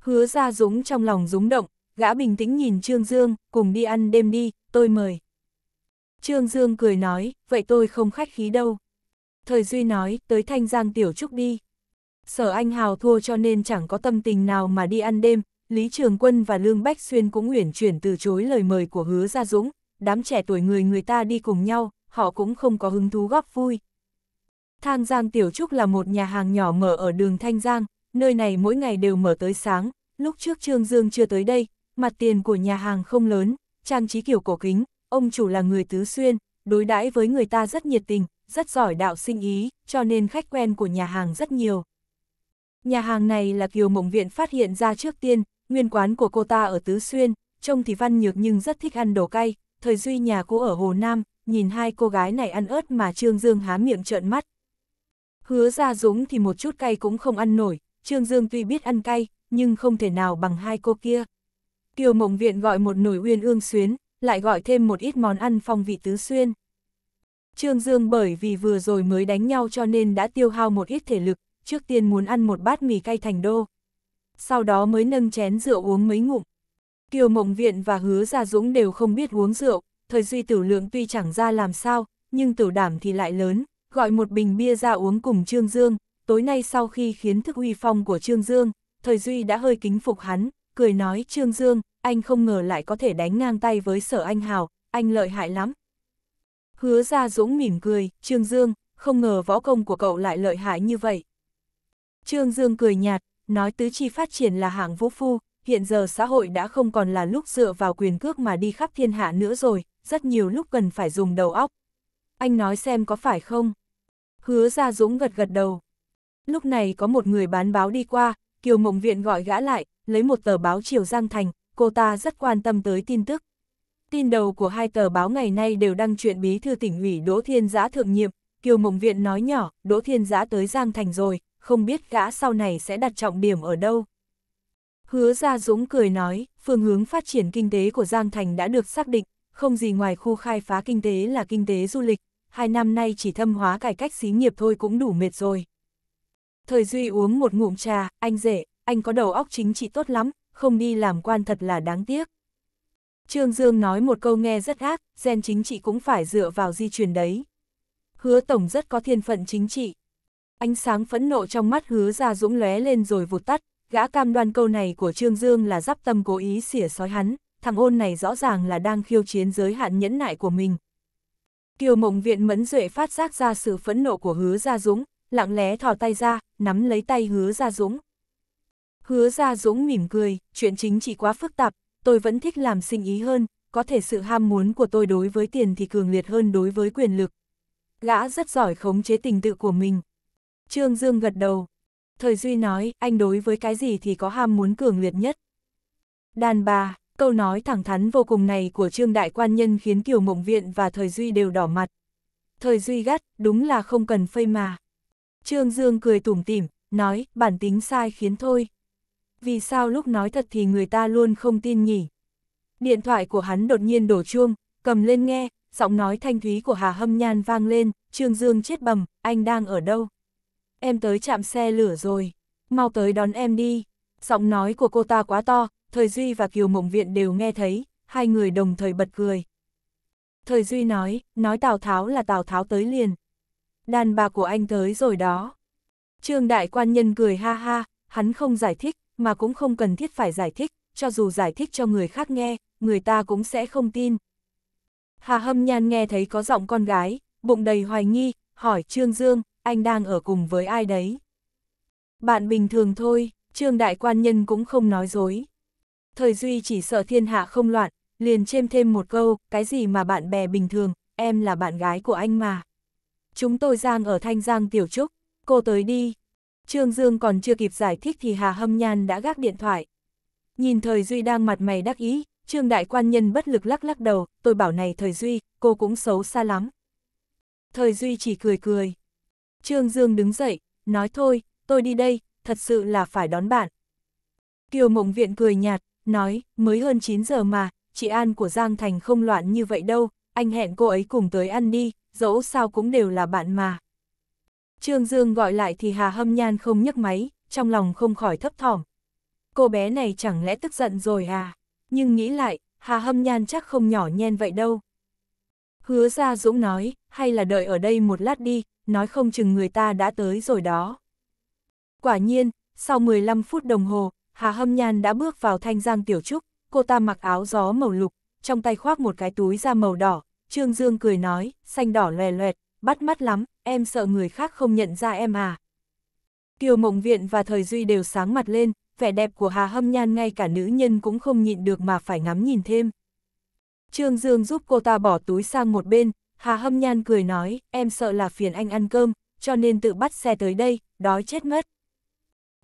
Speaker 1: Hứa ra Dũng trong lòng rúng động, gã bình tĩnh nhìn Trương Dương, cùng đi ăn đêm đi, tôi mời. Trương Dương cười nói, vậy tôi không khách khí đâu. Thời Duy nói, tới Thanh Giang Tiểu Trúc đi sở anh hào thua cho nên chẳng có tâm tình nào mà đi ăn đêm, Lý Trường Quân và Lương Bách Xuyên cũng uyển chuyển từ chối lời mời của hứa Gia Dũng, đám trẻ tuổi người người ta đi cùng nhau, họ cũng không có hứng thú góp vui. Thang Giang Tiểu Trúc là một nhà hàng nhỏ mở ở đường Thanh Giang, nơi này mỗi ngày đều mở tới sáng, lúc trước Trương Dương chưa tới đây, mặt tiền của nhà hàng không lớn, trang trí kiểu cổ kính, ông chủ là người tứ xuyên, đối đãi với người ta rất nhiệt tình, rất giỏi đạo sinh ý, cho nên khách quen của nhà hàng rất nhiều. Nhà hàng này là Kiều Mộng Viện phát hiện ra trước tiên, nguyên quán của cô ta ở Tứ Xuyên, trông thì văn nhược nhưng rất thích ăn đồ cay, thời duy nhà cô ở Hồ Nam, nhìn hai cô gái này ăn ớt mà Trương Dương há miệng trợn mắt. Hứa ra Dũng thì một chút cay cũng không ăn nổi, Trương Dương tuy biết ăn cay, nhưng không thể nào bằng hai cô kia. Kiều Mộng Viện gọi một nồi uyên ương xuyến, lại gọi thêm một ít món ăn phong vị Tứ Xuyên. Trương Dương bởi vì vừa rồi mới đánh nhau cho nên đã tiêu hao một ít thể lực, trước tiên muốn ăn một bát mì cay thành đô. Sau đó mới nâng chén rượu uống mấy ngụm. Kiều Mộng Viện và Hứa Gia Dũng đều không biết uống rượu, thời duy tử lượng tuy chẳng ra làm sao, nhưng tử đảm thì lại lớn, gọi một bình bia ra uống cùng Trương Dương, tối nay sau khi khiến thức uy phong của Trương Dương, thời duy đã hơi kính phục hắn, cười nói Trương Dương, anh không ngờ lại có thể đánh ngang tay với sở anh hào, anh lợi hại lắm. Hứa Gia Dũng mỉm cười, Trương Dương, không ngờ võ công của cậu lại lợi hại như vậy. Trương Dương cười nhạt, nói tứ chi phát triển là hạng vũ phu, hiện giờ xã hội đã không còn là lúc dựa vào quyền cước mà đi khắp thiên hạ nữa rồi, rất nhiều lúc cần phải dùng đầu óc. Anh nói xem có phải không? Hứa ra Dũng gật gật đầu. Lúc này có một người bán báo đi qua, Kiều Mộng Viện gọi gã lại, lấy một tờ báo Triều Giang Thành, cô ta rất quan tâm tới tin tức. Tin đầu của hai tờ báo ngày nay đều đăng chuyện bí thư tỉnh ủy Đỗ Thiên Giã thượng nhiệm, Kiều Mộng Viện nói nhỏ, Đỗ Thiên Giã tới Giang Thành rồi, không biết gã sau này sẽ đặt trọng điểm ở đâu. Hứa Gia Dũng cười nói, phương hướng phát triển kinh tế của Giang Thành đã được xác định, không gì ngoài khu khai phá kinh tế là kinh tế du lịch, hai năm nay chỉ thâm hóa cải cách xí nghiệp thôi cũng đủ mệt rồi. Thời Duy uống một ngụm trà, anh rể, anh có đầu óc chính trị tốt lắm, không đi làm quan thật là đáng tiếc. Trương Dương nói một câu nghe rất ác, gen chính trị cũng phải dựa vào di truyền đấy. Hứa Tổng rất có thiên phận chính trị. Ánh sáng phẫn nộ trong mắt hứa ra dũng lóe lên rồi vụt tắt, gã cam đoan câu này của Trương Dương là giáp tâm cố ý xỉa sói hắn, thằng ôn này rõ ràng là đang khiêu chiến giới hạn nhẫn nại của mình. Kiều mộng viện mẫn duệ phát giác ra sự phẫn nộ của hứa gia dũng, lặng lẽ thò tay ra, nắm lấy tay hứa gia dũng. Hứa gia dũng mỉm cười, chuyện chính trị quá phức tạp, tôi vẫn thích làm sinh ý hơn, có thể sự ham muốn của tôi đối với tiền thì cường liệt hơn đối với quyền lực. Gã rất giỏi khống chế tình tự của mình. Trương Dương gật đầu. Thời Duy nói, anh đối với cái gì thì có ham muốn cường liệt nhất. Đàn bà, câu nói thẳng thắn vô cùng này của Trương Đại Quan Nhân khiến Kiều Mộng Viện và Thời Duy đều đỏ mặt. Thời Duy gắt, đúng là không cần phây mà. Trương Dương cười tủm tỉm, nói, bản tính sai khiến thôi. Vì sao lúc nói thật thì người ta luôn không tin nhỉ? Điện thoại của hắn đột nhiên đổ chuông, cầm lên nghe, giọng nói thanh thúy của Hà Hâm Nhan vang lên, Trương Dương chết bầm, anh đang ở đâu? em tới chạm xe lửa rồi, mau tới đón em đi. Giọng nói của cô ta quá to, Thời Duy và Kiều Mộng Viện đều nghe thấy, hai người đồng thời bật cười. Thời Duy nói, nói Tào Tháo là Tào Tháo tới liền. Đàn bà của anh tới rồi đó. Trương Đại Quan Nhân cười ha ha, hắn không giải thích, mà cũng không cần thiết phải giải thích, cho dù giải thích cho người khác nghe, người ta cũng sẽ không tin. Hà Hâm Nhan nghe thấy có giọng con gái, bụng đầy hoài nghi, hỏi Trương Dương, anh đang ở cùng với ai đấy? Bạn bình thường thôi, trương đại quan nhân cũng không nói dối. Thời Duy chỉ sợ thiên hạ không loạn, liền chêm thêm một câu, cái gì mà bạn bè bình thường, em là bạn gái của anh mà. Chúng tôi giang ở Thanh Giang Tiểu Trúc, cô tới đi. Trương Dương còn chưa kịp giải thích thì Hà Hâm Nhan đã gác điện thoại. Nhìn Thời Duy đang mặt mày đắc ý, Trương Đại Quan Nhân bất lực lắc lắc đầu, tôi bảo này Thời Duy, cô cũng xấu xa lắm. Thời Duy chỉ cười cười. Trương Dương đứng dậy, nói thôi, tôi đi đây, thật sự là phải đón bạn. Kiều Mộng Viện cười nhạt, nói, mới hơn 9 giờ mà, chị An của Giang Thành không loạn như vậy đâu, anh hẹn cô ấy cùng tới ăn đi, dẫu sao cũng đều là bạn mà. Trương Dương gọi lại thì Hà Hâm Nhan không nhấc máy, trong lòng không khỏi thấp thỏm. Cô bé này chẳng lẽ tức giận rồi à? Nhưng nghĩ lại, Hà Hâm Nhan chắc không nhỏ nhen vậy đâu. Hứa ra Dũng nói, hay là đợi ở đây một lát đi, nói không chừng người ta đã tới rồi đó. Quả nhiên, sau 15 phút đồng hồ, Hà Hâm Nhan đã bước vào thanh giang tiểu trúc, cô ta mặc áo gió màu lục, trong tay khoác một cái túi da màu đỏ, Trương Dương cười nói, xanh đỏ lòe loẹt, bắt mắt lắm, em sợ người khác không nhận ra em à. Kiều Mộng Viện và Thời Duy đều sáng mặt lên, vẻ đẹp của Hà Hâm Nhan ngay cả nữ nhân cũng không nhịn được mà phải ngắm nhìn thêm. Trương Dương giúp cô ta bỏ túi sang một bên, Hà Hâm Nhan cười nói, em sợ là phiền anh ăn cơm, cho nên tự bắt xe tới đây, đói chết mất.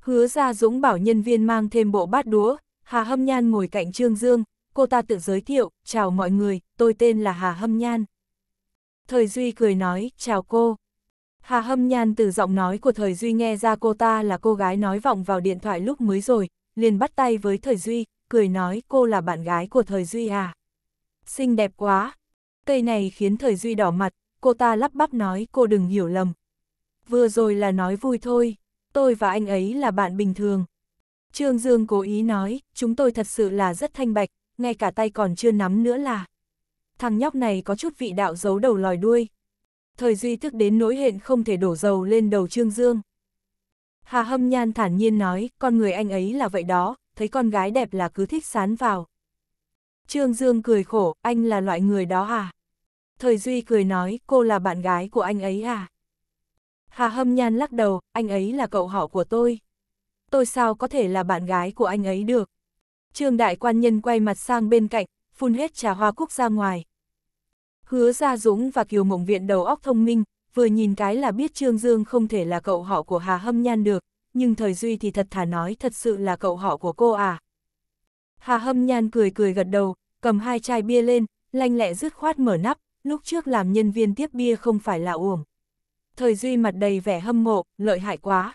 Speaker 1: Hứa ra Dũng bảo nhân viên mang thêm bộ bát đũa, Hà Hâm Nhan ngồi cạnh Trương Dương, cô ta tự giới thiệu, chào mọi người, tôi tên là Hà Hâm Nhan. Thời Duy cười nói, chào cô. Hà Hâm Nhan từ giọng nói của Thời Duy nghe ra cô ta là cô gái nói vọng vào điện thoại lúc mới rồi, liền bắt tay với Thời Duy, cười nói cô là bạn gái của Thời Duy à. Xinh đẹp quá, cây này khiến thời Duy đỏ mặt, cô ta lắp bắp nói cô đừng hiểu lầm. Vừa rồi là nói vui thôi, tôi và anh ấy là bạn bình thường. Trương Dương cố ý nói, chúng tôi thật sự là rất thanh bạch, ngay cả tay còn chưa nắm nữa là. Thằng nhóc này có chút vị đạo giấu đầu lòi đuôi. Thời Duy tức đến nỗi hẹn không thể đổ dầu lên đầu Trương Dương. Hà Hâm Nhan thản nhiên nói, con người anh ấy là vậy đó, thấy con gái đẹp là cứ thích sán vào. Trương Dương cười khổ, anh là loại người đó à? Thời Duy cười nói, cô là bạn gái của anh ấy à? Hà Hâm Nhan lắc đầu, anh ấy là cậu họ của tôi. Tôi sao có thể là bạn gái của anh ấy được? Trương Đại Quan Nhân quay mặt sang bên cạnh, phun hết trà hoa cúc ra ngoài. Hứa Gia Dũng và Kiều Mộng Viện đầu óc thông minh, vừa nhìn cái là biết Trương Dương không thể là cậu họ của Hà Hâm Nhan được, nhưng Thời Duy thì thật thà nói thật sự là cậu họ của cô à. Hà Hâm Nhan cười cười gật đầu, cầm hai chai bia lên, lanh lẹ dứt khoát mở nắp, lúc trước làm nhân viên tiếp bia không phải là uổng. Thời Duy mặt đầy vẻ hâm mộ, lợi hại quá.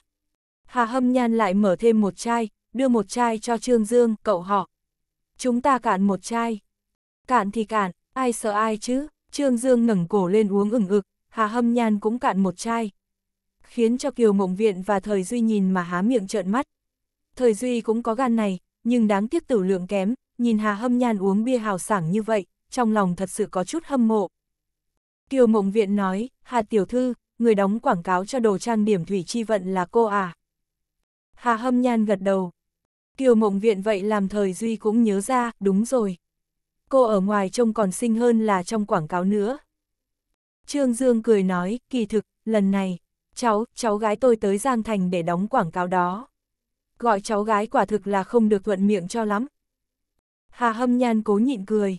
Speaker 1: Hà Hâm Nhan lại mở thêm một chai, đưa một chai cho Trương Dương, cậu họ. Chúng ta cạn một chai. Cạn thì cạn, ai sợ ai chứ? Trương Dương ngẩng cổ lên uống ửng ực, Hà Hâm Nhan cũng cạn một chai. Khiến cho Kiều Mộng Viện và Thời Duy nhìn mà há miệng trợn mắt. Thời Duy cũng có gan này, nhưng đáng tiếc tử lượng kém, nhìn Hà Hâm Nhan uống bia hào sảng như vậy, trong lòng thật sự có chút hâm mộ. Kiều Mộng Viện nói, Hà Tiểu Thư, người đóng quảng cáo cho đồ trang điểm Thủy Chi Vận là cô à? Hà Hâm Nhan gật đầu. Kiều Mộng Viện vậy làm thời Duy cũng nhớ ra, đúng rồi. Cô ở ngoài trông còn xinh hơn là trong quảng cáo nữa. Trương Dương cười nói, kỳ thực, lần này, cháu, cháu gái tôi tới Giang Thành để đóng quảng cáo đó. Gọi cháu gái quả thực là không được thuận miệng cho lắm. Hà Hâm Nhan cố nhịn cười,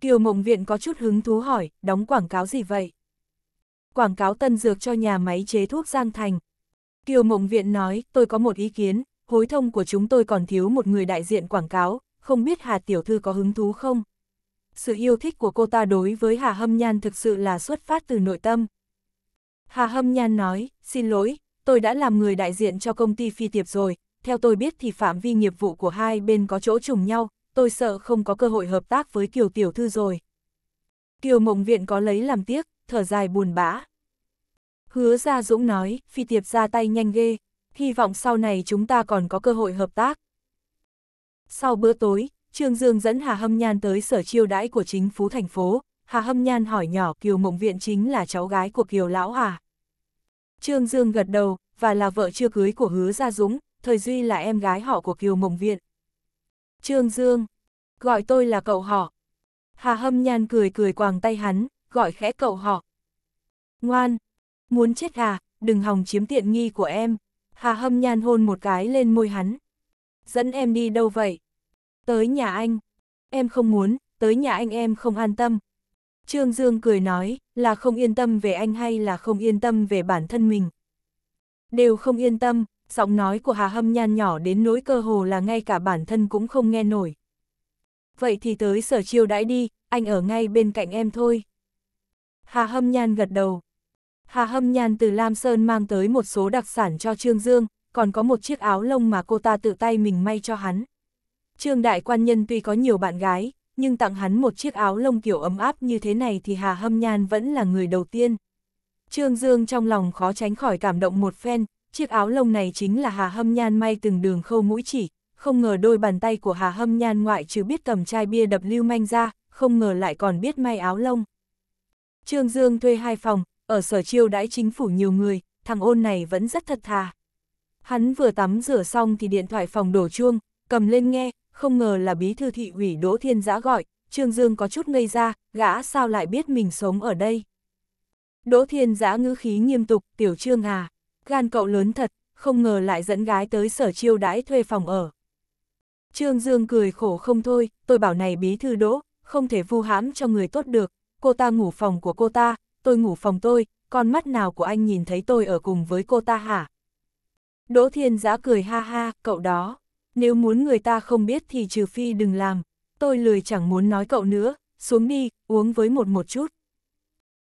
Speaker 1: Kiều Mộng Viện có chút hứng thú hỏi, đóng quảng cáo gì vậy? Quảng cáo tân dược cho nhà máy chế thuốc Giang Thành. Kiều Mộng Viện nói, tôi có một ý kiến, hối thông của chúng tôi còn thiếu một người đại diện quảng cáo, không biết Hà Tiểu Thư có hứng thú không? Sự yêu thích của cô ta đối với Hà Hâm Nhan thực sự là xuất phát từ nội tâm. Hà Hâm Nhan nói, xin lỗi, tôi đã làm người đại diện cho công ty phi tiệp rồi, theo tôi biết thì phạm vi nghiệp vụ của hai bên có chỗ trùng nhau, tôi sợ không có cơ hội hợp tác với Kiều Tiểu Thư rồi. Kiều Mộng Viện có lấy làm tiếc, thở dài buồn bã. Hứa Gia Dũng nói, phi tiệp ra tay nhanh ghê, hy vọng sau này chúng ta còn có cơ hội hợp tác. Sau bữa tối, Trương Dương dẫn Hà Hâm Nhan tới sở chiêu đãi của chính phủ thành phố, Hà Hâm Nhan hỏi nhỏ Kiều Mộng Viện chính là cháu gái của Kiều Lão Hà. Trương Dương gật đầu, và là vợ chưa cưới của Hứa Gia Dũng, thời Duy là em gái họ của Kiều Mộng Viện. Trương Dương, gọi tôi là cậu họ. Hà hâm nhan cười cười quàng tay hắn, gọi khẽ cậu họ. Ngoan, muốn chết à, đừng hòng chiếm tiện nghi của em. Hà hâm nhan hôn một cái lên môi hắn. Dẫn em đi đâu vậy? Tới nhà anh. Em không muốn, tới nhà anh em không an tâm. Trương Dương cười nói, là không yên tâm về anh hay là không yên tâm về bản thân mình. Đều không yên tâm, giọng nói của Hà Hâm Nhan nhỏ đến nỗi cơ hồ là ngay cả bản thân cũng không nghe nổi. Vậy thì tới sở chiêu đãi đi, anh ở ngay bên cạnh em thôi. Hà Hâm Nhan gật đầu. Hà Hâm Nhan từ Lam Sơn mang tới một số đặc sản cho Trương Dương, còn có một chiếc áo lông mà cô ta tự tay mình may cho hắn. Trương Đại Quan Nhân tuy có nhiều bạn gái, nhưng tặng hắn một chiếc áo lông kiểu ấm áp như thế này thì Hà Hâm Nhan vẫn là người đầu tiên. Trương Dương trong lòng khó tránh khỏi cảm động một phen, Chiếc áo lông này chính là Hà Hâm Nhan may từng đường khâu mũi chỉ, không ngờ đôi bàn tay của Hà Hâm Nhan ngoại trừ biết cầm chai bia đập lưu manh ra, không ngờ lại còn biết may áo lông. Trương Dương thuê hai phòng, ở sở chiêu đãi chính phủ nhiều người, thằng ôn này vẫn rất thật thà. Hắn vừa tắm rửa xong thì điện thoại phòng đổ chuông, cầm lên nghe, không ngờ là bí thư thị ủy Đỗ Thiên Giã gọi, Trương Dương có chút ngây ra, gã sao lại biết mình sống ở đây. Đỗ Thiên Giã ngữ khí nghiêm tục, tiểu trương à gan cậu lớn thật, không ngờ lại dẫn gái tới sở chiêu đãi thuê phòng ở. Trương Dương cười khổ không thôi, tôi bảo này bí thư đỗ, không thể vu hãm cho người tốt được, cô ta ngủ phòng của cô ta, tôi ngủ phòng tôi, con mắt nào của anh nhìn thấy tôi ở cùng với cô ta hả? Đỗ Thiên Giã cười ha ha, cậu đó, nếu muốn người ta không biết thì trừ phi đừng làm, tôi lười chẳng muốn nói cậu nữa, xuống đi, uống với một một chút.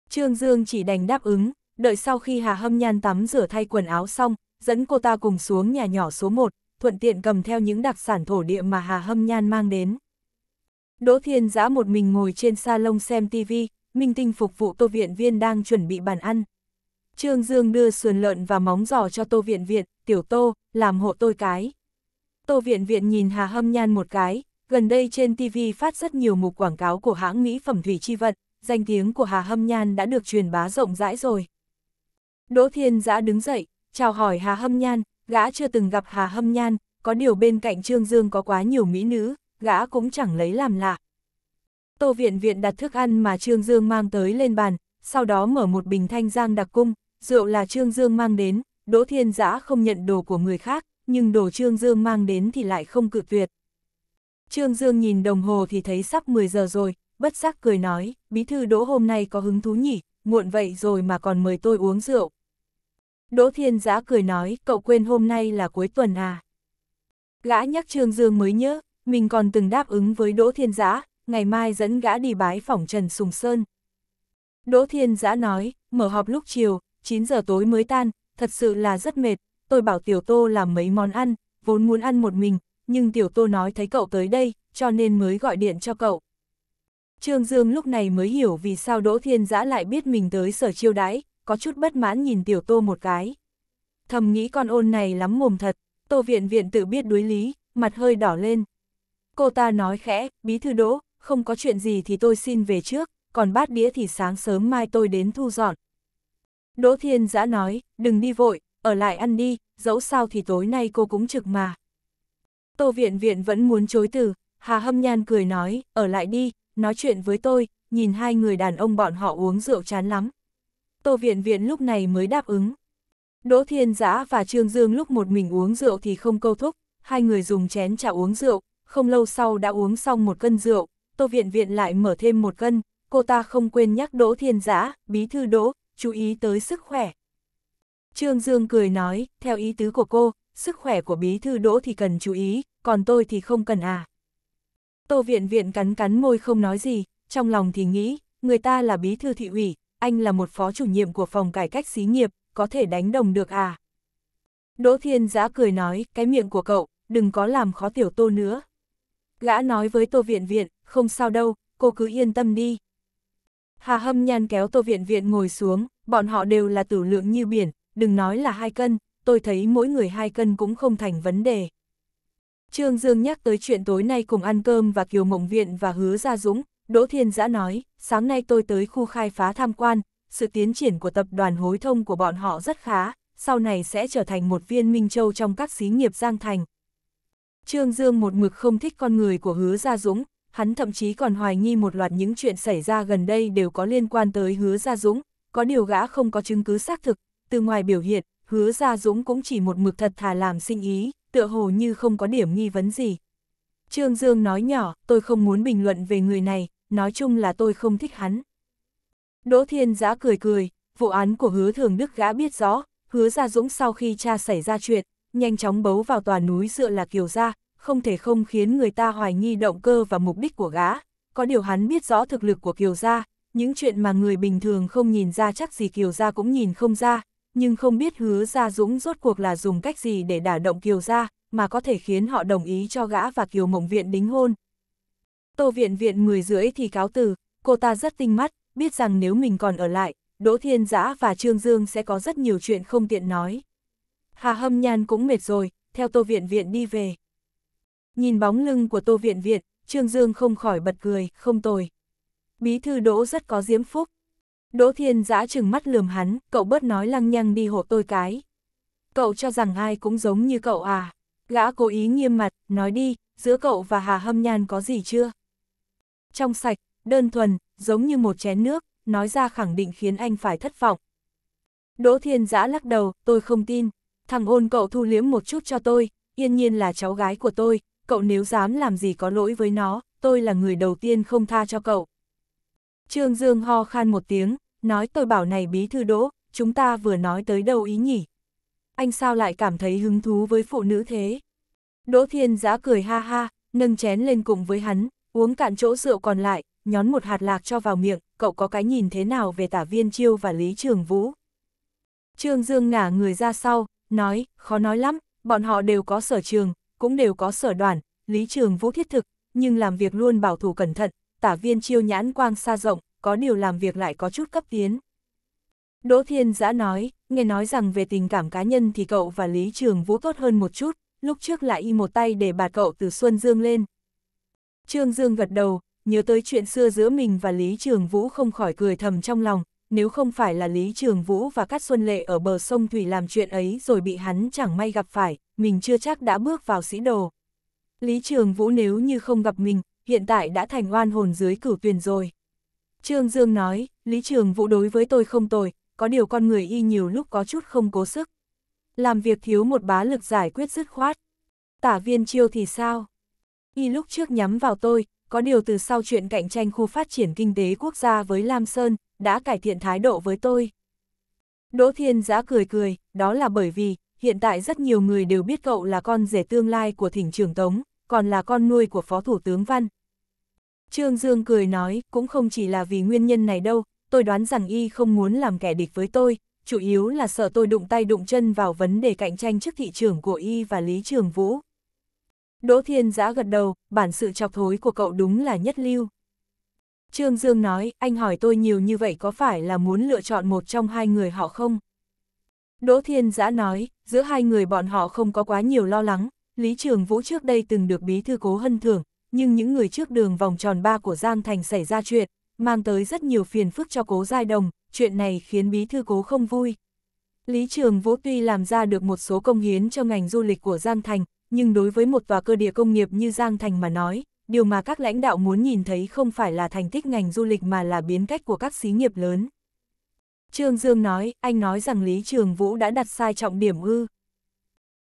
Speaker 1: Trương Dương chỉ đành đáp ứng, đợi sau khi Hà Hâm Nhan tắm rửa thay quần áo xong, dẫn cô ta cùng xuống nhà nhỏ số 1, thuận tiện cầm theo những đặc sản thổ địa mà Hà Hâm Nhan mang đến. Đỗ Thiên Giã một mình ngồi trên salon xem TV, Minh Tinh phục vụ Tô Viện Viên đang chuẩn bị bàn ăn. Trương Dương đưa sườn lợn và móng giò cho Tô Viện Viện, tiểu Tô, làm hộ tôi cái. Tô Viện Viện nhìn Hà Hâm Nhan một cái, gần đây trên TV phát rất nhiều mục quảng cáo của hãng mỹ phẩm Thủy Chi Vận, danh tiếng của Hà Hâm Nhan đã được truyền bá rộng rãi rồi. Đỗ Thiên Giã đứng dậy, chào hỏi Hà Hâm Nhan, gã chưa từng gặp Hà Hâm Nhan, có điều bên cạnh Trương Dương có quá nhiều mỹ nữ, gã cũng chẳng lấy làm lạ. Tô Viện Viện đặt thức ăn mà Trương Dương mang tới lên bàn, sau đó mở một bình thanh giang đặc cung, rượu là Trương Dương mang đến, Đỗ Thiên Giã không nhận đồ của người khác, nhưng đồ Trương Dương mang đến thì lại không cự tuyệt. Trương Dương nhìn đồng hồ thì thấy sắp 10 giờ rồi, bất giác cười nói, bí thư Đỗ hôm nay có hứng thú nhỉ, muộn vậy rồi mà còn mời tôi uống rượu. Đỗ Thiên Giã cười nói, cậu quên hôm nay là cuối tuần à? Gã nhắc Trương Dương mới nhớ, mình còn từng đáp ứng với Đỗ Thiên Giã, ngày mai dẫn gã đi bái phỏng Trần Sùng Sơn. Đỗ Thiên Giã nói, mở họp lúc chiều, 9 giờ tối mới tan, thật sự là rất mệt, tôi bảo Tiểu Tô làm mấy món ăn, vốn muốn ăn một mình, nhưng Tiểu Tô nói thấy cậu tới đây, cho nên mới gọi điện cho cậu. Trương Dương lúc này mới hiểu vì sao Đỗ Thiên Giã lại biết mình tới sở chiêu đãi, có chút bất mãn nhìn Tiểu Tô một cái. Thầm nghĩ con ôn này lắm mồm thật, Tô Viện Viện tự biết đuối lý, mặt hơi đỏ lên. Cô ta nói khẽ, bí thư Đỗ, không có chuyện gì thì tôi xin về trước, còn bát đĩa thì sáng sớm mai tôi đến thu dọn. Đỗ Thiên Giã nói, đừng đi vội, ở lại ăn đi, dẫu sao thì tối nay cô cũng trực mà. Tô Viện Viện vẫn muốn chối từ, Hà Hâm Nhan cười nói, ở lại đi, nói chuyện với tôi, nhìn hai người đàn ông bọn họ uống rượu chán lắm. Tô Viện Viện lúc này mới đáp ứng. Đỗ Thiên Giã và Trương Dương lúc một mình uống rượu thì không câu thúc, hai người dùng chén trà uống rượu, không lâu sau đã uống xong một cân rượu, Tô Viện Viện lại mở thêm một cân, cô ta không quên nhắc Đỗ Thiên Giã, bí thư Đỗ, chú ý tới sức khỏe. Trương Dương cười nói, theo ý tứ của cô, sức khỏe của bí thư Đỗ thì cần chú ý, còn tôi thì không cần à. Tô Viện Viện cắn cắn môi không nói gì, trong lòng thì nghĩ, người ta là bí thư thị ủy, anh là một phó chủ nhiệm của phòng cải cách xí nghiệp, có thể đánh đồng được à? Đỗ Thiên Giã cười nói, cái miệng của cậu, đừng có làm khó tiểu tô nữa. Gã nói với Tô Viện Viện, không sao đâu, cô cứ yên tâm đi. Hà Hâm Nhan kéo Tô Viện Viện ngồi xuống, bọn họ đều là tử lượng như biển, đừng nói là hai cân, tôi thấy mỗi người hai cân cũng không thành vấn đề. Trương Dương nhắc tới chuyện tối nay cùng ăn cơm và Kiều Mộng Viện và Hứa Gia Dũng, Đỗ Thiên Giã nói, sáng nay tôi tới khu khai phá tham quan, sự tiến triển của tập đoàn hối thông của bọn họ rất khá, sau này sẽ trở thành một viên Minh Châu trong các xí nghiệp Giang Thành. Trương Dương một mực không thích con người của Hứa Gia Dũng, hắn thậm chí còn hoài nghi một loạt những chuyện xảy ra gần đây đều có liên quan tới Hứa Gia Dũng, có điều gã không có chứng cứ xác thực, từ ngoài biểu hiện, hứa ra Dũng cũng chỉ một mực thật thà làm sinh ý, tựa hồ như không có điểm nghi vấn gì. Trương Dương nói nhỏ, tôi không muốn bình luận về người này, nói chung là tôi không thích hắn. Đỗ Thiên Giã cười cười, vụ án của hứa thường Đức gã biết rõ, hứa ra Dũng sau khi cha xảy ra chuyện, nhanh chóng bấu vào tòa núi dựa là kiều ra, không thể không khiến người ta hoài nghi động cơ và mục đích của gã. Có điều hắn biết rõ thực lực của kiều gia, những chuyện mà người bình thường không nhìn ra chắc gì kiều gia cũng nhìn không ra, nhưng không biết hứa Gia Dũng rốt cuộc là dùng cách gì để đả động Kiều Gia, mà có thể khiến họ đồng ý cho gã và Kiều Mộng Viện đính hôn. Tô Viện Viện 10 rưỡi thì cáo từ, cô ta rất tinh mắt, biết rằng nếu mình còn ở lại, Đỗ Thiên Giã và Trương Dương sẽ có rất nhiều chuyện không tiện nói. Hà Hâm Nhan cũng mệt rồi, theo Tô Viện Viện đi về. Nhìn bóng lưng của Tô Viện Viện, Trương Dương không khỏi bật cười, không tồi. Bí thư Đỗ rất có diễm phúc, Đỗ Thiên Giã chừng mắt lườm hắn, cậu bớt nói lăng nhăng đi hộ tôi cái. Cậu cho rằng ai cũng giống như cậu à? Gã cố ý nghiêm mặt, nói đi, giữa cậu và Hà Hâm Nhan có gì chưa? Trong sạch, đơn thuần, giống như một chén nước, nói ra khẳng định khiến anh phải thất vọng. Đỗ Thiên Giã lắc đầu, tôi không tin. Thằng ôn cậu thu liếm một chút cho tôi, yên nhiên là cháu gái của tôi, cậu nếu dám làm gì có lỗi với nó, tôi là người đầu tiên không tha cho cậu. Trương Dương ho khan một tiếng, nói tôi bảo này bí thư đỗ, chúng ta vừa nói tới đâu ý nhỉ? Anh sao lại cảm thấy hứng thú với phụ nữ thế? Đỗ Thiên giã cười ha ha, nâng chén lên cùng với hắn, uống cạn chỗ rượu còn lại, nhón một hạt lạc cho vào miệng, cậu có cái nhìn thế nào về tả viên chiêu và Lý Trường Vũ? Trương Dương ngả người ra sau, nói, khó nói lắm, bọn họ đều có sở trường, cũng đều có sở đoàn, Lý Trường Vũ thiết thực, nhưng làm việc luôn bảo thủ cẩn thận, tả viên chiêu nhãn quang xa rộng, có điều làm việc lại có chút cấp tiến. Đỗ Thiên Giã nói, nghe nói rằng về tình cảm cá nhân thì cậu và Lý Trường Vũ tốt hơn một chút, lúc trước lại y một tay để bạt cậu từ Xuân Dương lên. Trương Dương gật đầu, nhớ tới chuyện xưa giữa mình và Lý Trường Vũ không khỏi cười thầm trong lòng, nếu không phải là Lý Trường Vũ và các Xuân Lệ ở bờ sông Thủy làm chuyện ấy rồi bị hắn chẳng may gặp phải, mình chưa chắc đã bước vào sĩ đồ. Lý Trường Vũ nếu như không gặp mình, hiện tại đã thành oan hồn dưới cửu tuyền rồi. Trương Dương nói, Lý Trường Vũ đối với tôi không tồi, có điều con người y nhiều lúc có chút không cố sức. Làm việc thiếu một bá lực giải quyết dứt khoát. Tả viên chiêu thì sao? Y lúc trước nhắm vào tôi, có điều từ sau chuyện cạnh tranh khu phát triển kinh tế quốc gia với Lam Sơn, đã cải thiện thái độ với tôi. Đỗ Thiên Giã cười cười, đó là bởi vì, hiện tại rất nhiều người đều biết cậu là con rể tương lai của thỉnh trưởng Tống, còn là con nuôi của Phó Thủ tướng Văn, Trương Dương cười nói, cũng không chỉ là vì nguyên nhân này đâu, tôi đoán rằng y không muốn làm kẻ địch với tôi, chủ yếu là sợ tôi đụng tay đụng chân vào vấn đề cạnh tranh trước thị trường của y và Lý Trường Vũ. Đỗ Thiên Giã gật đầu, bản sự chọc thối của cậu đúng là nhất lưu. Trương Dương nói, anh hỏi tôi nhiều như vậy có phải là muốn lựa chọn một trong hai người họ không? Đỗ Thiên Giã nói, giữa hai người bọn họ không có quá nhiều lo lắng, Lý Trường Vũ trước đây từng được bí thư cố hân thưởng, nhưng những người trước đường vòng tròn ba của Giang Thành xảy ra chuyện, mang tới rất nhiều phiền phức cho cố giai đồng, chuyện này khiến bí thư cố không vui. Lý Trường Vũ tuy làm ra được một số công hiến cho ngành du lịch của Giang Thành, nhưng đối với một tòa cơ địa công nghiệp như Giang Thành mà nói, điều mà các lãnh đạo muốn nhìn thấy không phải là thành tích ngành du lịch mà là biến cách của các xí nghiệp lớn. Trương Dương nói, anh nói rằng Lý Trường Vũ đã đặt sai trọng điểm ư.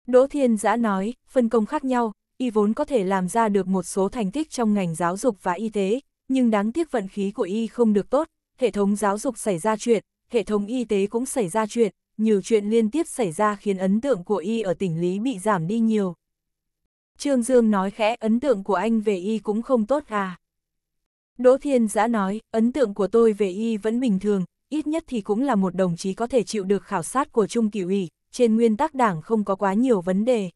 Speaker 1: Đỗ Thiên Giã nói, phân công khác nhau, y vốn có thể làm ra được một số thành tích trong ngành giáo dục và y tế, nhưng đáng tiếc vận khí của y không được tốt, hệ thống giáo dục xảy ra chuyện, hệ thống y tế cũng xảy ra chuyện, nhiều chuyện liên tiếp xảy ra khiến ấn tượng của y ở tỉnh Lý bị giảm đi nhiều. Trương Dương nói khẽ ấn tượng của anh về y cũng không tốt à. Đỗ Thiên Giã nói, ấn tượng của tôi về y vẫn bình thường, ít nhất thì cũng là một đồng chí có thể chịu được khảo sát của Trung Kỳ ủy, trên nguyên tắc đảng không có quá nhiều vấn đề.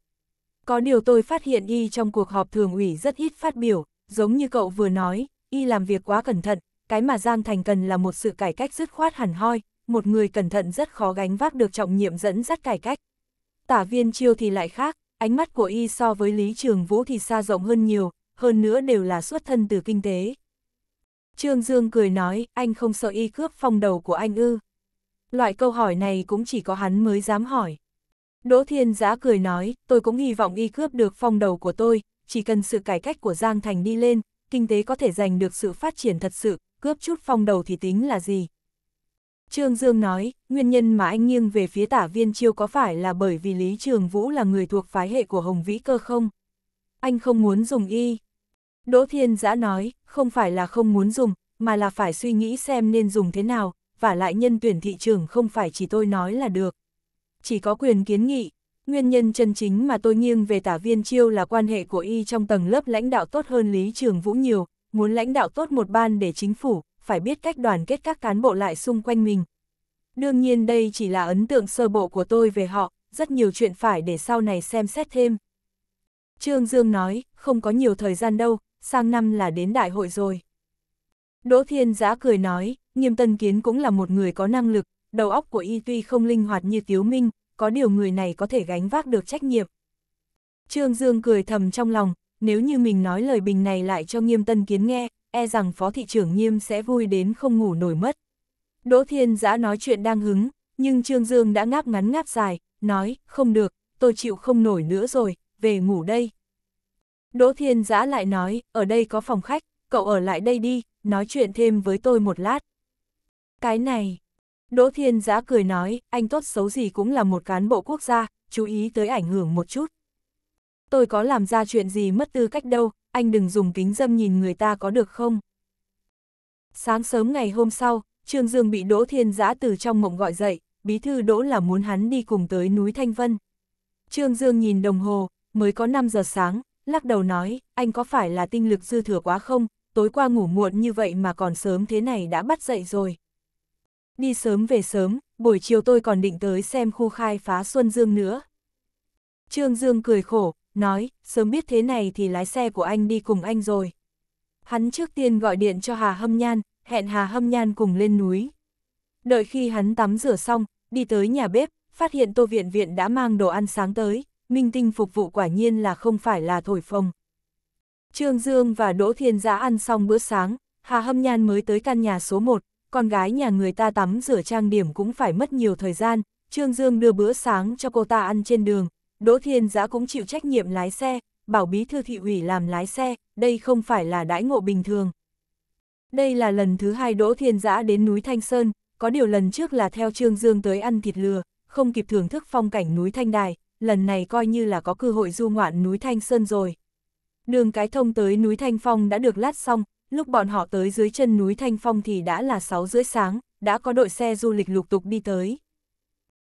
Speaker 1: Có điều tôi phát hiện y trong cuộc họp thường ủy rất ít phát biểu, giống như cậu vừa nói, y làm việc quá cẩn thận, cái mà Giang Thành cần là một sự cải cách dứt khoát hẳn hoi, một người cẩn thận rất khó gánh vác được trọng nhiệm dẫn dắt cải cách. Tả viên chiêu thì lại khác, ánh mắt của y so với Lý Trường Vũ thì xa rộng hơn nhiều, hơn nữa đều là xuất thân từ kinh tế. Trương Dương cười nói, anh không sợ y cướp phong đầu của anh ư. Loại câu hỏi này cũng chỉ có hắn mới dám hỏi. Đỗ Thiên Giã cười nói, tôi cũng hy vọng y cướp được phong đầu của tôi, chỉ cần sự cải cách của Giang Thành đi lên, kinh tế có thể giành được sự phát triển thật sự, cướp chút phong đầu thì tính là gì. Trương Dương nói, nguyên nhân mà anh nghiêng về phía tả viên chiêu có phải là bởi vì Lý Trường Vũ là người thuộc phái hệ của Hồng Vĩ Cơ không? Anh không muốn dùng y. Đỗ Thiên Giã nói, không phải là không muốn dùng, mà là phải suy nghĩ xem nên dùng thế nào, và lại nhân tuyển thị trường không phải chỉ tôi nói là được chỉ có quyền kiến nghị. Nguyên nhân chân chính mà tôi nghiêng về tả viên chiêu là quan hệ của y trong tầng lớp lãnh đạo tốt hơn Lý Trường Vũ nhiều, muốn lãnh đạo tốt một ban để chính phủ, phải biết cách đoàn kết các cán bộ lại xung quanh mình. Đương nhiên đây chỉ là ấn tượng sơ bộ của tôi về họ, rất nhiều chuyện phải để sau này xem xét thêm. Trương Dương nói, không có nhiều thời gian đâu, sang năm là đến đại hội rồi. Đỗ Thiên Giã cười nói, Nghiêm Tân Kiến cũng là một người có năng lực, đầu óc của y tuy không linh hoạt như Tiếu Minh, có điều người này có thể gánh vác được trách nhiệm. Trương Dương cười thầm trong lòng, nếu như mình nói lời bình này lại cho Nghiêm Tân Kiến nghe, e rằng Phó Thị trưởng Nghiêm sẽ vui đến không ngủ nổi mất. Đỗ Thiên Giã nói chuyện đang hứng, nhưng Trương Dương đã ngáp ngắn ngáp dài, nói, không được, tôi chịu không nổi nữa rồi, về ngủ đây. Đỗ Thiên Giã lại nói, ở đây có phòng khách, cậu ở lại đây đi, nói chuyện thêm với tôi một lát. Cái này, Đỗ Thiên Giã cười nói, anh tốt xấu gì cũng là một cán bộ quốc gia, chú ý tới ảnh hưởng một chút. Tôi có làm ra chuyện gì mất tư cách đâu, anh đừng dùng kính dâm nhìn người ta có được không? Sáng sớm ngày hôm sau, Trương Dương bị Đỗ Thiên Giã từ trong mộng gọi dậy, bí thư Đỗ là muốn hắn đi cùng tới núi Thanh Vân. Trương Dương nhìn đồng hồ, mới có 5 giờ sáng, lắc đầu nói, anh có phải là tinh lực dư thừa quá không, tối qua ngủ muộn như vậy mà còn sớm thế này đã bắt dậy rồi đi sớm về sớm, buổi chiều tôi còn định tới xem khu khai phá Xuân Dương nữa. Trương Dương cười khổ, nói, sớm biết thế này thì lái xe của anh đi cùng anh rồi. Hắn trước tiên gọi điện cho Hà Hâm Nhan, hẹn Hà Hâm Nhan cùng lên núi. Đợi khi hắn tắm rửa xong, đi tới nhà bếp, phát hiện Tô Viện Viện đã mang đồ ăn sáng tới, minh tinh phục vụ quả nhiên là không phải là thổi phồng. Trương Dương và Đỗ Thiên Giã ăn xong bữa sáng, Hà Hâm Nhan mới tới căn nhà số 1, con gái nhà người ta tắm rửa trang điểm cũng phải mất nhiều thời gian, Trương Dương đưa bữa sáng cho cô ta ăn trên đường, Đỗ Thiên Giã cũng chịu trách nhiệm lái xe, bảo bí thư thị ủy làm lái xe, đây không phải là đãi ngộ bình thường. Đây là lần thứ hai Đỗ Thiên Giã đến núi Thanh Sơn, có điều lần trước là theo Trương Dương tới ăn thịt lừa, không kịp thưởng thức phong cảnh núi Thanh Đài, lần này coi như là có cơ hội du ngoạn núi Thanh Sơn rồi. Đường cái thông tới núi Thanh Phong đã được lát xong, lúc bọn họ tới dưới chân núi Thanh Phong thì đã là 6 rưỡi sáng, đã có đội xe du lịch lục tục đi tới.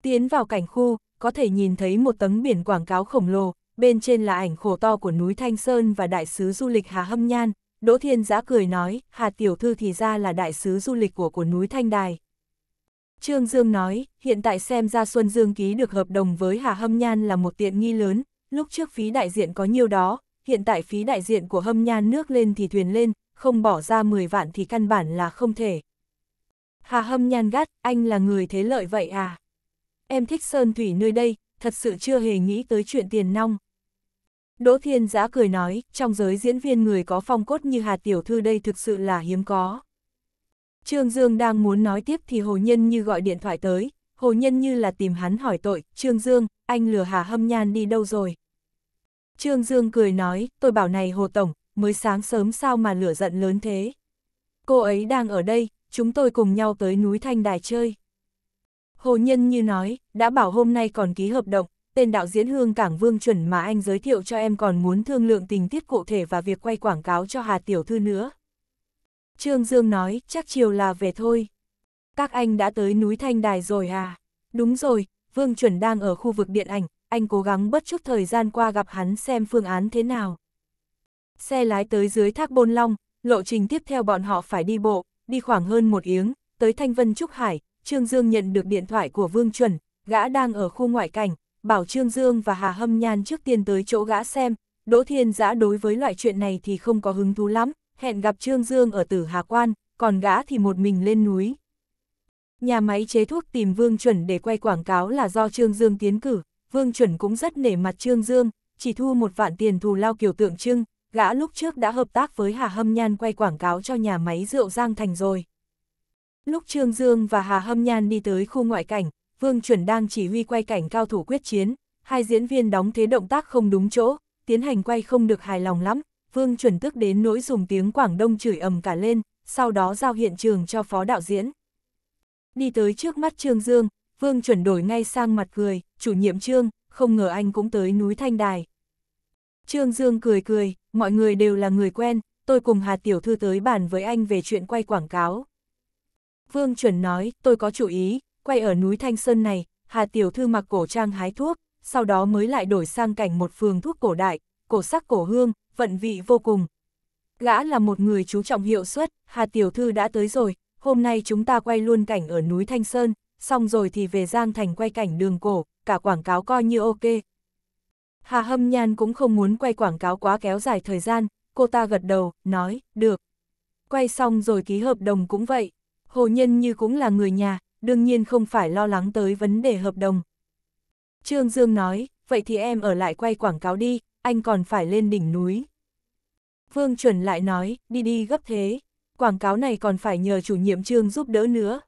Speaker 1: Tiến vào cảnh khu, có thể nhìn thấy một tấm biển quảng cáo khổng lồ, bên trên là ảnh khổ to của núi Thanh Sơn và đại sứ du lịch Hà Hâm Nhan. Đỗ Thiên Giã cười nói, Hà Tiểu Thư thì ra là đại sứ du lịch của của núi Thanh Đài. Trương Dương nói, hiện tại xem ra Xuân Dương ký được hợp đồng với Hà Hâm Nhan là một tiện nghi lớn, lúc trước phí đại diện có nhiều đó, hiện tại phí đại diện của Hâm Nhan nước lên thì thuyền lên, không bỏ ra 10 vạn thì căn bản là không thể. Hà hâm nhan gắt, anh là người thế lợi vậy à? Em thích Sơn Thủy nơi đây, thật sự chưa hề nghĩ tới chuyện tiền nong. Đỗ Thiên Giã cười nói, trong giới diễn viên người có phong cốt như Hà Tiểu Thư đây thực sự là hiếm có. Trương Dương đang muốn nói tiếp thì Hồ Nhân Như gọi điện thoại tới, Hồ Nhân Như là tìm hắn hỏi tội, Trương Dương, anh lừa Hà Hâm Nhan đi đâu rồi? Trương Dương cười nói, tôi bảo này Hồ Tổng, mới sáng sớm sao mà lửa giận lớn thế. Cô ấy đang ở đây, chúng tôi cùng nhau tới núi Thanh Đài chơi. Hồ Nhân như nói, đã bảo hôm nay còn ký hợp đồng, tên đạo diễn Hương Cảng Vương chuẩn mà anh giới thiệu cho em còn muốn thương lượng tình tiết cụ thể và việc quay quảng cáo cho Hà Tiểu Thư nữa. Trương Dương nói, chắc chiều là về thôi. Các anh đã tới núi Thanh Đài rồi à? Đúng rồi, Vương chuẩn đang ở khu vực điện ảnh, anh cố gắng bất chút thời gian qua gặp hắn xem phương án thế nào. Xe lái tới dưới thác Bôn Long, lộ trình tiếp theo bọn họ phải đi bộ, đi khoảng hơn một yếng, tới Thanh Vân Trúc Hải, Trương Dương nhận được điện thoại của Vương Chuẩn, gã đang ở khu ngoại cảnh, bảo Trương Dương và Hà Hâm Nhan trước tiên tới chỗ gã xem, Đỗ Thiên Giã đối với loại chuyện này thì không có hứng thú lắm, hẹn gặp Trương Dương ở Tử Hà Quan, còn gã thì một mình lên núi. Nhà máy chế thuốc tìm Vương Chuẩn để quay quảng cáo là do Trương Dương tiến cử, Vương Chuẩn cũng rất nể mặt Trương Dương, chỉ thu một vạn tiền thù lao kiểu tượng trưng, gã lúc trước đã hợp tác với Hà Hâm Nhan quay quảng cáo cho nhà máy rượu Giang Thành rồi. Lúc Trương Dương và Hà Hâm Nhan đi tới khu ngoại cảnh, Vương Chuẩn đang chỉ huy quay cảnh cao thủ quyết chiến, hai diễn viên đóng thế động tác không đúng chỗ, tiến hành quay không được hài lòng lắm, Vương Chuẩn tức đến nỗi dùng tiếng Quảng Đông chửi ầm cả lên, sau đó giao hiện trường cho phó đạo diễn. Đi tới trước mắt Trương Dương, Vương Chuẩn đổi ngay sang mặt cười, chủ nhiệm Trương, không ngờ anh cũng tới núi Thanh Đài. Trương Dương cười cười, mọi người đều là người quen, tôi cùng Hà Tiểu Thư tới bàn với anh về chuyện quay quảng cáo. Vương Chuẩn nói, tôi có chủ ý, quay ở núi Thanh Sơn này, Hà Tiểu Thư mặc cổ trang hái thuốc, sau đó mới lại đổi sang cảnh một phường thuốc cổ đại, cổ sắc cổ hương, vận vị vô cùng. Gã là một người chú trọng hiệu suất, Hà Tiểu Thư đã tới rồi, hôm nay chúng ta quay luôn cảnh ở núi Thanh Sơn, xong rồi thì về Giang Thành quay cảnh đường cổ, cả quảng cáo coi như ok, Hà Hâm Nhan cũng không muốn quay quảng cáo quá kéo dài thời gian, cô ta gật đầu, nói, được. Quay xong rồi ký hợp đồng cũng vậy. Hồ Nhân Như cũng là người nhà, đương nhiên không phải lo lắng tới vấn đề hợp đồng. Trương Dương nói, vậy thì em ở lại quay quảng cáo đi, anh còn phải lên đỉnh núi. Vương Chuẩn lại nói, đi đi gấp thế, quảng cáo này còn phải nhờ chủ nhiệm Trương giúp đỡ nữa.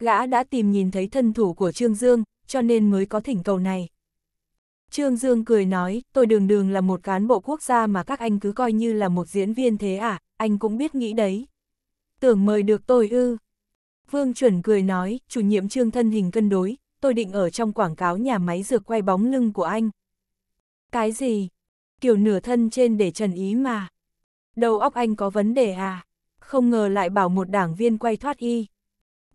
Speaker 1: Gã đã tìm nhìn thấy thân thủ của Trương Dương, cho nên mới có thỉnh cầu này. Trương Dương cười nói, tôi đường đường là một cán bộ quốc gia mà các anh cứ coi như là một diễn viên thế à, anh cũng biết nghĩ đấy. Tưởng mời được tôi ư. Vương chuẩn cười nói, chủ nhiệm trương thân hình cân đối, tôi định ở trong quảng cáo nhà máy dược quay bóng lưng của anh. Cái gì? Kiểu nửa thân trên để trần ý mà. Đầu óc anh có vấn đề à? Không ngờ lại bảo một đảng viên quay thoát y.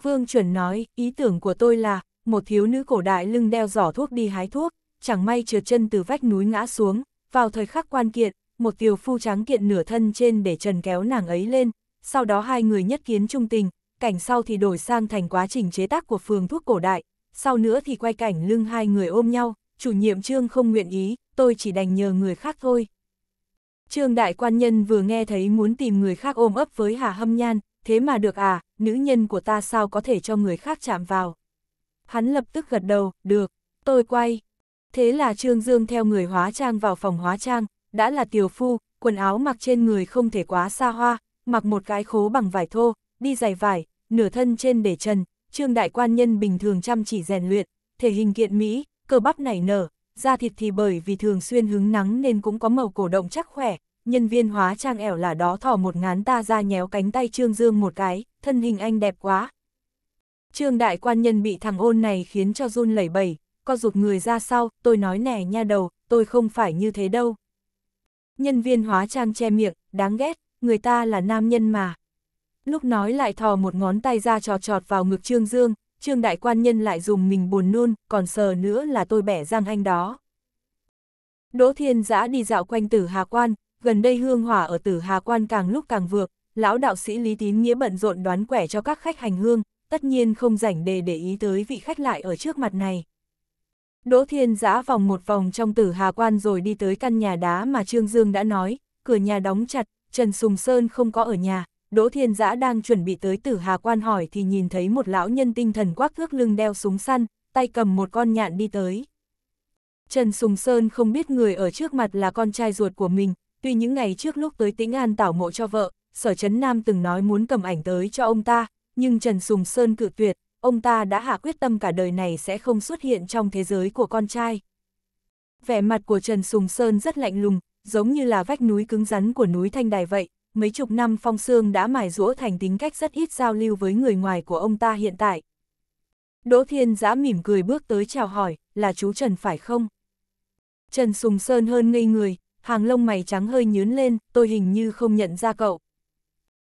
Speaker 1: Vương chuẩn nói, ý tưởng của tôi là, một thiếu nữ cổ đại lưng đeo giỏ thuốc đi hái thuốc, chẳng may trượt chân từ vách núi ngã xuống, vào thời khắc quan kiện, một tiểu phu trắng kiện nửa thân trên để trần kéo nàng ấy lên, sau đó hai người nhất kiến trung tình, cảnh sau thì đổi sang thành quá trình chế tác của phường thuốc cổ đại, sau nữa thì quay cảnh lưng hai người ôm nhau, chủ nhiệm trương không nguyện ý, tôi chỉ đành nhờ người khác thôi. Trương đại quan nhân vừa nghe thấy muốn tìm người khác ôm ấp với Hà Hâm Nhan, thế mà được à, nữ nhân của ta sao có thể cho người khác chạm vào. Hắn lập tức gật đầu, được, tôi quay, Thế là Trương Dương theo người hóa trang vào phòng hóa trang, đã là tiểu phu, quần áo mặc trên người không thể quá xa hoa, mặc một cái khố bằng vải thô, đi giày vải, nửa thân trên để trần, Trương đại quan nhân bình thường chăm chỉ rèn luyện, thể hình kiện mỹ, cơ bắp nảy nở, da thịt thì bởi vì thường xuyên hứng nắng nên cũng có màu cổ động chắc khỏe, nhân viên hóa trang ẻo là đó thỏ một ngán ta ra nhéo cánh tay Trương Dương một cái, thân hình anh đẹp quá. Trương đại quan nhân bị thằng ôn này khiến cho run lẩy bẩy, co rụt người ra sau, tôi nói nè nha đầu, tôi không phải như thế đâu. Nhân viên hóa trang che miệng, đáng ghét, người ta là nam nhân mà. Lúc nói lại thò một ngón tay ra trò trọt vào ngực Trương Dương, Trương Đại Quan Nhân lại dùng mình buồn nôn, còn sờ nữa là tôi bẻ giang anh đó. Đỗ Thiên Giã đi dạo quanh Tử Hà Quan, gần đây hương hỏa ở Tử Hà Quan càng lúc càng vượt, lão đạo sĩ Lý Tín Nghĩa bận rộn đoán quẻ cho các khách hành hương, tất nhiên không rảnh đề để ý tới vị khách lại ở trước mặt này. Đỗ Thiên giã vòng một vòng trong tử hà quan rồi đi tới căn nhà đá mà Trương Dương đã nói, cửa nhà đóng chặt, Trần Sùng Sơn không có ở nhà, Đỗ Thiên Giã đang chuẩn bị tới Tử Hà Quan hỏi thì nhìn thấy một lão nhân tinh thần quắc thước lưng đeo súng săn, tay cầm một con nhạn đi tới. Trần Sùng Sơn không biết người ở trước mặt là con trai ruột của mình, tuy những ngày trước lúc tới Tĩnh An tảo mộ cho vợ, Sở Trấn Nam từng nói muốn cầm ảnh tới cho ông ta, nhưng Trần Sùng Sơn cự tuyệt, ông ta đã hạ quyết tâm cả đời này sẽ không xuất hiện trong thế giới của con trai. Vẻ mặt của Trần Sùng Sơn rất lạnh lùng, giống như là vách núi cứng rắn của núi Thanh Đài vậy, mấy chục năm Phong Sương đã mài rũa thành tính cách rất ít giao lưu với người ngoài của ông ta hiện tại. Đỗ Thiên Giã mỉm cười bước tới chào hỏi, là chú Trần phải không? Trần Sùng Sơn hơn ngây người, hàng lông mày trắng hơi nhướn lên, tôi hình như không nhận ra cậu.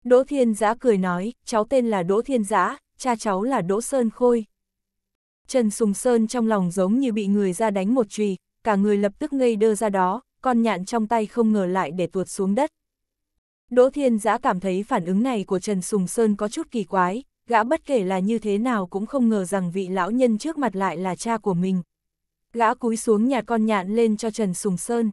Speaker 1: Đỗ Thiên Giã cười nói, cháu tên là Đỗ Thiên Giã, cha cháu là Đỗ Sơn Khôi. Trần Sùng Sơn trong lòng giống như bị người ra đánh một chùy, cả người lập tức ngây đơ ra đó, con nhạn trong tay không ngờ lại để tuột xuống đất. Đỗ Thiên Giã cảm thấy phản ứng này của Trần Sùng Sơn có chút kỳ quái, gã bất kể là như thế nào cũng không ngờ rằng vị lão nhân trước mặt lại là cha của mình. Gã cúi xuống nhà con nhạn lên cho Trần Sùng Sơn.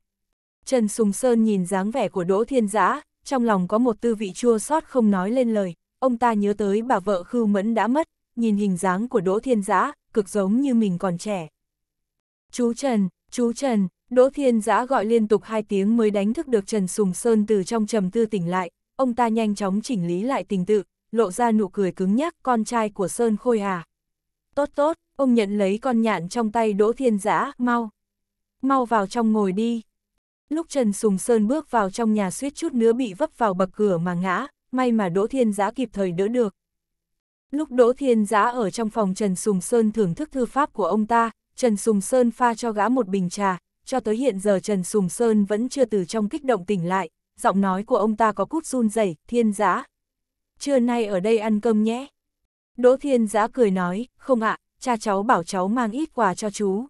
Speaker 1: Trần Sùng Sơn nhìn dáng vẻ của Đỗ Thiên Giã, trong lòng có một tư vị chua xót không nói lên lời, ông ta nhớ tới bà vợ Khưu Mẫn đã mất, nhìn hình dáng của Đỗ Thiên Giã, cực giống như mình còn trẻ. Chú Trần, chú Trần, Đỗ Thiên Giã gọi liên tục hai tiếng mới đánh thức được Trần Sùng Sơn từ trong trầm tư tỉnh lại, ông ta nhanh chóng chỉnh lý lại tình tự, lộ ra nụ cười cứng nhắc con trai của Sơn Khôi à. Tốt tốt, ông nhận lấy con nhạn trong tay Đỗ Thiên Giã, mau. Mau vào trong ngồi đi. Lúc Trần Sùng Sơn bước vào trong nhà suýt chút nữa bị vấp vào bậc cửa mà ngã, may mà Đỗ Thiên Giá kịp thời đỡ được. Lúc Đỗ Thiên Giá ở trong phòng Trần Sùng Sơn thưởng thức thư pháp của ông ta, Trần Sùng Sơn pha cho gã một bình trà, cho tới hiện giờ Trần Sùng Sơn vẫn chưa từ trong kích động tỉnh lại, giọng nói của ông ta có cút run rẩy Thiên Giá, Trưa nay ở đây ăn cơm nhé. Đỗ Thiên Giá cười nói, không ạ, cha cháu bảo cháu mang ít quà cho chú.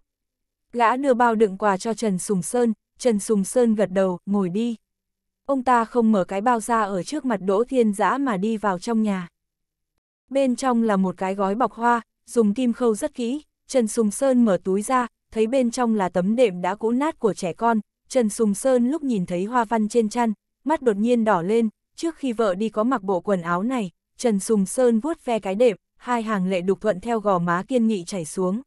Speaker 1: Gã đưa bao đựng quà cho Trần Sùng Sơn, Trần Sùng Sơn gật đầu, ngồi đi, Ông ta không mở cái bao ra ở trước mặt Đỗ Thiên Giã mà đi vào trong nhà. Bên trong là một cái gói bọc hoa, dùng kim khâu rất kỹ, Trần Sùng Sơn mở túi ra, thấy bên trong là tấm đệm đã cũ nát của trẻ con, Trần Sùng Sơn lúc nhìn thấy hoa văn trên chăn, mắt đột nhiên đỏ lên, trước khi vợ đi có mặc bộ quần áo này, Trần Sùng Sơn vuốt ve cái đệm, hai hàng lệ đục thuận theo gò má kiên nghị chảy xuống.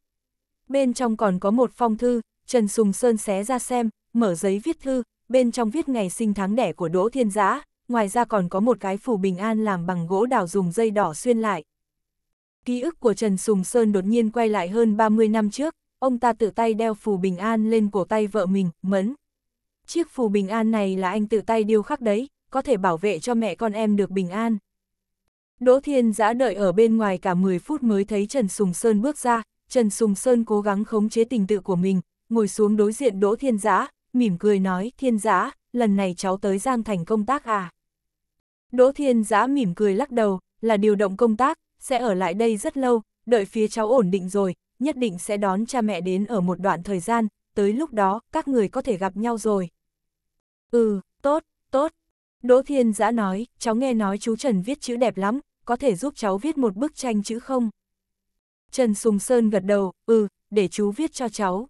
Speaker 1: Bên trong còn có một phong thư, Trần Sùng Sơn xé ra xem, mở giấy viết thư, bên trong viết ngày sinh tháng đẻ của Đỗ Thiên Giã, ngoài ra còn có một cái phù bình an làm bằng gỗ đào dùng dây đỏ xuyên lại. Ký ức của Trần Sùng Sơn đột nhiên quay lại hơn 30 năm trước, ông ta tự tay đeo phù bình an lên cổ tay vợ mình, mẫn. Chiếc phù bình an này là anh tự tay điêu khắc đấy, có thể bảo vệ cho mẹ con em được bình an. Đỗ Thiên Giã đợi ở bên ngoài cả 10 phút mới thấy Trần Sùng Sơn bước ra, Trần Sùng Sơn cố gắng khống chế tình tự của mình, ngồi xuống đối diện Đỗ Thiên Giã, mỉm cười nói, thiên giã, lần này cháu tới Giang Thành công tác à? Đỗ thiên giã mỉm cười lắc đầu, là điều động công tác, sẽ ở lại đây rất lâu, đợi phía cháu ổn định rồi, nhất định sẽ đón cha mẹ đến ở một đoạn thời gian, tới lúc đó, các người có thể gặp nhau rồi. Ừ, tốt, tốt. Đỗ Thiên Giã nói, cháu nghe nói chú Trần viết chữ đẹp lắm, có thể giúp cháu viết một bức tranh chữ không? Trần Sùng Sơn gật đầu, ừ, để chú viết cho cháu.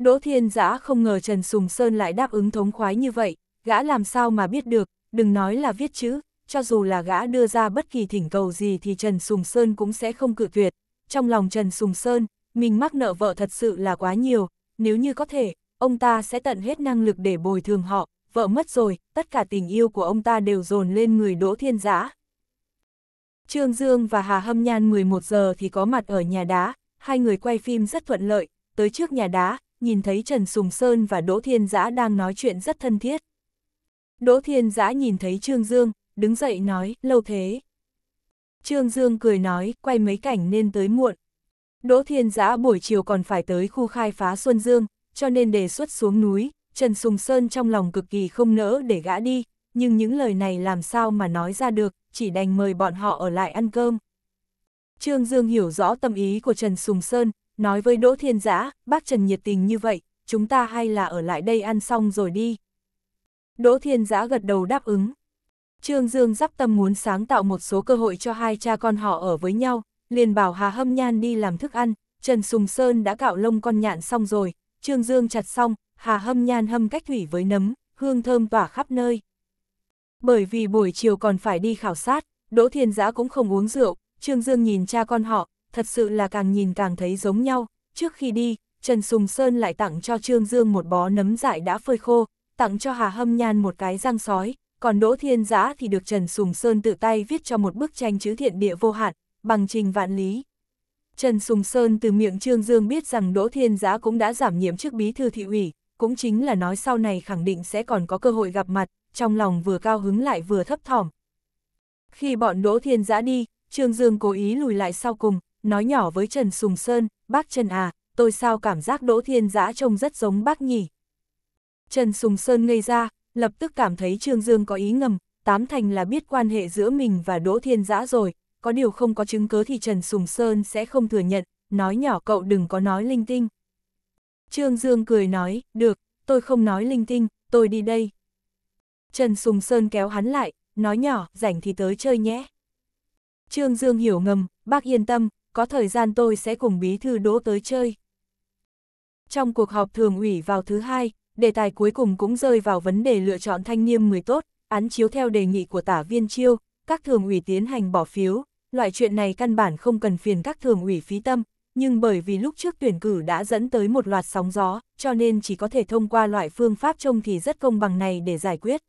Speaker 1: Đỗ Thiên Giã không ngờ Trần Sùng Sơn lại đáp ứng thống khoái như vậy, gã làm sao mà biết được, đừng nói là viết chữ, cho dù là gã đưa ra bất kỳ thỉnh cầu gì thì Trần Sùng Sơn cũng sẽ không cự tuyệt. Trong lòng Trần Sùng Sơn, mình mắc nợ vợ thật sự là quá nhiều, nếu như có thể, ông ta sẽ tận hết năng lực để bồi thường họ, vợ mất rồi, tất cả tình yêu của ông ta đều dồn lên người Đỗ Thiên Giã. Trương Dương và Hà Hâm Nhan 11 giờ thì có mặt ở nhà đá, hai người quay phim rất thuận lợi, tới trước nhà đá, nhìn thấy Trần Sùng Sơn và Đỗ Thiên Giã đang nói chuyện rất thân thiết. Đỗ Thiên Giã nhìn thấy Trương Dương, đứng dậy nói, lâu thế. Trương Dương cười nói, quay mấy cảnh nên tới muộn. Đỗ Thiên Giã buổi chiều còn phải tới khu khai phá Xuân Dương, cho nên đề xuất xuống núi, Trần Sùng Sơn trong lòng cực kỳ không nỡ để gã đi, nhưng những lời này làm sao mà nói ra được, chỉ đành mời bọn họ ở lại ăn cơm. Trương Dương hiểu rõ tâm ý của Trần Sùng Sơn, nói với Đỗ Thiên Giã, bác Trần nhiệt tình như vậy, chúng ta hay là ở lại đây ăn xong rồi đi. Đỗ Thiên Giã gật đầu đáp ứng. Trương Dương dắp tâm muốn sáng tạo một số cơ hội cho hai cha con họ ở với nhau, liền bảo Hà Hâm Nhan đi làm thức ăn, Trần Sùng Sơn đã cạo lông con nhạn xong rồi, Trương Dương chặt xong, Hà Hâm Nhan hâm cách thủy với nấm, hương thơm tỏa khắp nơi. Bởi vì buổi chiều còn phải đi khảo sát, Đỗ Thiên Giã cũng không uống rượu, Trương Dương nhìn cha con họ, thật sự là càng nhìn càng thấy giống nhau. Trước khi đi, Trần Sùng Sơn lại tặng cho Trương Dương một bó nấm dại đã phơi khô, tặng cho Hà Hâm Nhan một cái răng sói, còn Đỗ Thiên Giã thì được Trần Sùng Sơn tự tay viết cho một bức tranh chữ thiện địa vô hạn, bằng trình vạn lý. Trần Sùng Sơn từ miệng Trương Dương biết rằng Đỗ Thiên Giã cũng đã giảm nhiệm chức bí thư thị ủy, cũng chính là nói sau này khẳng định sẽ còn có cơ hội gặp mặt, trong lòng vừa cao hứng lại vừa thấp thỏm. Khi bọn Đỗ Thiên Giã đi, Trương Dương cố ý lùi lại sau cùng, nói nhỏ với Trần Sùng Sơn, bác Trần à, tôi sao cảm giác Đỗ Thiên Giã trông rất giống bác nhỉ? Trần Sùng Sơn ngây ra, lập tức cảm thấy Trương Dương có ý ngầm, tám thành là biết quan hệ giữa mình và Đỗ Thiên Giã rồi, có điều không có chứng cứ thì Trần Sùng Sơn sẽ không thừa nhận, nói nhỏ cậu đừng có nói linh tinh. Trương Dương cười nói, được, tôi không nói linh tinh, tôi đi đây. Trần Sùng Sơn kéo hắn lại, nói nhỏ, rảnh thì tới chơi nhé. Trương Dương hiểu ngầm, bác yên tâm, có thời gian tôi sẽ cùng bí thư đỗ tới chơi. Trong cuộc họp thường ủy vào thứ hai, đề tài cuối cùng cũng rơi vào vấn đề lựa chọn thanh niên người tốt, án chiếu theo đề nghị của tả viên chiêu, các thường ủy tiến hành bỏ phiếu, loại chuyện này căn bản không cần phiền các thường ủy phí tâm, nhưng bởi vì lúc trước tuyển cử đã dẫn tới một loạt sóng gió, cho nên chỉ có thể thông qua loại phương pháp trông thì rất công bằng này để giải quyết.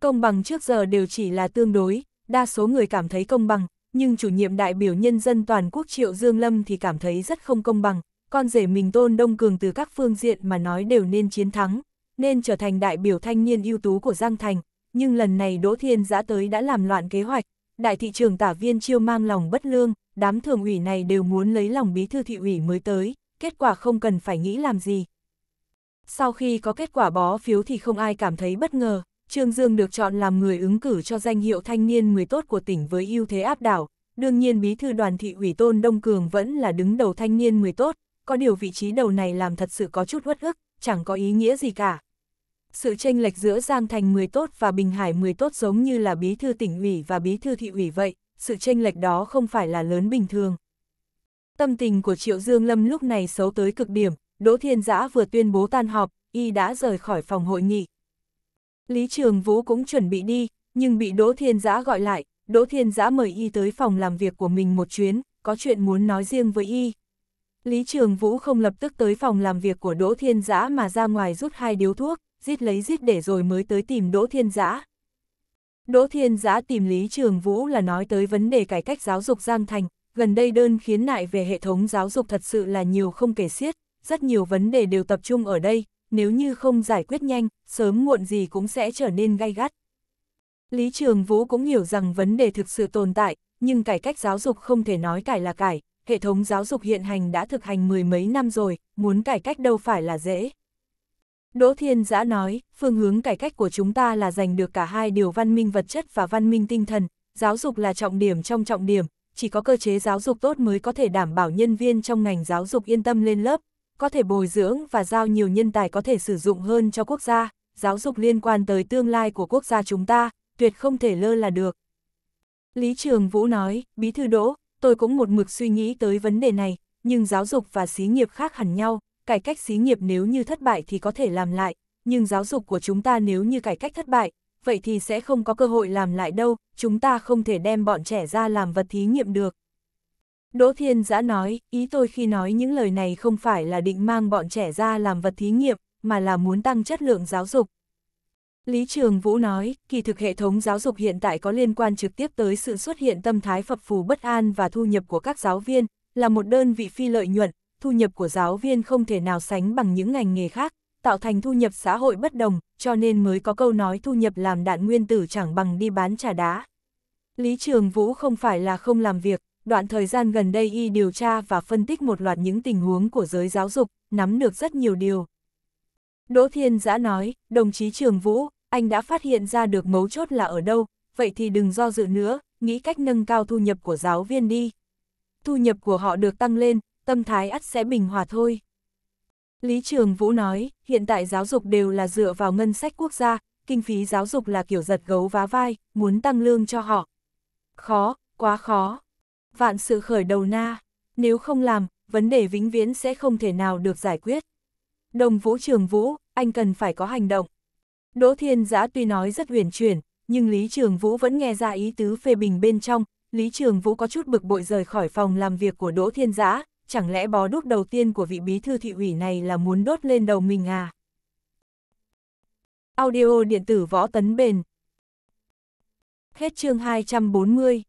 Speaker 1: Công bằng trước giờ đều chỉ là tương đối, đa số người cảm thấy công bằng, nhưng chủ nhiệm đại biểu nhân dân toàn quốc Triệu Dương Lâm thì cảm thấy rất không công bằng, con rể mình Tôn Đông Cường từ các phương diện mà nói đều nên chiến thắng, nên trở thành đại biểu thanh niên ưu tú của Giang Thành, nhưng lần này Đỗ Thiên Giã tới đã làm loạn kế hoạch, đại thị trường tả viên chiêu mang lòng bất lương, đám thường ủy này đều muốn lấy lòng bí thư thị ủy mới tới, kết quả không cần phải nghĩ làm gì. Sau khi có kết quả bó phiếu thì không ai cảm thấy bất ngờ, Trương Dương được chọn làm người ứng cử cho danh hiệu thanh niên người tốt của tỉnh với ưu thế áp đảo. Đương nhiên bí thư đoàn thị ủy Tôn Đông Cường vẫn là đứng đầu thanh niên người tốt, có điều vị trí đầu này làm thật sự có chút uất ức, chẳng có ý nghĩa gì cả. Sự chênh lệch giữa Giang Thành người tốt và Bình Hải người tốt giống như là bí thư tỉnh ủy và bí thư thị ủy vậy, sự chênh lệch đó không phải là lớn bình thường. Tâm tình của Triệu Dương Lâm lúc này xấu tới cực điểm, Đỗ Thiên Giã vừa tuyên bố tan họp, y đã rời khỏi phòng hội nghị. Lý Trường Vũ cũng chuẩn bị đi, nhưng bị Đỗ Thiên Giã gọi lại, Đỗ Thiên Giã mời y tới phòng làm việc của mình một chuyến, có chuyện muốn nói riêng với y. Lý Trường Vũ không lập tức tới phòng làm việc của Đỗ Thiên Giã mà ra ngoài rút hai điếu thuốc, giết lấy giết để rồi mới tới tìm Đỗ Thiên Giã. Đỗ Thiên Giã tìm Lý Trường Vũ là nói tới vấn đề cải cách giáo dục Giang Thành, gần đây đơn khiến nại về hệ thống giáo dục thật sự là nhiều không kể xiết, rất nhiều vấn đề đều tập trung ở đây, nếu như không giải quyết nhanh, sớm muộn gì cũng sẽ trở nên gay gắt. Lý Trường Vũ cũng hiểu rằng vấn đề thực sự tồn tại, nhưng cải cách giáo dục không thể nói cải là cải, hệ thống giáo dục hiện hành đã thực hành mười mấy năm rồi, muốn cải cách đâu phải là dễ. Đỗ Thiên Giã nói, phương hướng cải cách của chúng ta là giành được cả hai điều văn minh vật chất và văn minh tinh thần, giáo dục là trọng điểm trong trọng điểm, chỉ có cơ chế giáo dục tốt mới có thể đảm bảo nhân viên trong ngành giáo dục yên tâm lên lớp, có thể bồi dưỡng và giao nhiều nhân tài có thể sử dụng hơn cho quốc gia, giáo dục liên quan tới tương lai của quốc gia chúng ta, tuyệt không thể lơ là được. Lý Trường Vũ nói, Bí thư Đỗ, tôi cũng một mực suy nghĩ tới vấn đề này, nhưng giáo dục và xí nghiệp khác hẳn nhau, cải cách xí nghiệp nếu như thất bại thì có thể làm lại, nhưng giáo dục của chúng ta nếu như cải cách thất bại, vậy thì sẽ không có cơ hội làm lại đâu, chúng ta không thể đem bọn trẻ ra làm vật thí nghiệm được. Đỗ Thiên Giã nói, ý tôi khi nói những lời này không phải là định mang bọn trẻ ra làm vật thí nghiệm, mà là muốn tăng chất lượng giáo dục. Lý Trường Vũ nói, kỳ thực hệ thống giáo dục hiện tại có liên quan trực tiếp tới sự xuất hiện tâm thái phập phù bất an và thu nhập của các giáo viên, là một đơn vị phi lợi nhuận, thu nhập của giáo viên không thể nào sánh bằng những ngành nghề khác, tạo thành thu nhập xã hội bất đồng, cho nên mới có câu nói thu nhập làm đạn nguyên tử chẳng bằng đi bán trà đá. Lý Trường Vũ không phải là không làm việc, đoạn thời gian gần đây y điều tra và phân tích một loạt những tình huống của giới giáo dục, nắm được rất nhiều điều. Đỗ Thiên Giã nói, đồng chí Trường Vũ, anh đã phát hiện ra được mấu chốt là ở đâu, vậy thì đừng do dự nữa, nghĩ cách nâng cao thu nhập của giáo viên đi. Thu nhập của họ được tăng lên, tâm thái ắt sẽ bình hòa thôi. Lý Trường Vũ nói, hiện tại giáo dục đều là dựa vào ngân sách quốc gia, kinh phí giáo dục là kiểu giật gấu vá vai, muốn tăng lương cho họ. Khó, quá khó vạn sự khởi đầu na, nếu không làm, vấn đề vĩnh viễn sẽ không thể nào được giải quyết. Đồng vũ trường vũ, anh cần phải có hành động. Đỗ Thiên Giã tuy nói rất huyền chuyển, nhưng Lý Trường Vũ vẫn nghe ra ý tứ phê bình bên trong, Lý Trường Vũ có chút bực bội rời khỏi phòng làm việc của Đỗ Thiên Giã, chẳng lẽ bó đúc đầu tiên của vị bí thư thị ủy này là muốn đốt lên đầu mình à? Audio điện tử võ tấn bền Hết chương 240